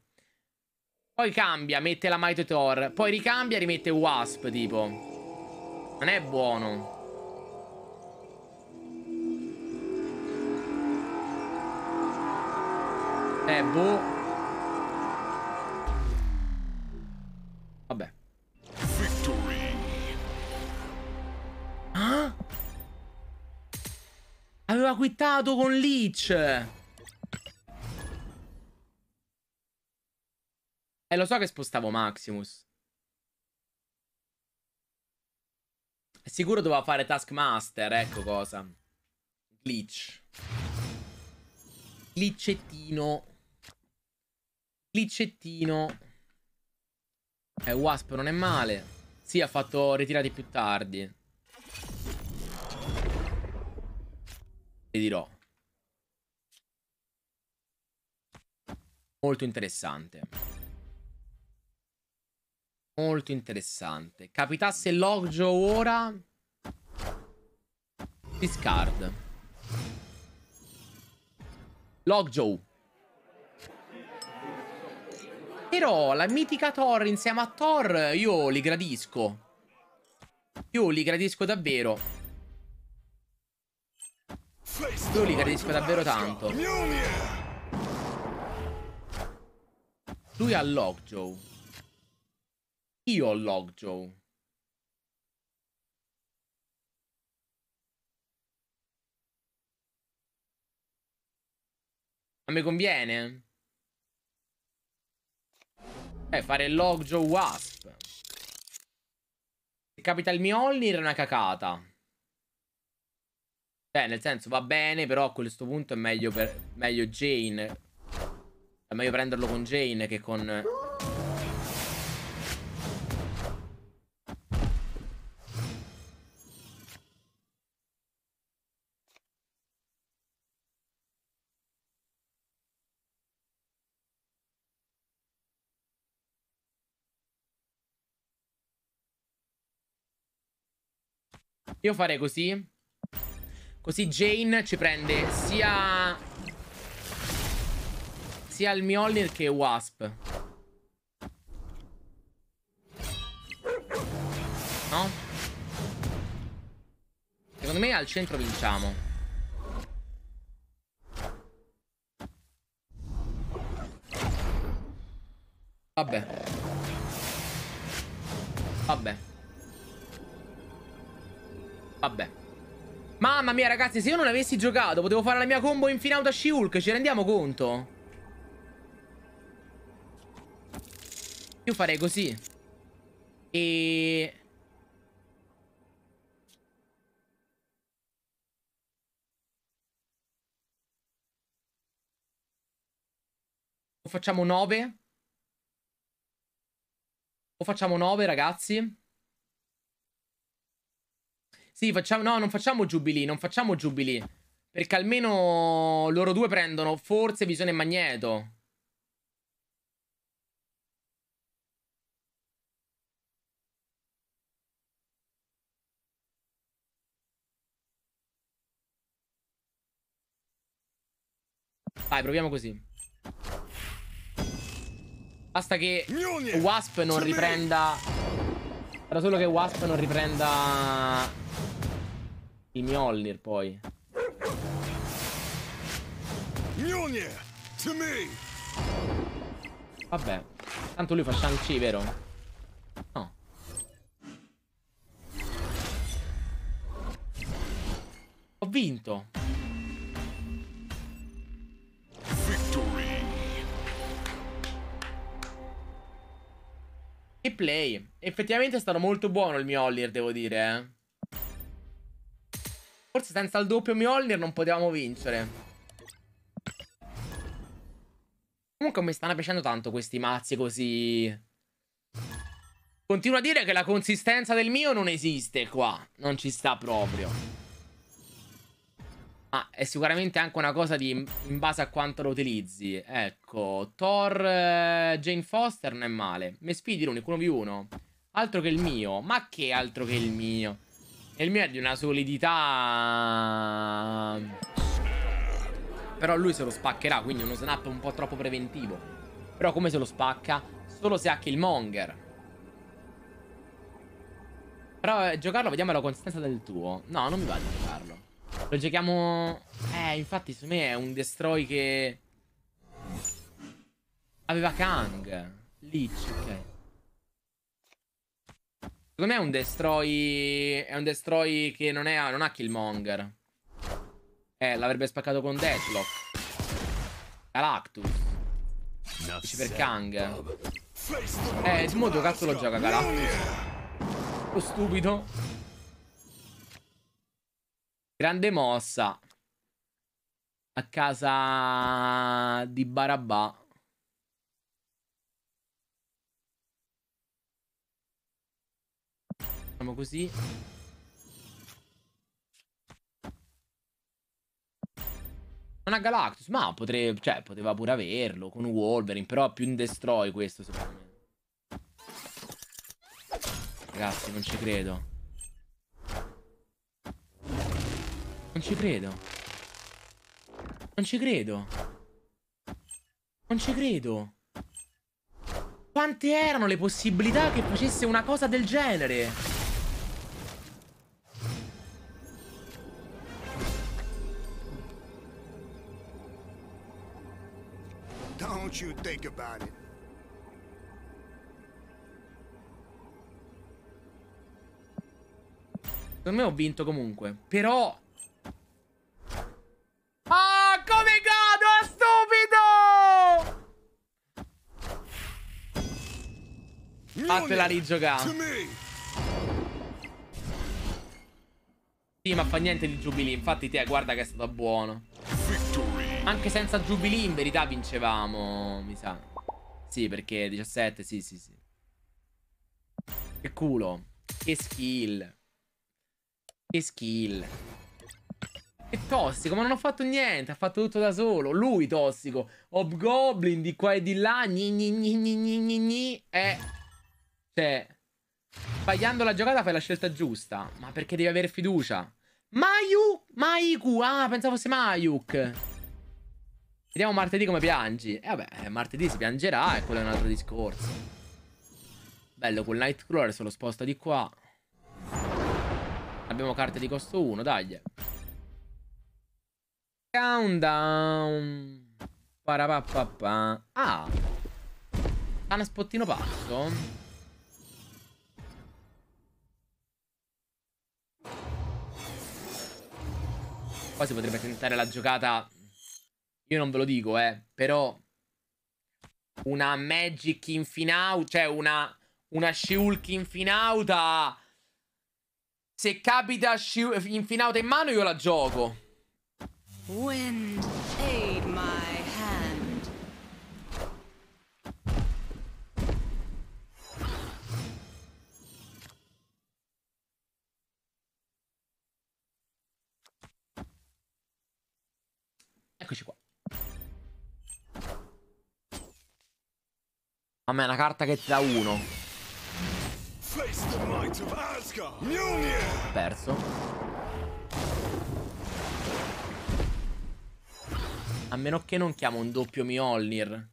Poi cambia, mette la Mighty Thor. Poi ricambia, e rimette Wasp, tipo. Non è buono. Eh, boh. Vabbè. Victory. Ah? Aveva quittato con Leech. E eh, lo so che spostavo Maximus. Sicuro doveva fare Taskmaster, ecco cosa. Glitch. Glitchettino. Glitchettino. Eh, Wasp non è male. Sì, ha fatto ritirati più tardi. E dirò. Molto interessante. Molto interessante. Capitasse Logjo ora... Discard. Logjo. Però la mitica Thor insieme a Thor io li gradisco. Io li gradisco davvero. Io li gradisco davvero tanto. Lui ha Logjo. Io ho Logjaw. A me conviene? Eh, fare Logjaw Wasp. Se capita il mio Mjolnir è una cacata. Beh, cioè, nel senso, va bene, però a questo punto è meglio, per, meglio Jane. È meglio prenderlo con Jane che con... Io farei così. Così Jane ci prende sia... Sia il Mjolnir che Wasp. No? Secondo me al centro vinciamo. Vabbè. Vabbè. Vabbè. Mamma mia, ragazzi, se io non avessi giocato, potevo fare la mia combo in finale da She-Hulk. Ci rendiamo conto? Io farei così. E... O facciamo 9. O facciamo 9, ragazzi. Sì, facciamo... No, non facciamo Jubilee, non facciamo Jubilee. Perché almeno loro due prendono forse Visione e Magneto. Dai, proviamo così. Basta che Wasp non riprenda Spero solo che Wasp non riprenda i Mjolnir poi. Mjolnir, to me. Vabbè. Tanto lui fa Shang-Chi, vero? No. Ho vinto. E play. Effettivamente è stato molto buono il mio Mjolnir, devo dire. Eh. Forse senza il doppio mio Mjolnir non potevamo vincere. Comunque mi stanno piacendo tanto questi mazzi così... Continuo a dire che la consistenza del mio non esiste qua. Non ci sta proprio. Ma ah, è sicuramente anche una cosa di, in base a quanto lo utilizzi. Ecco, Thor eh, Jane Foster non è male. Me sfidi l'unico, uno più uno. Altro che il mio. Ma che altro che il mio? E Il mio è di una solidità... Ehm, però lui se lo spaccherà, quindi uno snap un po' troppo preventivo. Però come se lo spacca? Solo se ha Killmonger. Però eh, giocarlo, vediamo la consistenza del tuo. No, non mi va di giocarlo. Lo giochiamo... Eh, infatti su me è un destroy che... Aveva Kang. Leech, ok. Secondo me è un destroy... È un destroy che non, è... non ha Killmonger. Eh, l'avrebbe spaccato con Deathlock. Galactus. Dici per Kang. Eh, Smoto cazzo lo gioca Galactus. Lo stupido. Grande mossa. A casa di Barabà. Facciamo così. Non ha Galactus, ma potrebbe, cioè, poteva pure averlo con Wolverine, però più un destroy questo secondo me. Ragazzi, non ci credo. Non ci credo. Non ci credo. Non ci credo. Quante erano le possibilità che facesse una cosa del genere? Don't you think about it. Secondo me ho vinto comunque. Però Ah, come godo, stupido! Ah, te la rigioca. Sì, ma fa niente di Jubilee. Infatti, te, guarda che è stato buono. Anche senza Jubilee, in verità, vincevamo, mi sa. Sì, perché 17, sì, sì, sì. Che culo. Che skill. Che skill. È tossico, ma non ho fatto niente, ha fatto tutto da solo. Lui tossico. Hobgoblin di qua e di là, gni gni gni gni gni gni gni. Eh. Cioè, sbagliando la giocata fai la scelta giusta. Ma perché devi avere fiducia? Mayu! Maiku! Ah, pensavo fosse Mayuk. Vediamo martedì come piangi. E eh, vabbè, eh, martedì si piangerà e quello è un altro discorso. Bello, quel Nightcrawler se lo sposta di qua. Abbiamo carte di costo 1, dai. Countdown. Parapapapa. Ah. Ha spottino pazzo. Qua si potrebbe tentare la giocata. Io non ve lo dico, eh. Però. Una Magic infinauta. Cioè, una. Una Shulk infinauta. Se capita infinauta in mano, io la gioco. Wind, aid my hand. Eccoci qua. A me è una carta che ti dà uno. Perso. A meno che non chiamo un doppio Mjolnir. A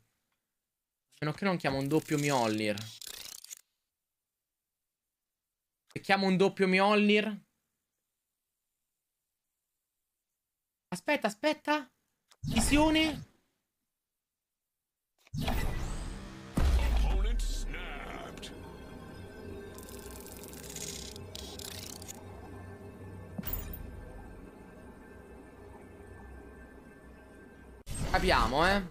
meno che non chiamo un doppio Mjolnir. Se chiamo un doppio Mjolnir... Aspetta, aspetta. Visione. capiamo, eh.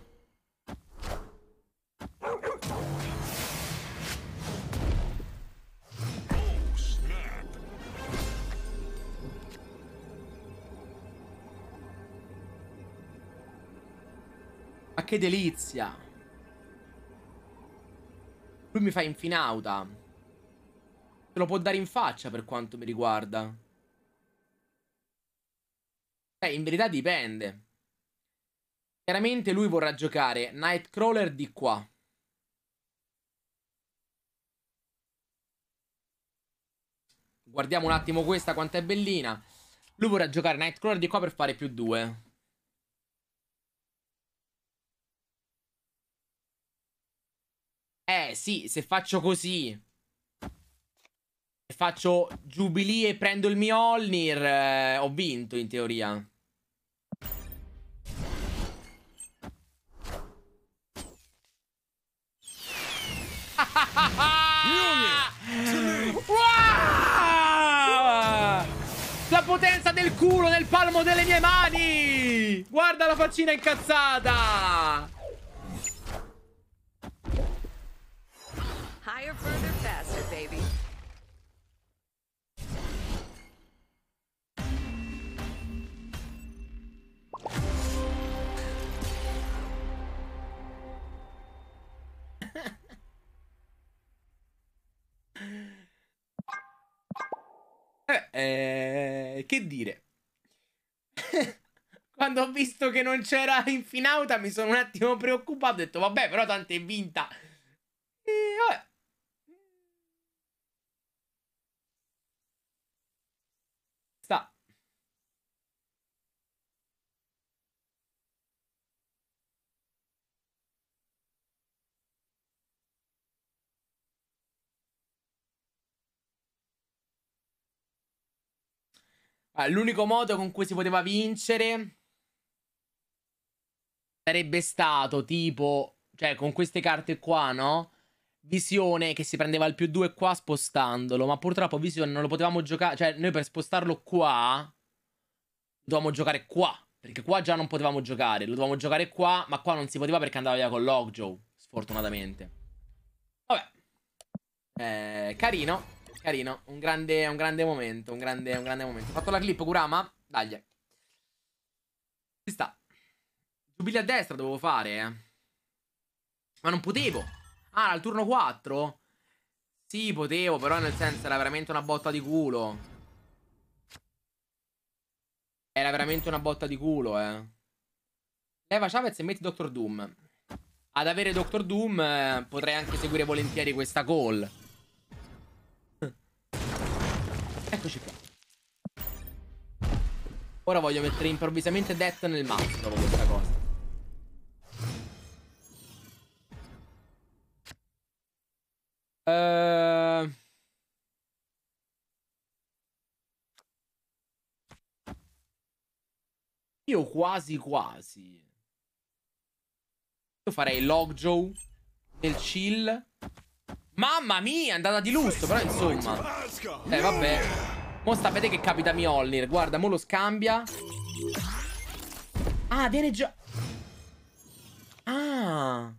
Ma che delizia. Lui mi fa infinauta. Te lo può dare in faccia per quanto mi riguarda. Eh, in verità dipende. Chiaramente lui vorrà giocare Nightcrawler di qua. Guardiamo un attimo questa quanto è bellina. Lui vorrà giocare Nightcrawler di qua per fare più due. Eh sì, se faccio così faccio Jubilee e prendo il mio Olnir, eh, ho vinto in teoria. wow! La potenza del culo nel palmo delle mie mani! Guarda la faccina incazzata! Higher, further, faster, baby. Eh, eh, che dire? Quando ho visto che non c'era Infinauta mi sono un attimo preoccupato, ho detto vabbè, però tanto è vinta. E vabbè, Ah, l'unico modo con cui si poteva vincere sarebbe stato tipo, cioè con queste carte qua, no? Visione che si prendeva il più 2 qua spostandolo, ma purtroppo Visione non lo potevamo giocare, cioè noi per spostarlo qua dovevamo giocare qua, perché qua già non potevamo giocare, lo dovevamo giocare qua, ma qua non si poteva perché andava via con Lockjaw, sfortunatamente. Vabbè. Eh, carino. Carino, un grande, un grande momento, un grande, un grande momento. Ho fatto la clip, Kurama? Dagli. Si sta. Giubile a destra dovevo fare, eh. Ma non potevo. Ah, al turno 4? Sì, potevo, però nel senso era veramente una botta di culo. Era veramente una botta di culo, eh. Leva Chavez e metti Dr. Doom. Ad avere Dr. Doom eh, potrei anche seguire volentieri questa call. Eccoci qua. Ora voglio mettere improvvisamente Death nel mazzo dopo questa cosa. Ehm... Io quasi quasi. Io farei Logjoe nel chill Mamma mia, è andata di lusso, però insomma. Eh, vabbè. Mo sapete che capita a Mjolnir. Guarda, mo lo scambia. Ah, viene già... Ah...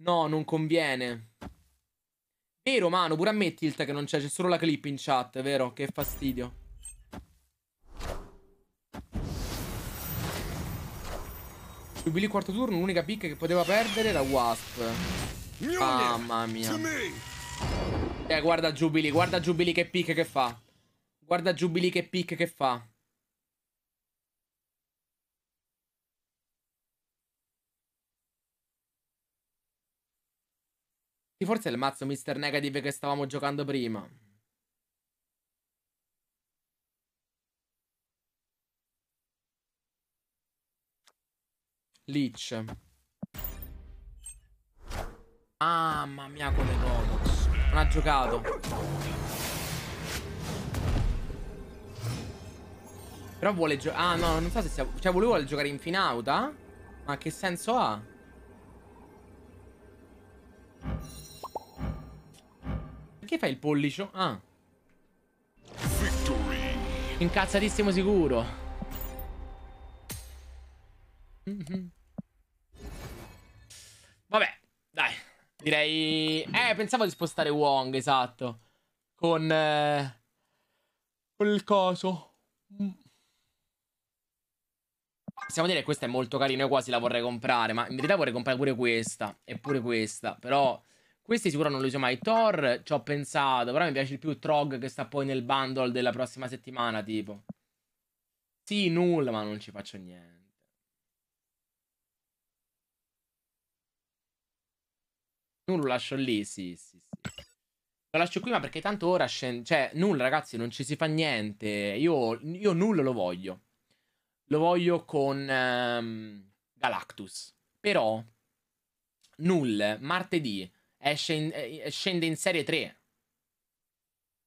No, non conviene. Ehi Romano, pure a me tilt che non c'è, c'è solo la clip in chat, vero? Che fastidio. Subì il quarto turno, l'unica pick che poteva perdere era Wasp. mamma mia. Eh, guarda Jubilee, guarda Jubilee che pick che fa. Guarda Jubilee che pick che fa. Sì, forse è il mazzo Mr. Negative che stavamo giocando prima. Leech. Ah, mamma mia come godo. Non ha giocato. Però vuole giocare... Ah no, non so se sia... Cioè volevo giocare in finauta? Ma che senso ha? Perché fai il pollicio? Ah. Victory. Incazzatissimo sicuro. Mhm. Vabbè, dai. Direi... Eh, pensavo di spostare Wong, esatto. Con... Eh... il coso. Mm. Possiamo dire che questa è molto carina, io quasi la vorrei comprare, ma in verità vorrei comprare pure questa e pure questa, però... Questi sicuro non li uso mai. Thor ci ho pensato, però mi piace di più Trog che sta poi nel bundle della prossima settimana, tipo. Sì, nulla, ma non ci faccio niente. Nulla lo lascio lì, sì, sì, sì. Lo lascio qui, ma perché tanto ora scende... Cioè, nulla, ragazzi, non ci si fa niente. Io, io nulla lo voglio. Lo voglio con um, Galactus. Però, nulla, martedì in, eh, scende in serie 3.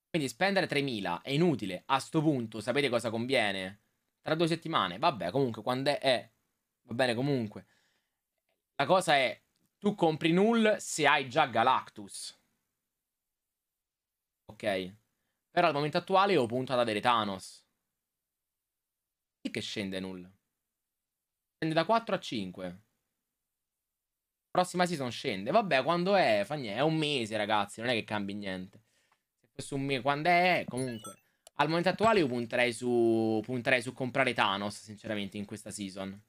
Quindi spendere 3.000 è inutile. A sto punto, sapete cosa conviene? Tra due settimane. Vabbè, comunque, quando è... è va bene, comunque. La cosa è, tu compri null se hai già Galactus. Ok. Però al momento attuale ho punto ad avere Thanos. Sì che scende null. Scende da 4 a 5. Prossima season scende. Vabbè, quando è? Fa niente. È un mese, ragazzi. Non è che cambi niente. Se fosse un mese, quando è? Comunque. Al momento attuale io punterei su, punterei su comprare Thanos, sinceramente, in questa season.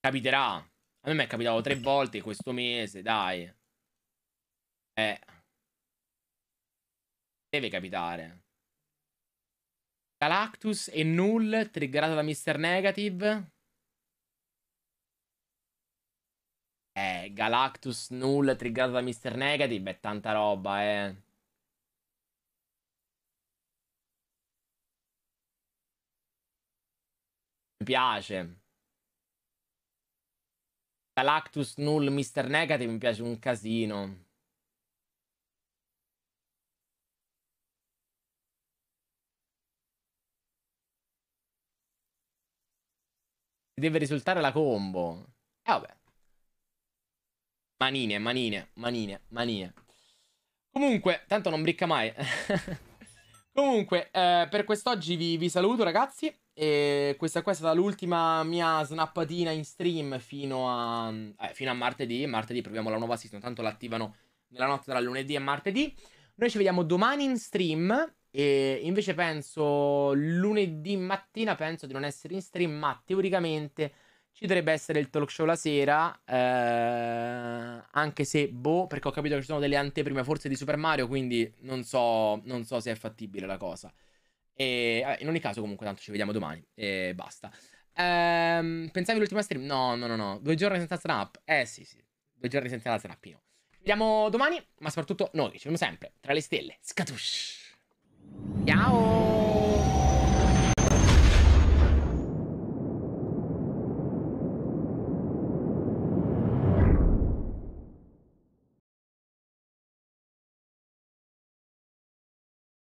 Capiterà. A me mi è capitato tre volte questo mese, dai. Eh. Deve capitare. Galactus e Null, triggerato da Mr. Negative. Eh, Galactus nulla triggerata da Mr. Negative è tanta roba, eh. Mi piace. Galactus null Mr. Negative mi piace un casino. Deve risultare la combo. E eh, vabbè. Manine, manine, manine, manine. Comunque, tanto non bricca mai. Comunque, eh, per quest'oggi vi, vi, saluto ragazzi. E questa qua è stata l'ultima mia snappatina in stream fino a, eh, fino a martedì. Martedì proviamo la nuova season, tanto l'attivano nella notte tra lunedì e martedì. Noi ci vediamo domani in stream. E invece penso lunedì mattina penso di non essere in stream, ma teoricamente ci dovrebbe essere il talk show la sera, eh, anche se boh, perché ho capito che ci sono delle anteprime forse di Super Mario, quindi non so, non so se è fattibile la cosa. E, in ogni caso comunque tanto ci vediamo domani e basta. Ehm, pensavi l'ultima stream? No, no, no, no. Due giorni senza snap? Eh sì, sì. Due giorni senza la snappino. Vediamo domani, ma soprattutto noi, ci vediamo sempre, tra le stelle. Scatush! Ciao!